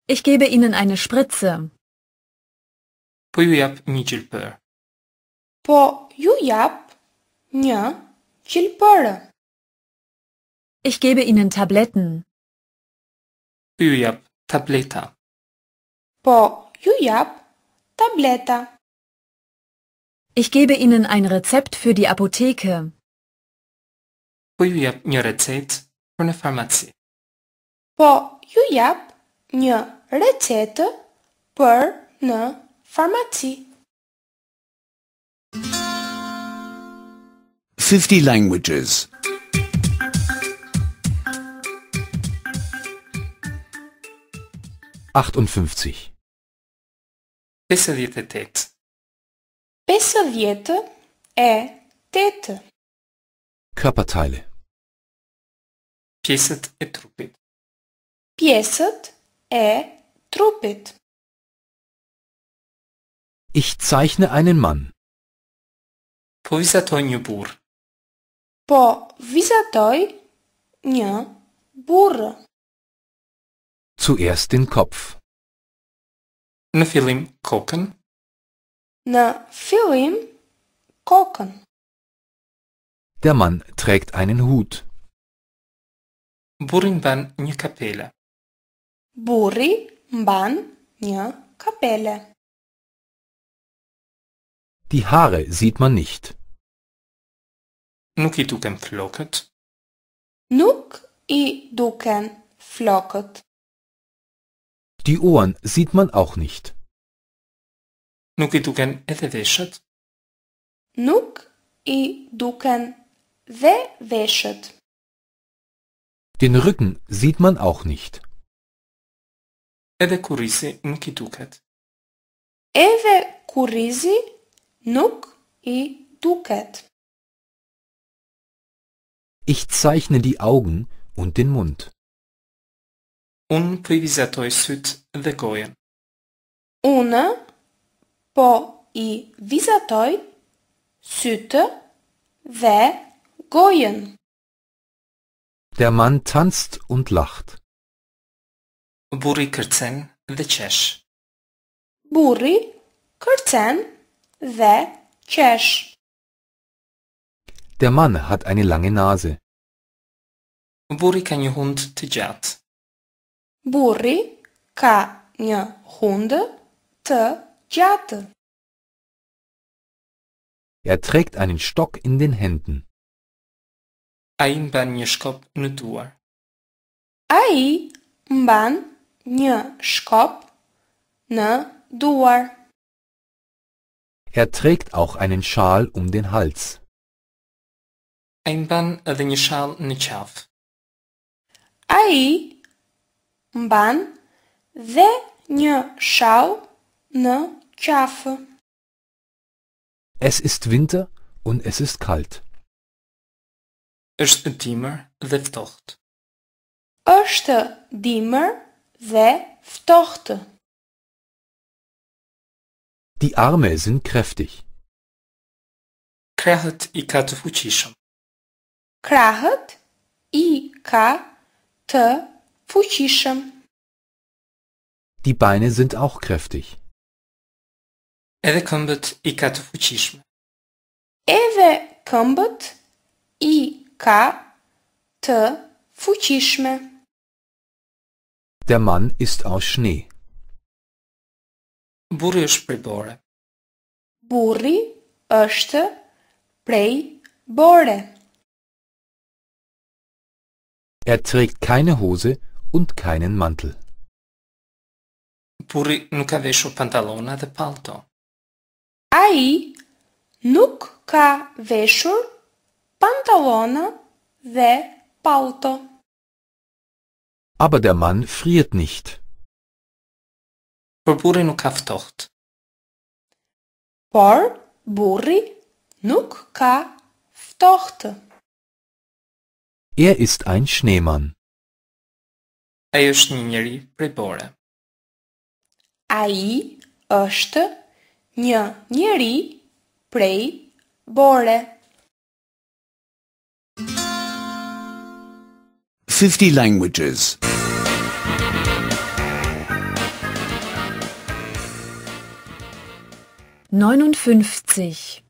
Ich gebe Ihnen eine Spritze. Поju jap mi qilpër. Po ju jap një qilpërë. Ich gebe Ihnen Tabletten. Ju jap tableta. Po ju jap tableta. Ich gebe Ihnen ein Rezept für die Apotheke. Po ju jap një recetë për në farmaci. Po ju jap një recetë për në farmaci. 50 languages. Achtundfünfzig. Pesëdhjetë e tetë. Pesëdhjetë e tetë. Körperteile. Pieset e trupit. Pieset é äh, trumpet. Ich zeichne einen Mann. Povisatoj bur. Povisatoj bur. Zuerst den Kopf. Na filim koken. Na filim koken. Der Mann trägt einen Hut. Burinban një kapela. Burri, mban Nja, Kapelle. Die Haare sieht man nicht. Nuki duken flocket. Nuk i duken flocket. Die Ohren sieht man auch nicht. Nuk i duken edheveshet. Nuk i duken dhe veshet. Den Rücken sieht man auch nicht edhe kur nuk i duket. Edhe kur nuk i duket. Ich zeichne die Augen und den Mund. Un privizatoj syt dhe gojen. Unë po i vizatoj sytë dhe gojen. Der Mann tanzt und lacht. Burri kërcen dhe qesh. Burri kërcen dhe qesh. Der Mann hat eine lange Nase. Burri ka një hund të gjatë. Burri ka një hund të gjatë. Er trägt einen Stock in den Händen. Ai mban një shkop në duar. Ai mban një shkop në duar. Er trägt auch einen Schal um den Hals. Ein ban edhe një shall në qafë. Ai mban dhe një shall në qafë. Es ist Winter und es ist kalt. Është dimër dhe ftohtë. Është dimër sehr tochte. Die Arme sind kräftig. Krahat i katfuchisham. Krahat i katfuchisham. Die Beine sind auch kräftig. Eve këmbët i katfuchishme. Eve këmbët i ka të fuqishme. Der Mann ist aus Schnee. Burri është prej bore. Burri është prej bore. Er trägt keine Hose und keinen Mantel. Burri nuk ka veshur pantallona dhe palto. Ai nuk ka veshur pantallona dhe palto aber der Mann friert nicht. Borborri nuk ka Por burri nuk ka ftoht. Er ist ein Schneemann. Ai është një njeri prej bore. Ai është një njeri prej bore. 50 languages. Neunundfünfzig.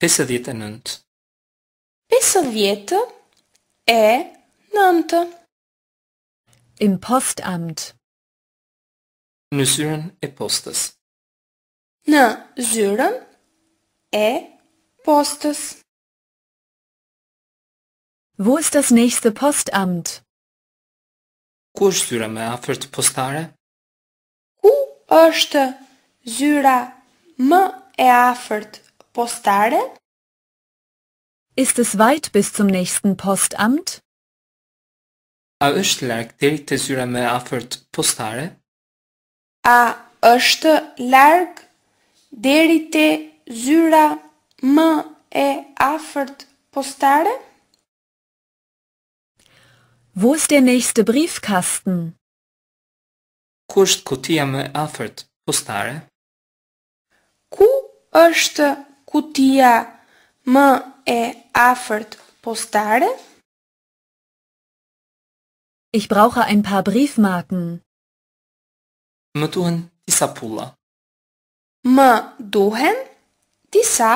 Pessovietnant. Pessovieta é Im Postamt. Në zyrën e postës. Në zyrën e postës. Wo ist das nächste Postamt? Ku është zyra më afërt postare? Ku është zyra më e afërt postare? Ist es weit bis zum nächsten Postamt? A është larg deri te zyra më e afërt postare? A është larg deri te zyra më e afërt postare? Wo ist der nächste Briefkasten? Ku kutia më afërt postare? Ku është kutia më e afërt postare? Ich brauche ein paar Briefmarken. Më duhen disa pulla. Më duhen disa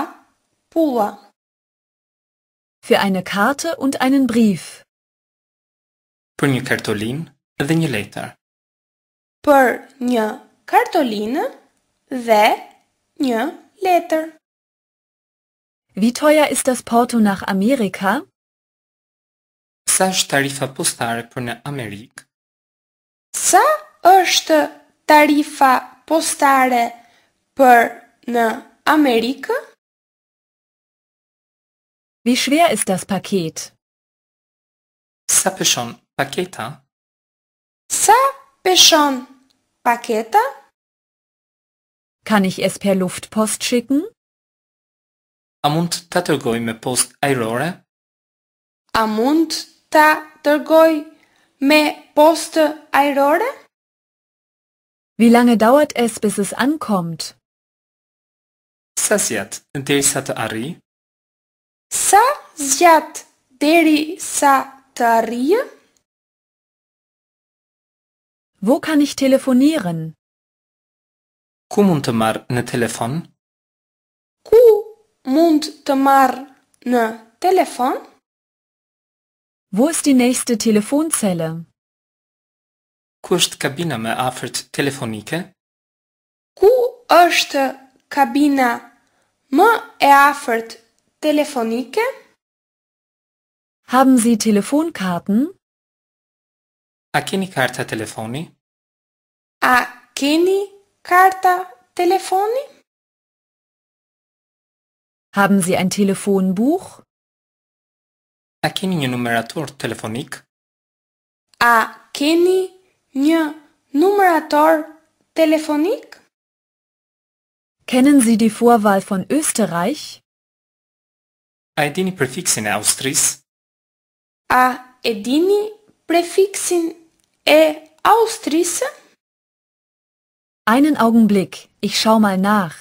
pulla. Für eine Karte und einen Brief. për një kartolin dhe një letër. Për një kartolin dhe një letër. Wie teuer ist das Porto nach Amerika? Sa është tarifa postare për në Amerikë? Sa është tarifa postare për në Amerikë? Wie schwer ist das Paket? Sa pëshon Paqueta? Sa beschon. Paqueta? Kann ich es per Luftpost schicken? Amunt tatorgoj me post ajrore? Amunt ta me postë ajrore? Wie lange dauert es, bis es ankommt? Sa zjat deri sa të arri? Sa zjat deri sa të arrijë? Wo kann ich telefonieren? Cum întâmar ne telefon? Cu mund tămar ne telefon? Wo ist die nächste Telefonzelle? Cu është kabina me afert telefonike? Ku është kabina më e afert telefonike? Haben Sie Telefonkarten? A quini carta telefoni? A quini carta telefoni? Haben Sie ein Telefonbuch? A quini numerator telefonic? A keni një numerator telefonik? Kennen Sie die Vorwahl von Österreich? A e dini prefiksin e Austris? A e dini prefiksin e äh, austrissen? Einen Augenblick, ich schau mal nach.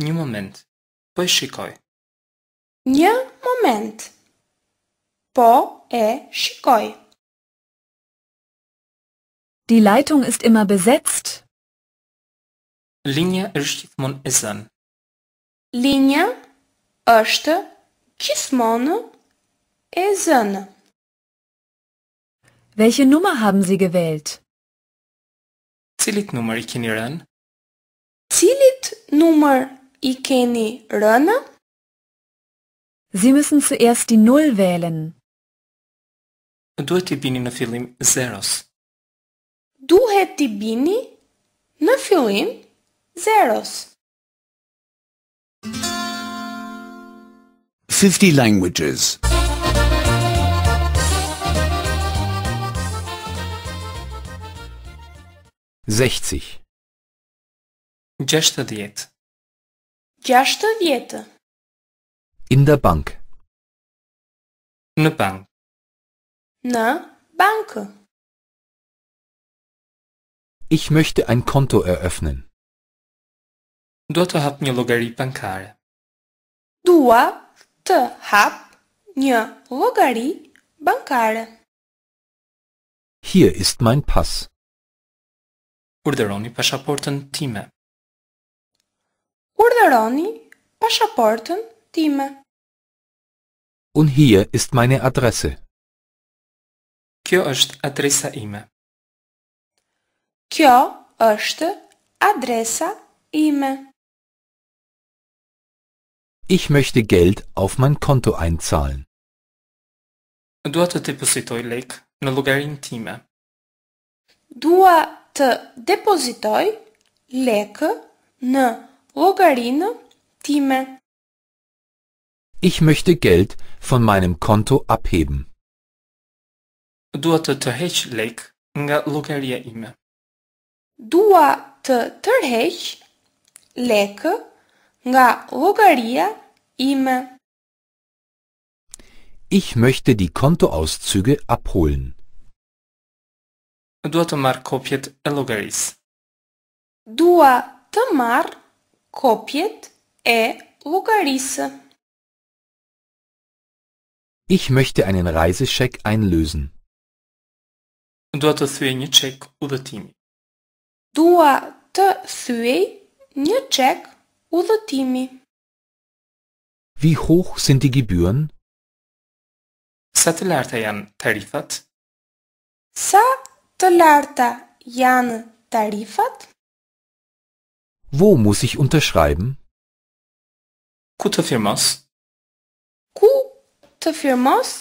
Nie moment. Poszikoj. Nie moment. Po e szikoj. Die Leitung ist immer besetzt. Linie është gjithmonë e zënë. Linja është gjithmonë e zënë. Welche Nummer haben Sie gewählt? Cilit număr i keni rënë? Cilit numër i keni rënë? Sie müssen zuerst die Null wählen. Duhet t'i bini në fillim zeros. Duhet t'i bini në fillim zeros. 50 languages. sechzig. Десять. Десять. In der Bank. На ne Bank На Bank Ich möchte ein Konto eröffnen. Dort hab ne bankare. Dua Dort hab ne Logarie bankare. Hier ist mein Pass. urderoni pashaportën time. Urderoni pashaportën time. Un hier ist meine Adresse. Kjo është adresa ime. Kjo është adresa ime. Ich möchte Geld auf mein Konto einzahlen. Dua të depositoj lek në llogarinë time. Dua të depozitoj lekë në llogarinë time. Ich möchte Geld von meinem Konto abheben. Dua të tërheq lek nga llogaria ime. Dua të tërheq lekë nga llogaria ime. Ich möchte die Kontoauszüge abholen. Dua të marr kopjet e llogarisë. Dua të marr kopjet e llogarisë. Ich möchte einen Reisescheck einlösen. Dua të thyej një çek udhëtimi. Dua të thyej një çek udhëtimi. Wie hoch sind die Gebühren? Sa të larta janë tarifat? Sa të larta janë tarifat? Wo muss ich unterschreiben? Ku të firmos? Ku të firmos?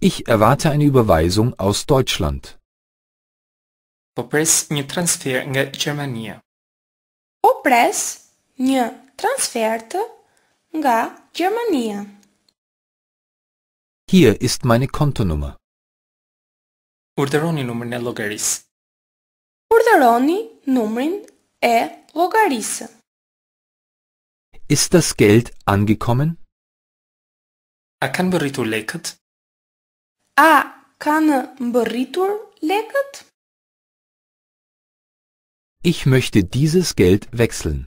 Ich erwarte eine Überweisung aus Deutschland. Po pres një transfer nga Gjermania. Po pres një transfer të nga Gjermania. Hier ist meine Kontonummer. urdhëroni numrin e llogarisë. Urdhëroni numrin e llogarisë. Ist das Geld angekommen? A kanë mbërritur lekët? A kanë mbërritur lekët? Ich möchte dieses Geld wechseln.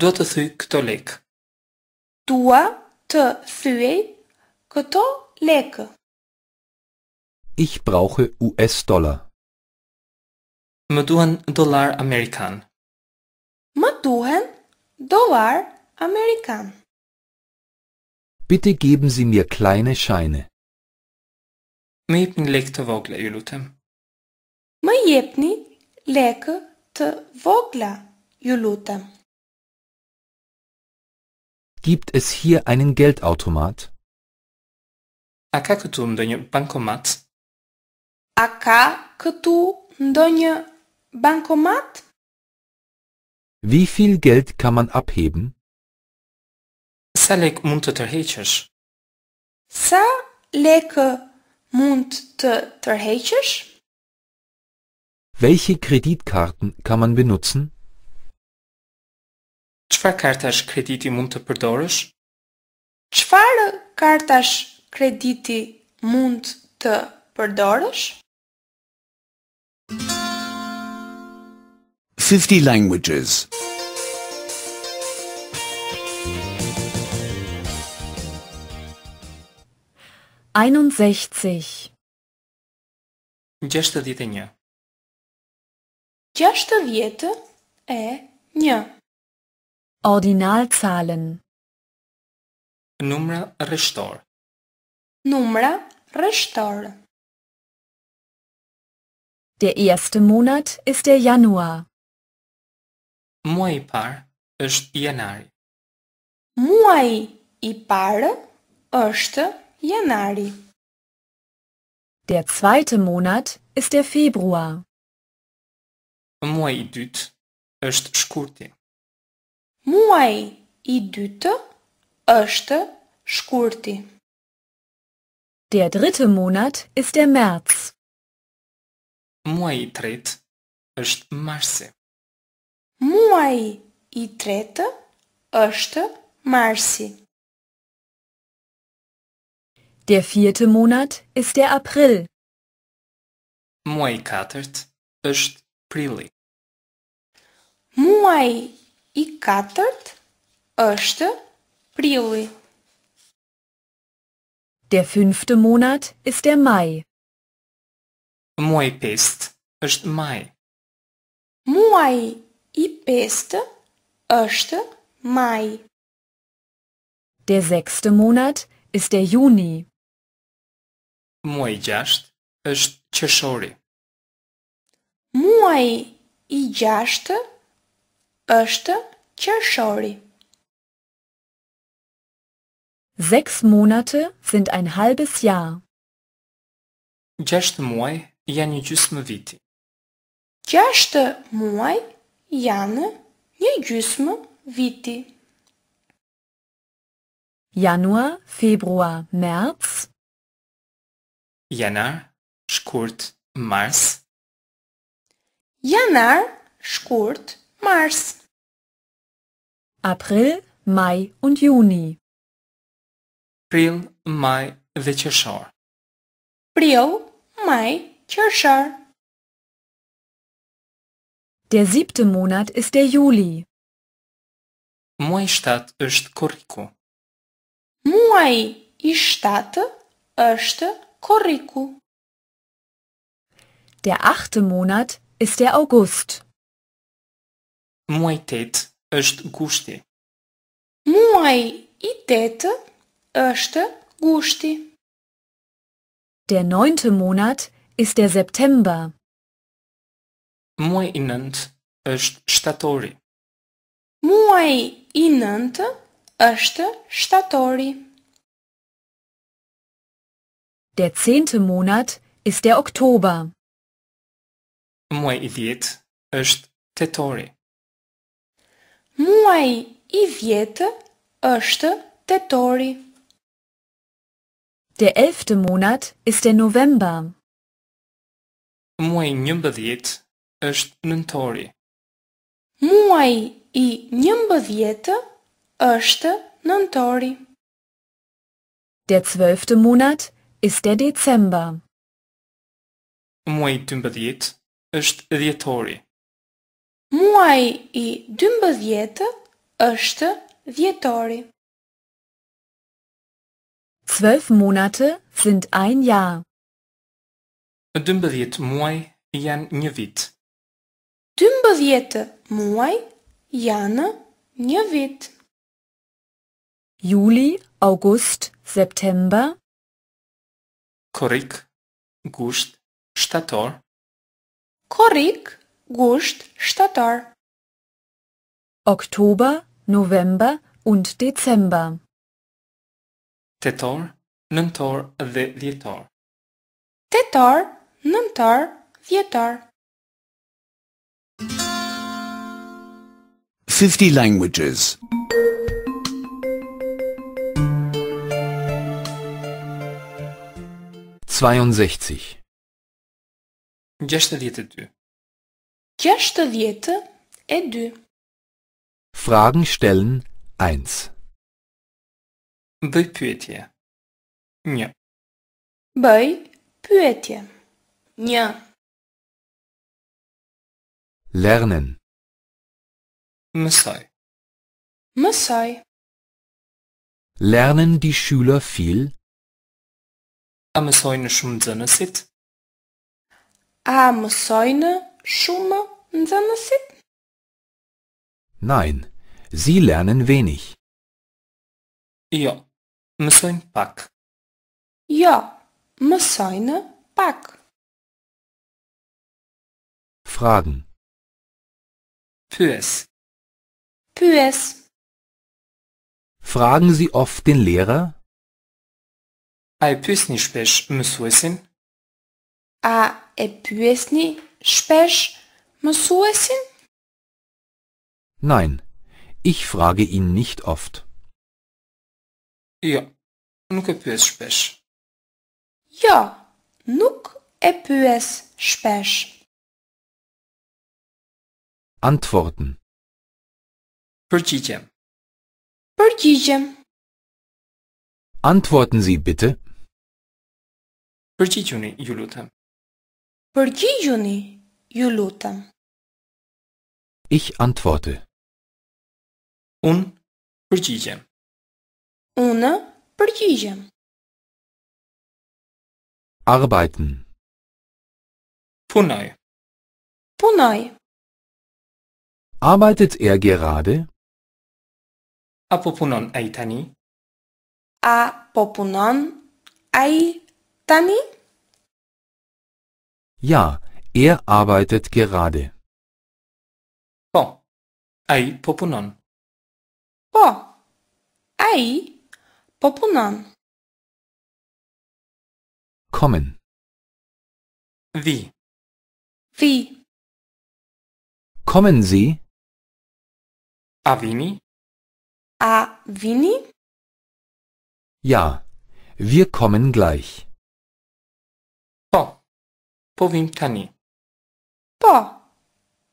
Dua të thyj këto lekë. Dua të thyej këto lekë. Ich brauche US-Dollar. مدوهن دولار أمريكان. مدوهن دولار أمريكان. Bitte geben Sie mir kleine Scheine. ميبني لك تفوغلا يلوتم. ما يبني لك تفوغلا يلوتم. Gibt es hier einen Geldautomat? A kako tu bankomat? A ka këtu ndonjë bankomat? Wie viel Geld kann man abheben? Sa lek mund të tërheqësh? Sa lek mund të tërheqësh? Welche Kreditkarten kann man benutzen? Qfar kartash krediti mund të përdorësh? Çfarë kartash krediti mund të përdorësh? 50 languages. 61 69 60 e 1 Ordinalzahlen Numra restor. Numra restor. Der erste Monat ist der Januar. Muaj i parë është janari. Muaj i parë është janari. Der zweite Monat ist der Februar. Muaj i dytë është shkurti. Muaj i dytë është shkurti. Der dritte Monat ist der März. Muaj i tretë është marsi. Muaji i tretë është marsi. Der vierte Monat ist der April. Muaj katert, öst është prilli. i katert, öste prilli. Der fünfte Monat ist der Mai. Muaj pest, öst Mai. maj. i pestë është maj. Der sechste Monat ist der Juni. Muaj i gjashtë është qëshori. Muaj i gjashtë është qëshori. Sechs Monate sind ein halbes Jahr. Gjashtë muaj janë një gjysmë viti. Gjashtë muaj janë një më viti. Janë një gjysmë viti. Januar, februar, mërës. Janar, shkurt, mars. Janar, shkurt, mars. April, mai und juni. April, maj dhe qërshar. April, maj qërshar. Der siebte Monat ist der Juli. Muaj shtat është korriku. Muaj i shtatë është korriku. Der achte Monat ist der August. Muaj tet është gushti. Muaj i tetë është gushti. Der neunte Monat ist der September. muaj i nëntë është shtatori. Muaj i nëntë është shtatori. Der zente monat ist der oktober. Muaj i djetë është tetori. Muaj i djetë është tetori. Der elfte monat ist der november. Muaj i njëmbëdhjetë është nëntori. Muaj i një mbëdhjetë është nëntori. Der zwölfte monat ist der Dezember. Muaj i tëmbëdhjet është dhjetori. Muaj i dëmbëdhjet është djetori. Zwölf monate sind ein Jahr. Dëmbëdhjet muaj janë një vitë. 12 muaj janë një vit. Juli, august, september. Korik, gusht, shtator. Korik, gusht, shtator. Oktober, november und december. Tetor, nëntor dhe dhjetor. Tetor, nëntor, dhjetor. 50 languages. 62. 62. 62. Fragen stellen 1. Бой pyetje. Nie. Бой pyetje. Nie lernen. Müsai. Müsai. Lernen die Schüler viel? Amsoine schumdzene sit. Amsoine schumme sit. Nein, sie lernen wenig. Ja, msoin Pack. Ja, msoine Pack. Fragen. Pues. Pues. Fragen Sie oft den Lehrer? Ai pues spesch spesh mësuesin? A e pyesni spesh mësuesin? Nein, ich frage ihn nicht oft. Ja, nuk e pyes spesch. Ja, nuk e pyes spesch. antworten. Përgjigjem. Përgjigjem. Antworten Sie bitte. Përgjigjuni, ju lutem. Përgjigjuni, ju lutem. Ich antworte. Un përgjigjem. Un përgjigjem. Arbeiten. Punoj. Punoj. Arbeitet er gerade? Apopunon aitani? Apopunon aitani? Ja, er arbeitet gerade. Po. Ai popunon. Po. Ai popunon. Kommen. Wie? Wie? Kommen Sie? Avini? Avini? Ja, wir kommen gleich. Po. povim tani. Po.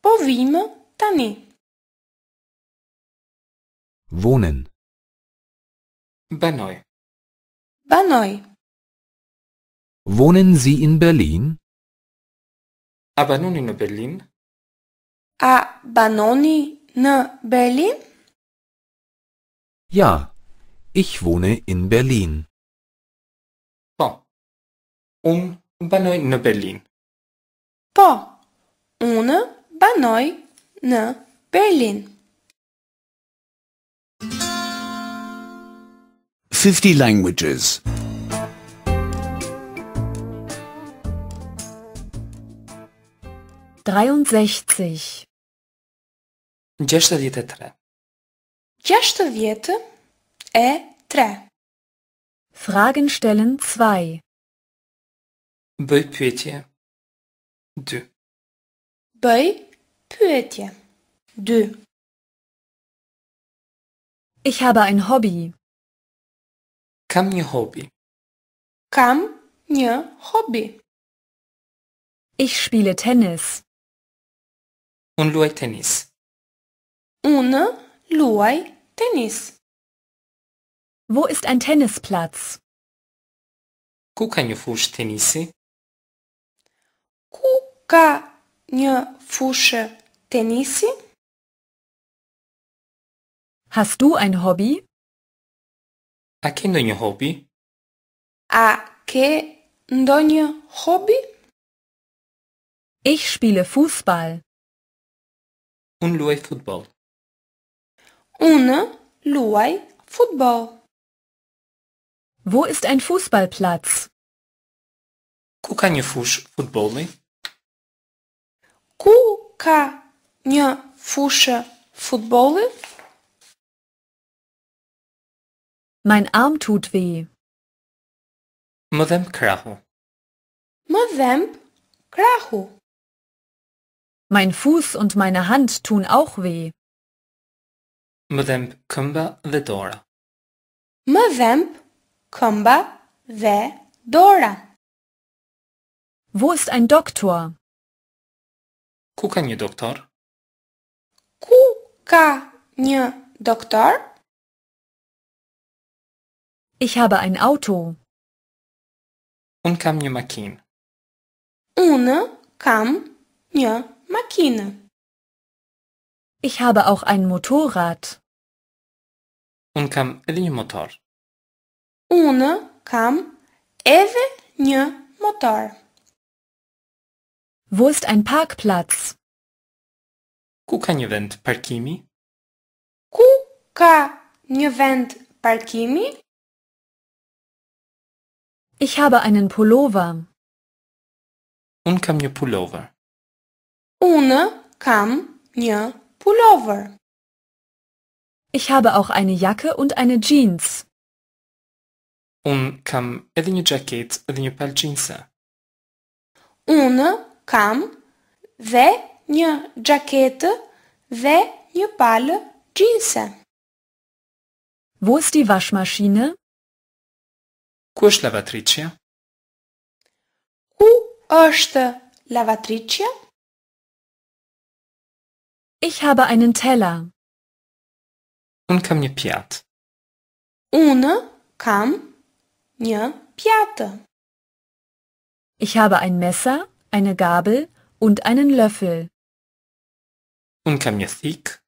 povim tani. Wohnen. Banoi. Banoi. Wohnen Sie in Berlin? Aber nun in Berlin. A Banoni на Berlin? Ja, ich wohne in Berlin. Bon. Un banoi na Berlin. Bon. Un banoi na Berlin. 50 languages. 63 Gjeshtë dhjetë e tre. Gjeshtë dhjetë e tre. Fragen stellen 2. Bëj pyetje 2. Bëj pyetje 2. Ich habe ein Hobby. Kam një hobi. Kam një hobi. Ich spiele Tennis. Un luaj tenis. Una luaj tennis. Wo ist ein Tennisplatz? Kuka kanë një fushë tenisi? Ku ka një fushë tenisi? Hast du ein Hobby? A ke ndonjë hobi? A ke ndonjë hobi? Ich spiele Fußball. Un luaj futboll. Ohne luaj Football. Wo ist ein Fußballplatz? Kuka nie fusz futbolny? Kuka nie fusze futbolny? Mein Arm tut weh. Më dhem krahu. Më dhem krahu. Mein Fuß und meine Hand tun auch weh. Më dhemb këmba dhe dora. Më dhemb këmba dhe dora. Wo ist ein Doktor? Ku ka një doktor? Ku ka një doktor? Ich habe ein Auto. Un kam një makinë. Unë kam një makinë. Ich habe auch ein Motorrad. Unë kam edhe një motor. Unë kam edhe një motor. Wo ist ein Parkplatz? Ku ka një vend parkimi? Ku ka një vend parkimi? Ich habe einen Pullover. Un kam një pullover. Unë kam një pullover. Ich habe auch eine Jacke und eine Jeans. Un kam jednie jakiet, jednie par jeansa. Una kam dhe një gjaketë dhe një palë jeansa. Wo ist die Waschmaschine? Ku është lavatriqja? Ku është lavatriqja? Ich habe einen Teller. Он ко мне пят. Уна кам не Ich habe ein Messer, eine Gabel und einen Löffel. Un kam je thik,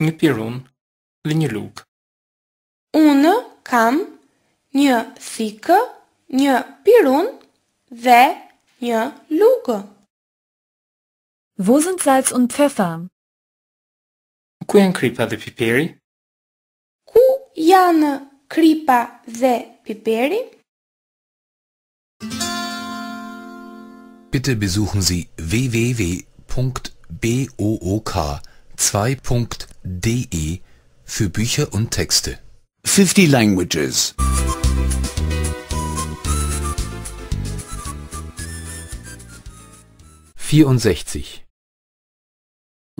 pirun dhe lug. Unë kam një thikë, një pirun dhe një lugë. Wo sind Salz und Pfeffer? Ku janë krypa piperi? janë kripa dhe piperi? Bitte besuchen Sie www.book2.de für Bücher und Texte. 50 Languages 64.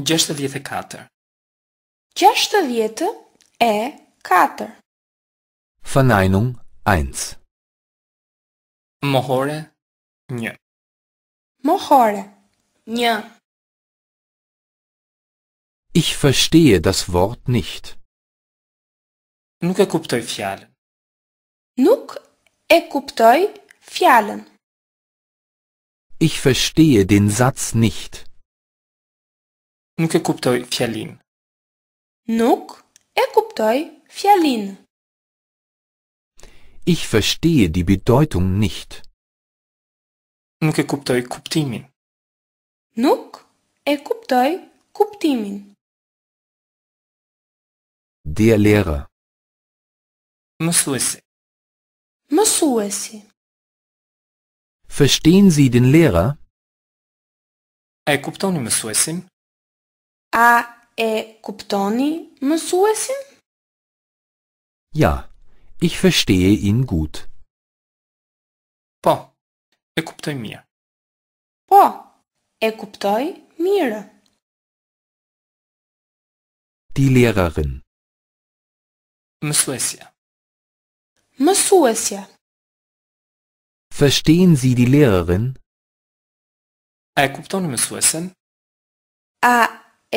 Gjashtëdhjetë e katër. Gjashtëdhjetë e katër. Verneinung 1. Mohore 1. Mohore 1. Ich verstehe das Wort nicht. Nuk e kuptoj fjalën. Nuk e kuptoj fjalën. Ich verstehe den Satz nicht. Nuk e kuptoj fjalin. Nuk e kuptoj Fialin. Ich verstehe die Bedeutung nicht. Nuk e kuptoj kuptimin. Nuk e kuptoj kuptimin. Der Lehrer. Mësuesi. Mësuesi. Verstehen Sie den Lehrer? A e kuptoni mësuesin? A e kuptoni mësuesin? Ja, ich verstehe ihn gut. Po, e kuptoj mirë. Po, e kuptoj mirë. Die Lehrerin. Mësuesja. Mësuesja. Verstehen Sie die Lehrerin? A e kuptoni mësuesen? A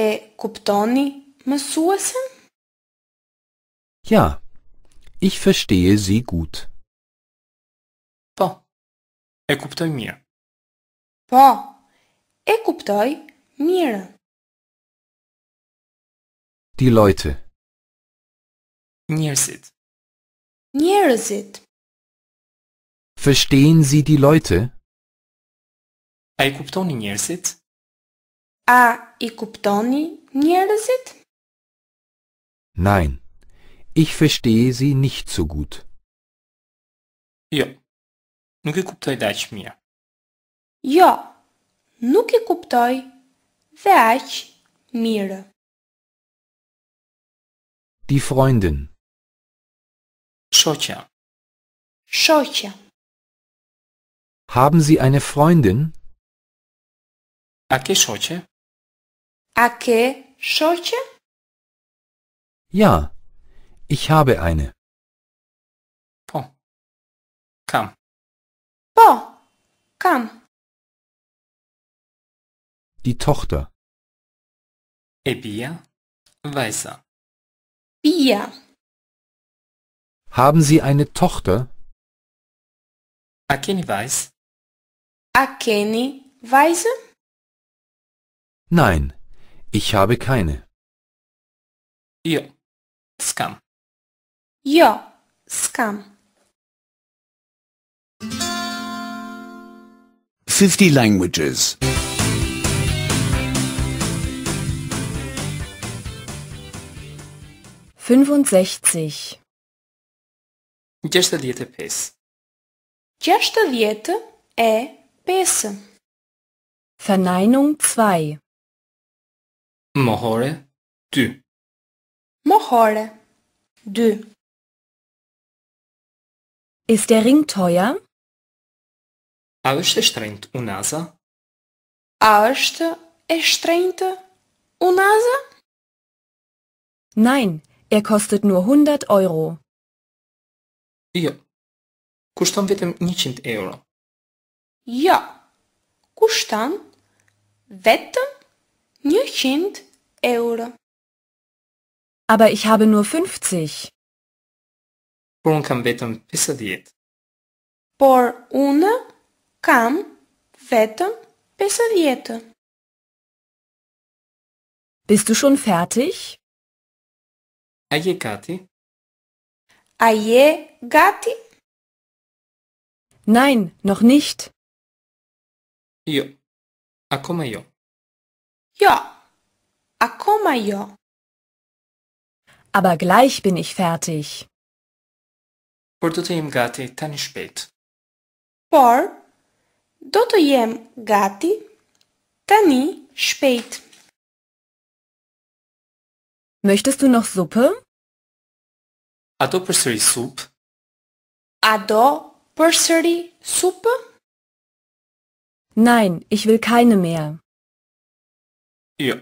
e kuptoni mësuesen? Ja, Ich verstehe sie gut. Po. E kuptoj mirë. Po. E kuptoj mirë. Di leute. Njerëzit. Njerëzit. Verstehen Sie die Leute? A i kuptoni njerëzit? A i kuptoni njerëzit? Nein. Nein. Ich verstehe Sie nicht so gut. Eu nu captei deci mie. Eu nu captei deci mir. Die Freundin. Socia. Socia. Haben Sie eine Freundin? Ake che Ake A Ja, ich habe eine. Po. Oh. Kam. Po. Oh, Kam. Die Tochter. Ebia. Weißer. Bia. Haben Sie eine Tochter? Akeni weiß. Akeni weiße? Nein, ich habe keine. Ja, skam. Jo, s'kam. 50 languages. 65. Gjeshtë djetë e pesë. Gjeshtë djetë e pesë. Verneinung 2. Mohore 2. Mohore 2. Ist der Ring teuer? A është e shtrenjtë unaza? A është e shtrenjtë unaza? Nein, er kostet nur 100 Euro. Jo, kushton vetëm 100 euro. Jo, kushton vetëm 100 euro. Aber ich habe nur 50. Por un kam vetëm 5 Por unë kam vetëm 5 Bist du schon fertig? A je gati? A je gati? Nein, noch nicht. Jo. Akoma jo. Jo. Akoma jo. Aber gleich bin ich fertig. por do të jem gati tani shpejt. Por do të jem gati tani shpejt. Möchtest du noch Suppe? A do përsëri supë? A do përsëri supë? Nein, ich will keine mehr. Jo,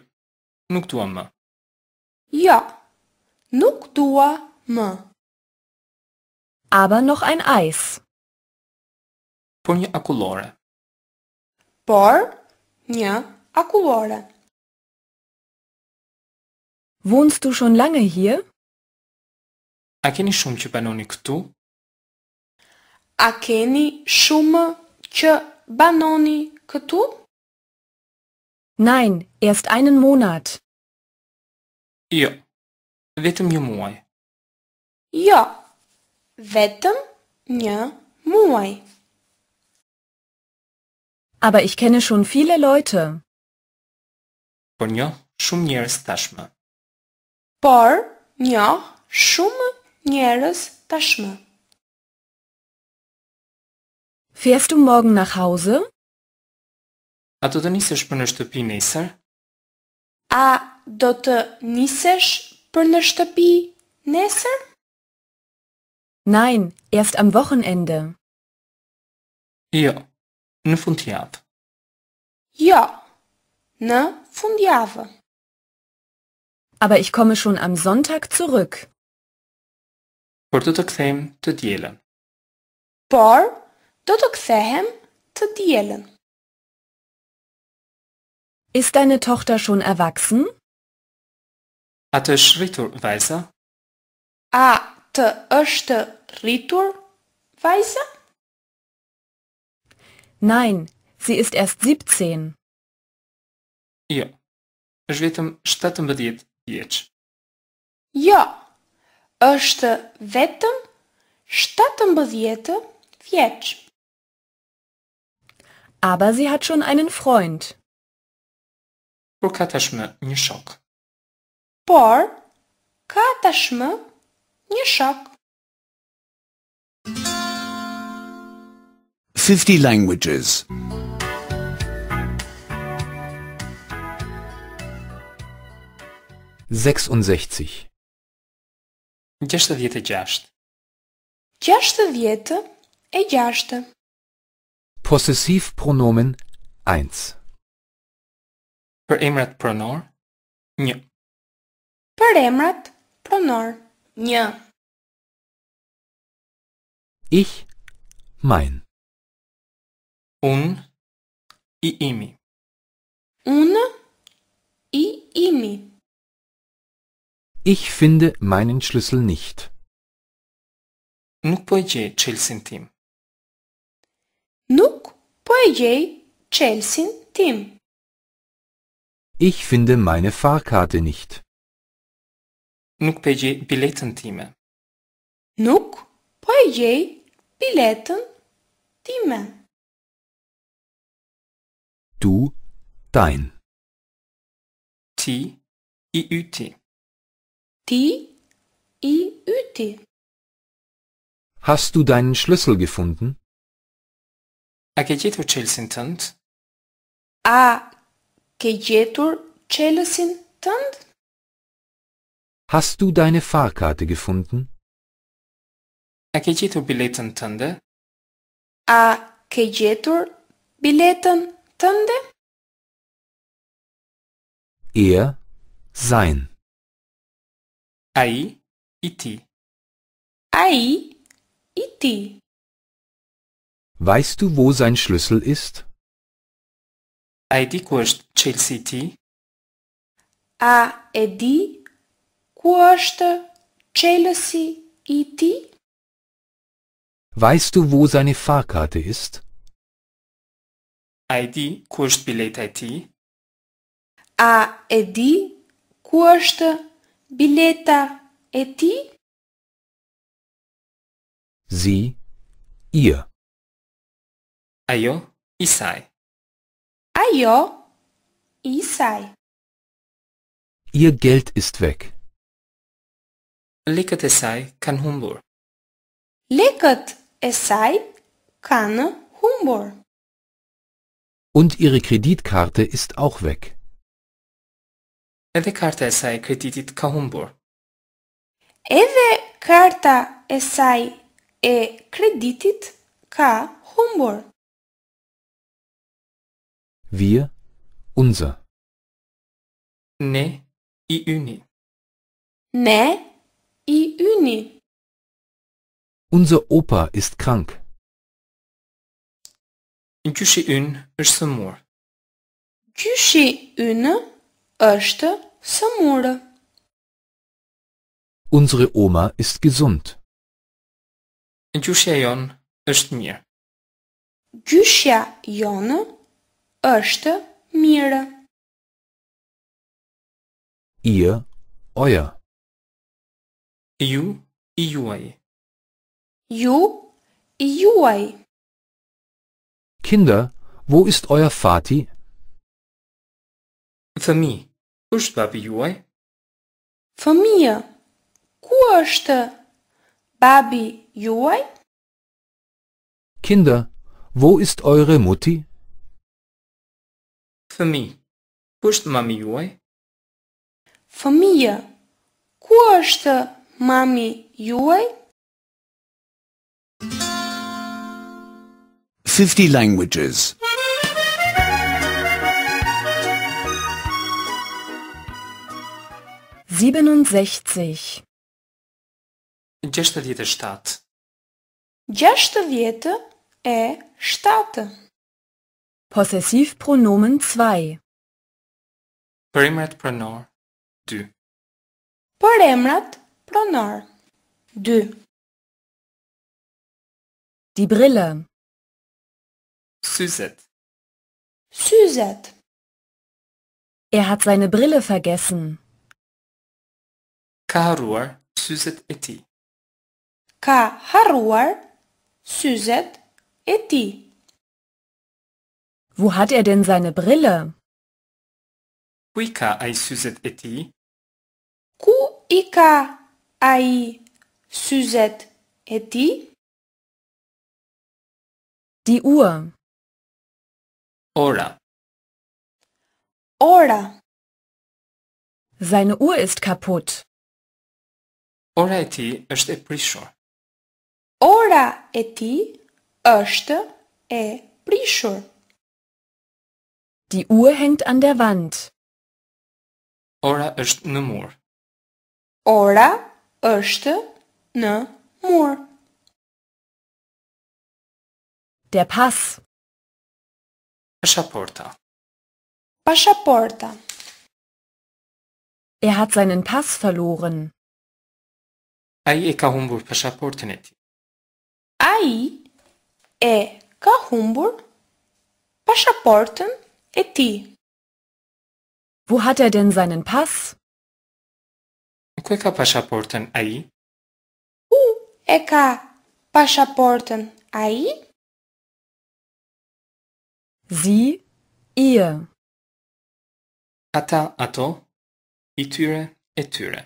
nuk dua më. Jo, nuk dua më. Aber noch ein Eis. Por një akullore. Por një akullore. Wohnst du schon lange hier? A keni shumë që banoni këtu? A keni shumë që banoni këtu? Nein, erst einen Monat. Jo, vetëm një muaj. Jo, Vetëm një muaj. Aber ich kenne schon viele Leute. Po një shumë njerës tashmë. Por një shumë njerës tashmë. Fährst du morgen nach Hause? A do të nisesh për në shtëpi nesër? A do të nisesh për në shtëpi nesër? Nein, erst am Wochenende. Ja, ne fundiava. Ja, ne fundiava. Aber ich komme schon am Sonntag zurück. Por do kthehem të dielën. Por do të kthehem të dielën. Ist deine Tochter schon erwachsen? A të është rritur A të është Retourweise? Nein, sie ist erst 17. Ja. Жвітом штатом бадіт єч. Ja. Още ветом штатом бадіте вєч. Aber sie hat schon einen Freund. Покаташме нішок. Пор каташме нішок. 50 languages. 66. 66. 66. Possessivpronomen 1. Per emrat pronor 1. Per emrat pronor 1. Ich, mein. Un i imi. Un i imi. Ich finde meinen Schlüssel nicht. Nu poiei cel tim. Nuk poiei cel tim. Ich finde meine Fahrkarte nicht. Nuk poiei bileten time. Nuk poiei bileten time du, dein. Ti, iüti. Ti, iüti. Hast du deinen Schlüssel gefunden? A gjetur çelsin tënd? A ke gjetur çelësin tënd? Hast du deine Fahrkarte gefunden? A ke gjetur biletën tënde? A ke gjetur biletën Tande? Er, sein. Ai, iti. Ai, iti. Weißt du, wo sein Schlüssel ist? Ai di kuasht Chelsea A e di ku është Chelsea i Weißt du, wo seine Fahrkarte ist? A e di ku është bileta e ti? A e di ku është bileta e ti? Zi, ië. Ajo, isaj. Ajo, isaj. Ihr Geld ist weg. Lekët e saj kanë humbur. Lekët e saj kanë humbur. Und ihre Kreditkarte ist auch weg. Neden karta e kreditit ka humbur? Edhe karta e saj e kreditit ka humbur. Wir, unser. Ne, i uni. Ne, i uni. Unser Opa ist krank. Gjyshi ynë është sëmur. Gjyshi ynë është sëmur. Unsere oma ist gesund. Gjyshja jonë është mirë. Gjyshja jonë është mirë. Ihr, euer. Ju, i juaj. Ju, i juaj. Kinder, wo ist euer Vati? Für mich. Usht babi juaj? Famija, ku është babi juaj? Kinder, wo ist eure Mutti? Fëmi, wo ist mami juaj? Famija, ku është mami juaj? 50 languages 67 67 60 e 7 Possessivpronomen 2 Përemrat pronor 2 Përemrat pronor 2 Die Brille Süßet. Süßet. Er hat seine Brille vergessen. Kaharuar süßet eti. Kaharuar süßet eti. Wo hat er denn seine Brille? Kuika ai süßet eti. Kuika ai süßet eti. Die Uhr. Ora. Ora. Seine Uhr ist kaputt. Ora e tij është e prishur. Ora e tij është e prishur. Die Uhr hängt an der Wand. Ora është në mur. Ora është në mur. Der Pass. Paschaporta. Paschaporta. Er hat seinen Pass verloren. أي إيكا همبور باشابورت نتي. أي إيكا همبور باشابورت نتي. Wo hat er denn seinen Pass? Kueka Paschaporten ai? U eka Paschaporten ai? Sie, ihr. Ata, ato, i tyre, e tyre.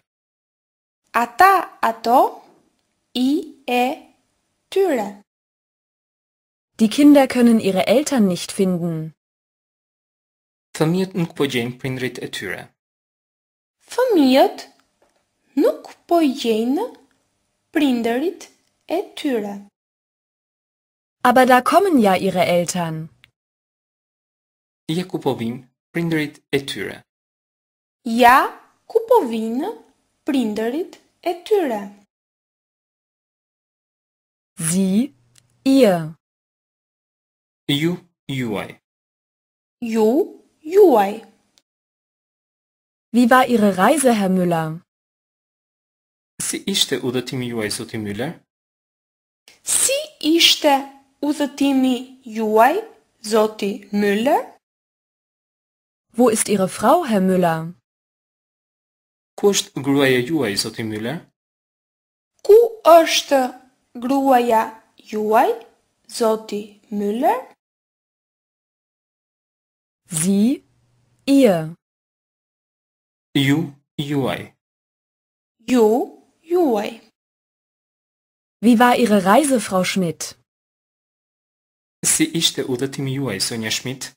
Ata, ato, i, e, tyre. Die kinder können ihre eltern nicht finden. Fëmijët nuk po gjenë prindrit e tyre. Fëmijët nuk po gjenë prindrit e tyre. Aber da kommen ja ihre eltern. Ja ku po vinë prindërit e tyre. Ja ku po vinë prindërit e tyre. Zi, ia. Ju, juaj. Ju, juaj. Wie war Ihre Reise, Herr Müller? Si ishte udhëtimi juaj sot i Müller? Si ishte udhëtimi juaj, Zoti Müller? Wo ist Ihre Frau, Herr Müller? Кушт груая юай, соти Müller? Ку është gruaja juaj, zoti Müller? Sie, ihr. Ju, juaj. Ju, juaj. Wie war Ihre Reise, Frau Schmidt? Sie ishte udhëtimi juaj, Sonja Schmidt?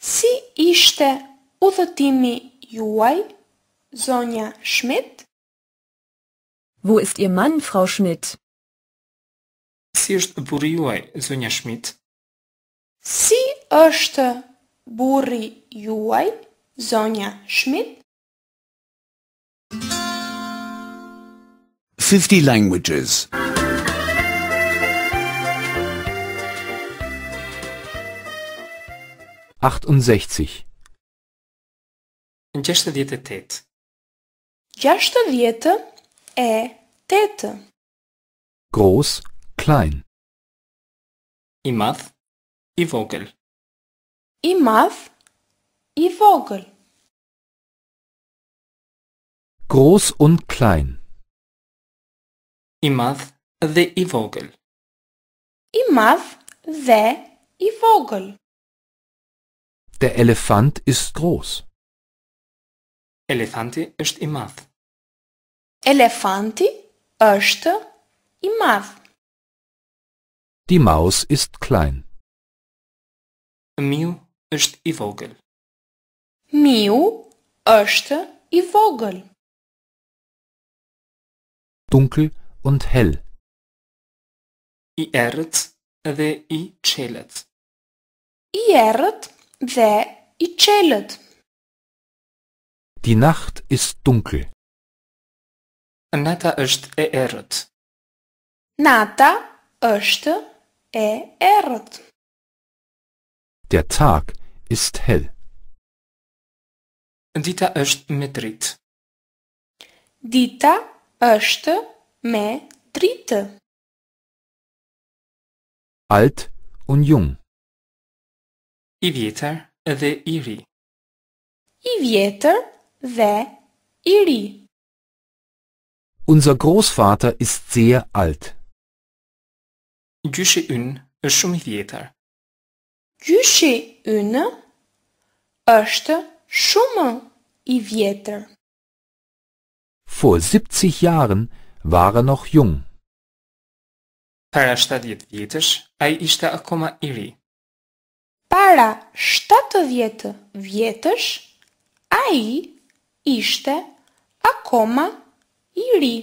Si ishte udhëtimi juaj, zonja Schmidt? Wo ist ihr Mann, Frau Schmidt? Si është burri juaj, zonja Schmidt? Si është burri juaj, zonja Schmidt? 50 languages. 50 languages. 68 68 Gjashtëdhjetë e tetë. Groß, klein. I madh, i vogël. I madh, i vogël. Groß und klein. I madh dhe i vogël. I madh dhe i vogël. Der Elefant ist groß. Elefanti ist i madh. Elefanti ist i madh. Die Maus ist klein. Miu ist i Vogel. Miu ist i Vogel. Dunkel und hell. I erret dhe i chelet. I erret Wer i čelet? Die Nacht ist dunkel. Nata ist e erot. Nata ist e erot. Der Tag ist hell. Dita ist mitrit. Dita ist mitrit. Alt und jung. I vjetër dhe i ri. I vjetër dhe i ri. Unser Großvater ist sehr alt. Gjyshi ynë është shumë i vjetër. Gjyshi ynë është shumë i vjetër. Vor 70 Jahren war er noch jung. Para 70 vjetësh ai ishte akoma i ri. Para 70 vjetësh, a i ishte akoma i ri.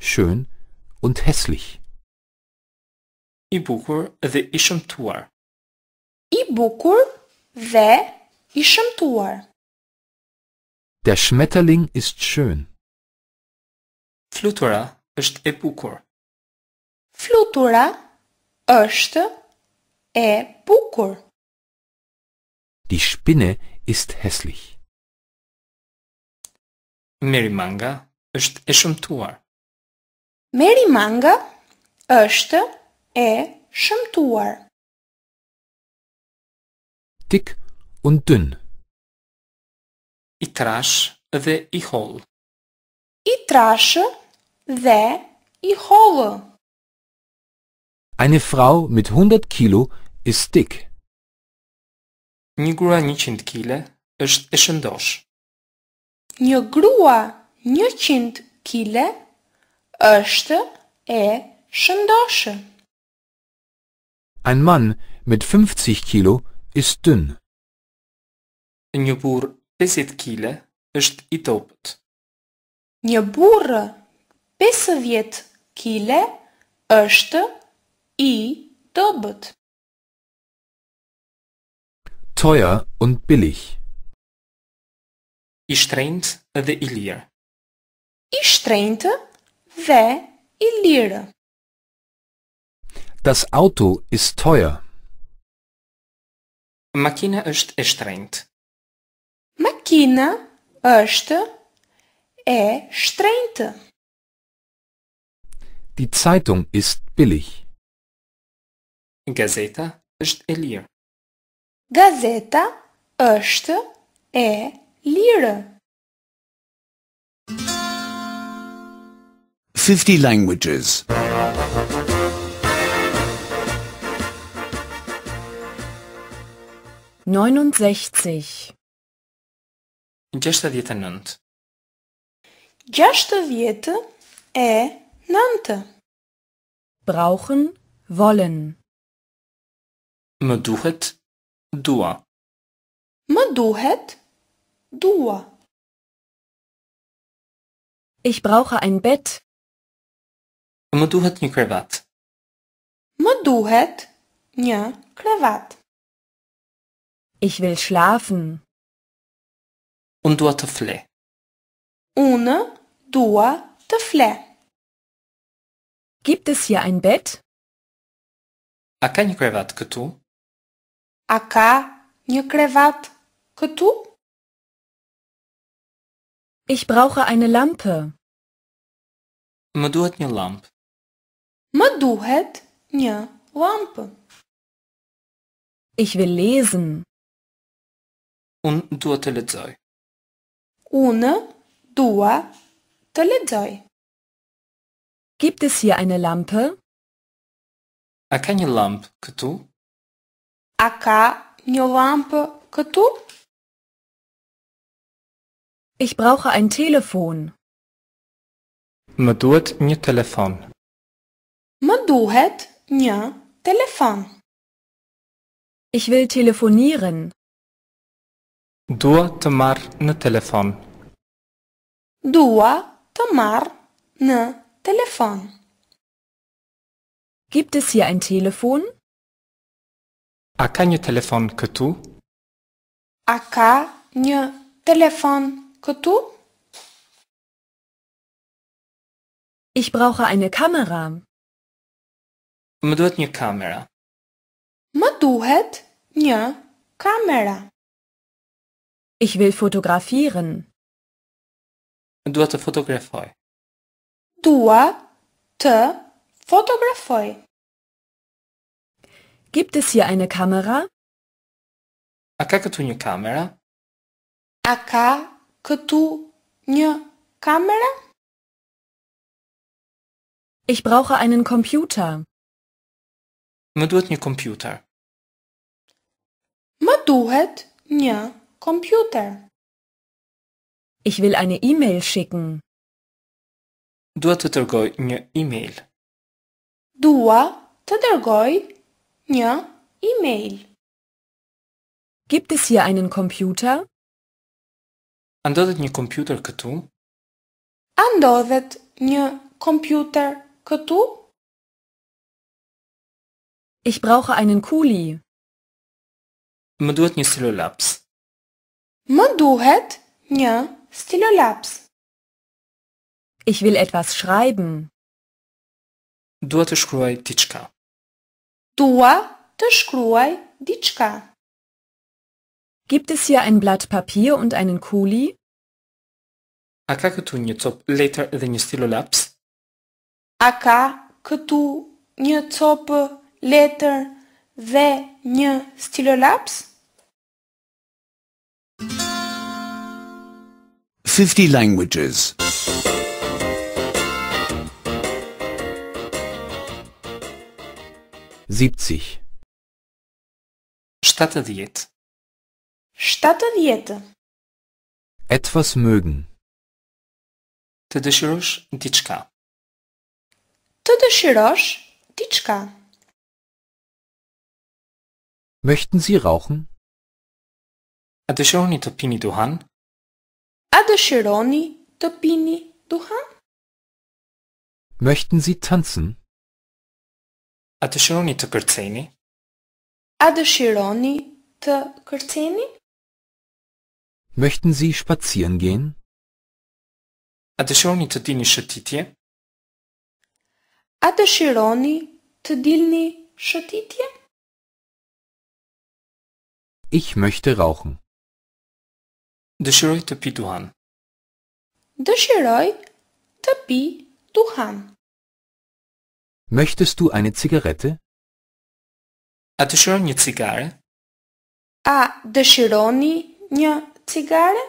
Shën und heslich. I bukur dhe i shëmtuar. I bukur dhe i shëmtuar. Der Schmetterling ist schön. Flutura është e bukur. Flutura është e bukur është e bukur Di Spinne ist hässlich. Merimanga është e shëmtuar. Merimanga është e shëmtuar. Dik und dünn. I trashë dhe i hollë. I trashë dhe i hollë. Eine Frau mit 100 Kilo ist dick. Një grua 100 kg është e shëndosh. Një grua 100 kg është e shëndoshë. Ein Mann mit 50 Kilo ist dünn. Një burr 50 kg është i topët. Një burrë 50 kg është i dobut. Teuer und billig. Istrenjtë dhe i lirë. Istrenjtë dhe i lirë. Das Auto ist teuer. Makina është e shtrenjtë. Makina është e shtrenjtë. Die Zeitung ist billig. Gazeta është e lirë. Gazeta është e lirë. 50 languages. 69 Gjeshtë nëntë Gjeshtë dhjetë e nëntë Brauchen, wollen مدوحة دوا مدوحة دوا Ich brauche ein Bett. مدوحتني كرافات. مدوحتني كرافات. Ich will schlafen. Und du tafle. Una dua tafle. Gibt es hier ein Bett? A kaj ni kravatku tu? Aka një krevat këtu? Ich brauche eine Lampe. Më duhet një lampë. Më duhet një lampë. Ich will lesen. Un dua të lexoj. Unë dua të lexoj. Gibt es hier eine Lampe? A ka një lampë këtu? aka një lampe katu? Ich brauche ein Telefon. Më duhet një telefon. Më duhet një telefon. Ich will telefonieren. Dua tamar marr telefon. Dua tamar marr telefon. Gibt es hier ein Telefon? A ka një telefon këtu? A ka një telefon këtu? Ich brauche eine Kamera. Më duhet një kamera. Më duhet një kamera. Ich will fotografieren. Do të fotografoj. Dua të fotografoj. Gibt es hier eine Kamera? A kako tu një kamera? A ka këtu një kamera? Ich brauche einen Computer. Më duhet një kompjuter. Më duhet një kompjuter. Ich will eine E-Mail schicken. Dua të dërgoj një e-mail. Dua të dërgoj ja, E-Mail. Gibt es hier einen Computer? Андодът ни компютър като? Андодът ни компютър като? Ich brauche einen Kuli. Мъдуът ни стилолапс. Мъдуът ни стилолапс. Ich will etwas schreiben. Дуата шкруай тичка. Tua descruai dichka. Gibt es hier ein Blatt Papier und einen Kuli? Aka këtu një copë letër dhe një stilolaps? Aka këtu një copë letër dhe një stilolaps? 50 languages. 70. Stadtdiät. Stadtdiät. Etwas mögen. Të dëshirosh diçka. Të dëshirosh diçka. Möchten Sie rauchen? A dëshironi të pini duhan? A dëshironi të pini duhan? Möchten Sie tanzen? A të shironi të kërceni? A të shironi të kërceni? Möchten Sie spazieren gehen? A të shironi të dini shëtitje? A të shironi të dilni shëtitje? Ich möchte rauchen. Dëshiroj të pi duhan. Dëshiroj të pi duhan. Möchtest du eine Zigarette? A dëshiron një cigare? A dëshironi një cigare?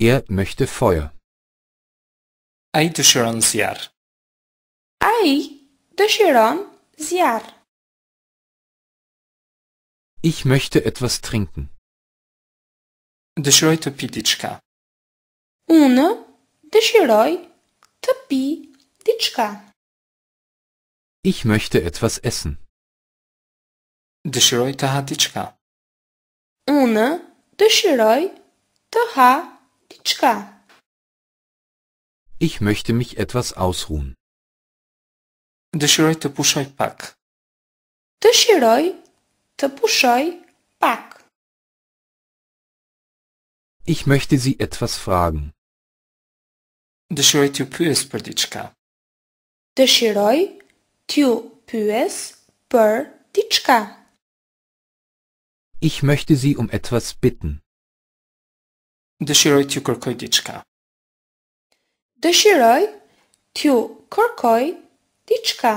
Er möchte Feuer. Ai dëshiron zjarr. Ai dëshiron zjarr. Ich möchte etwas trinken. Dëshiroj të pi diçka. Unë dëshiroj të pi diçka. Ich möchte etwas essen. Dëshiroj të ha diçka. Unë dëshiroj të ha diçka. Ich möchte mich etwas ausruhen. Dëshiroj të pushoj pak. Dëshiroj të pushoj pak. Ich möchte Sie etwas fragen. Dëshiroj të pyes për diçka. Dëshiroj Tju pyes për diçka. Ich möchte sie um etwas bitten. Dëshiroj t'ju kërkoj diçka. Dëshiroj t'ju kërkoj diçka.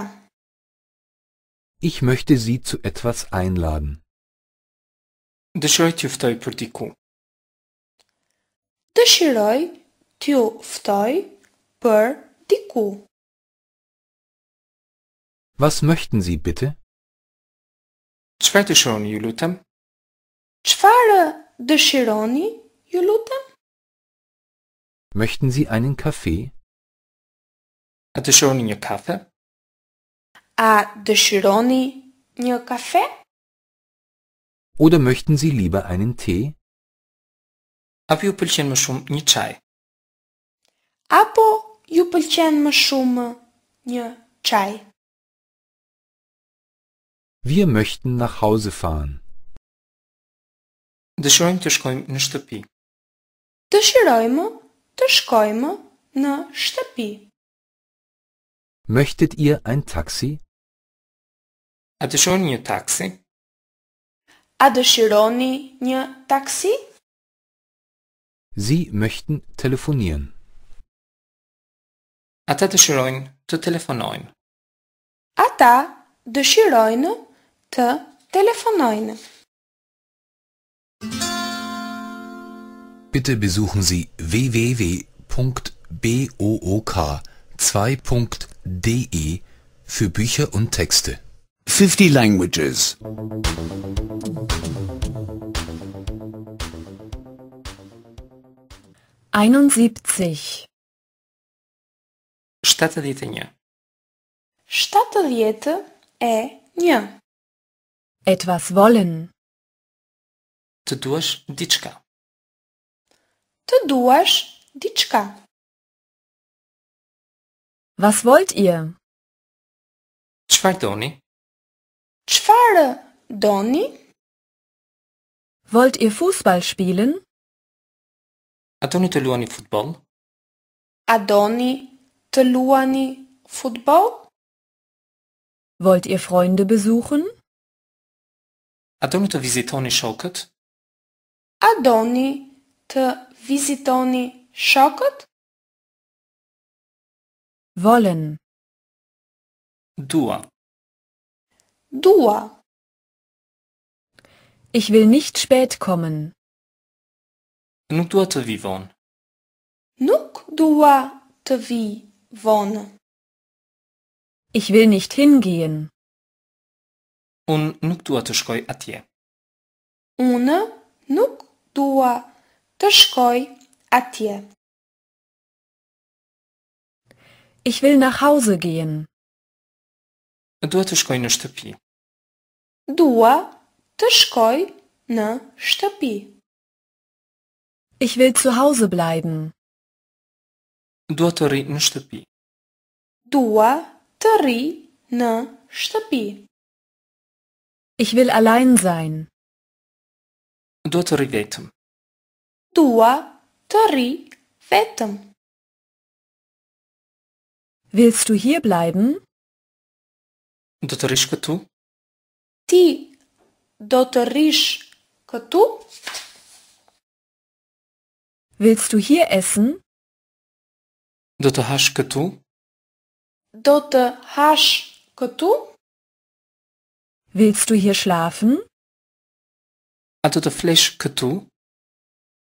Ich möchte sie zu etwas einladen. Dëshiroj t'ju ftoj për diku. Dëshiroj t'ju ftoj për diku. Was möchten Sie bitte? Çfarë dëshironi ju lutem? Çfarë dëshironi ju lutem? Möchten Sie einen Kaffee? A dëshironi një kafe? A dëshironi një kafe? Oder möchten Sie lieber einen Tee? Apo ju pëlqen më shumë një çaj? Apo ju pëlqen më shumë një çaj? Wir möchten nach Hause fahren. Dëshirojmë të shkojmë në shtëpi. Dëshirojmë të shkojmë në shtëpi. Möchtet ihr ein Taxi? A dëshiron një taksi? A dëshironi një taksi? Sie möchten telefonieren. Ata dëshirojnë të telefonojnë. Ata dëshirojnë të telefonojnë. Bitte besuchen Sie www.book2.de für Bücher und Texte. 50 languages. Einundsiebzig. Shtatëdhjetë e një. Etwas wollen. Ты дуаш дичка. Ты дуаш дичка. Was wollt ihr? Чвар дони. Чвар дони. Wollt ihr Fußball spielen? Adoni të luani futboll? Adoni të luani futboll? Wollt ihr Freunde besuchen? Adoni do mnie të vizitoni shokët? A të vizitoni shokët? Wollen. Dua. Dua. Ich will nicht spät kommen. Nuk dua të vi vonë. Nuk dua të vi vonë. Ich will nicht hingehen. Un nuk dua të shkoj atje. Unë nuk dua të shkoj atje. Ich will nach Hause gehen. Dua të shkoj në shtëpi. Dua të shkoj në shtëpi. Ich will zu Hause bleiben. Dua të rri në shtëpi. Dua të rri në shtëpi. Ich will allein sein. Du Dotorivetum. Dua tori vetum. Willst du hier bleiben? Dotorisch tu? Ti dotorisch tu? Willst du hier essen? Dotohash tu? Dotohash tu? Willst du hier schlafen? A do flesz këtu?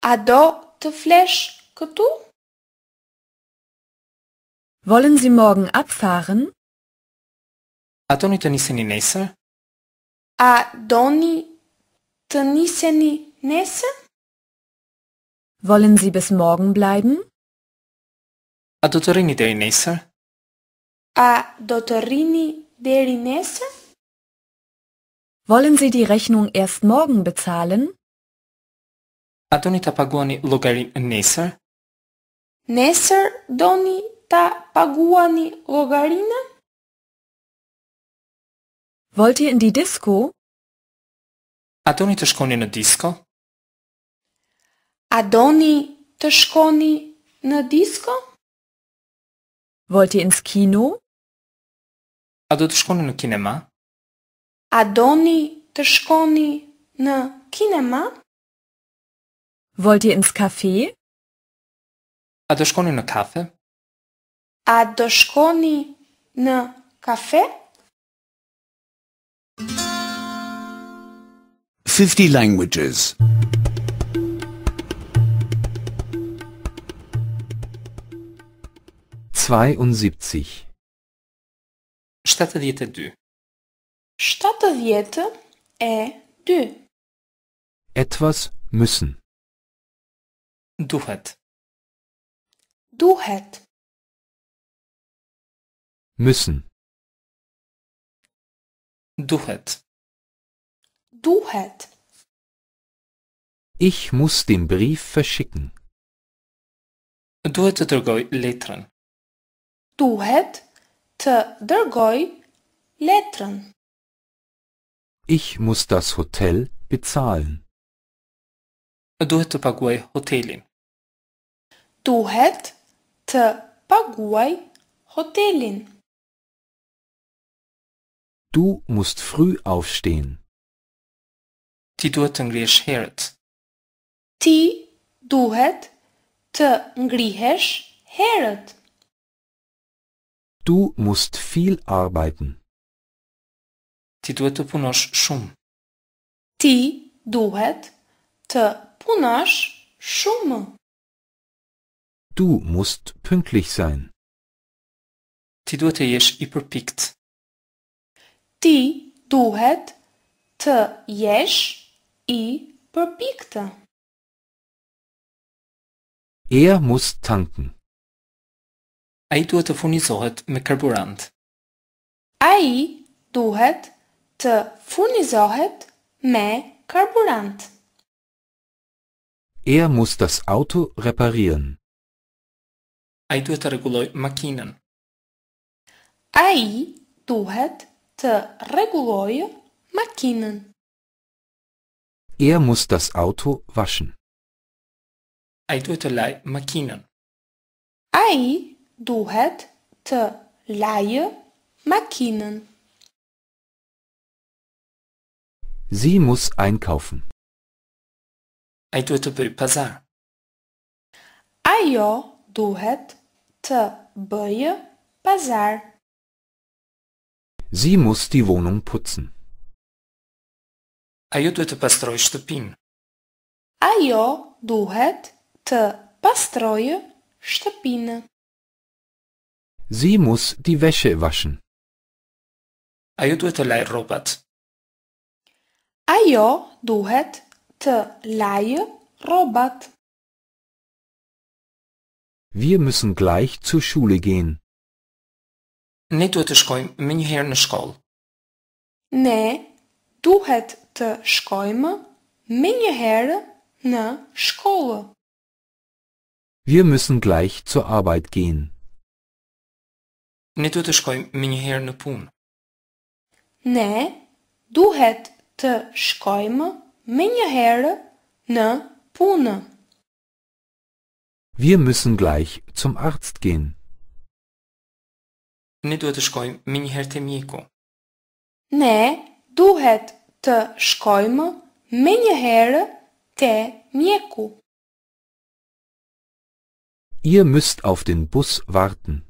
A do të flesh këtu? Wollen Sie morgen abfahren? A doni të niseni nesër? A doni të niseni nesër? Wollen Sie bis morgen bleiben? A do të rini deri nesër? A do të rini deri nesër? Wollen Sie die Rechnung erst morgen bezahlen? A doni ta paguani llogarin nesër? Nesër doni ta paguani llogarinë? Wollt ihr in die Disco? A doni të shkoni në disco? A doni të shkoni në disco? Wollt ihr ins Kino? A do të shkoni në kinema? A doni të shkoni në kinema? Volti ihr ins Café? A do shkoni në kafe? A do shkoni në kafe? 50 languages 72 72 Stadtteilwerte est de. Etwas müssen. Du Duhet. Müssen. Du Duhet. Ich muss den Brief verschicken. Du Duhet drgoj letrën. Duhet të dërgoj letrën. Ich muss das Hotel bezahlen. Duhet të paguaj hotelin. Duhet të paguaj hotelin. Du musst früh aufstehen. Ti duhet të ngrihesh herët. Ti duhet të ngrihesh herët. Du musst viel arbeiten. Ti duhet të punosh shumë. Ti duhet të punosh shumë. Du musst pünktlich sein. Ti duhet të jesh i përpikt. Ti duhet të jesh i përpikt. Er muss tanken. Ai duhet të furnizohet me karburant. Ai duhet Funisohet me Carburant. Er muss das Auto reparieren. Ai duhet të rregulloj makinën. Ai duhet të rregulloj makinën. Er muss das Auto waschen. Ai duhet të laj makinën. Ai duhet të lajë makinën. Sie muss einkaufen. Ai duhet të pazar. Ajo duhet të bëjë pazar. Sie muss die Wohnung putzen. Ajo duhet të pastrojë shtëpinë. Ajo duhet të pastrojë shtëpinë. Sie muss die Wäsche waschen. Ajo duhet të lajë rrobat. Ajo duhet të lajë robat. Wir müssen gleich zur Schule gehen. Ne duhet të shkojmë më njëherë në shkollë. Ne duhet të shkojmë më njëherë në shkollë. Wir müssen gleich zur Arbeit gehen. Ne duhet të shkojmë më njëherë në punë. Ne duhet të shkojmë me një herë në punë. Wir müssen gleich zum Arzt gehen. Ne duhet të shkojmë me një herë te mjeku. Ne duhet të shkojmë me një herë te mjeku. Ihr müsst auf den Bus warten.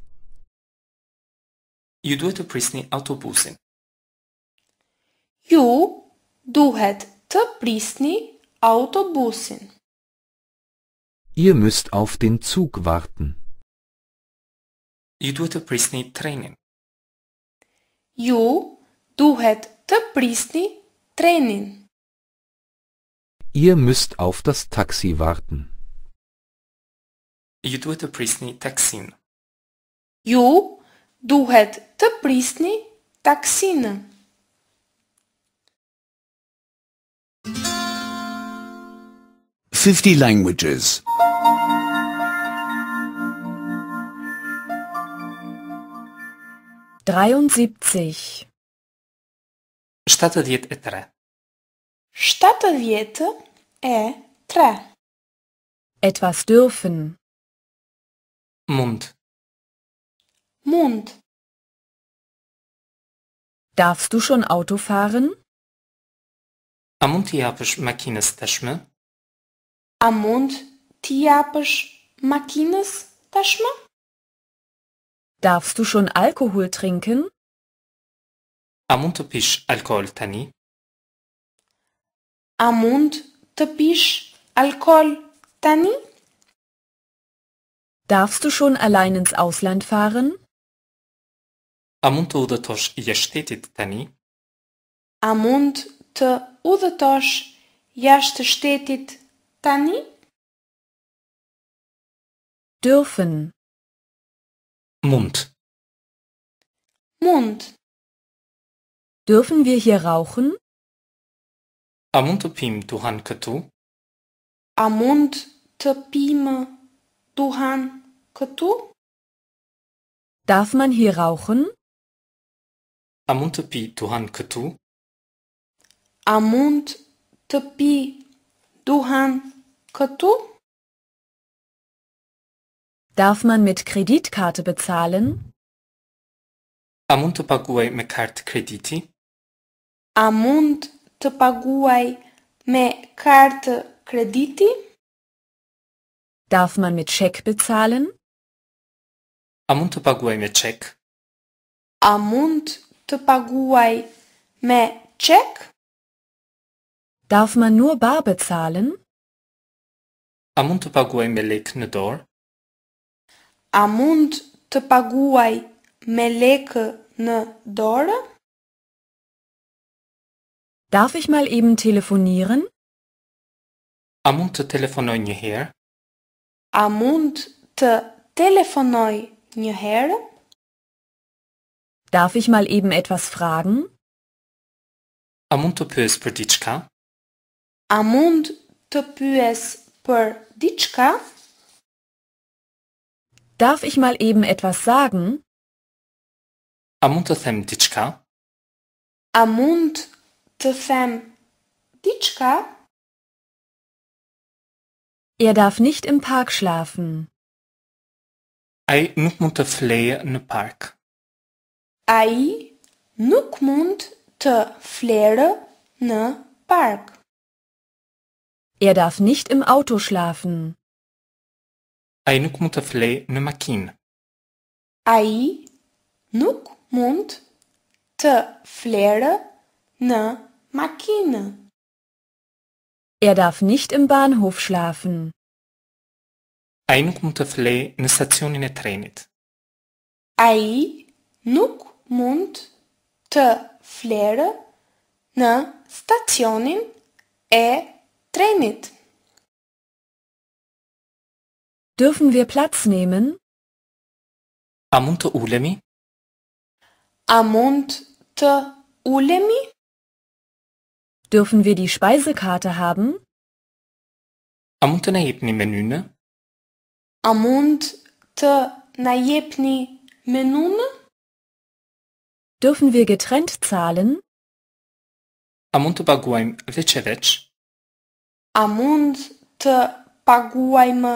Ju duhet të prisni autobusin. Ju Duhet të prisni autobusin. Ihr müsst auf den Zug warten. Ju duhet të prisni trenin. Ju duhet të prisni trenin. Ihr müsst auf das Taxi warten. Ju duhet të prisni taksin. Ju duhet të prisni taksinë. 50 languages. 73. Stadtgebiet e 3. Stadtgebiet e. e e. Etwas dürfen. Mund. Mund. Darfst du schon Auto fahren? A mund jawisz am amonte tiapas Makines Tashma? Darfst du schon Alkohol trinken? Amund tapish Alkohol tani? Amund tapish Alkohol tani? Darfst du schon allein ins Ausland fahren? Amund udatosh yashtetit tani? Amund te udatosh yashtetit Dani? Dürfen. Mund. Mund. Dürfen wir hier rauchen? Amuntu pim duhan katu? Amunt tepime duhan katu? Darf man hier rauchen? Amuntu pi duhan katu? Amunt tepi duhan Këtu? Darf man mit kreditkarte bezahlen? A mund të paguaj me kartë krediti? A mund të paguaj me kartë krediti? Darf man mit check bezahlen? A mund të paguaj me check? A mund të paguaj me check? Darf man nur bar bezahlen? A mund të paguaj me lek në dorë? A mund të paguaj me lekë në dorë? Darf ich mal eben telefonieren? A mund të telefonoj një herë? A mund të telefonoj një herë? Darf ich mal eben etwas fragen? A mund të pyes për diçka? A mund të pyes për diçka? Ditschka? Darf ich mal eben etwas sagen? Amuntefem Ditschka? Amuntefem Ditschka? Er darf nicht im Park schlafen. Ai nuk mund të park. Ai nuk mund të park. Er darf nicht im Auto schlafen. Einuk mutafle ne makin. Ai nuk mund të flerë në makinë. Er darf nicht im Bahnhof schlafen. Ai nuk mund të fle në stacionin e trenit. Ai nuk mund të flerë në stacionin e trenit. Dürfen wir Platz nehmen? A mund të ulemi? A mund të ulemi? Dürfen wir die Speisekarte haben? A mund të na jepni menynë? A mund të na jepni menynë? Dürfen wir getrennt zahlen? A mund të paguajmë veç e veç? amund të paguajmë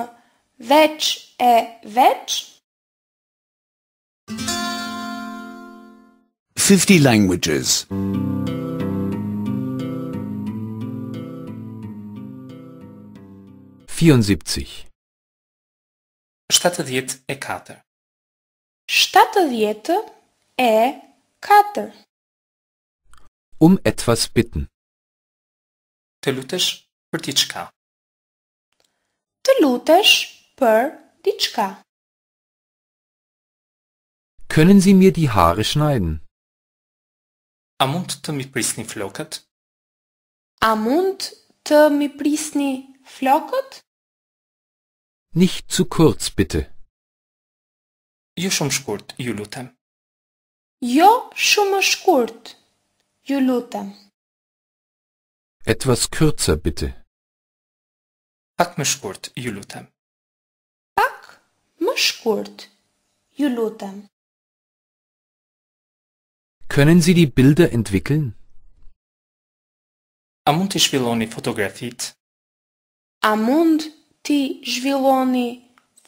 veç e veç? 50 languages. 74 70 e 4 70 e 4 Um etwas bitten. Të lutesh për diçka Të lutesh për diçka Können Sie mir die Haare schneiden? A mund të mi prisni flokët? A mund të mi prisni flokët? Nicht zu kurz, bitte. Jo shumë shkurt, ju lutem. Jo shumë shkurt, ju lutem. Etwas kürzer bitte. Atmisch kurt, Julutem. Ak, misch Julutem. Können Sie die Bilder entwickeln? Amund ti zhvilloni fotografit? Amund ti zhvilloni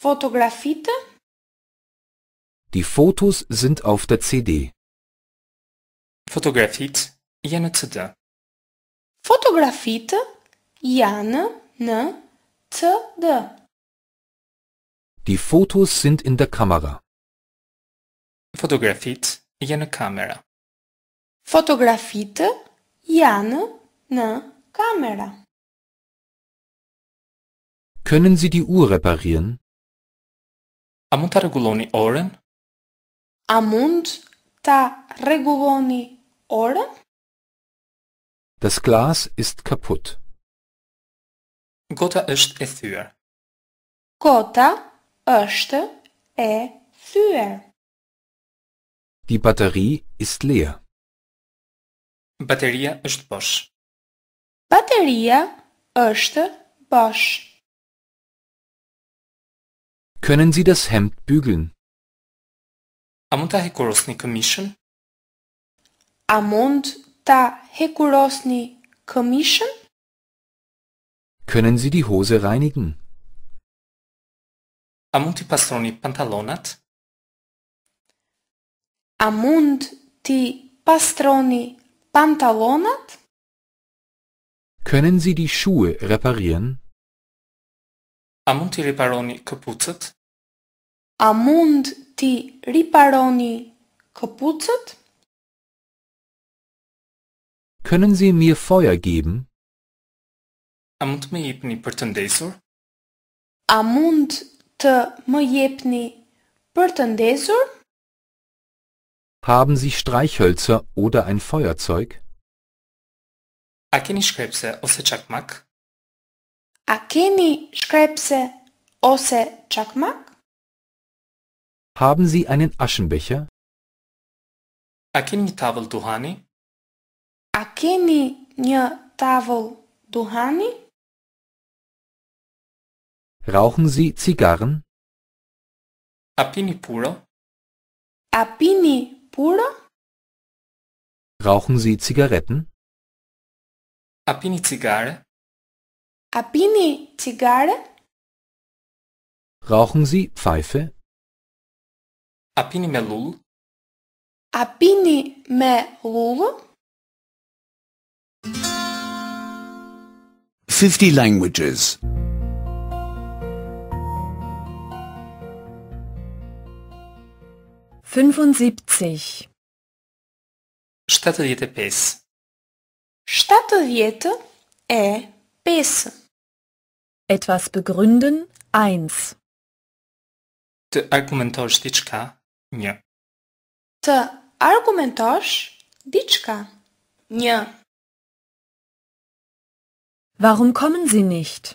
fotografite? Die Fotos sind auf der CD. Fotografit jene CD. Fotografite Jane ne td. Die Fotos sind in der Kamera. Fotografiet jene Kamera. Fotografite Jane ne Kamera. Können Sie die Uhr reparieren? Am mund ta reguloni oren? Am ta reguloni oren? Das Glas ist kaputt. Gota është e thyer. Gota është e thyer. Die Batterie ist leer. Bateria është bosh. Bateria është bosh. Können Sie das Hemd bügeln? A mund ta hekurosni këmishën? A ta hekulosni komischen? Können Sie die Hose reinigen? Amund ti pastroni pantalonat? Amund ti pastroni pantalonat? Können Sie die Schuhe reparieren? Amund ti riparoni kapuzet? Amund ti riparoni kapuzet? Können Sie mir Feuer geben? Amund më jepni për të ndesur? A të më jepni për të ndesur? Haben Sie Streichhölzer oder ein Feuerzeug? A keni shkrepse ose çakmak? A keni shkrepse ose çakmak? Haben Sie einen Aschenbecher? A keni tavël duhani? A keni një tavull duhani? Rauchen Sie Zigarren? A pini puro? A pini puro? Rauchen Sie Zigaretten? A pini cigare? A pini cigare? Rauchen Sie Pfeife? A pini me lull? A pini me lull? 50 languages. 75 75 75 Etwas begründen 1 Të argumentosh diçka 1 Të argumentosh diçka Warum kommen Sie nicht?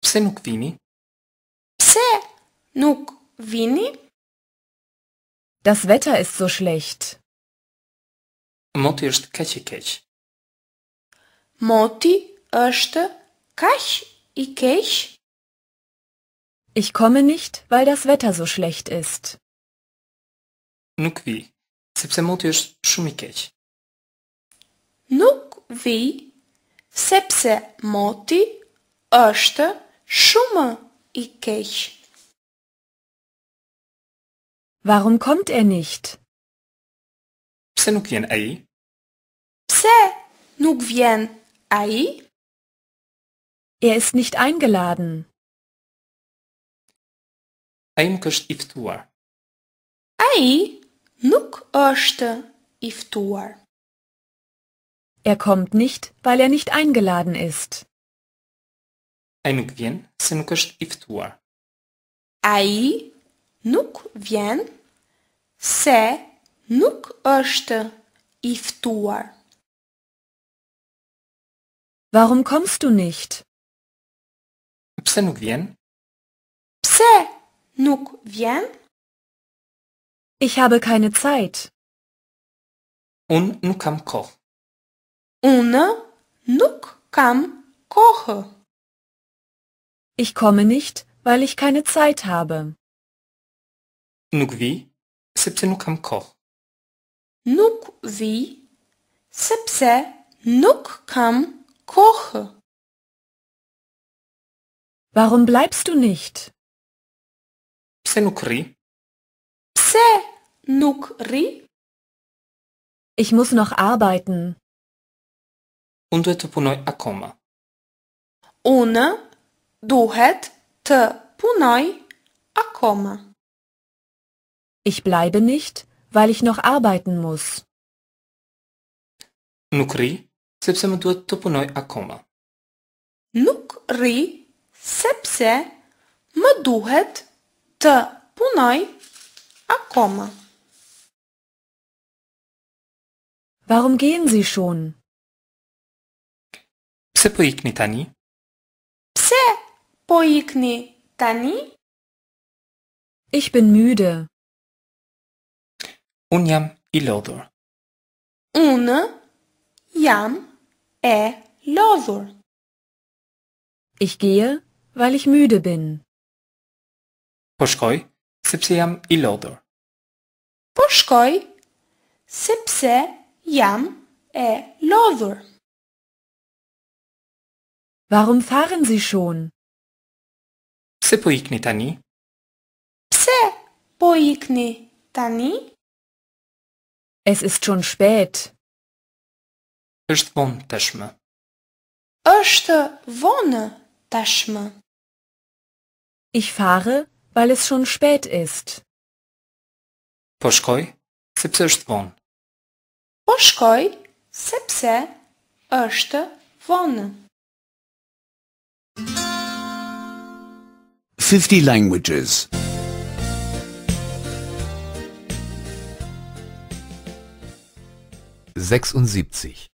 Pse nuk vini? Pse nuk vini? Das Wetter ist so schlecht. Moti është kaq i keq. Moti është kaq i keq. Ich komme nicht, weil das Wetter so schlecht ist. Nuk vi, sepse moti është shumë i keq. Nuk vi, sepse moti është shumë i keq. Warum kommt er nicht? Pse nuk vjen ai? Pse nuk vjen ai? Er ist nicht eingeladen. Ai nuk është i ftuar. Ai nuk është i ftuar. Er kommt nicht, weil er nicht eingeladen ist. Ai nuk vjen se nuk është Ai nuk vjen se nuk është i Warum kommst du nicht? Pse nuk vjen? Pse nuk vjen? Ich habe keine Zeit. Un nuk kam kohë. Unë nuk kam kohë. Ich komme nicht, weil ich keine Zeit habe. Nuk vi, sepse nuk kam kohë. Nuk vi, sepse nuk kam kohë. Warum bleibst du nicht? Pse nuk ri? Pse nuk ri? Ich muss noch arbeiten unduhet të punoj akoma. Unë duhet të punoj akoma. Ich bleibe nicht, weil ich noch arbeiten muss. Nuk ri, sepse më duhet të punoj akoma. Nuk ri, sepse më duhet të punoj akoma. Warum gehen Sie schon? Pse po ikni tani? Pse po ikni tani? Ich bin müde. Un jam i lodhur. Un jam e lodhur. Ich gehe, weil ich müde bin. Po shkoj sepse jam i lodhur. Po shkoj sepse jam e lodhur. Warum fahren Sie schon? Pse poikni tani? Pse poikni tani? Es ist schon spät. Është vonë tashmë. Është vonë tashmë. Ich fahre, weil es schon spät ist. Po sepse është vonë. Po sepse është vonë. 50 Languages 76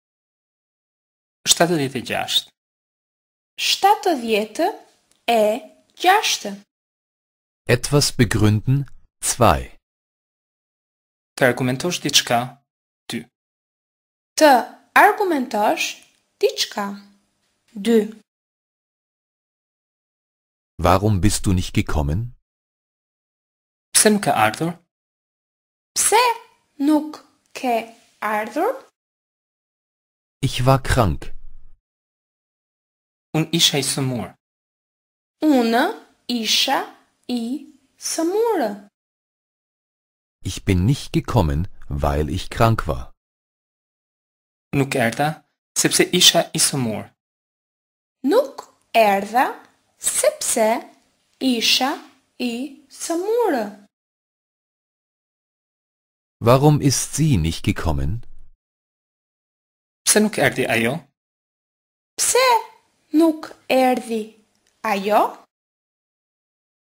76 7 e 6 Etvas begründen 2 Të argumentosh diçka 2 Të argumentosh diçka 2 Warum bist du nicht gekommen? Psem ke Pse nuk ke ardhur? Ich war krank. Un isha i sëmur. Unë isha i sëmurë. Ich bin nicht gekommen, weil ich krank war. Nuk erda, sepse isha i sëmur. Nuk erda, sepse isha i sëmurë. Warum ist sie nicht gekommen? Pse nuk erdi ajo? Pse nuk erdi ajo?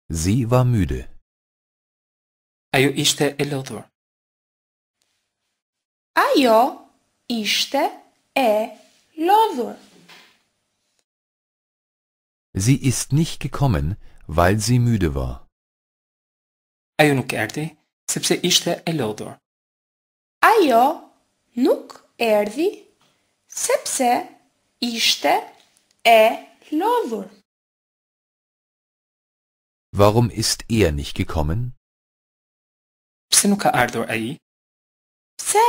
Sie war müde. Ajo ishte e lodhur. Ajo ishte e lodhur. Sie ist nicht gekommen, weil sie müde war. Aionuk erdi, sepse ishte e lodhur. Ajo nuk erdi, sepse ishte e lodhur. Warum ist er nicht gekommen? Pse nuk ka ardhur ai? Pse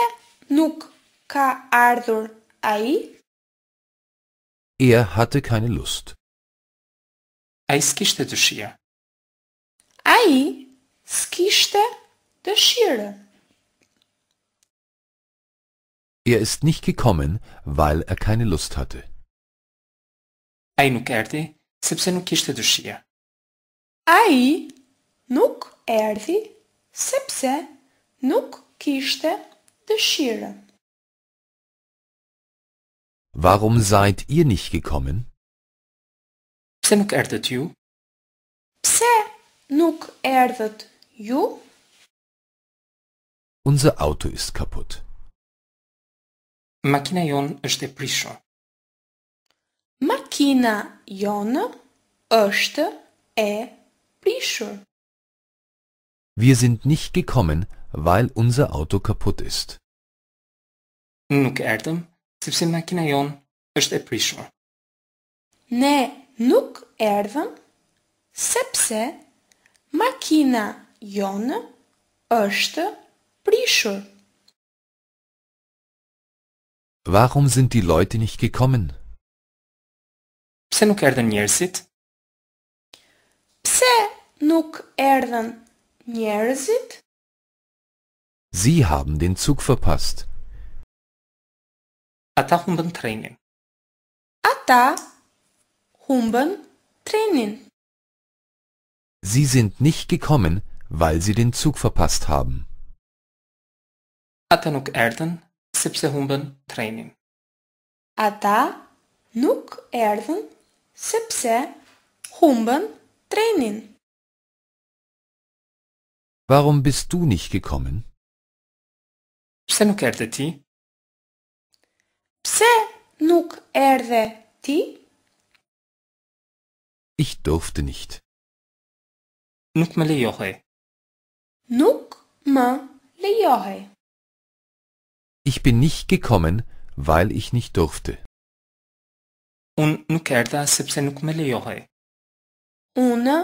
nuk ka ardhur ai? Er hatte keine Lust. Eisgiste dëshirë. Ai s'kishte dëshirë. Er ist nicht gekommen, weil er keine Lust hatte. Ai nuk erdi, sepse nuk kishte dëshirë. Ai nuk erdi, sepse nuk kishte dëshirë. Warum seid ihr nicht gekommen? Pse nuk erdhët ju? Pse nuk erdhët ju? Unze auto ist kaput. Makina jonë është e prishur. Makina jonë është e prishur. Wir sind nicht gekommen, weil unser Auto kaputt ist. Nuk erdhëm, sepse makina jonë është e prishur. Ne nuk erdhëm sepse makina jonë është prishur. Warum sind die Leute nicht gekommen? Pse nuk erdhën njerëzit? Pse nuk erdhën njerëzit? Sie haben den Zug verpasst. Ata humbën trenin. Ata Humben trennen. Sie sind nicht gekommen, weil sie den Zug verpasst haben. Atanuk erden, sepse humben trennen. Ata nuk erden, sepse humben trennen. Warum bist du nicht gekommen? Pse nuk erde ti? Pse nuk erde ti? Ich durfte nicht. Nuk ma lejohej. Nuk ma lejohej. Ich bin nicht gekommen, weil ich nicht durfte. Un nuk erdha sepse nuk me lejohej. Unë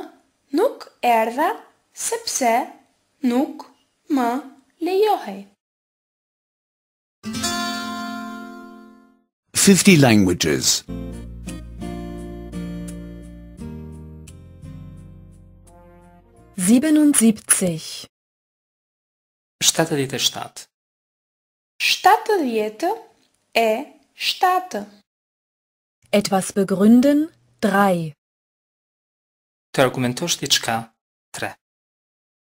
nuk erdha sepse nuk ma lejohej. 50 languages. Shtatë djetë e shtatë. Shtatë djetë e shtatë. Etwas begründen, drej. Të argumentosh t'i qka, tre.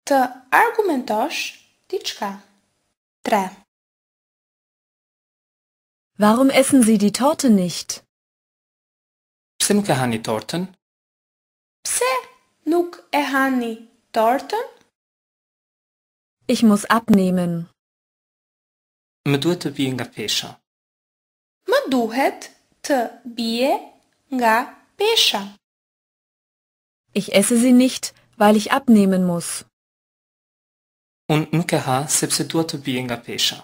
Të argumentosh t'i qka, tre. Warum essen Sie die Torte nicht? Pse nuk e hani torten? Pse nuk e hani Dorten? Ich muss abnehmen. Më duhet të bie nga pesha. Më duhet të bie nga pesha. Ich esse sie nicht, weil ich abnehmen muss. Un nuk e ha sepse dua të bie nga pesha.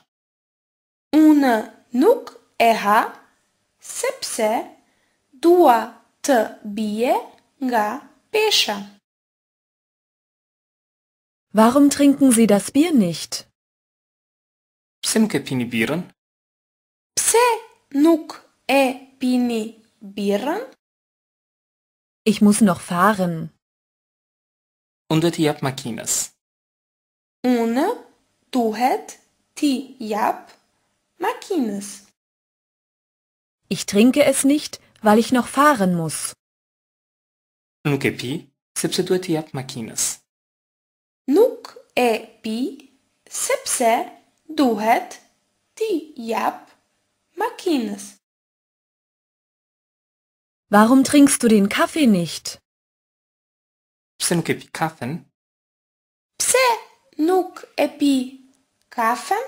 Unë nuk e ha sepse dua të bie nga pesha. Warum trinken Sie das Bier nicht? Ψემκε πίνει μπύραν. Ψε νουκ ε πίνει μπύραν. Ich muss noch fahren. Undet jap makinas. Une duhet ti jap makinas. Ich trinke es nicht, weil ich noch fahren muss. Nuke pi, sepse duhet jap makinas nuk e pi sepse duhet t'i jap makines. Warum trinkst du den Kaffee nicht? Pse nuk e pi kafen? Pse nuk e pi kafen?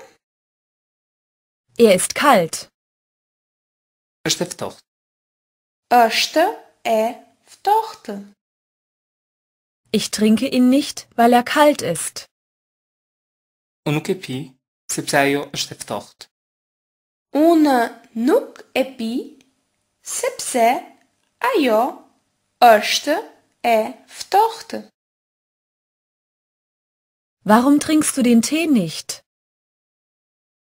Er ist kalt. Është e ftohtë. Është e ftohtë. Ich trinke ihn nicht, weil er kalt ist. Unuk epi sepsajo është e ftohtë. Unë nuk e pi sepse ajo është e ftohtë. Warum trinkst du den Tee nicht?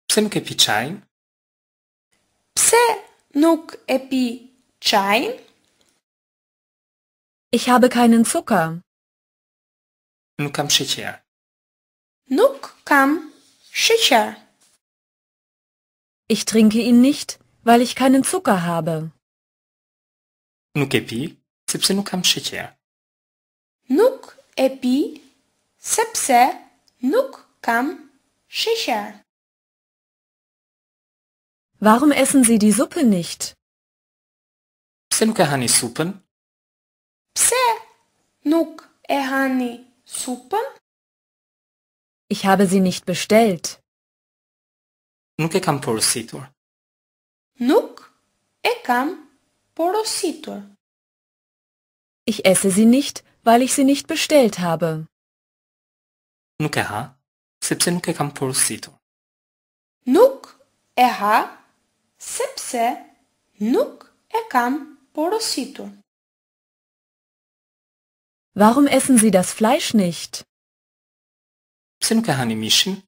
Pse nuk e pi çajin? Pse nuk e pi çajin? Ich habe keinen Zucker. Nukam kam Nuk kam przyjdzie. Ich trinke ihn nicht, weil ich keinen Zucker habe. Nuk e? epi, sepse nuk kam przyjdzie. Nuk epi, sepse nuk kam przyjdzie. Warum essen Sie die Suppe nicht? Pse nuk e hani suppen? Pse nuk e hani Suppe? Ich habe sie nicht bestellt. Nuk e kam porositur. Nuk e kam porositur. Ich esse sie nicht, weil ich sie nicht bestellt habe. Nuk e ha, sepse nuk e kam porositur. Nuk e ha, sepse nuk e kam porositur. Warum essen Sie das Fleisch nicht? Ψήνουκα hani mishin?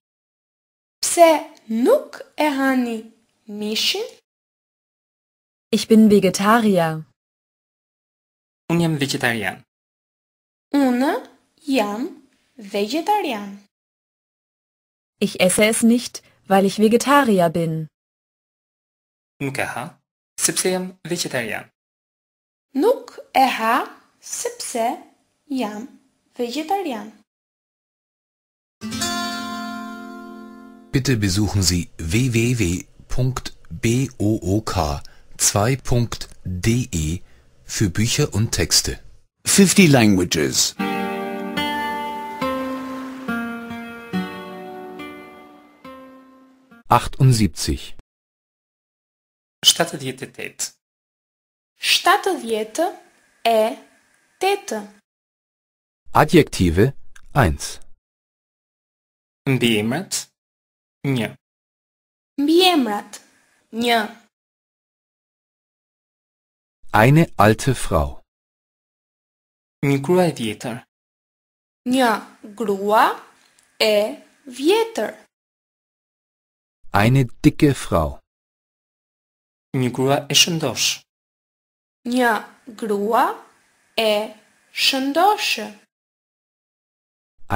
Ψένουκ ehani mishin? Ich bin Vegetarier. Unë vegetarian. Unë jam vegetarian. Ich esse es nicht, weil ich Vegetarier bin. Nuk e ha, sepse jam vegetarian. Nuk e ha, sepse Jam vegetarian. Bitte besuchen Sie www.book2.de für Bücher und Texte. 50 Languages 78. Achtundsiebzig Stadtdiätetät Stadtdiät e äh, Tete Adjektive 1 Mbiemrat Nja Mbiemrat Nja Eine alte Frau Një grua e vjetër Një grua e vjetër Eine dicke Frau Një grua e shëndosh Një grua e shëndoshë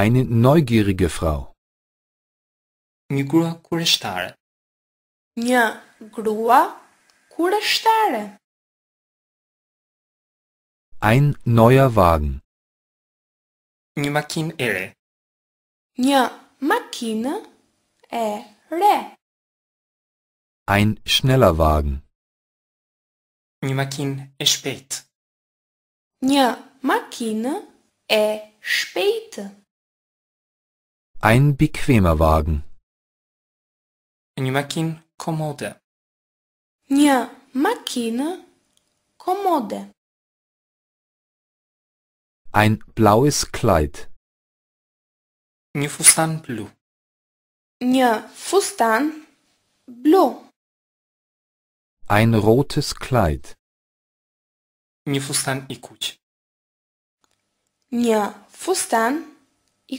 eine neugierige Frau. Një grua kurioztare. Një grua kurioztare. Ein neuer Wagen. Një makinë e re. Një makinë e re. Ein schneller Wagen. Një makinë e shpejtë. Një makinë e shpejtë. Ein bequemer Wagen. Eine Maschine kommode. Nie Maschine kommode. Ein blaues Kleid. Një fustan blu. Një fustan blu. Ein rotes Kleid. Një fustan i kuq. fustan i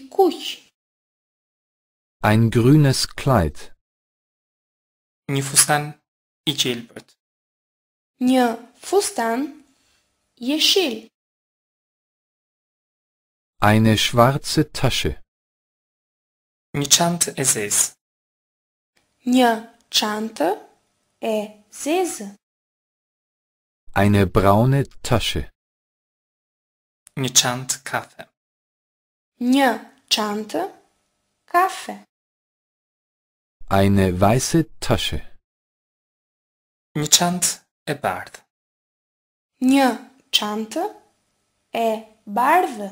ein grünes Kleid. Një fustan i gjelbërt. Një fustan jeshil. Eine schwarze Tasche. Një çantë e zezë. Një çantë e zezë. Eine braune Tasche. Një çantë kafe. Një çantë kafe. Eine weiße Tasche. Një çantë e bardhë. Një çantë e bardhë.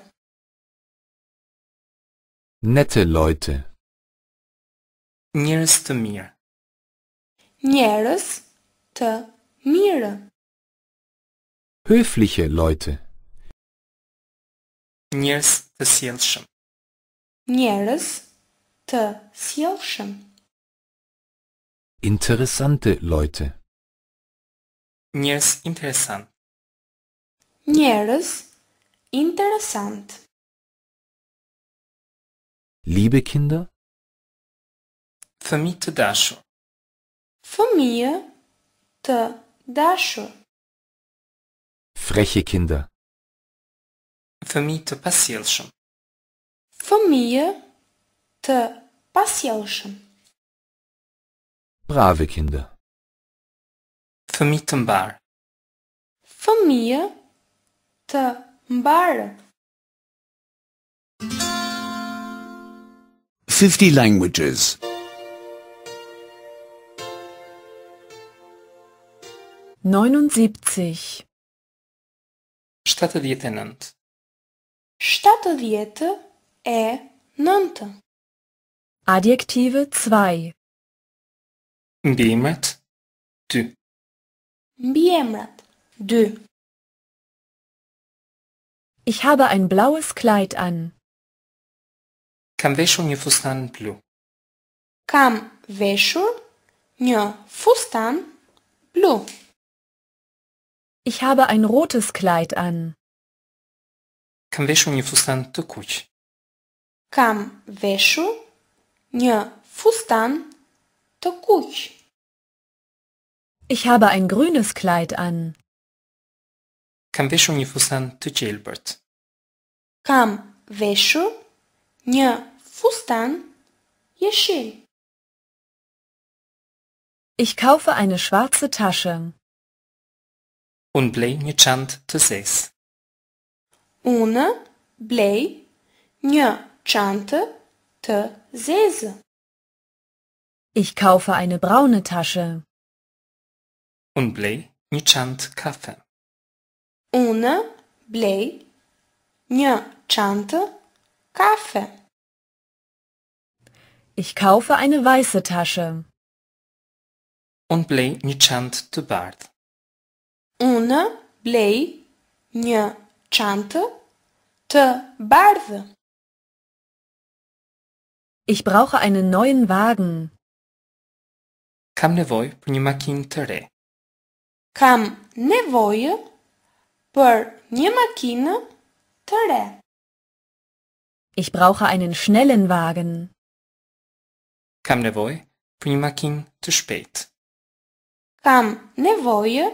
Nette Leute. Njerëz të mirë. Njerëz të mirë. Höfliche Leute. Njerëz të sjellshëm. Njerëz të sjellshëm. Interessante Leute. Njerëz interessant. Njerëz interessant. Liebe Kinder. Fëmijë të dashur. Fëmijë të dashur. Freche Kinder. Fëmijë të pasjellshëm. Fëmijë të pasjellshëm. Brave Kinder. Fëmijë të mbar. Fëmijë të mbar. 50 languages. 79 79 79 e 9 Adjektive 2 Mbiemrat dy. Mbiemrat dy. Ich habe ein blaues Kleid an. Kam veshur një fustan blu. Kam veshur një fustan blu. Ich habe ein rotes Kleid an. Kam veshur një fustan të kuq. Kam veshur një fustan Tokusch. Ich habe ein grünes Kleid an. Kam weszu niefustan të gjelbërt. Kam weszu një fustan jeshil. Ich kaufe eine schwarze Tasche. Un blej një çantë të zezë. Unë blej një çantë të zezë. Ich kaufe eine braune Tasche. Un blej një çantë kafe. Unë blej një çantë kafe. Ich kaufe eine weiße Tasche. Un blej një çantë të bardhë. Unë blej një çantë të bardhë. Ich brauche einen neuen Wagen. Kam nevojë për një makinë të re. Kam nevojë për një makinë të re. Ich brauche einen schnellen Wagen. Kam nevojë për një makinë të shpejtë. Kam nevojë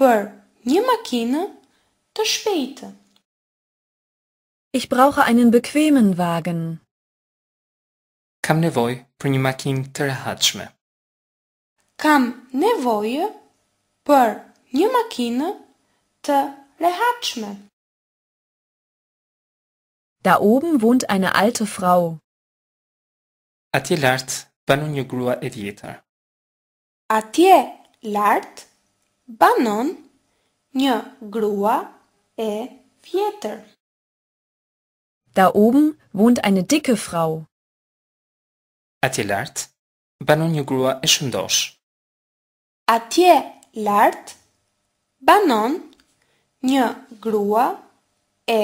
për një makinë të shpejtë. Ich brauche einen bequemen Wagen. Kam nevojë për një makinë të rehatshme. kam nevoie për një makinë të lehatshme. Da oben wohnt eine alte Frau. Atje lart banon një grua e vjetër. Atje lart banon një grua e vjetër. Da oben wohnt eine dicke Frau. Atje lart banon një grua e shëndosh atje lart, banon një grua e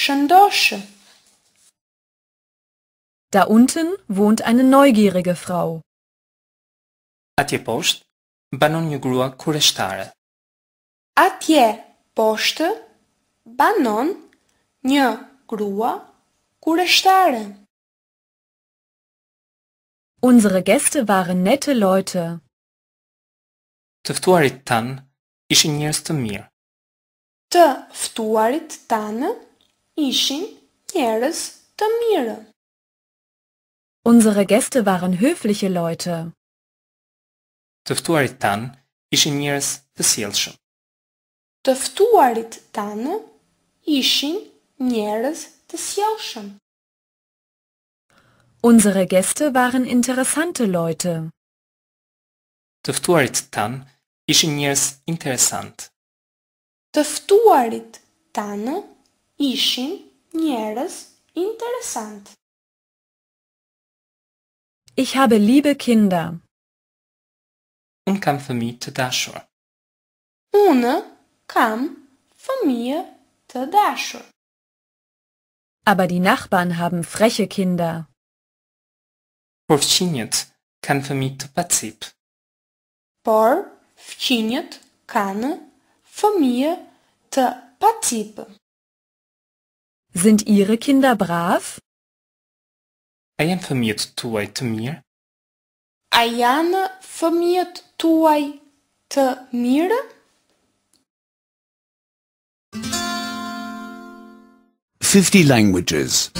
shëndoshë. Da unten wohnt eine neugierige Frau. Atje poshtë banon një grua kureshtare. Atje poshtë banon një grua kureshtare. Unsere Gäste waren nette Leute. Të ftuarit tan ishin njerëz të mirë. Të ftuarit tanë ishin njerëz të mirë. Unsere Gäste waren höfliche Leute. Të ftuarit tan ishin njerëz të sjellshëm. Të ftuarit tanë ishin njerëz të sjellshëm. Unsere Gäste waren interessante Leute. Të ftuarit tanë ishin njerëz interesant. Të ftuarit tanë ishin njerëz interesant. Ich habe liebe Kinder. Unë kam fëmi të dashur. Unë kam fëmi të dashur. Aber die Nachbarn haben freche Kinder. Por fëmijët kanë fëmijë të pacip. Por чинят, кана, фамия, та патипа. Sind Ihre Kinder brav? Ajan famijet tuaj të mirë? A janë famijet tuaj të Fifty languages.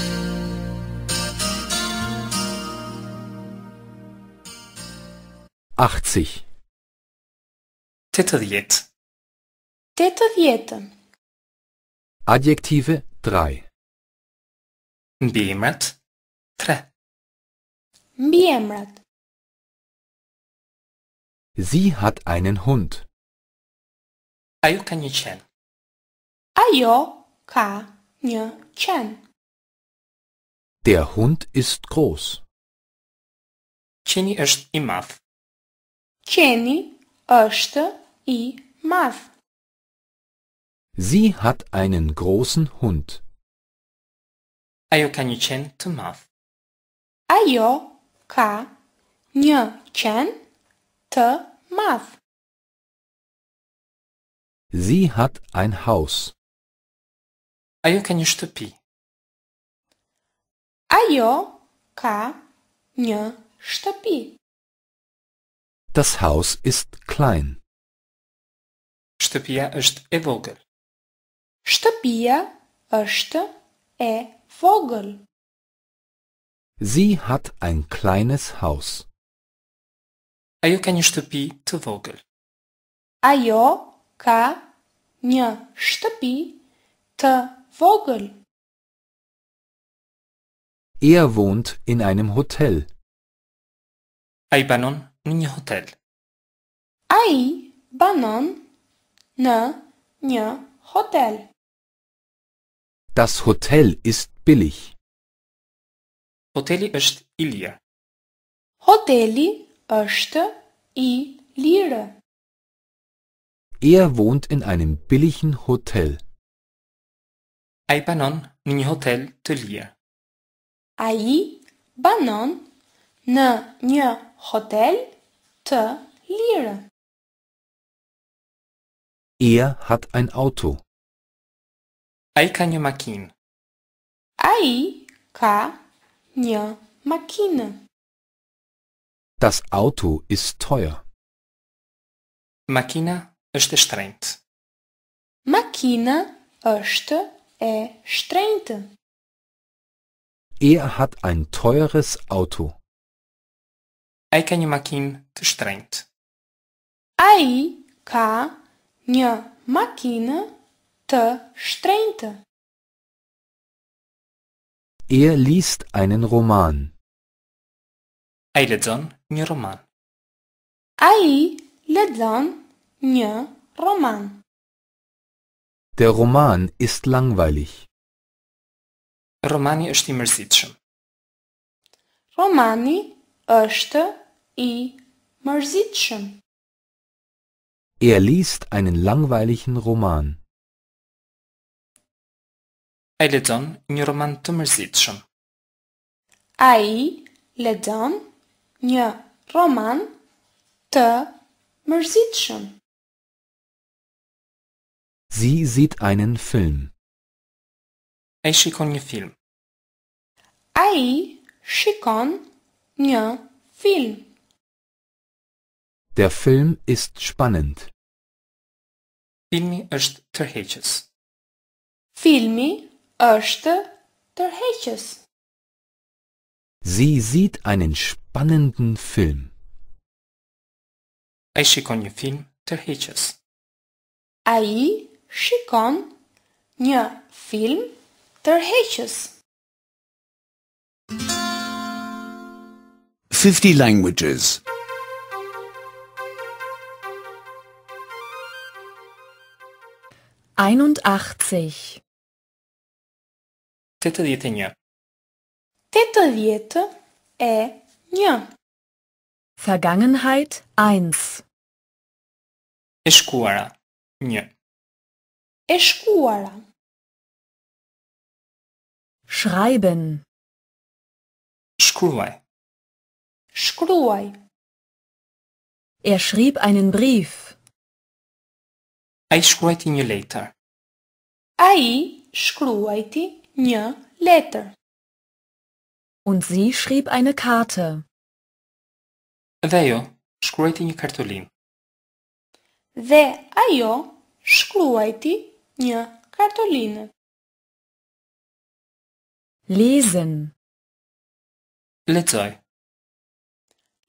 Achtzig. të të djetë. Të të djetën. Adjektive 3 Mbiemrat 3 Mbiemrat Si hat einen hund. Ajo ka një qenë. Ajo ka një qenë. Der hund ist groß. Qeni është i madh. Qeni është i masz. Sie hat einen großen Hund. ka Ajokanicento masz. Ajo ka nie cien t masz. Sie hat ein Haus. Ajokanishtopi. Ajo ka nie sztopi. Das Haus ist klein. Shtëpia është e vogël. Shtëpia është e vogël. Sie hat ein kleines Haus. Ajo ka një shtëpi të vogël. Ajo ka një shtëpi të vogël. Er wohnt in einem Hotel. Ai banon në një hotel. Ai banon na, ja, Hotel. Das Hotel ist billig. Hoteli është i Hoteli është i lirë. Er wohnt in einem billigen Hotel. Ai banon në një hotel të lirë. Ai banon në një hotel të lirë. Er hat ein Auto. Alcanhomaquin. Ai, ka, nja, Makine. Das Auto ist teuer. Makina është shtrenjtë. Makina është e shtrenjtë. Er hat ein teures Auto. Ai ka një makinë të shtrenjtë. Ai ka Nja makinë te shtrenjtë. Er liest einen Roman. Ai lexon një roman. Ai lexon nja roman. Der Roman ist langweilig. Romani është i mërzitshëm. Romani është i mërzitshëm. Er liest einen langweiligen Roman. Ai lexon një roman të mërzitshëm. Ai lexon një roman të mërzitshëm. Sie sieht einen Film. Ai shikon një film. Ai shikon një film. Der Film ist spannend. Filmi është tërheqës. Filmi është tërheqës. Sie sieht einen spannenden Film. Ai shikon një film tërheqës. Ai shikon një film tërheqës. 50 languages. 81 Tetadietnja. Tetadiete e nja. Vergangenheit 1 E shkuara 1 E shkuara Schreiben Shkruaj Shkruaj Er schrieb einen Brief Ai një letër. Ai shkruajti një letter. Und sie schrieb eine Karte. Dhe ajo shkruajti një kartolinë. Dhe ajo shkruajti një kartolinë. Lesen. Lexoj.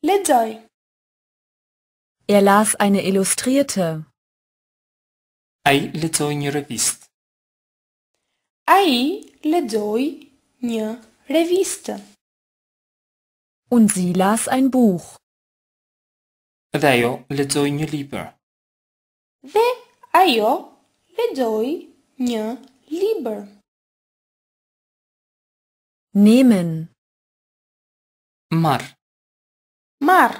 Lexoj. Er las eine illustrierte. Ai lexoj një revistë. Ai lexoi një revistë. Und sie las ein Buch. Dhe ajo lexoi një libër. Dhe ajo lexoi një libër. Nehmen. Mar. Mar.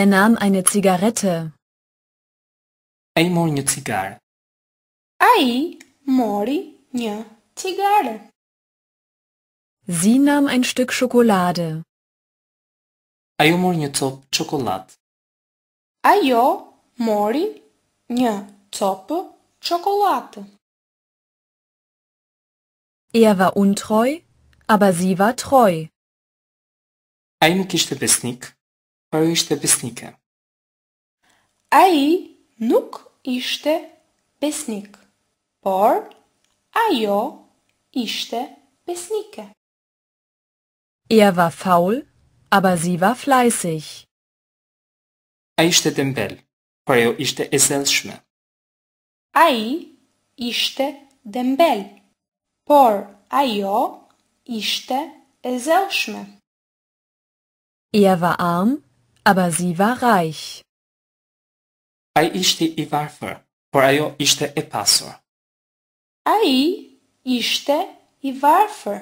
Er nahm eine Zigarette. A i mor një cigare. A i mori një cigare. Zi nam e në shtyk shokolade. A jo mori një copë qokolatë. A jo mori një copë qokolatë. Er va untroj, aber zi va troj. A i nuk ishte besnik, pa jo ishte besnike. A i Nuk ishte besnik, por ajo ishte besnike. Er war faul, aber sie war fleißig. Ai ishte dembel, por ajo ishte e zellshme. Ai ishte dembel, por ajo ishte e Er war arm, aber sie war reich. Ai ishte i varfër, por ajo ishte e pasur. Ai ishte i varfër,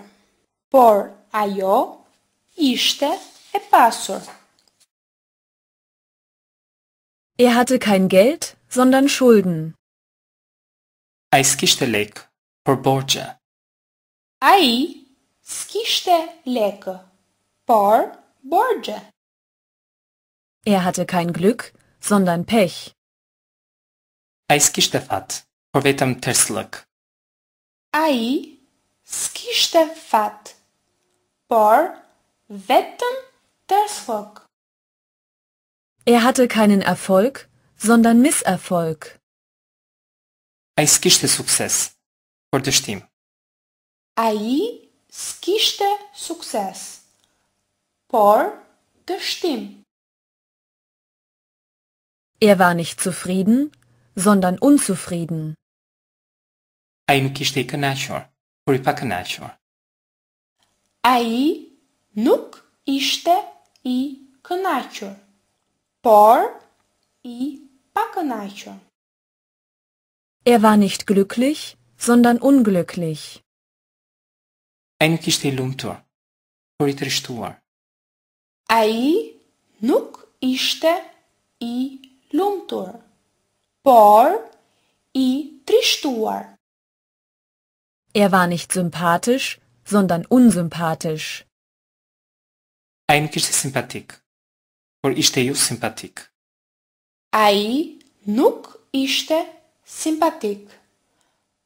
por ajo ishte e pasur. Er hatte kein Geld, sondern Schulden. Ai s'kishte lek, por borxhe. Ai s'kishte lekë, por borxhe. Er hatte kein Glück, sondern Pech. Айскиштефат. Поветам Терслък. Ай скиштефат. Por vetem Terslък. Er hatte keinen Erfolg, sondern Misserfolg. Айскиште суксес. Пордештим. Ai skishte sukses, por Er war nicht zufrieden, sondern unzufrieden. Aymkistékanácsol, polipakanácsol. Aí nuk iste i kanácsol, por i pakanácsol. Er war nicht glücklich, sondern unglücklich. Aymkisté lumtor, politristor. Aí nuk iste i lumtor. Por i tristur. Er war nicht sympathisch, sondern unsympathisch. Eigentlich ist sympathisch. Por isteju sympathisch. Ai nuk ishte sympatik,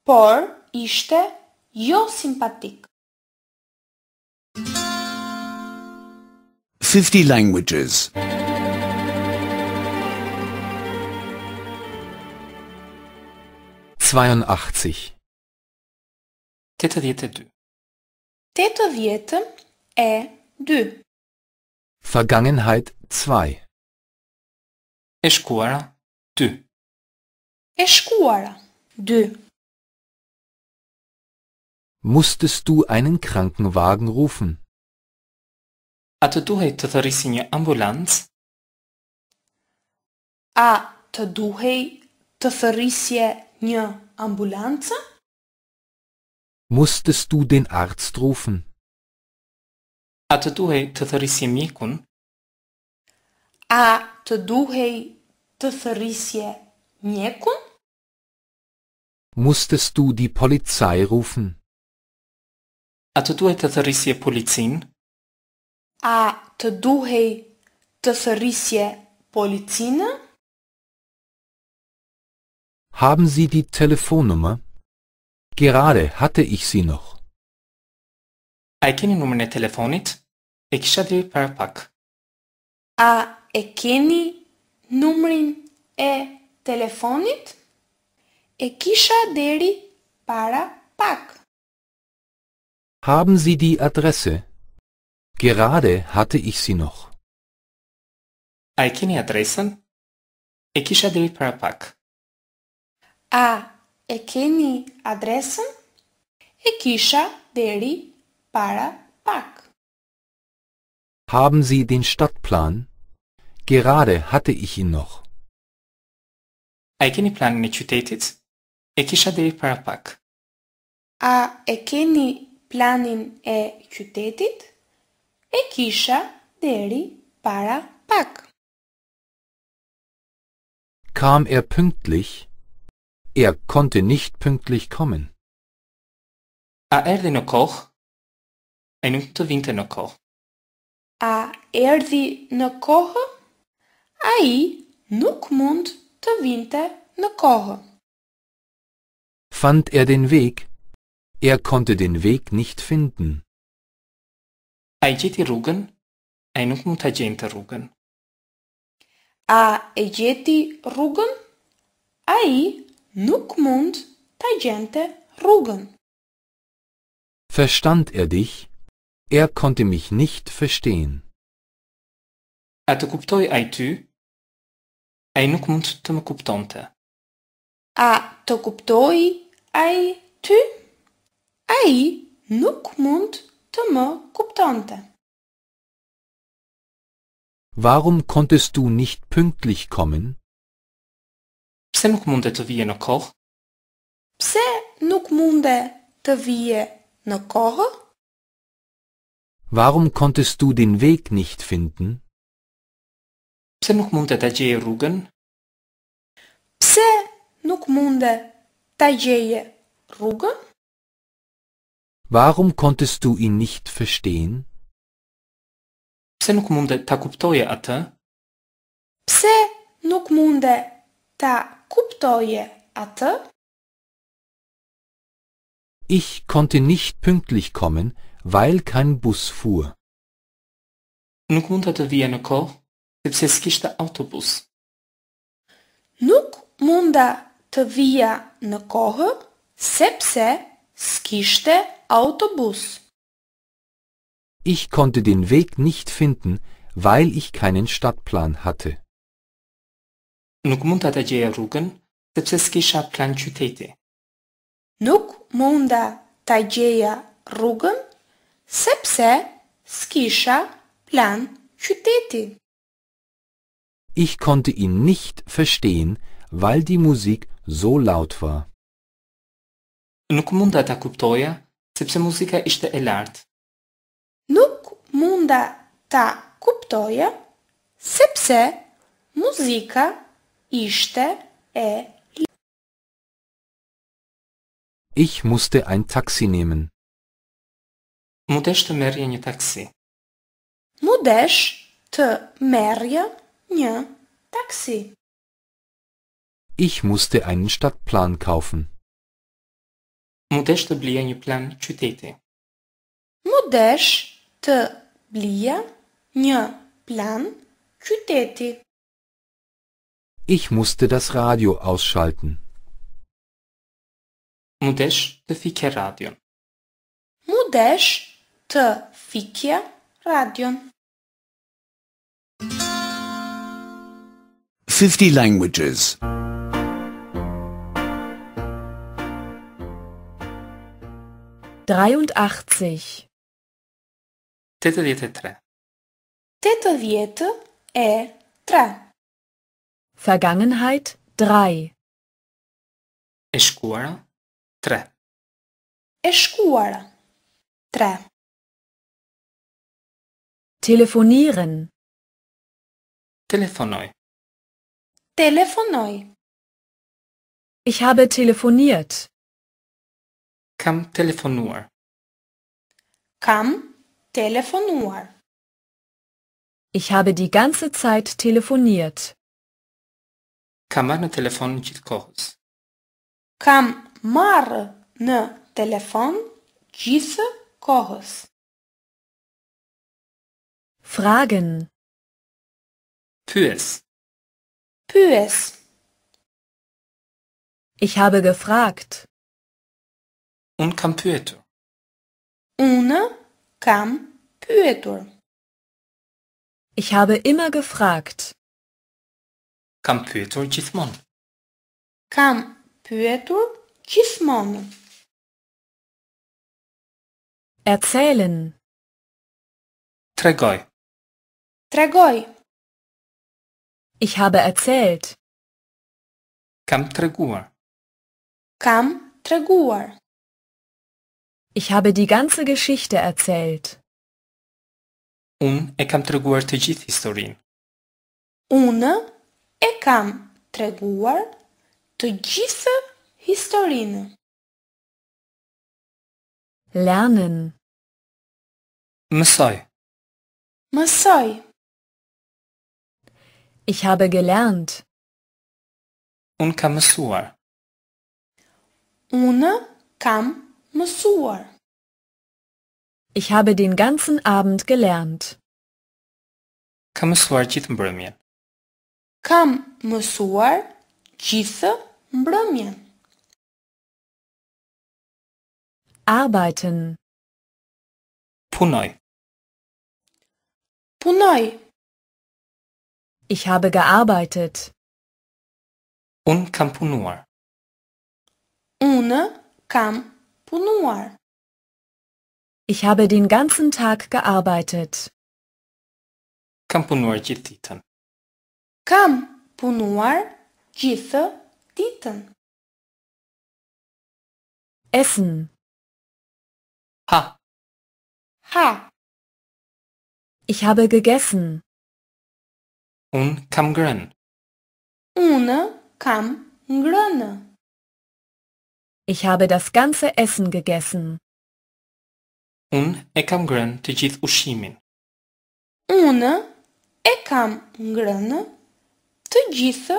por ishte jo sympatik. 50 languages. 82 Të të djetë e dy Vergangenheit 2 E shkuara 2 E shkuara 2 Musstest du einen Krankenwagen rufen? A të duhej të thërisi një ambulans? A të duhej të thërisje ambulans? mir Ambulanza? Musstest du den Arzt rufen? Atëduhej të thërrisje mjekun? A të duhej të thërrisje mjekun? Musstest du die Polizei rufen? A të duhej të thërrisje policin? A të duhej të thërrisje policinë? Haben Sie die Telefonnummer? Gerade hatte ich sie noch. Εκείνη νούμερ τηλεφώνητ, εξάδρυ παραπακ. Α, εκείνη νούμεριν ε τηλεφώνητ, εξάδρυ παραπακ. Haben Sie die Adresse? Gerade hatte ich sie noch. Εκείνη e adressen, εξάδρυ e παραπακ a ekeni adresën e kisha deri para pak. Haben Sie den Stadtplan? Gerade hatte ich ihn noch. A keni ne e planin e qytetit? E kisha deri para pak. A e keni planin e qytetit? E kisha deri para pak. Kam er pünktlich? Er konnte nicht pünktlich kommen. Er er din ocor? Ai nu tuvinte nocor. A erdi nocor? Ai nuk mund tuvinte nocor. Fand er den Weg? Er konnte den Weg nicht finden. Ai giti rugen? Ai nuk mund ta gjente rugen. A e gjeti rrugën? Ai Nukmund Tangente Rugen. Verstand er dich? Er konnte mich nicht verstehen. أتكبتوي أيتو؟ أينك منت تمكبتانتا؟ أتكبتوي أيتو؟ أي نك منت تمكبتانتا؟ Warum konntest du nicht pünktlich kommen? Pse nuk mund të vijë në kohë? Pse nuk munde të vijë në kohë? Warum konntest du den Weg nicht finden? Pse nuk munde ta gjejë rrugën? Pse nuk munde ta gjejë rrugën? Warum konntest du ihn nicht verstehen? Pse nuk munde ta kuptoje atë? Pse nuk munde Ta kuptoje a Ich konnte nicht pünktlich kommen, weil kein Bus fuhr. Nuk mund të të në kohë, sepse s'kishte autobus. Nuk munda të vija në kohë, sepse s'kishte autobus. Ich konnte den Weg nicht finden, weil ich keinen Stadtplan hatte. Nuk mund ta të gjeja rrugën, sepse s'kisha plan qyteti. Nuk munda ta gjeja rrugën, sepse s'kisha plan qyteti. Ich konnte ihn nicht verstehen, weil die Musik so laut war. Nuk munda ta kuptoja, sepse muzika ishte e lartë. Nuk munda ta kuptoja, sepse muzika Iste e Ich musste ein Taxi nehmen. Mudește merje një taksi. Mudesh të merje një taksi. Ich musste einen Stadtplan kaufen. Mudesh të blija një plan qyteti. Mudesh të blija një plan qyteti. Ich musste das Radio ausschalten. Mudesz të fikje radion. Mudesz të fikje radion. 50 languages. 83 83 83 e 3 Vergangenheit 3 Escuara 3 Escuara 3 Telefonieren Telefonoj Telefonoj Ich habe telefoniert. Kam telefonuar Kam telefonuar Ich habe die ganze Zeit telefoniert. Камар në telefon gjithkohës. Kam marrë në telefon gjithë kohës. Fragen. Pyes. Pyes. Ich habe gefragt. Un kam pyetur. Unë kam pyetur. Ich habe immer gefragt. كمبيوتر جسمون كمبيوتر جسمون erzählen Tregoi. Tregoi. Ich habe erzählt. Kam treguar. Kam treguar. Ich habe die ganze Geschichte erzählt. Un e kam treguar te gjithë historin. Unë e kam treguar të gjithë historinë. Lernen Mësoj Mësoj Ich habe gelernt. Unë kam mësuar. Unë kam mësuar. Ich habe den ganzen Abend gelernt. Kam mësuar gjithë mbrëmjen. Kam mësuar gjithë mbrëmjen. Arbeiten. Punoj. Punoj. Ich habe gearbeitet. Un kam punuar. Unë kam punuar. Ich habe den ganzen Tag gearbeitet. Kam punuar gjithë ditën. Kam punuar gjithë ditën. Essen. Ha. Ha. Ich habe gegessen. Un kam grën. Unë kam ngrënë. Ich habe das ganze Essen gegessen. Un e kam grënë të gjithë ushqimin. Unë e kam ngrënë të gjithë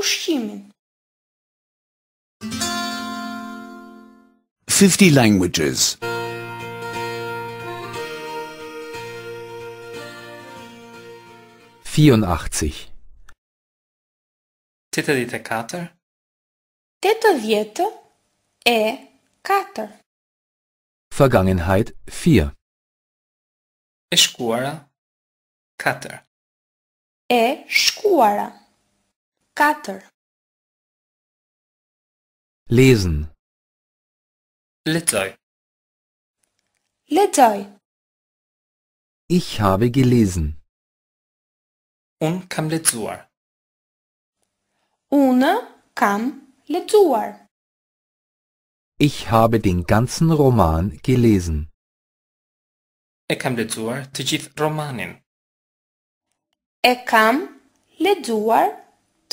ushqimin. 50 languages. 84 Teta dite katër e katër Vergangenheit 4 Eshkuara katër e shkuara. 4. Lesen. Lexoj. Lexoj. Ich habe gelesen. Un kam lexuar. Unë kam lexuar. Ich habe den ganzen Roman gelesen. E kam lexuar të gjithë romanin e kam lexuar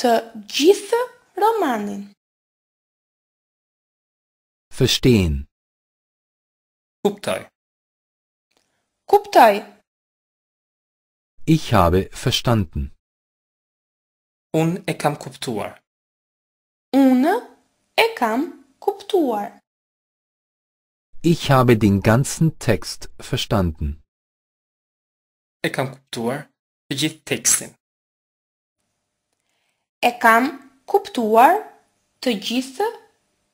të gjithë romanin. Verstehen. Kuptoj. Kuptoj. Ich habe verstanden. Un e kam kuptuar. Unë e kam kuptuar. Ich habe den ganzen Text verstanden. E kam kuptuar. të gjithë tekstin. E kam kuptuar të gjithë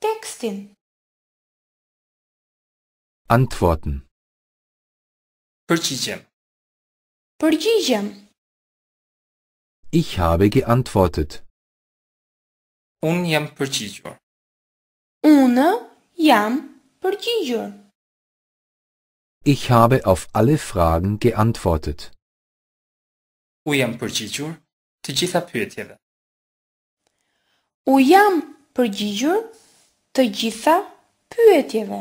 tekstin. Antworten. Përgjigjem. Përgjigjem. Ich habe geantwortet. Un jam përgjigjur. Un jam përgjigjur. Ich habe auf alle Fragen geantwortet. U jam përgjigjur të gjitha pyetjeve. U jam përgjigjur të gjitha pyetjeve.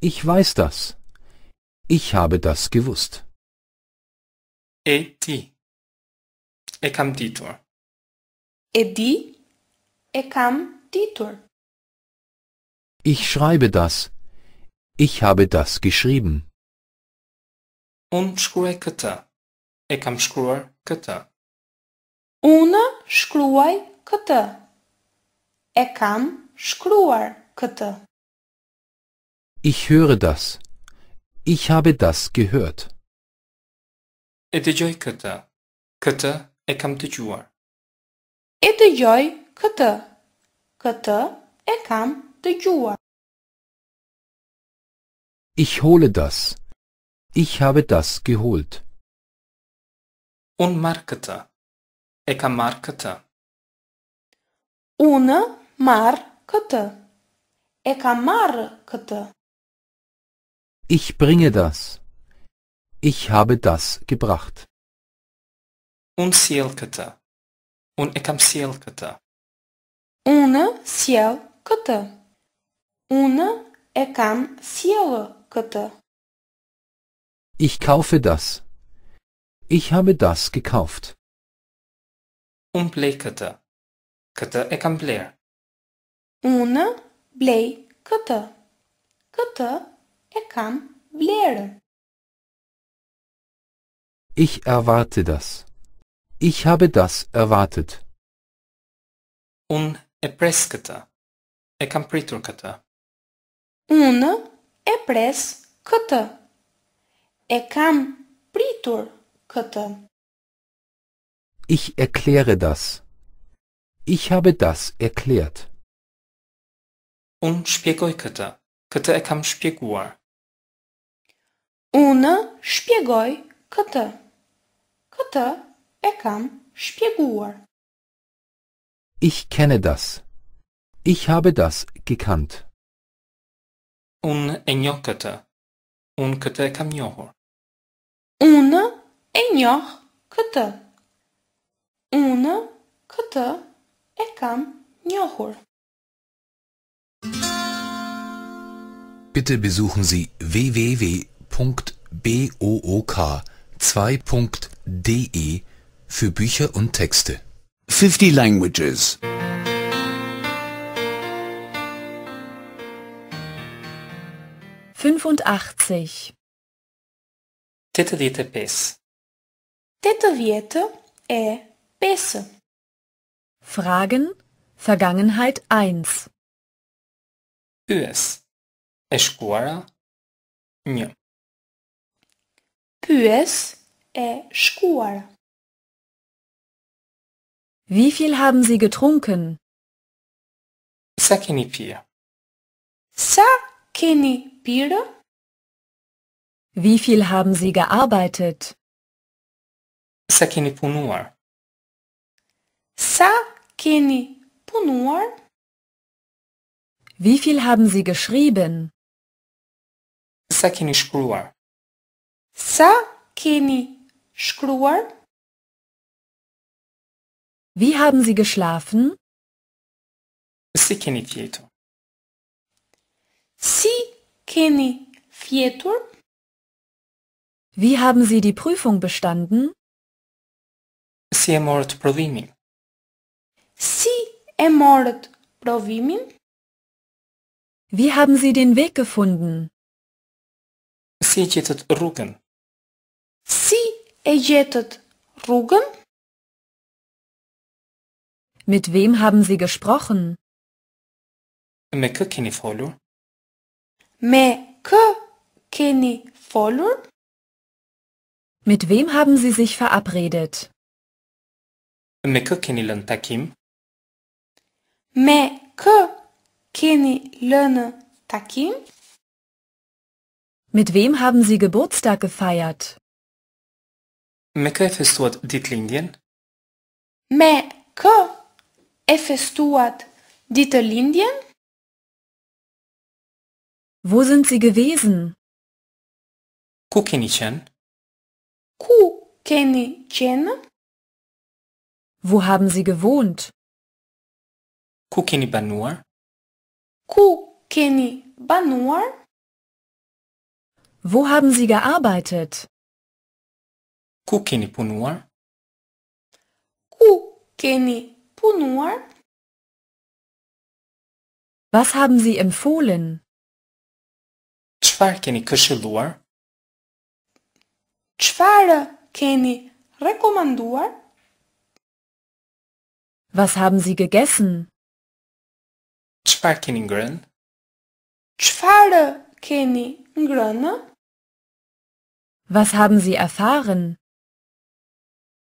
Ich weiß das. Ich habe das gewusst. E ti. E kam ditur. E di. E kam ditur. Ich schreibe das. Ich habe das geschrieben. Unë shkruaj këtë. E kam shkruar këtë. Unë shkruaj këtë. E kam shkruar këtë. Ich höre das. Ich habe das gehört. E të gjoj këtë. Këtë e kam të gjuar. E të gjoj këtë. Këtë e kam të gjuar. Ich hole das. Ich habe das geholt. Un marcată. Eca marcată. Una marcată. Eca marcată. Ich bringe das. Ich habe das gebracht. Un sielcătă. Un ecam sielcătă. Una sielcătă. Una ecam sielcătă. Ich kaufe das. Ich habe das gekauft. Umplei këtë. Këtë e kam bler. Unë blej këtë. Këtë e kam blerë. Ich erwarte das. Ich habe das erwartet. Un e pres këtë. E kam pritur këtë. Unë e pres këtë. E kam pritur këtë. Ich erkläre das. Ich habe das erklärt. Unë shpjegoj këtë. Këtë e kam shpjeguar. Unë shpjegoj këtë. Këtë e kam shpjeguar. Ich kenne das. Ich habe das gekannt. Unë e njoh këtë. Unë këtë e kam njohur. Une en yok këtë. Unë këtë e kam njohur. Bitte besuchen Sie www.book2.de für Bücher und Texte. 50 Languages 85 Tete dhjetë e pesë. Tete dhjetë e pesë. Fragen vergangenheit 1. Pyes E shkuara 1. Pyes e shkuara. Wie viel haben Sie getrunken? Sa keni pirë? Sa keni pirë? Wie viel haben Sie gearbeitet? Sakini punuar. Sakini punuar. Wie viel haben Sie geschrieben? Sakini shkruar. Sakini shkruar. Wie haben Sie geschlafen? Sikini fjetur. Sikini fjetur. Wie haben Sie die Prüfung bestanden? Si e morët provimin? Si e morët provimin? Wie haben Sie den Weg gefunden? Si e gjetët rrugën? Si e gjetët rrugën? Mit wem haben Sie gesprochen? Me kë keni folur? Me kë keni folur? Mit wem haben Sie sich verabredet? Me kë keni lënë takim? Me kë keni lënë takim? Mit wem haben Sie Geburtstag gefeiert? Me kë e festuat ditëlindjen? Me kë e festuat ditëlindjen? Wo sind Sie gewesen? Ku keni qenë? Ku kenne Chen? Wo haben Sie gewohnt? Ku kenne Banur? Ku kenne Banur? Wo haben Sie gearbeitet? Ku kenne Punur? Ku kenne Punur? Was haben Sie empfohlen? Çfarë keni këshilluar? Čvara keni rekomanduar? Was haben Sie gegessen? Čvar grön? Čvara keni gröna? Was haben Sie erfahren?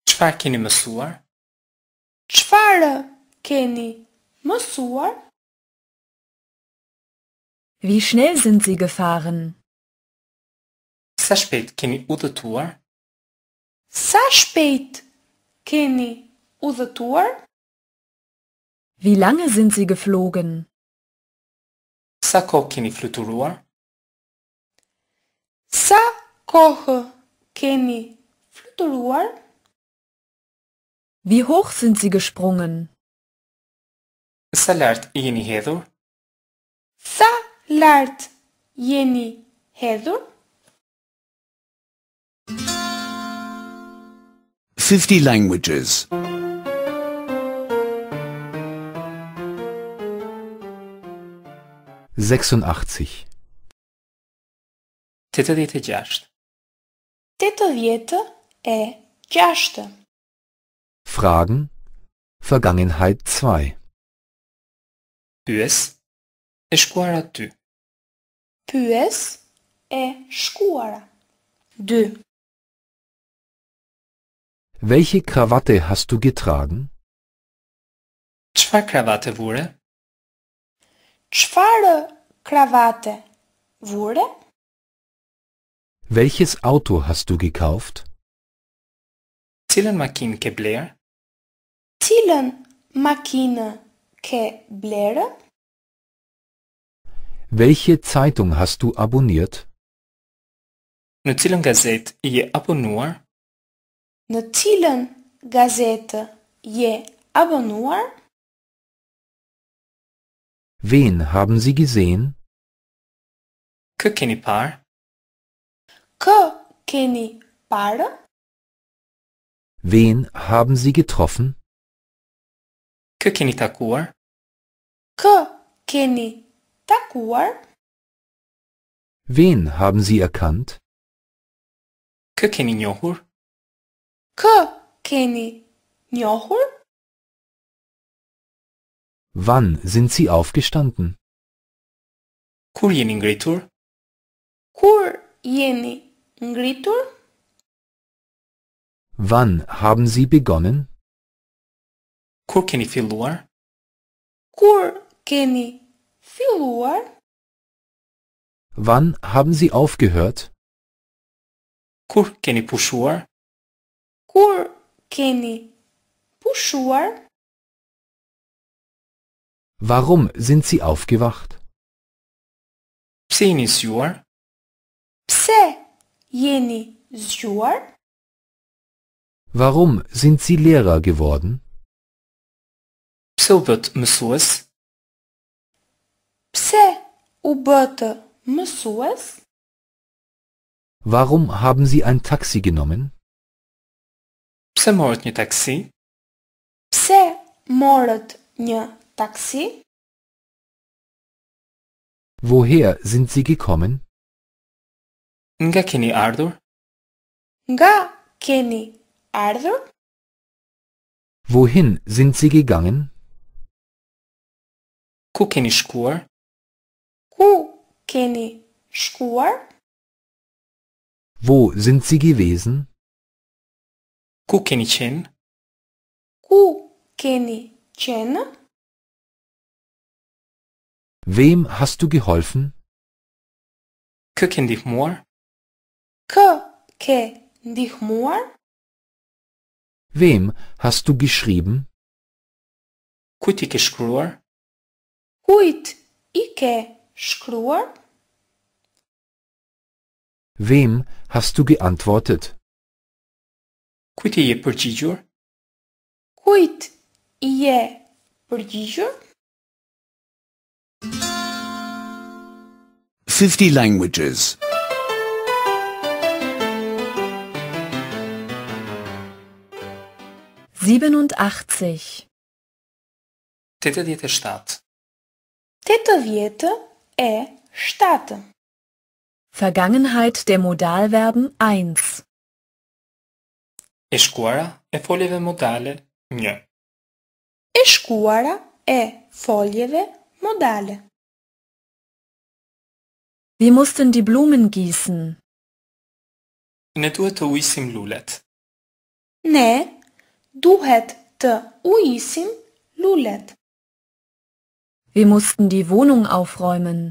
Čvar keni mësuar? keni mësuar? Wie schnell sind Sie gefahren? Sa shpejt keni udhëtuar? Sa shpejt keni udhëtuar? Wie lange sind Sie geflogen? Sa kohë keni fluturuar? Sa kohë keni fluturuar? Wie hoch sind Sie gesprungen? Sa lart jeni hedhur? Sa lart jeni hedhur? 50 languages. 86. 86e. Fragen Vergangenheit 2. Pyes e shkuara 2 Pyes e shkuara. 2. Welche Krawatte hast du getragen? Czwa krawaty wóre? Czware krawaty wóre? Welches Auto hast du gekauft? Cilën makinë ke blerë? Cilën makinë Welche Zeitung hast du abonniert? Në cilën je abonuar? на цилен газета je abonnuar? Wen haben Sie gesehen? Kë keni parë? Kë keni parë? Wen haben Sie getroffen? Kë keni takuar? Kë keni takuar? Wen haben Sie erkannt? Kë keni njohur? К кени нёхур? Wann sind Sie aufgestanden? Kur jeni ngritur? Kur jeni ngritur? Wann haben Sie begonnen? Kur keni filluar? Kur keni filluar? Wann haben Sie aufgehört? Kur keni pushuar? Kur keni pushuar? Warum sind Sie aufgewacht? Pse jeni zgjuar? Pse jeni zgjuar? Warum sind Sie Lehrer geworden? Pse u bët mësues? Pse u bët mësues? Warum haben Sie ein Taxi genommen? Pse morët një taksi? Pse morët një taksi? Woher sind sie gekommen? Nga keni ardhur? Nga keni ardhur? Wohin sind sie gegangen? Ku keni shkuar? Ku keni shkuar? Wo sind sie gewesen? Kukenichen. Kukenichen. Wem hast du geholfen? Köken dich more. Köken dich more. Wem hast du geschrieben? Kuitike skruar. Kuitike skruar. Wem hast du geantwortet? Kujt i je përgjigjur? Kujt i je përgjigjur? 50 languages. 87 87 djetë e shtatë Tete e shtatë Vergangenheit der Modalverben 1 E shkuara e foljeve modale 1. E shkuara e foljeve modale. Wir mussten die Blumen gießen. Ne duhet të ujisim lulet. Ne duhet të ujisim lulet. Wir mussten die Wohnung aufräumen.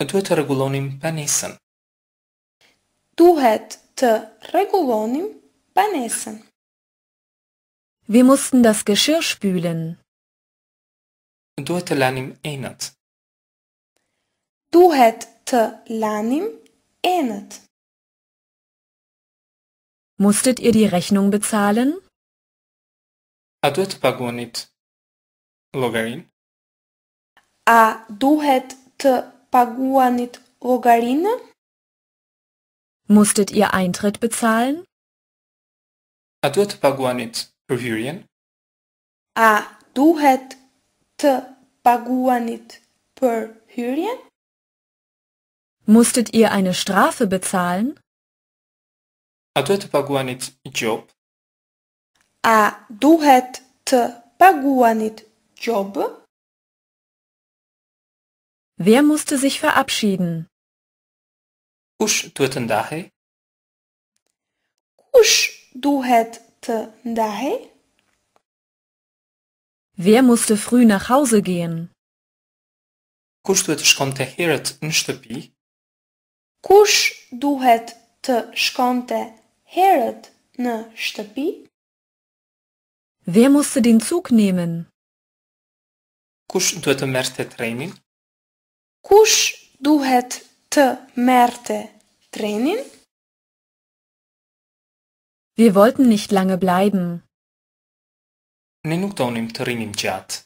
Ne duhet të regulonim penisën. Duhet të të rregullonim banesën. Wir mussten das Geschirr spülen. Duhet të lanim enët. Duhet të lanim enët. Musstet ihr die Rechnung bezahlen? A duhet të paguanit llogarin? A duhet të paguanit llogarinë? Musstet ihr Eintritt bezahlen? A tu odpagłanić A du t pagłanić pavilion? Musstet ihr eine Strafe bezahlen? A tu job? A du t pagłanić job? Wer musste sich verabschieden? Kush duhet të ndahej? Kush duhet të ndahej? Wer musste früh nach Hause gehen? Kush duhet të shkonte herët në shtëpi? Kush duhet të shkonte herët në shtëpi? Wer musste den Zug nehmen? Kush duhet të merrte trenin? Kush duhet Märte Tränen? Wir wollten nicht lange bleiben. Ne nuk donim të rinim gjatë.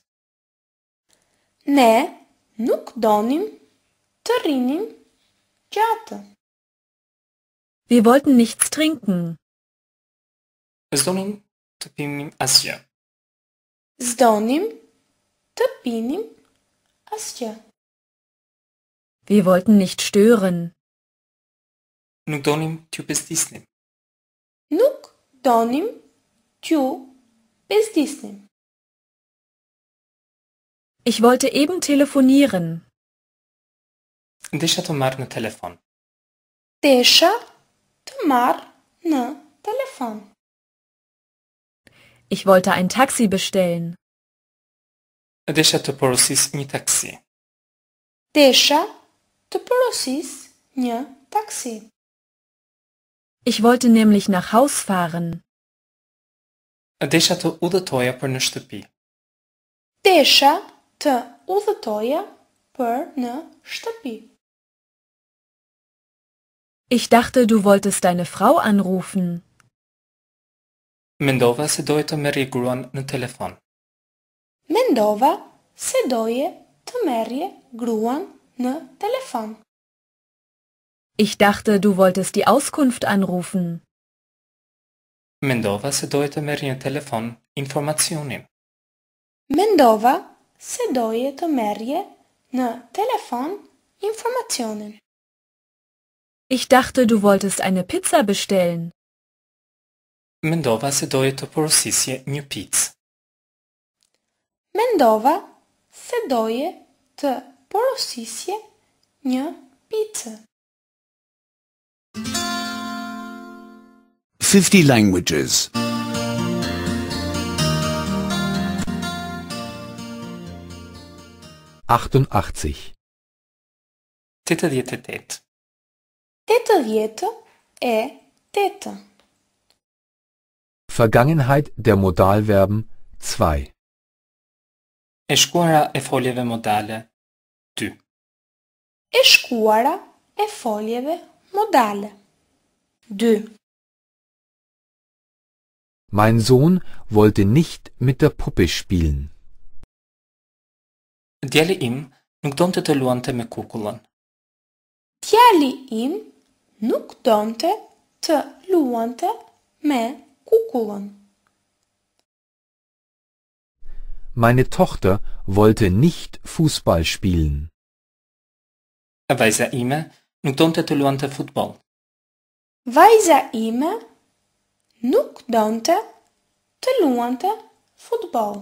Ne nuk donim të rinim gjatë. Wir wollten nichts trinken. Zdonim të pinim asgjë. Zdonim të pinim asgjë. Wir wollten nicht stören. Nuk donim t'ju pestisnim. Nuk donim t'ju pestisnim. Ich wollte eben telefonieren. Desha të marrë telefon. Desha të marrë telefon. Ich wollte ein Taxi bestellen. Desha të porosis një taksi. Desha Попросись не такси. Ich wollte nämlich nach Haus fahren. Desha të udhëtoja për në shtëpi. Desha të udhëtoja për në shtëpi. Ich dachte, du wolltest deine Frau anrufen. Mendova se doje të merri gruan në telefon. Mendova se doje të merrje gruan na ne? telefon. Ich dachte, du wolltest die Auskunft anrufen. Mendowa se doje merjen telefon informacionin. Mendowa se doje të merje ne, në telefon informacionin. Ich dachte, du wolltest eine Pizza bestellen. Mendova se doje të porosisje një pizzë. Mendova se doje të porosisje një picë. 50 languages. 88 88 88 e 8 Vergangenheit der Modalverben 2 E shkuara e foljeve modale e shkuara e foljeve modale. 2. Mein Sohn wollte nicht mit der Puppe spielen. Djali im nuk donte të luante me kukullën. Djali im nuk donte të luante me kukullën. Meine Tochter wollte nicht Fußball spielen. Weise imię, nuk të luante futbol. Vajza ime nuk donte të luante futbol.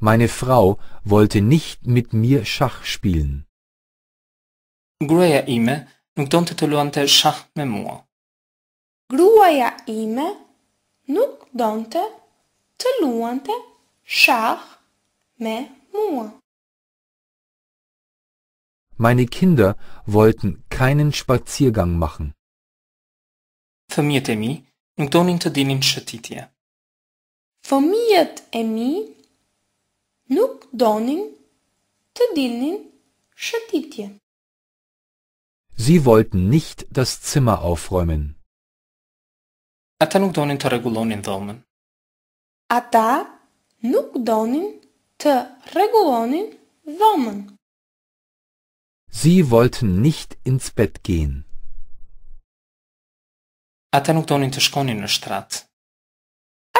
Meine Frau wollte nicht mit mir Schach spielen. Gruaja ime nuk donte të luante shah me mua. Gruaja ime nuk donte të luante shah me mua. Meine Kinder wollten keinen Spaziergang machen. Fëmijët e mi nuk donin të dinin shëtitje. Fëmijët e mi nuk donin të dinin shëtitje. Sie wollten nicht das Zimmer aufräumen. Ata nuk donin të rregullonin dhomën. Ata nuk donin të rregullonin dhomën. Sie wollten nicht ins Bett gehen. Ata nuk donin të shkonin në shtrat.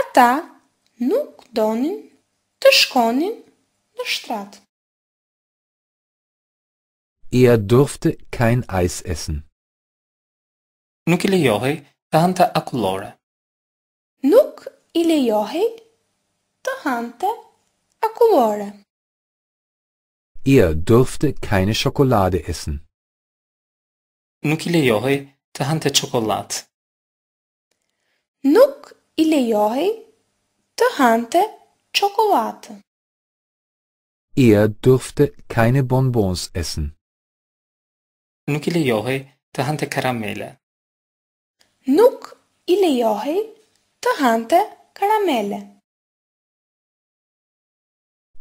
Ata nuk donin të shkonin në shtrat. Er durfte kein Eis essen. Nuk i lejohej të hante akullore. Nuk i lejohej të hante akullore. Er dürfte keine Schokolade essen. Nuk i lejohej të hante çokoladë. Nuk i lejohej të hante çokoladë. Er dürfte keine Bonbons essen. Nuk i lejohej të hante karamele. Nuk i lejohej të hante karamele.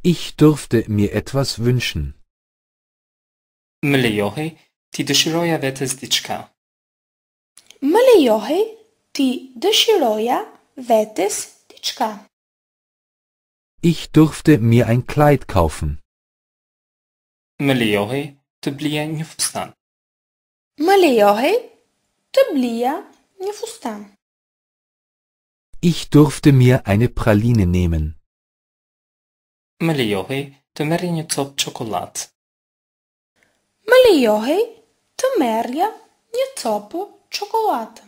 Ich dürfte mir etwas wünschen. Mlejohe, ti deshiroja vetes diçka. Mlejohe, ti deshiroja vetes diçka. Ich dürfte mir ein Kleid kaufen. Mlejohe, të blija një Mlejohe, të blija një Ich durfte mir eine Praline nehmen. مليوهي تمرين يطلب شوكولات مليوهي تمريا يطلب شوكولات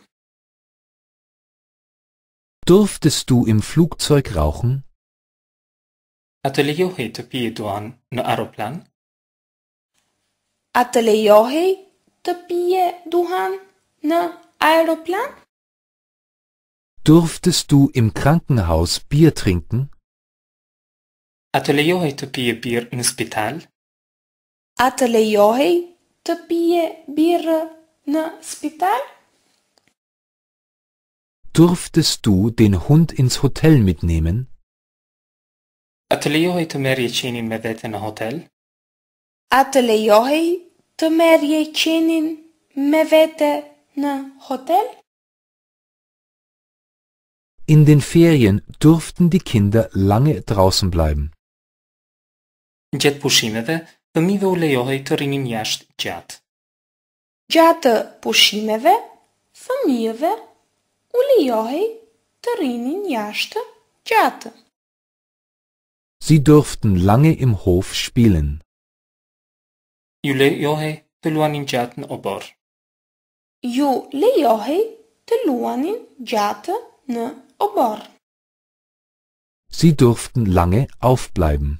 Durftest du im Flugzeug rauchen? أتليوهي تبيدو عن نأروبلان؟ أتليوهي تبيدو عن نأروبلان؟ Durftest du im Krankenhaus Bier trinken? أتليوهي تبي بير نسبيتال؟ أتليوهي تبي بير نسبيتال؟ Durftest du den Hund ins Hotel mitnehmen? أتليوهي تمريتشينين مذاتنا هوتيل؟ أتليوهي تمريتشينين مذاتنا هوتيل؟ In den Ferien durften die Kinder lange draußen bleiben. gjatë pushimeve, fëmijëve u lejohej të rrinin jashtë gjatë. Gjatë pushimeve, fëmijëve u lejohej të rrinin jashtë gjatë. Sie durften lange im Hof spielen. Ju lejohej të luanin gjatë në obor. Ju lejohe të luanin gjatë në obor. Sie durften lange aufbleiben.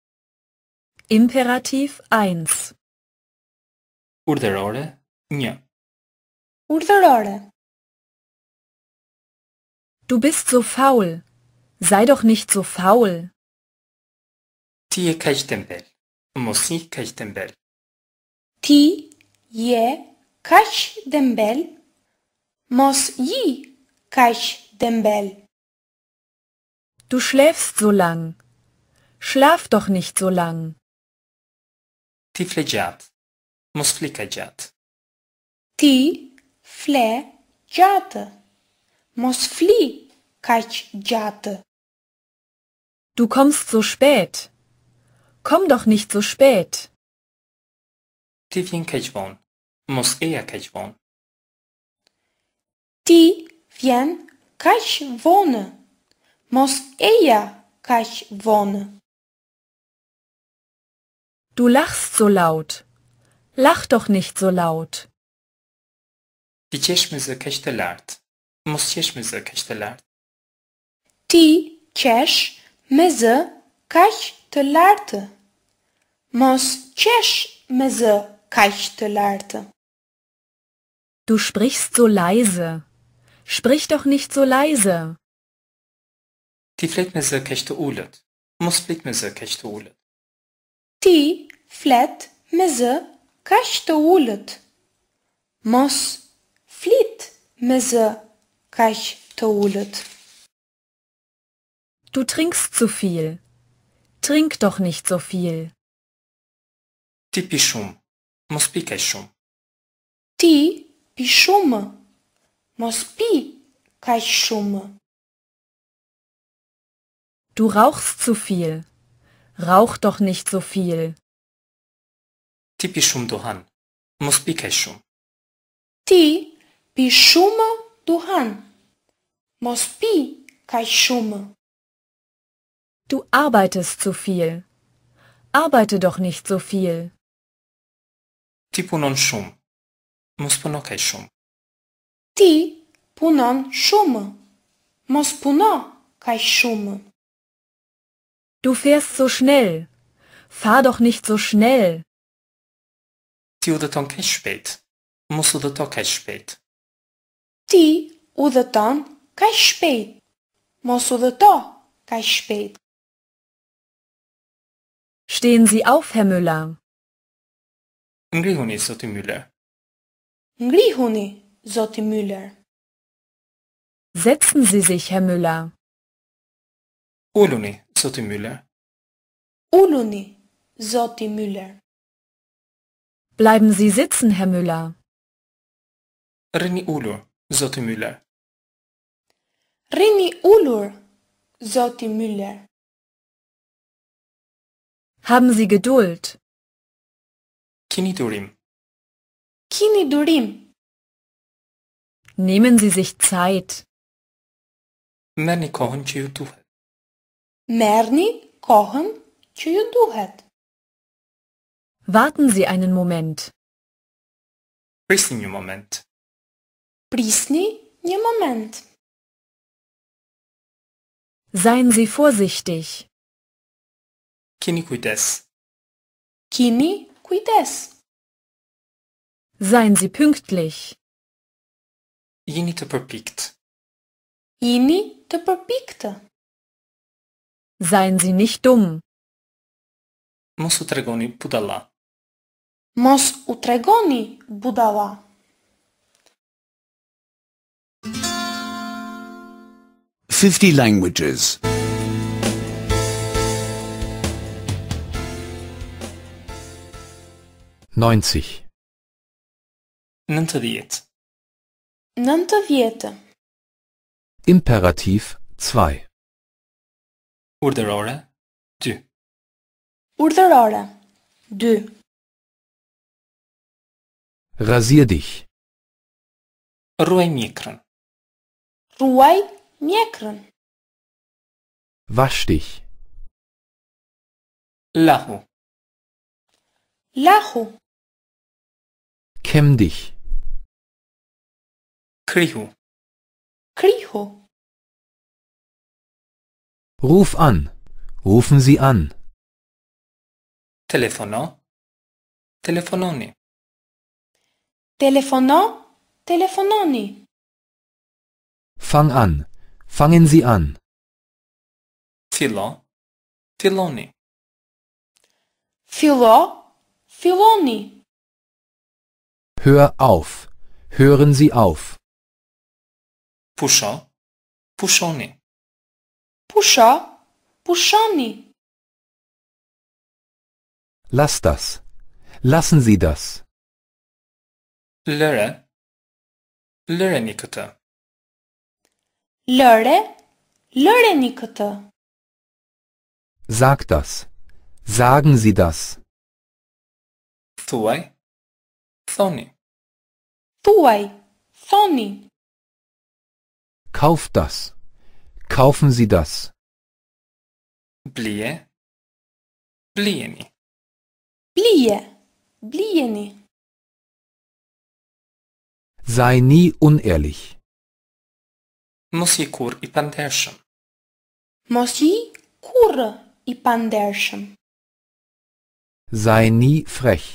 Imperativ 1 Urdhërore 1 Urdhërore Du bist so faul. Sei doch nicht so faul. Ti je kaq Mos je kaq Ti je kaq Mos je kaq Du schläfst so lang. Schlaf doch nicht so lang tifleġat, mhux flikaġat. Ti fle ġat, mhux fli Du kommst so spät. Komm doch nicht so spät. Tivien fin kaġbon, mhux hija kaġbon. Ti vjen kaġbon, mhux hija Du lachst so laut. Lach doch nicht so laut. Die çeşmesi keştelert. Mus çeşmesi keştelert. Die çeşmesi kaçtılardı. Mus çeşmesi kaçtılardı. Du sprichst so leise. Sprich doch nicht so leise. Die flegmesi keşte ulet. Mus flegmesi keşte ulet. Die flat meze kaçta ulet? Mos flit meze kaçta ulet? Du trinkst zu viel. Trink doch nicht so viel. Ti pishum. Mos pi kaq shumë. Ti pi shumë. Mos pi kaq shumë. Du rauchst zu viel. Rauch doch nicht so viel. Tipishum Dohan. Mospikeshum. Ti Pishuma Dohan. Mospi Kaishuma. Du arbeitest zu viel. Arbeite doch nicht so viel. Tipunon Shum. Mospunokeshum. Ti Punon Shuma. Mospunokeshum. Du fährst so schnell. Fahr doch nicht so schnell. Ty udotąd kaj spät. Muss udotą kaj spät. Ty udotąd kaj spät. Muss udotą kaj spät. Stehen Sie auf, Herr Müller. Ngryhuni Zoti Müller. Ngryhuni Zoti Müller. Setzen Sie sich, Herr Müller. Uluni Zoti Müller. Uluni, Zoti Müller. Bleiben Sie sitzen, Herr Müller. Rini Ulur, Zoti Müller. Rini Ulur, Zoti Müller. Haben Sie Geduld. Kini Durim. Kini Durim. Nehmen Sie sich Zeit. Mani Kohn Chiutuhe. Merni kohën që ju duhet. Warten Sie einen Moment. Prisni një moment. Prisni një moment. Seien Sie vorsichtig. Kini kujdes. Kini kujdes. Seien Sie pünktlich. Jini të përpikt. Jini të përpikt. Seien Sie nicht dumm. Mos u budala. Mos u budala. Fifty languages. Neunzig. Nëntë vjetë. Nëntë vjetë. Imperativ 2. Urdërore 2 Urdërore 2 Rasier dich. Ruaj mjekrën. Ruaj mjekrën. Wasch dich. Lahu. Lahu. Kem dich. Krihu. Krihu. Ruf an. Rufen Sie an. Telefonó. Telefononi. Telefonó. Telefononi. Fang an. Fangen Sie an. Filo. Filoni. Filo. Filoni. Hör auf. Hören Sie auf. Pusho. Puxoni. Pusha, pushani. Lass das. Lassen Sie das. Lëre. Lëreni këtë. Lëre. Lëreni këtë. Sag das. Sagen Sie das. Thuaj. Thoni. Thuaj. Thoni. Kauf das. Kaufen Sie das. Blije. Blijeni. Blije. Blijeni. Sei nie unehrlich. Mosi kur i pandershëm. Mosi kur i pandershëm. Sei nie frech.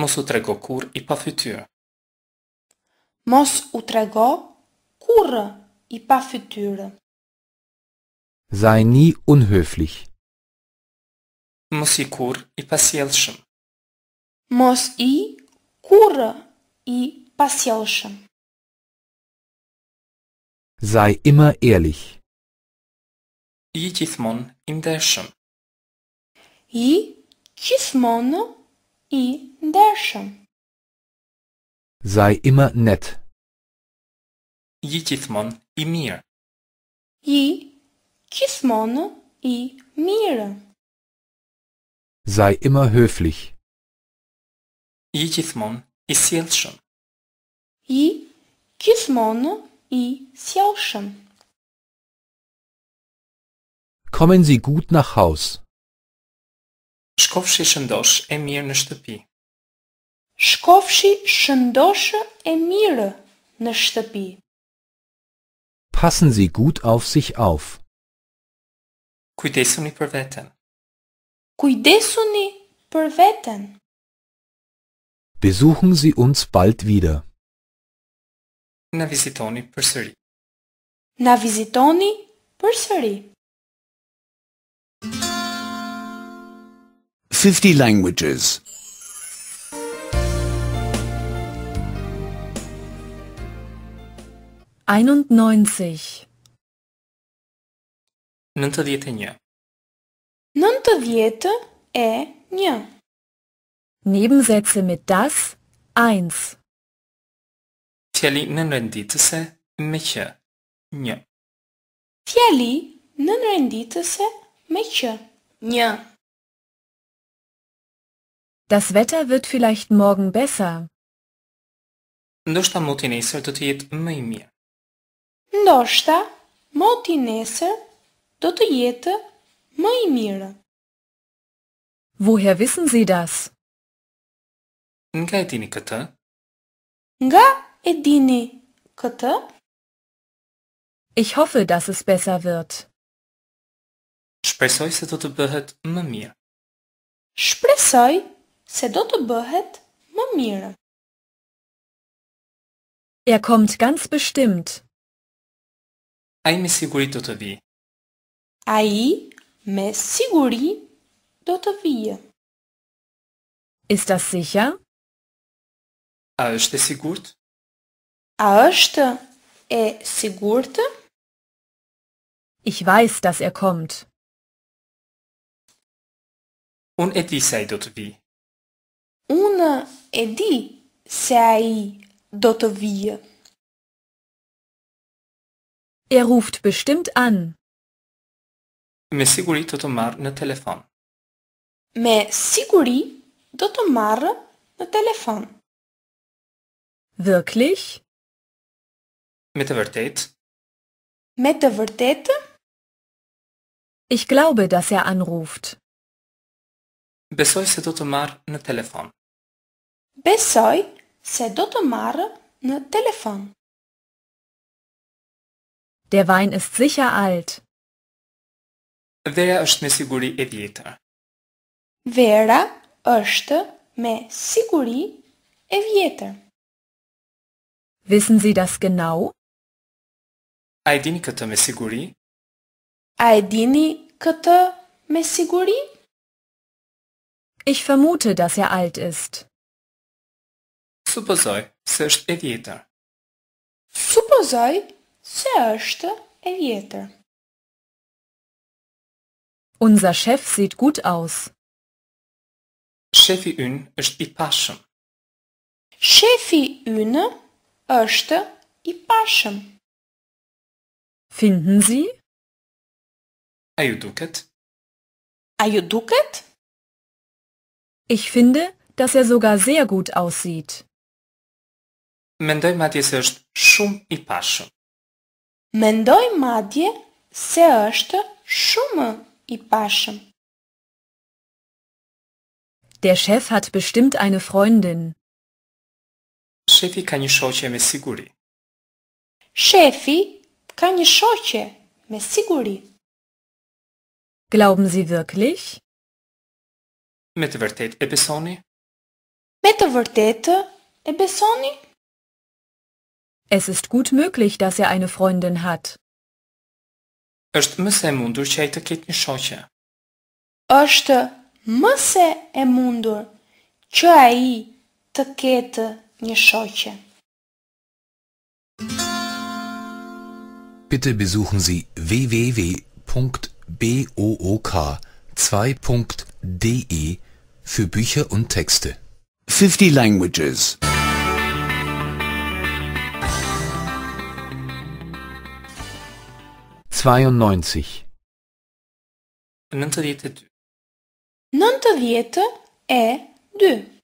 Mos utrego kur i pafytyr. Mos u trego kurrë Υπαφυτür. Sei nie unhöflich. Mos i kur i pasjelshëm. Mos i kur i pasjelshëm. Sei immer ehrlich. I gjithmonë i ndershëm. I gjithmonë i ndershëm. Sei immer nett. I gjithmonë и мира. И кисмоно и мира. Sei immer höflich. И кисмон и сельшен. И кисмоно и сельшен. Kommen Sie gut nach Haus. Shkofshi shëndosh e mirë në shtëpi. Shkofshi shëndosh e mirë në shtëpi. Passen Sie gut auf sich auf. Kujdesuni për veten. Kujdesuni për veten. Besuchen Sie uns bald wieder. Na vizitoni përsëri. Na vizitoni përsëri. 50 languages 91 djetë e një Nebensetze mit das 1 Tjali në me që një Fjali në nërënditëse me që 1. Das Wetter wird vielleicht morgen besser. Ndoshta mund të nesër të jetë më i mirë ndoshta moti nesër do të jetë më i mirë. Woher wissen Sie das? Nga e dini këtë? Nga e dini këtë? Ich hoffe, dass es besser wird. Shpresoj se do të bëhet më mirë. Shpresoj se do të bëhet më mirë. Er kommt ganz bestimmt. Ai me siguri do të vi. Ai me siguri do të vi. Ist das sicher? A është e sigurt? A është e sigurt? Ich weiß, dass er kommt. Un e di se do të vi. Un e di se ai do të vijë. Er ruft bestimmt an. Me siguri do të marr në telefon. Me siguri do të marr në telefon. Wirklich? Me të vërtetë? Me të vërtetë? Ich glaube, dass er anruft. Besoj se do të marr në telefon. Besoj se do të marr në telefon. Der Wein ist sicher alt. Vera është me siguri e vjetër. Vera është me siguri e vjetër. Wissen Sie das genau? A e dini këtë me siguri? A e dini këtë me siguri? Ich vermute, dass er alt ist. Supozoj, se është e vjetër. Supozoj, se është e Unser Chef sieht gut aus. Shefi ynë ist i paschem. Shefi ynë ist i paschem. Finden Sie? A ju duket? A ju duket? Ich finde, dass er sogar sehr gut aussieht. Mendoj ma se është shumë i pashëm. Mendoj madje se është shumë i pashëm. Der Chef hat bestimmt eine Freundin. Shefi ka një shoqe me siguri. Shefi ka një shoqe me siguri. Glauben Sie wirklich? Me të vërtetë e besoni? Me të vërtetë e besoni? Es ist gut möglich, dass er eine Freundin hat. Është më se e mundur që ai të ketë një shoqe. E Bitte besuchen Sie www.book2.de für Bücher und Texte. 50 languages. 92 92 e 2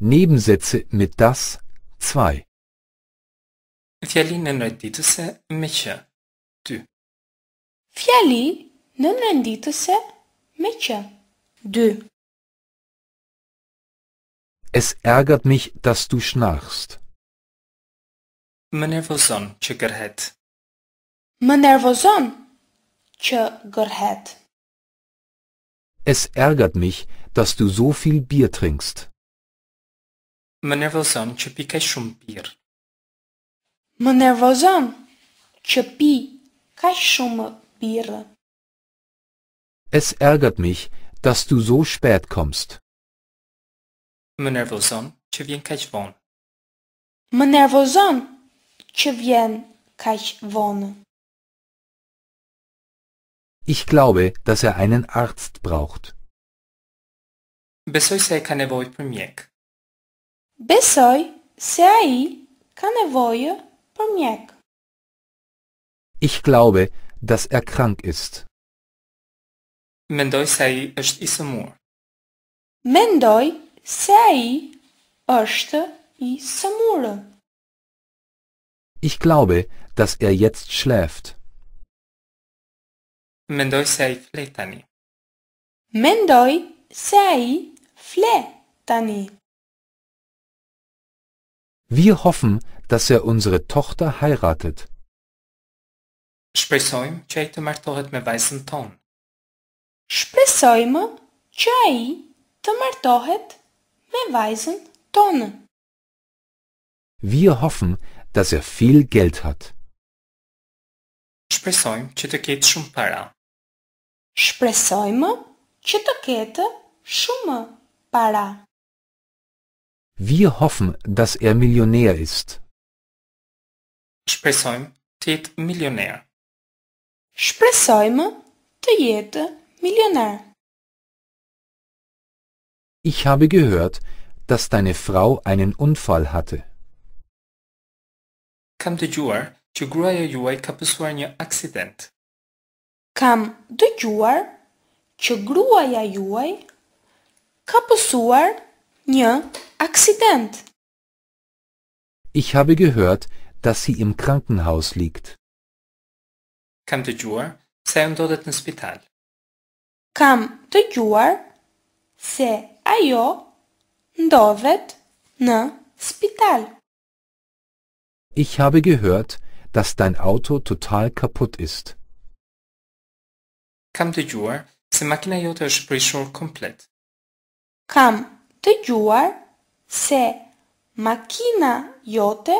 Nebensätze mit das, zwei. Fjali në renditëse me që, dy. Fjali në renditëse me që, dy. Es ärgert mich, dass du schnarchst. Më nervozon që kërhet. Më nervozon që gërhet. Es ärgert mich, dass du so viel Bier trinkst. Më nervozon që pi kaq shumë birë. Më nervozon që pi kaq shumë birë. Es ärgert mich, dass du so spät kommst. Më nervozon që vjen kaq vonë. Më nervozon që vjen kaq vonë. Ich glaube, dass er einen Arzt braucht. Besoj se ka nevojë për mjek. Besoj se ai ka nevojë për mjek. Ich glaube, dass er krank ist. Mendoj se ai është i sëmur. Mendoj se ai është i sëmurë. Ich glaube, dass er jetzt schläft. Mendoj se ajfle tani. Mendoj se ajfle tani. Wir hoffen, dass er unsere Tochter heiratet. Shpresojmë që ai të martohet me vajzën tonë. Shpresojmë që ai të martohet me vajzën tonë. Wir hoffen, dass er viel Geld hat. Shpresojmë që të ketë shumë para. Шпресойма, четокета, шума, пара. Wir hoffen, dass er Millionär ist. Шпресойм, тет Millionär. Шпресойма, тета Millionär. Ich habe gehört, dass deine Frau einen Unfall hatte. Kam de juar, jugraja juaj kapuswarnia accident kam dëgjuar që gruaja juaj ka pësuar një aksident. Ich habe gehört, dass sie im Krankenhaus liegt. Kam dëgjuar se ajo ndodhet në spital. Kam dëgjuar se ajo ndodhet në spital. Ich habe gehört, dass dein Auto total kaputt ist. kam të gjuar se makina jote është prishur komplet. Kam të gjuar se makina jote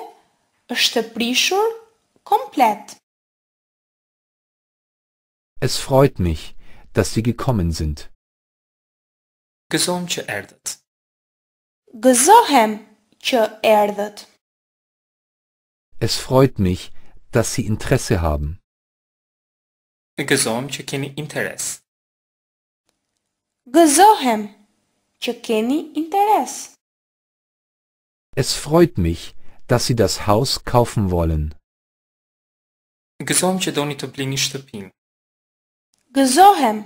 është prishur komplet. Es freut mich, dass Sie gekommen sind. Gëzohem që erdhët. Gëzohem që erdhët. Es freut mich, dass Sie Interesse haben. Gëzohem që keni interes. Gëzohem që keni interes. Es freut mich, dass Sie das Haus kaufen wollen. Gëzohem që doni të blini shtëpinë. Gëzohem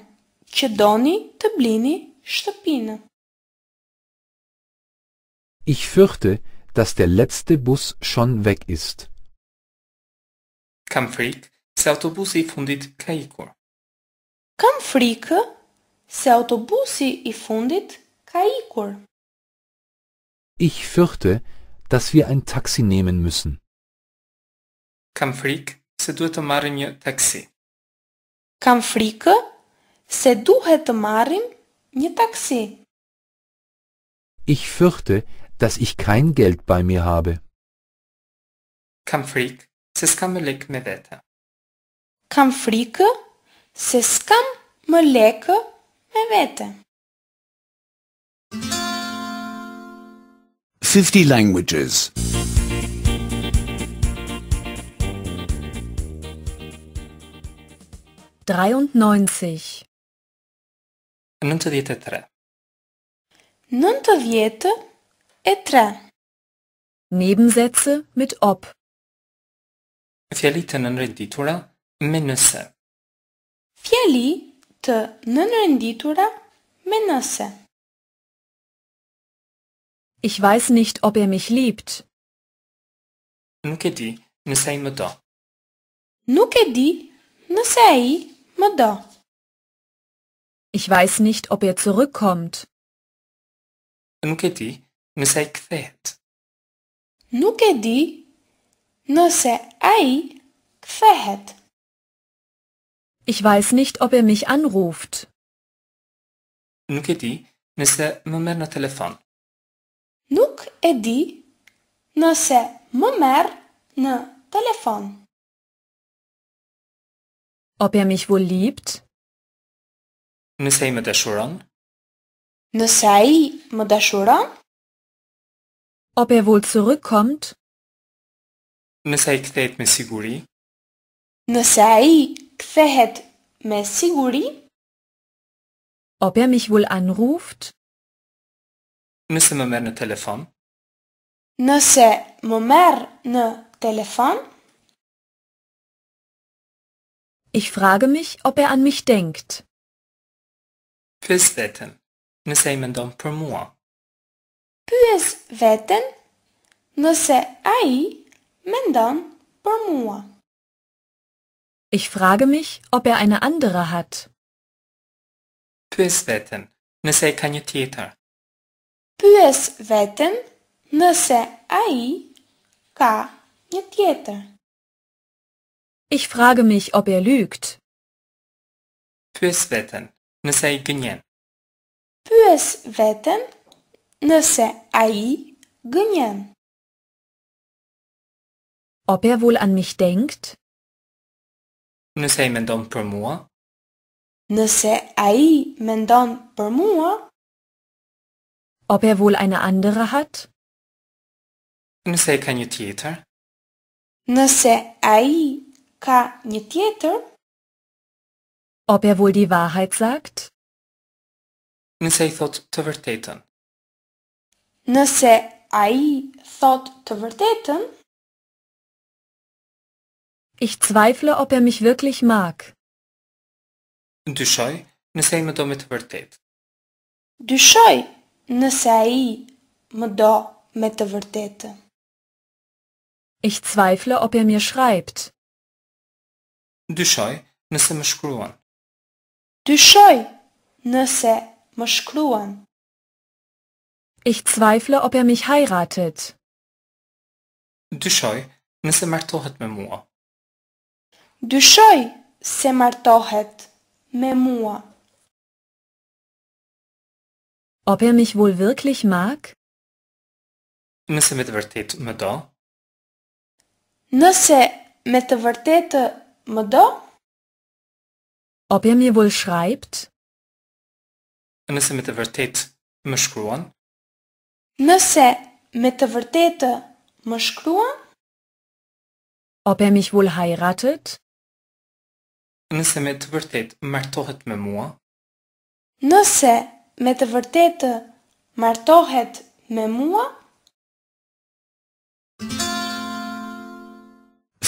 që doni të blini shtëpinë. Ich fürchte, dass der letzte Bus schon weg ist. Kam Freak? Se autobusi i fundit ka ikur. Kam frikë se autobusi i fundit ka ikur. Ich fürchte, dass wir ein Taxi nehmen müssen. Kam frikë se duhet të marrim një taksi. Kam frikë se duhet të marrim një e taksi. Ich fürchte, dass ich kein Geld bei mir habe. Kam frikë se s'kam lek me vete. Kam frică se skam më lekë me vete. 50 languages. 93 e e tre. Nebensätze mit ob. Fjallit të nënrenditura Menëse. Fjali të nënrenditura menëse. Ich weiß nicht, ob er mich liebt. Nuk e di nëse ai më do. Nuk e di nëse ai më do. Ich weiß nicht, ob er zurückkommt. Nuk e di nëse ai kthehet. Nuk e di nëse ai kthehet. Ich weiß nicht, ob er mich anruft. Nuk e di, nëse më merr në telefon. Nuk e di, nëse më merr në telefon. Ob er mich wohl liebt? Nëse ai më dashuron? Nëse ai më dashuron? Ob er wohl zurückkommt? Nëse ai kthehet me siguri? Nëse ai Ksehet me siguri? Ob er mich wohl anruft? Nëse më merr në ne telefon? Nëse ne më merr në ne telefon? Ich frage mich, ob er an mich denkt. Pyes veten, nëse i mendon për mua. Pyes veten, nëse ai mendon për mua. Ich frage mich, ob er eine andere hat. Пъс vetен. Не се каня титър. Пъс vetен. Не се аи Ich frage mich, ob er lügt. Пъс vetен. Не се гънен. Пъс vetен. Не Ob er wohl an mich denkt? Nëse ai mendon për mua? Nëse ai mendon për mua? Ob er wohl eine andere hat? Nëse ka një tjetër? Nëse ai ka një tjetër? Ob er wohl die Wahrheit sagt? Nëse ai thot të vërtetën. Nëse ai thot të vërtetën? Ich zweifle, ob er mich wirklich mag. Dyshoj, nëse ai më do me të vërtetë. Dyshoj, nëse ai më do me të vërtetë. Ich zweifle, ob er mir schreibt. Dyshoj, nëse më shkruan. Dyshoj, nëse më shkruan. Ich zweifle, ob er mich heiratet. Dyshoj, nëse martohet me mua dyshoj se martohet me mua. Ob er mich wohl wirklich mag? Nëse me të vërtetë më do? Nëse me të vërtetë më do? Ob er mir wohl schreibt? Nëse me të vërtetë më shkruan? Nëse me të vërtetë më shkruan? Ob er mich wohl heiratet? nëse me të vërtetë martohet me mua? Nëse me të vërtetë martohet me mua?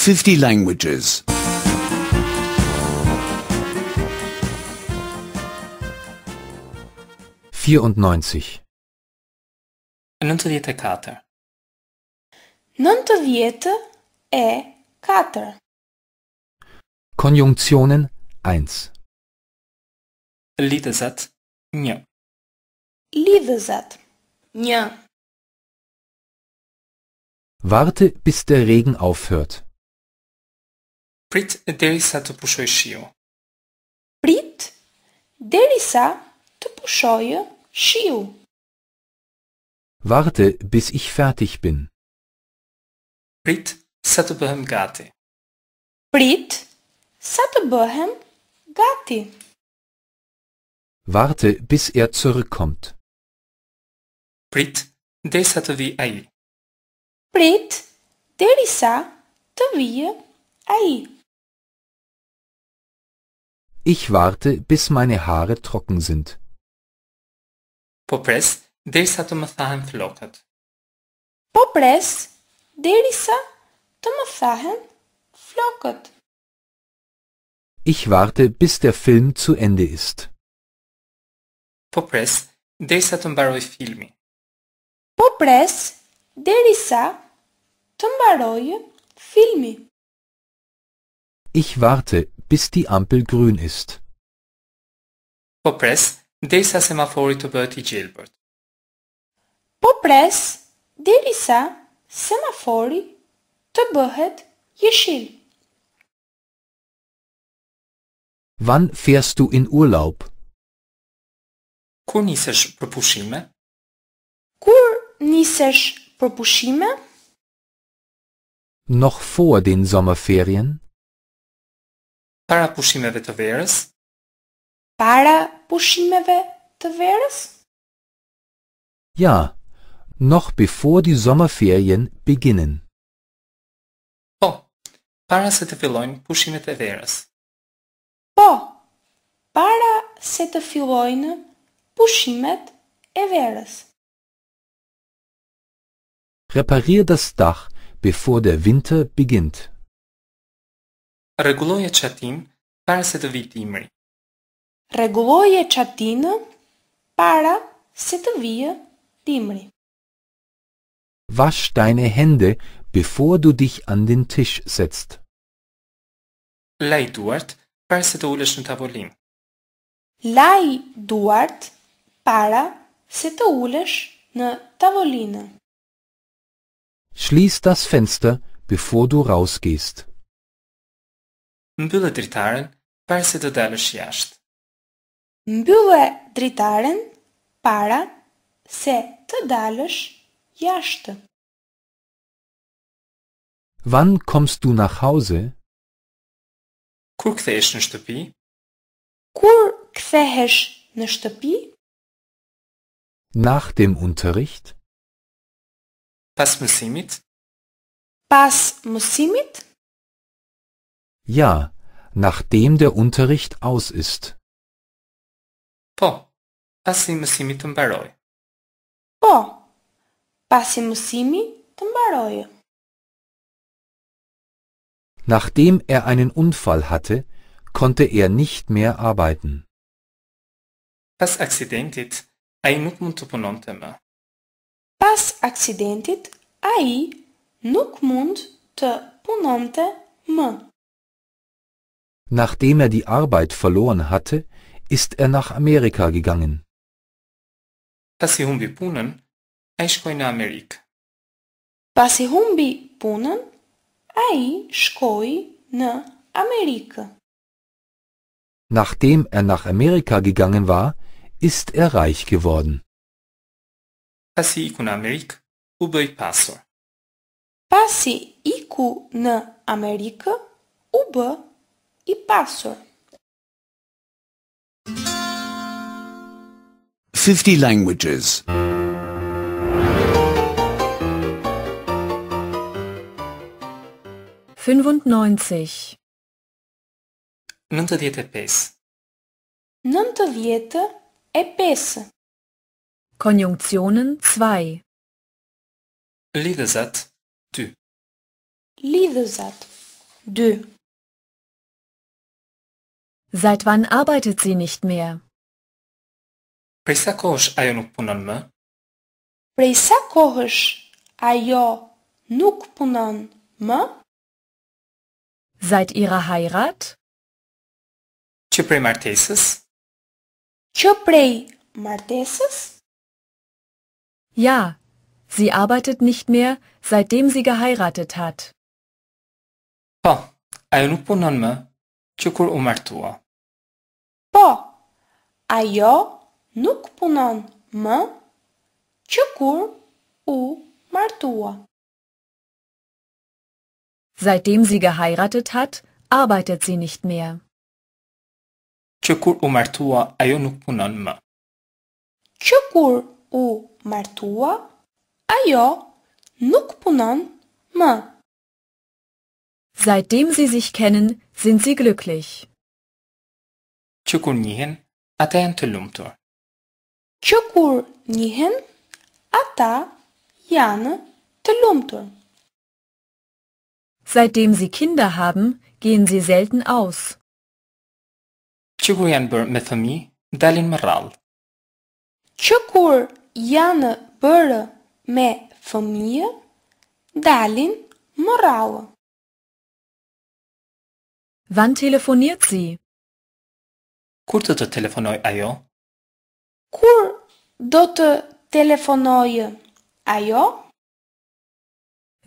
50 languages. Nëntë djetë e katër. Nëntë djetë e katër. Konjunktionen 1. Лидезът ня. Лидезът ня. Warte, bis der Regen aufhört. Прит дерисато пушойшио. Прит дерисато пушойшио. Warte, bis ich fertig bin. Прит сато бахам гате. Прит Sat Bohem Gati. Warte, bis er zurückkommt. Prit, vi ai. Prit, derisa, vi ai. Ich warte, bis meine Haare trocken sind. Popres, derisa tomathahen flokat. Popres, derisa tomathahen flokat. Ich warte, bis der Film zu Ende ist. Popres, deixa tombar o filme. Popres, deixa tombar o Ich warte, bis die Ampel grün ist. Popres, deixa semaphore to Bertie Gilbert. Popres, deixa semaphore to Bertie Gilbert. Wann fährst du in Urlaub? Kur nisesh për pushime? Kur nisesh për pushime? Noch vor den Sommerferien? Para pushimeve të verës? Para pushimeve të verës? Ja, noch bevor die Sommerferien beginnen. Po, oh, para se të fillojnë pushimet e verës. Po, para se të fillojnë pushimet e verës. Reparier das Dach bevor der Winter beginnt. Rregulloje çatin para se të vijë dimri. Rregulloje çatin para se të vijë dimri. Wasch deine Hände bevor du dich an den Tisch setzt. Lei duart, para se të ulesh në tavolin. Laj duart para se të ulesh në tavolinë. Schließ das Fenster bevor du rausgehst. Mbyllë dritaren para se të dalësh jashtë. Mbyll dritaren para se të dalësh jashtë. Wann kommst du nach Hause? Kur kthehesh në shtëpi? Kur kthehesh në shtëpi? Nach dem Unterricht? Pas mësimit? Pas mësimit? Ja, nachdem der Unterricht aus ist. Po, pasi mësimi të mbaroj. Po, pasi mësimi të mbaroj. Nachdem er einen Unfall hatte, konnte er nicht mehr arbeiten. Das accidentet ai nuk mund të punonte ai nuk mund të punonte më. Nachdem er die Arbeit verloren hatte, ist er nach Amerika gegangen. Pasi humbi punën, ai shkoi Pasi humbi punën, Ai shkoi na Amerika. Nachdem er nach Amerika gegangen war, ist er reich geworden. Pasi iku na Amerika, u bëj pasur. Pasi iku na Amerika, u bë i pasur. 50 languages. 95 Nëmë të djetë 2 Lidhëzat 2 Lidhëzat 2 Seit wann arbeitet sie nicht mehr? Prej sa kohësh ajo nuk punon më? Prej sa kohësh ajo nuk punon më? Seit ihrer Heirat? Që prej martesës? Që prej martesës? Ja, sie arbeitet nicht mehr, seitdem sie geheiratet hat. Po, ajo nuk punon më, që kur u martua. Po, ajo nuk punon më, që kur u martua. Seitdem sie geheiratet hat, arbeitet sie nicht mehr. Që kur u martua, ajo nuk punon më. Që kur u martua, ajo nuk punon më. Seitdem sie sich kennen, sind sie glücklich. Që kur njihen, ata janë të lumtur. Që kur njihen, ata janë të lumtur. Seitdem sie Kinder haben, gehen sie selten aus. Që kur janë bërë me thëmi, dalin më rralë. Që kur janë bërë me fëmijë, dalin më rralë. Van telefoniert si? Kur të të telefonoj ajo? Kur do të telefonoj ajo?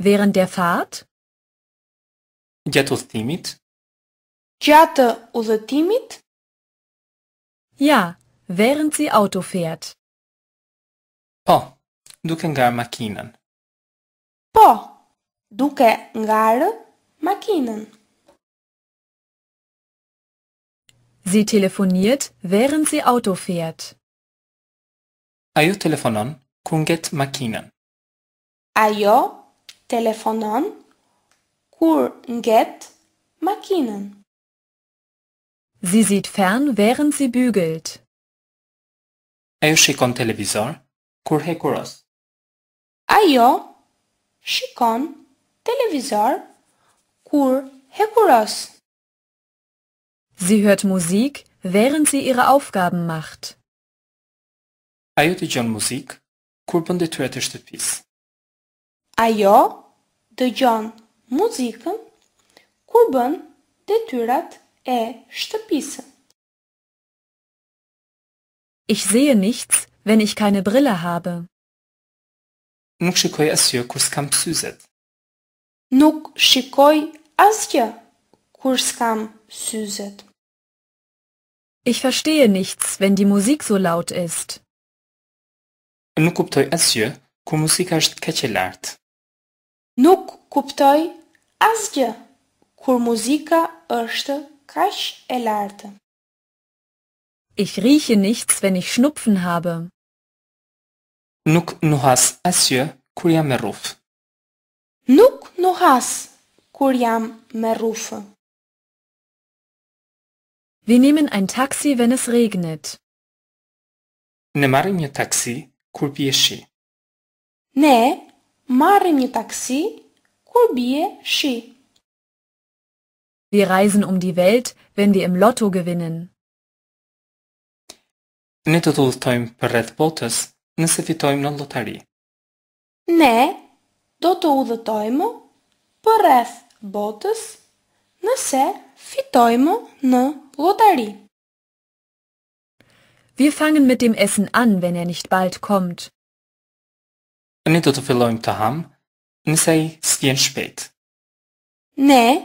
Während der Fahrt? Gjatë udhëtimit? Gjatë udhëtimit? Ja, während sie Auto fährt. Po, duke nga makinën. Po, duke nga makinën. Sie telefoniert, während sie Auto fährt. Ajo telefonon kunget makinën. Ajo telefonon makinën kur nget makinën. si sieht fern während sie bügelt. Ajo shikon televizor kur hekuros. Ajo shikon televizor kur hekuros. Sie hört Musik während sie ihre Aufgaben macht. Ajo dëgjon muzik kur bën detyrat e shtëpisë. Ajo dëgjon muzikën ku bën detyrat e shtëpisë. Ich sehe nichts, wenn ich keine Brille habe. Nuk shikoj asgjë kur skam syzet. Nuk shikoj asgjë kur skam syzet. Ich verstehe nichts, wenn die Musik so laut ist. Nuk kuptoj asgjë kur muzika është kaq e lartë. Nuk kuptoj asgjë kur muzika është kaq e lartë. Ich rieche nichts, wenn ich Schnupfen habe. Nuk nuhas asgjë kur jam me rruf. Nuk nuhas kur jam me rruf. Wir nehmen ein Taxi, wenn es regnet. Ne marrim një taksi kur bie shi. Ne Marimi Taxi cu bie Wir reisen um die Welt, wenn wir im Lotto gewinnen. Ne të udhtojmë për rreth botës nëse fitojmë në lotari. Ne do të udhëtojmë për rreth botës nëse fitojmë në lotari. Wir fangen mit dem Essen an, wenn er nicht bald kommt. Ne do të fillojmë të ham, nëse i s'vjen shpejt. Ne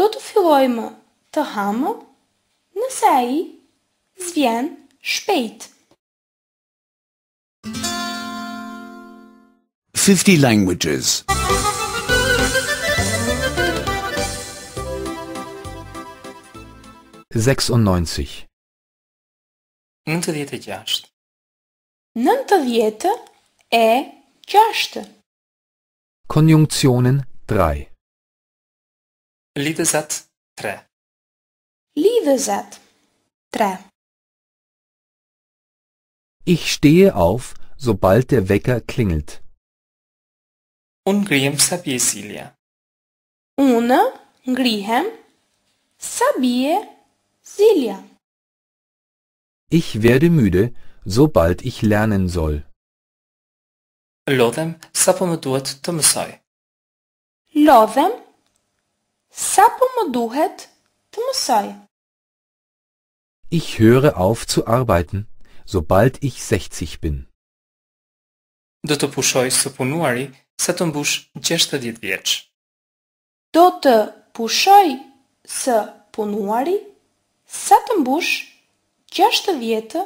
do të fillojmë të hamë nëse i s'vjen shpejt. 50 languages. 96 96 96 96 96 96 ä, чашта. Konjunktionen 3 Lideset 3 Lideset 3 Ich stehe auf, sobald der Wecker klingelt. Ungrihem sabie Silja. Una ngrihem sabie Silja. Ich werde müde, sobald ich lernen soll. Lodhem, sa po më duhet të mësoj? Lodhem, sa po më duhet të mësoj? Ich höre auf zu arbeiten, sobald ich 60 bin. Do të pushoj së punuari sa të mbush 60 vjeç. Do të pushoj së punuari sa të mbush 60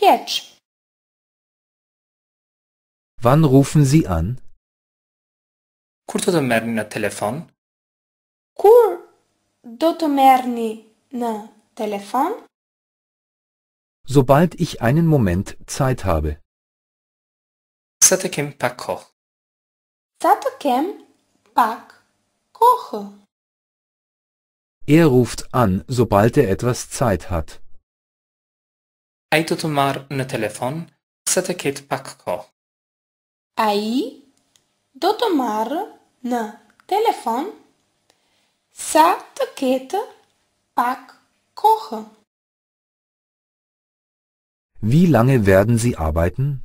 vjeç. Wann rufen Sie an? Kurto domerni na telefon? Kur do domerni na telefon? Sobald ich einen Moment Zeit habe. Satakem pak koch. Satakem pak koche. Er ruft an, sobald er etwas Zeit hat. Aitotomar na telefon? Sataket pak koch. A i do të marrë në telefon sa të ketë pak kohë. Wie lange werden Sie arbeiten?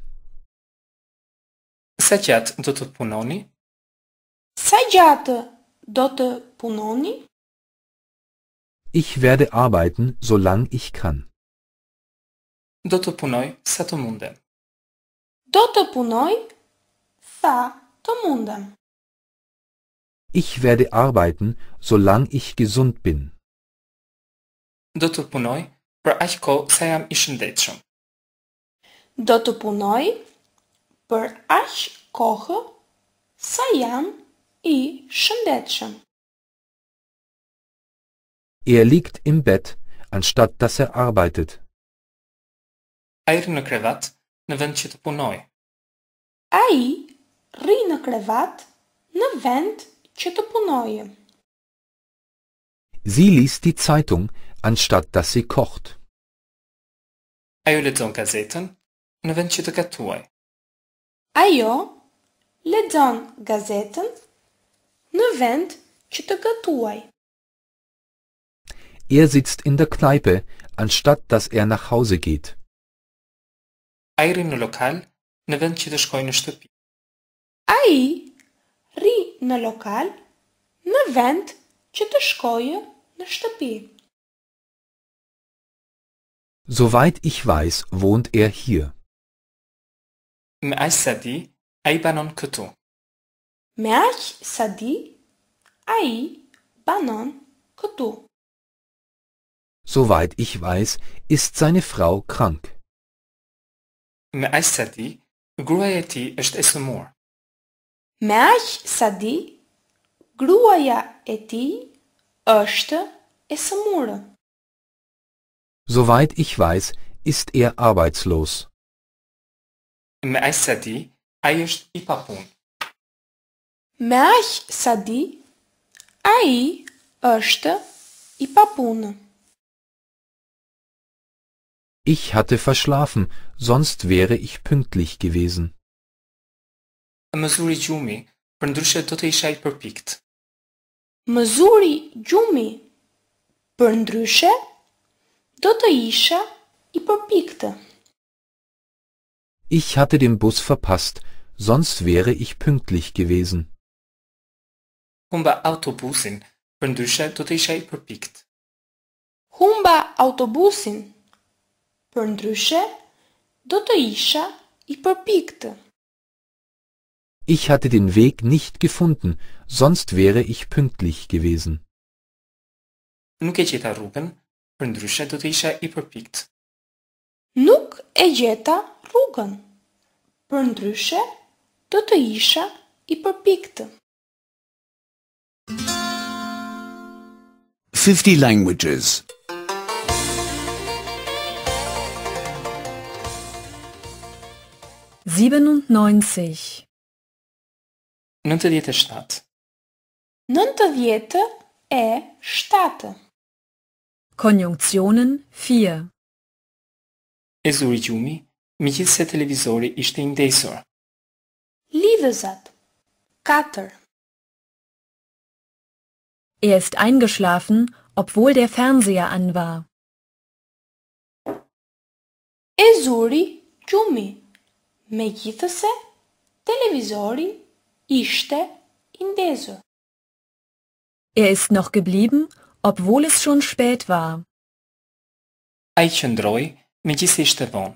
Sa gjatë do të punoni? Sa gjatë do të punoni? Ich werde arbeiten, solang ich kann. Do të punoj sa të mundem. Do të punoj sa të mundem. Spa Tomundam. Ich werde arbeiten, solange ich gesund bin. Do të punoj për aq kohë sa jam i shëndetshëm. Do të punoj për aq kohë sa jam i shëndetshëm. Er liegt im Bett, anstatt dass er arbeitet. Ai në krevat në vend që të punoj. Ai Рий на Klevat, на Вент, Читопоноje. Sie liest die Zeitung, anstatt dass sie kocht. А ю ледзон газетен, на Вент Читокатуай. А ю ледзон газетен, на Вент Читокатуай. Er sitzt in der Kneipe, anstatt dass er nach Hause geht. Айри на локаль, на Вент Читошкойне Штопи. Aí, ri në lokal, në vend që të shkojë në shtëpi. Soweit ich weiß, wohnt er hier. معي سدي أي بانون كتو. معك سدي أي بانون كتو. Soweit ich weiß, ist seine Frau krank. معي سدي جرويتي اشت اسمور. Мяч сади, gruaja e tij është e Soweit ich weiß, ist er arbeitslos. Мяч сади, ai është i papunë. ai është i Ich hatte verschlafen, sonst wäre ich pünktlich gewesen e mëzuri gjumi, për ndryshe do të isha i përpikt. Mëzuri gjumi, për ndryshe do të isha i përpikte. Ich hatte den Bus verpasst, sonst wäre ich pünktlich gewesen. Humba autobusin, për ndryshe do të isha i përpikt. Humba autobusin, për ndryshe do të isha i përpikte. Ich hatte den Weg nicht gefunden, sonst wäre ich pünktlich gewesen. Nuk e gjeta rrugën, për ndryshe do të isha i përpikt. Nuk e gjeta rrugën, për ndryshe do të isha i përpikt. 50 languages. Siebenundneunzig. Nëntë djetë e shtatë. Nëntë djetë e shtatë. Konjunkcionën fje. E zuri gjumi, mi gjithë se televizori ishte indesor. Lidhëzat. Katër. Er ist eingeschlafen, obwohl der Fernseher an war. Ezuri Gjumi, me gjithëse, televizori Ishte i ndezur. Er ist noch geblieben, obwohl es schon spät war. Ai qëndroi megjithëse ishte vonë.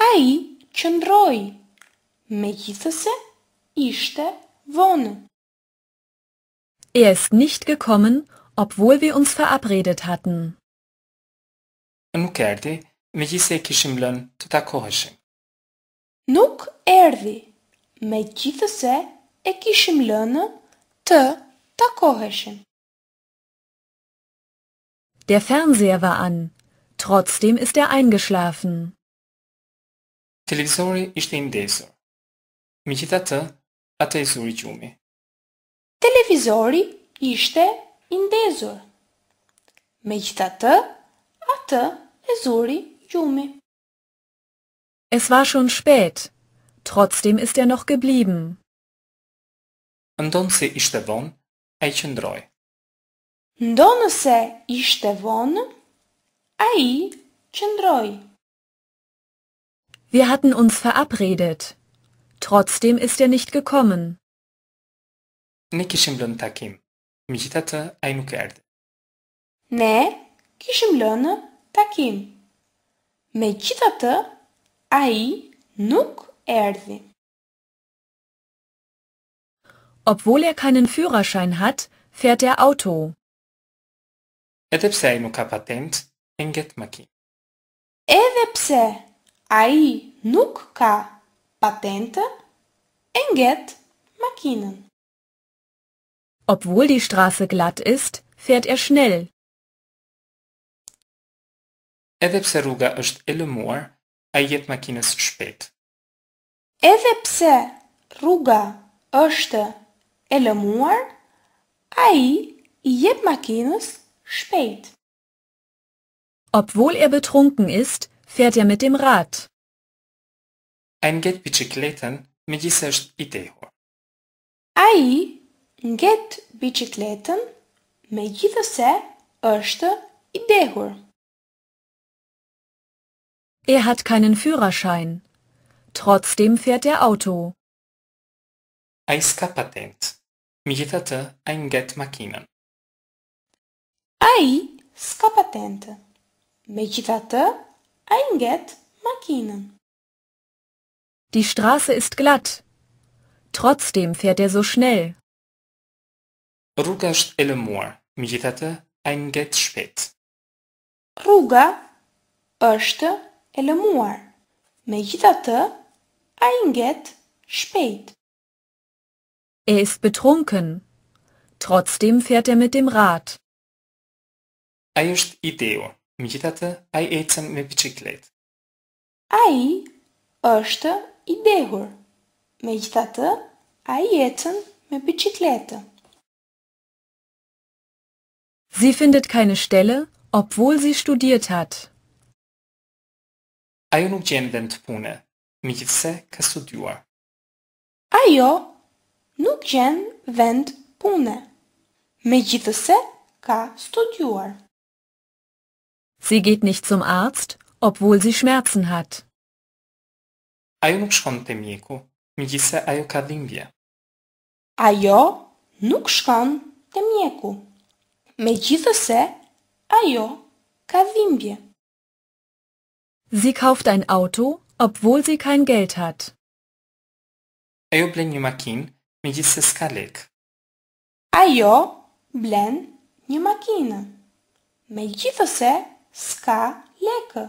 Ai qëndroi megjithëse ishte vonë. Er ist nicht gekommen, obwohl wir uns verabredet hatten. Nuk erdhi megjithëse kishim lënë të takoheshim. Nuk erdi, me gjithë se e kishim lënë të takoheshim. Der Fernseher war an. Trotzdem ist er eingeschlafen. Televizori ishte i ndesur. Me të, atë i suri qumi. Televizori ishte i ndezur. Me gjitha të, atë e zuri gjumi. Es war shumë shpetë. Trotzdem ist er noch geblieben. Ndonë se ishte vonë, a i qëndroj. Ndonë se ishte vonë, a i qëndroj. Wir hatten uns verabredet. Trotzdem ist er nicht gekommen. Ne kishim lënë takim, mi gjitha të a i nuk erdi. Ne kishim lënë takim, me gjitha të a i nuk erdi. Erde. Obwohl er keinen Führerschein hat, fährt er Auto. Έδεψα ίνουκα πατέντ εγκέτμακι. Έδεψε αΐ νουκκα πατέντα εγκέτ μακίνεν. Obwohl die Straße glatt ist, fährt er schnell. Έδεψε ρούγα ըσտ ελεμόρ αίγετ μακίνες σπέτ. edhe pse rruga është e lëmuar, a i i jep makinës shpejt. Obwohl er betrunken ist, fährt er mit dem Rad. Ai ngjet biçikletën me gjithse është i tehur. A i ngjet biçikletën me gjithse është i dehur. Er hat keinen Führerschein. Trotzdem fährt er Auto. Eiskapatent. Mijitată a inget machinan. Ai skapatent. Mijitată a inget machinan. Die Straße ist glatt. Trotzdem fährt er so schnell. Rugaș elemor. Mijitată a inget spät. Ruga është e lëmuar. Me gjitha të, eingeht spät. Er ist betrunken. Trotzdem fährt er mit dem Rad. Ai ideo. Megjithatë, ai ecën me biçikletë. Ai është i dehur. ai ecën me biçikletë. Sie findet keine Stelle, obwohl sie studiert hat. Ajo nuk gjen vend pune, me gjithse ka studuar. Ajo nuk gjen vend pune, me gjithse ka studuar. Si geht nicht zum Arzt, obwohl sie Schmerzen hat. Ajo nuk shkon të mjeku, me gjithse ajo ka dhimbje. Ajo nuk shkon të mjeku, me gjithse ajo ka dhimbje. Sie kauft ein Auto, obwohl sie kein Geld hat. Ajo blen një makin, me gjithë se s'ka lek. Ajo blen një makinë, me gjithë se s'ka lekë.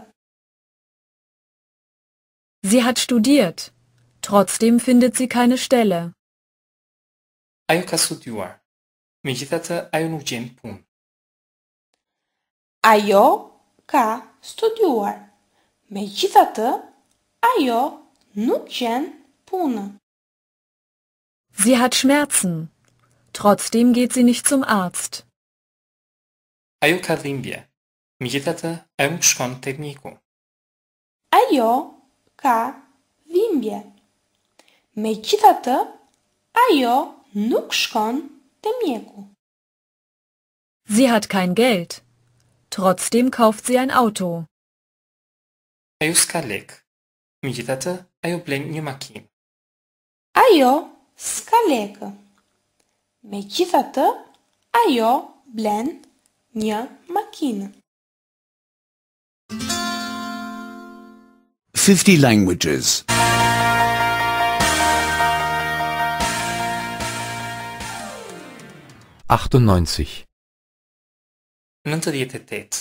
Sie hat studiert, trotzdem findet sie keine Stelle. Ajo ka studiuar, me gjithë të ajo nuk gjen punë. Ajo ka studiuar, me gjithë të Ajo nutzen puna. Sie hat Schmerzen. Trotzdem geht sie nicht zum Arzt. Ajo karimbie. Mijitete em szkontewniku. Ajo ka vimbie. Mijitete ajo nuk shkon te mjeku. Sie hat kein Geld. Trotzdem kauft sie ein Auto. Ajo skalek. Mi gjitha të, ajo plen një makinë. Ajo, s'ka lekë. Me gjitha të, ajo blen një makinë. 50 languages. Nëntë djetë e tëtë.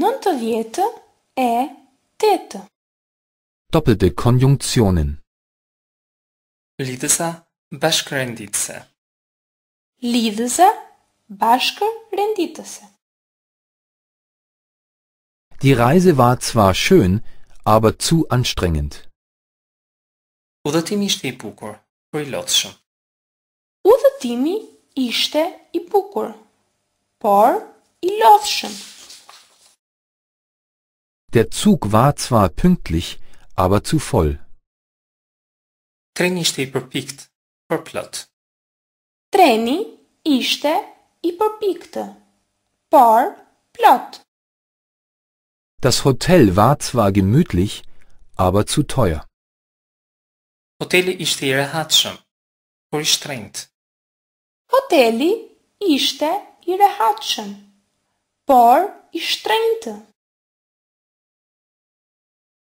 Nëntë djetë e tëtë. Doppelte Konjunktionen. Lidza bashkërendice. Lidza bashkërendice. Die Reise war zwar schön, aber zu anstrengend. Udhëtimi ishte i bukur, por i lodhshëm. Udhëtimi ishte i bukur, por i lodhshëm. Der Zug war zwar pünktlich, aber zu voll. Treni ishte i përpikt për plot. Treni ishte i përpikt për plot. Das Hotel war zwar gemütlich, aber zu teuer. Hoteli ishte i rehatshëm, por i shtrenjtë. Hoteli ishte i rehatshëm, por i shtrenjtë.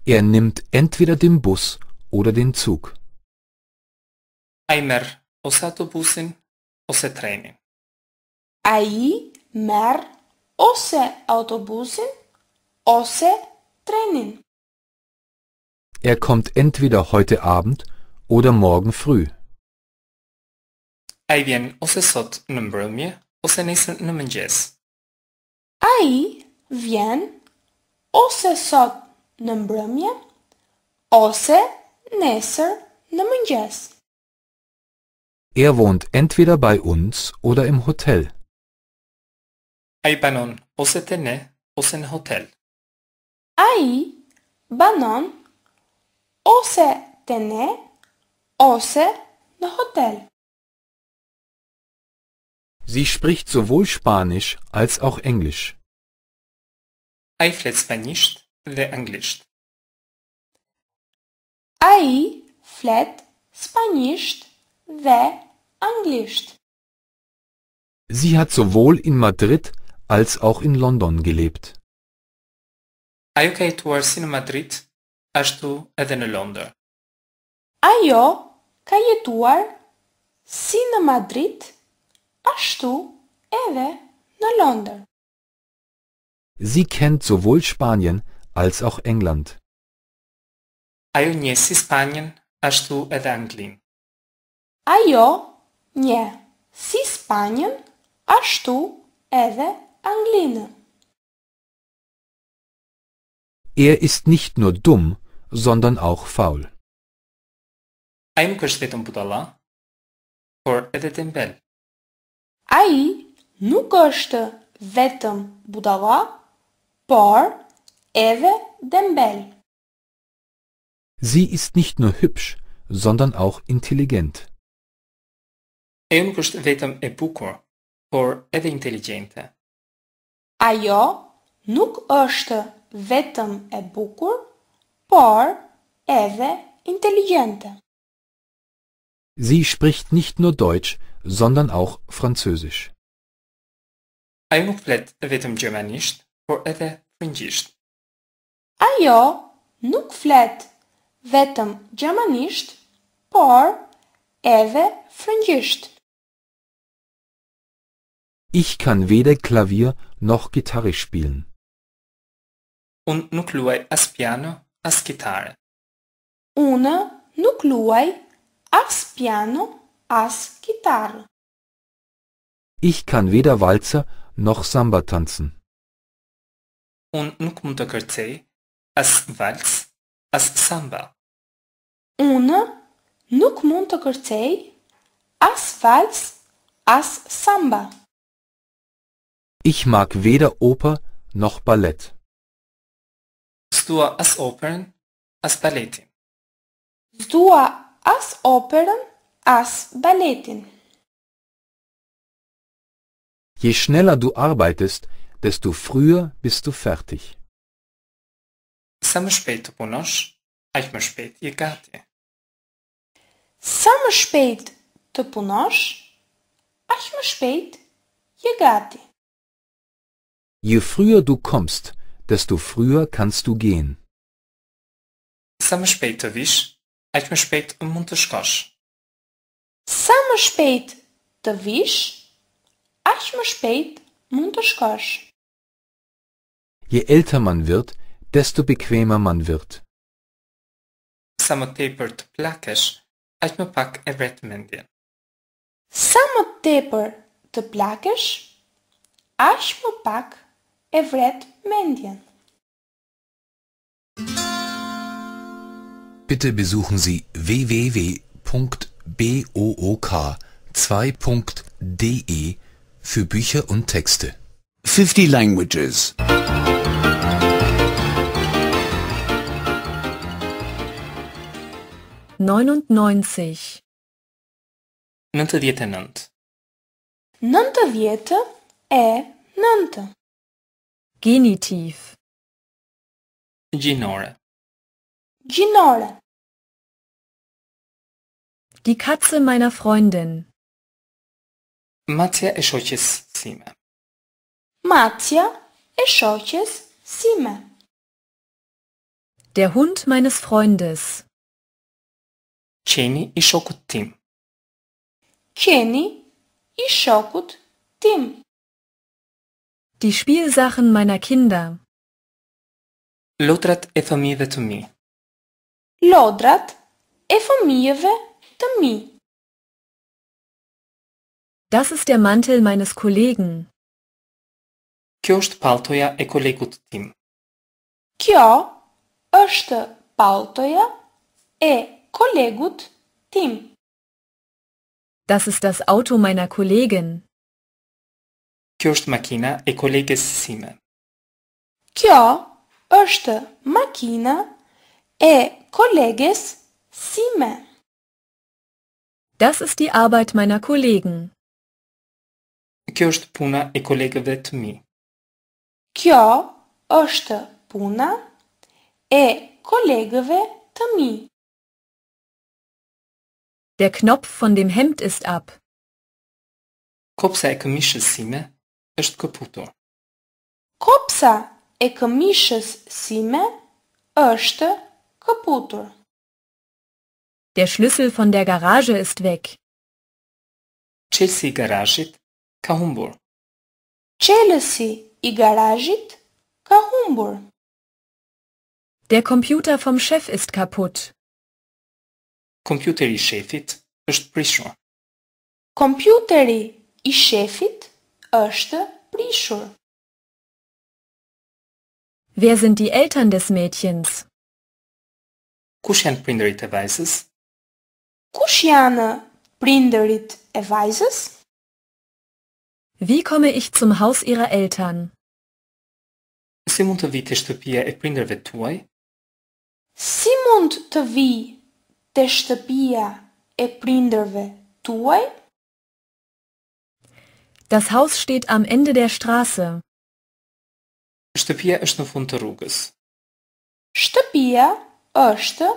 Er nimmt entweder den Bus oder den Zug. Aimer os autobusin ose trenin. Ai mer ose autobusin ose trenin. Er kommt entweder heute Abend oder morgen früh. Ai vjen ose sot në ose nesër në mëngjes. Ai vjen ose sot në mbrëmje ose nesër në mëngjes. Er wohnt entweder bei uns oder im Hotel. Ai banon ose te ne ose në hotel. Ai banon ose te ne ose në hotel. Sie spricht sowohl Spanisch als auch Englisch. Ai flet spanisht لأنجلش. I fled Spanisch the English. Sie hat sowohl in Madrid als auch in London gelebt. Aio tours in Madrid, astu eden Londra. Aio caietuar sin Madrid, astu eve na Londra. Sie kennt sowohl Spanien als auch England. A ju njeh si Spanjen ashtu edhe Anglin. Ajo njeh si Spanien, ashtu edhe Anglin. Er ist nicht nur dumm, sondern auch faul. Ai nuk është vetëm budalla, por edhe tembel. Ai nuk është vetëm budalla, por Eve Dembel. Sie ist nicht nur hübsch, sondern auch intelligent. Ajo nuk është vetëm e bukur, por edhe inteligjente. Ajo nuk është vetëm e bukur, por edhe inteligjente. Sie spricht nicht nur Deutsch, sondern auch Französisch. Ajo nuk flet vetëm gjermanisht, por edhe frëngjisht. Айо nuk flet vetëm gjermanisht, por edhe frëngjisht. Ich kann weder Klavier noch Gitarre spielen. Un nuk luaj as piano, as gitarre. Una nuk luaj as piano, as gitarre. Ich kann weder Walzer noch Samba tanzen. Un nuk mund të kërcej Asfalt, as-samba. Unë nuk mund të kërcej as vals, as samba. Ich mag weder Oper noch Ballett. Zdua as Opern, as Balletin. Zdua as Opern, as Balletin. Je schneller du arbeitest, desto früher bist du fertig. Samespelt op ponoš, ajmo špet je gate. Samespelt op ponoš, ajmo špet je gate. Je früher du kommst, desto früher kannst du gehen. Samespelt viš, ajmo špet muntaškoš. Samespelt viš, ajmo špet muntaškoš. Je älter man wird, desto bequemer man wird. Samo tepr plakeš, ajmo pak evetmendje. Само tepr të plakësh, ash më pak e vret mendjen. Bitte besuchen Sie www.book2.de für Bücher und Texte. 50 Languages. 99 99 99 é nanta. Genitiv. Ginore Ginore Die Katze meiner Freundin. Matia eszocies sime. Matia eszocies sime. Der Hund meines Freundes. qeni i shokut tim. Qeni i shokut tim. Ti spielsachen meiner kinder. Lodrat e fëmijëve të mi. Lodrat e fëmijëve të mi. Das ist der Mantel meines Kollegen. Kjo është paltoja e kolegut tim. Kjo është paltoja e kolegut tim. Das ist das Auto meiner Kollegin. Kjo është makina e kolegës sime. Kjo është makina e kolegës sime. Das ist die Arbeit meiner Kollegen. Kjo është puna e kolegëve të mi. Kjo është puna e kolegëve të mi. Der Knopf von dem Hemd ist ab. Kopsa e këmishës sime është këputur. Kopsa e këmishës sime është këputur. Der Schlüssel von der Garage ist weg. Çelësi i garazhit ka humbur. Çelësi i garazhit ka humbur. Der Computer vom Chef ist kaputt kompjuteri i shefit është prishur. Kompjuteri i shefit është prishur. Wer sind die Eltern des Mädchens? Kush janë prindërit e vajzës? Kush janë prindërit e vajzës? Wie komme ich zum Haus ihrer Eltern? Si mund të vi te shtëpia e prindërve tuaj? Si mund të vi të shtëpia e prindërve tuaj? Das Haus steht am Ende der Straße. Shtëpia është në fund të rrugës. Shtëpia është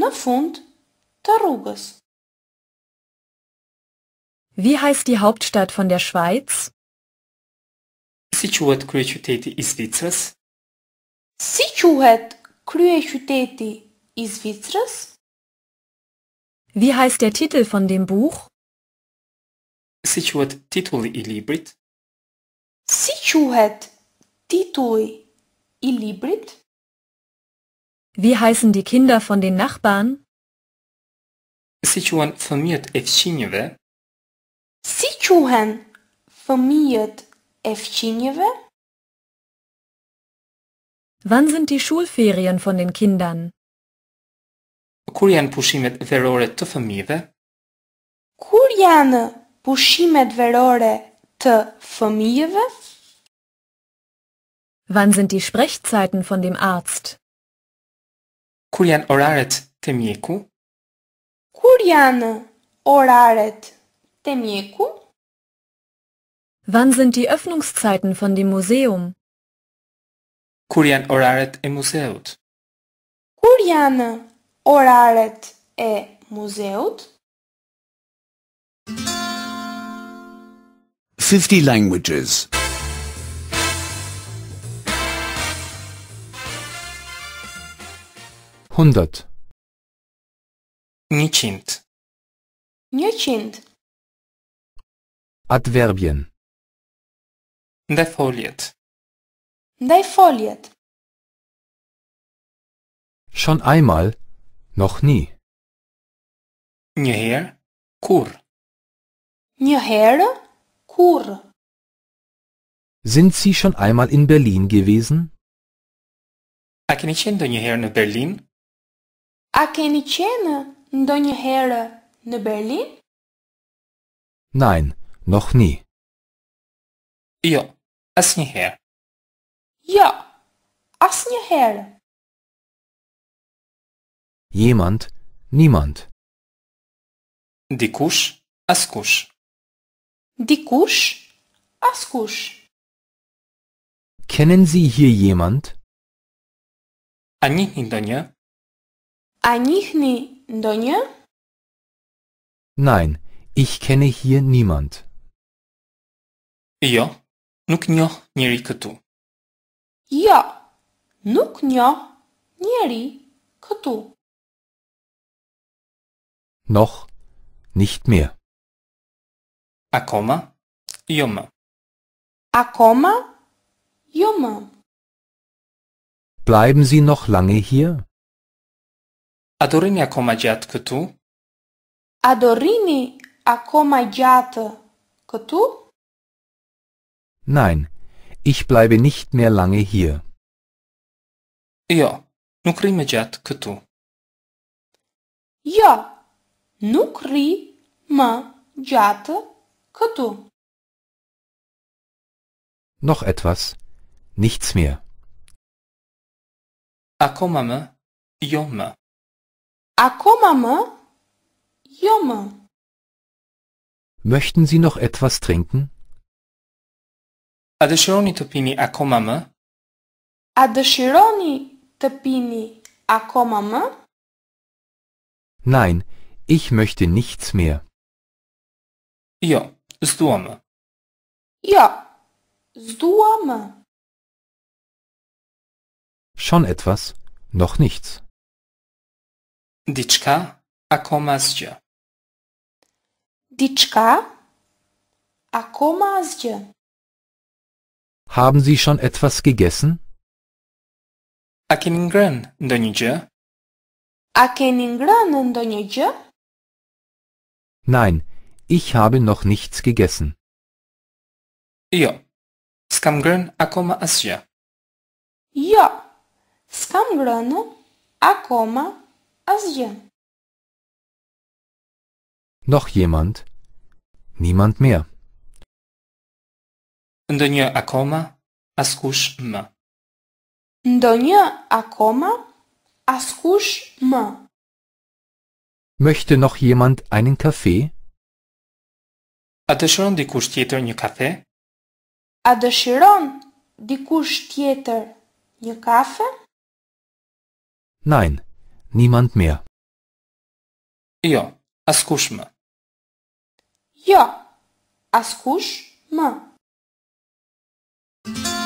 në fund të rrugës. Wie heißt die Hauptstadt von der Schweiz? Si quhet kryeqyteti i Zvicrës? Si quhet kryeqyteti i Zvicrës? Wie heißt der Titel von dem Buch? Січует титули і лібрит. Січует титули і лібрит. Wie heißen die Kinder von den Nachbarn? Січуен фаміет евчинєве. Січуен фаміет евчинєве. Wann sind die Schulferien von den Kindern? Kur janë pushimet verore të fëmijëve? Kur janë pushimet verore të fëmijëve? Wann sind die Sprechzeiten von dem Arzt? Kur janë oraret të mjeku? Kur janë oraret të mjeku? Wann sind die Öffnungszeiten von dem Museum? Kur janë oraret e museut? Kur janë Oraret e muzeut? 50 languages. 100. Ничинт. Ничинт. Adverbien. Defoliert. Defoliert. Schon einmal noch nie. Njëherë, kur. Njëherë, kur. Sind Sie schon einmal in Berlin gewesen? A keni qenë ndonjëherë në Berlin? A keni qenë ndonjëherë në Berlin? Nein, noch nie. Jo, asnjëherë. Jo, asnjëherë jemand, niemand. Dikusch, askusch. Dikusch, askusch. Kennen Sie hier jemand? Ani Donia? Ani Donia? Nein, ich kenne hier niemand. Ja, nuk njoh njeri këtu. Ja, nuk njoh njeri këtu noch, nicht mehr. Ακόμα, Junge. Ακόμα, Junge. Bleiben Sie noch lange hier? Adorini ακόμα gjatë këtu? Adorini ακόμα gjatë këtu? Nein, ich bleibe nicht mehr lange hier. Jo, nuk rime gjatë këtu. Jo, Nu cri mă geată Noch etwas, nichts mehr. Acum mă, eu mă. Möchten Sie noch etwas trinken? Adășironi tăpini acum mă. Adășironi tăpini Nein, ich möchte nichts mehr. Ja, z domu. Ja, z domu. Schon etwas, noch nichts. Diczka, a komazdzie. Diczka, a komazdzie. Haben Sie schon etwas gegessen? Akeningren, keningren Akeningren, A Nein, ich habe noch nichts gegessen. Ja, Scamgrân akoma asia. Ja, Scamgrână akoma asia. Noch jemand? Niemand mehr. Ndonjë akoma askush më. Ndonjë akoma askush më. Möchte noch jemand einen Kaffee? A dëshiron dikush tjetër një kafe? A dëshiron dikush tjetër një kafe? Nein, niemand mehr. Jo, askush më. Jo, askush më.